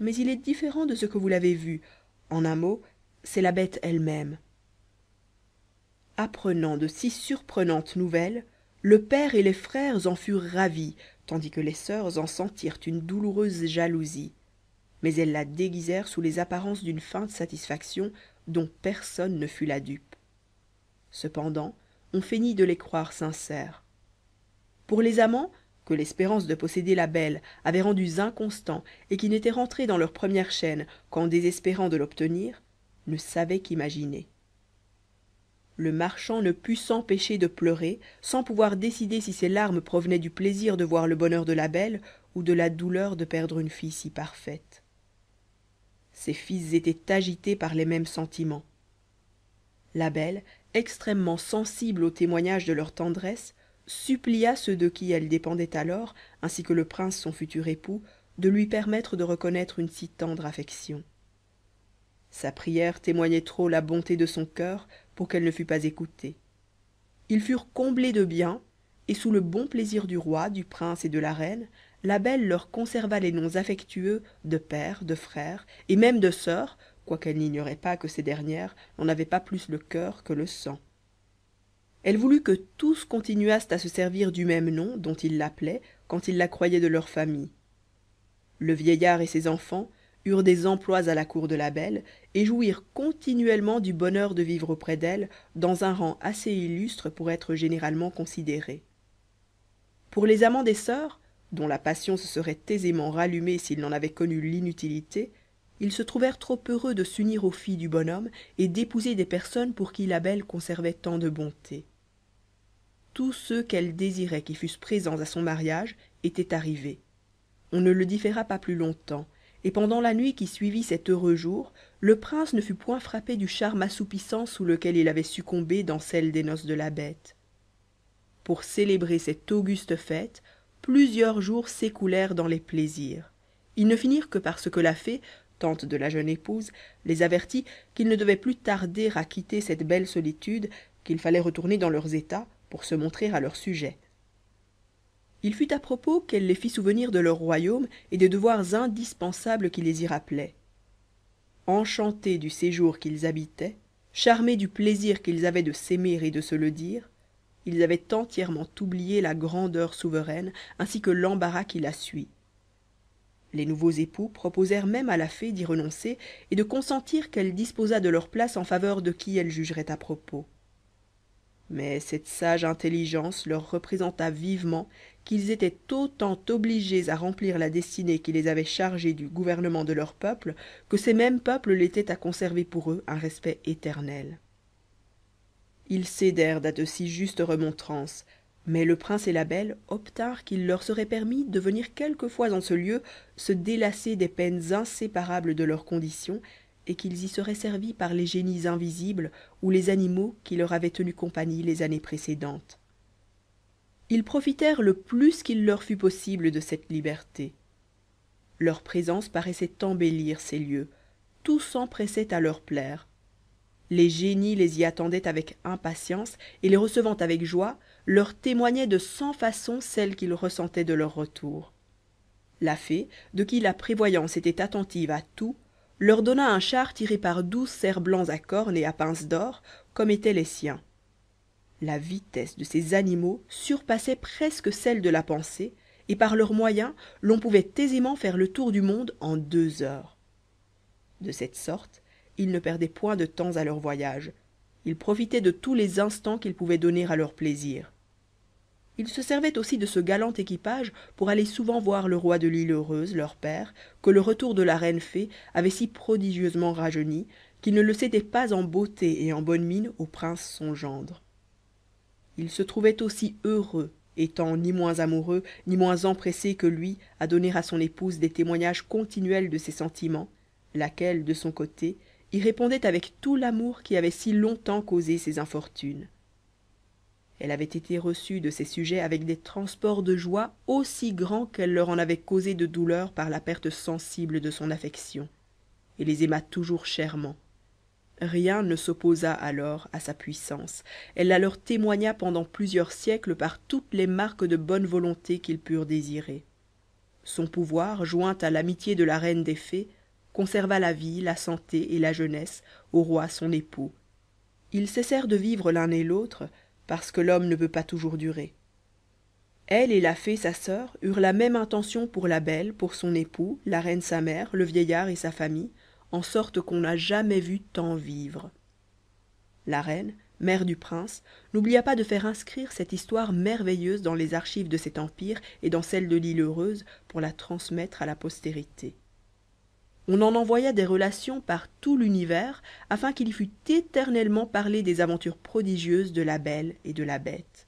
mais il est différent de ce que vous l'avez vu en un mot c'est la bête elle-même apprenant de si surprenantes nouvelles le père et les frères en furent ravis tandis que les sœurs en sentirent une douloureuse jalousie mais elles la déguisèrent sous les apparences d'une feinte satisfaction dont personne ne fut la dupe cependant on feignit de les croire sincères pour les amants que l'espérance de posséder la belle avait rendus inconstants et qui n'étaient rentrés dans leur première chaîne qu'en désespérant de l'obtenir ne savaient qu'imaginer le marchand ne put s'empêcher de pleurer sans pouvoir décider si ses larmes provenaient du plaisir de voir le bonheur de la belle ou de la douleur de perdre une fille si parfaite ses fils étaient agités par les mêmes sentiments la belle extrêmement sensible au témoignage de leur tendresse supplia ceux de qui elle dépendait alors ainsi que le prince son futur époux de lui permettre de reconnaître une si tendre affection sa prière témoignait trop la bonté de son cœur, pour qu'elle ne fût pas écoutée ils furent comblés de biens et sous le bon plaisir du roi du prince et de la reine la belle leur conserva les noms affectueux de père de frère et même de sœur, quoiqu'elle n'ignorait pas que ces dernières n'en avaient pas plus le cœur que le sang elle voulut que tous continuassent à se servir du même nom dont ils l'appelaient quand ils la croyaient de leur famille le vieillard et ses enfants des emplois à la cour de la belle et jouirent continuellement du bonheur de vivre auprès d'elle dans un rang assez illustre pour être généralement considéré pour les amants des sœurs, dont la passion se serait aisément rallumée s'ils n'en avaient connu l'inutilité ils se trouvèrent trop heureux de s'unir aux filles du bonhomme et d'épouser des personnes pour qui la belle conservait tant de bonté tous ceux qu'elle désirait qui fussent présents à son mariage étaient arrivés on ne le différa pas plus longtemps et pendant la nuit qui suivit cet heureux jour le prince ne fut point frappé du charme assoupissant sous lequel il avait succombé dans celle des noces de la bête pour célébrer cette auguste fête plusieurs jours s'écoulèrent dans les plaisirs ils ne finirent que parce que la fée tante de la jeune épouse les avertit qu'ils ne devaient plus tarder à quitter cette belle solitude qu'il fallait retourner dans leurs états pour se montrer à leurs sujets il fut à propos qu'elle les fit souvenir de leur royaume et des devoirs indispensables qui les y rappelaient enchantés du séjour qu'ils habitaient charmés du plaisir qu'ils avaient de s'aimer et de se le dire ils avaient entièrement oublié la grandeur souveraine ainsi que l'embarras qui la suit les nouveaux époux proposèrent même à la fée d'y renoncer et de consentir qu'elle disposât de leur place en faveur de qui elle jugerait à propos mais cette sage intelligence leur représenta vivement qu'ils étaient autant obligés à remplir la destinée qui les avait chargés du gouvernement de leur peuple que ces mêmes peuples l'étaient à conserver pour eux un respect éternel ils cédèrent à de si justes remontrances mais le prince et la belle obtinrent qu'il leur serait permis de venir quelquefois en ce lieu se délasser des peines inséparables de leur condition et qu'ils y seraient servis par les génies invisibles ou les animaux qui leur avaient tenu compagnie les années précédentes ils profitèrent le plus qu'il leur fut possible de cette liberté leur présence paraissait embellir ces lieux tout s'empressait à leur plaire les génies les y attendaient avec impatience et les recevant avec joie leur témoignaient de cent façons celles qu'ils ressentaient de leur retour la fée de qui la prévoyance était attentive à tout leur donna un char tiré par douze cerfs blancs à cornes et à pinces d'or comme étaient les siens la vitesse de ces animaux surpassait presque celle de la pensée et par leurs moyens l'on pouvait aisément faire le tour du monde en deux heures de cette sorte ils ne perdaient point de temps à leur voyage ils profitaient de tous les instants qu'ils pouvaient donner à leur plaisir ils se servaient aussi de ce galant équipage pour aller souvent voir le roi de l'île heureuse leur père que le retour de la reine fée avait si prodigieusement rajeuni qu'il ne le cédait pas en beauté et en bonne mine au prince son gendre il se trouvait aussi heureux étant ni moins amoureux ni moins empressé que lui à donner à son épouse des témoignages continuels de ses sentiments laquelle de son côté y répondait avec tout l'amour qui avait si longtemps causé ses infortunes elle avait été reçue de ses sujets avec des transports de joie aussi grands qu'elle leur en avait causé de douleur par la perte sensible de son affection et les aima toujours chèrement rien ne s'opposa alors à sa puissance elle la leur témoigna pendant plusieurs siècles par toutes les marques de bonne volonté qu'ils purent désirer son pouvoir joint à l'amitié de la reine des fées conserva la vie la santé et la jeunesse au roi son époux ils cessèrent de vivre l'un et l'autre parce que l'homme ne peut pas toujours durer elle et la fée sa sœur eurent la même intention pour la belle pour son époux la reine sa mère le vieillard et sa famille en sorte qu'on n'a jamais vu tant vivre la reine mère du prince n'oublia pas de faire inscrire cette histoire merveilleuse dans les archives de cet empire et dans celle de l'île heureuse pour la transmettre à la postérité on en envoya des relations par tout l'univers afin qu'il y fût éternellement parlé des aventures prodigieuses de la belle et de la bête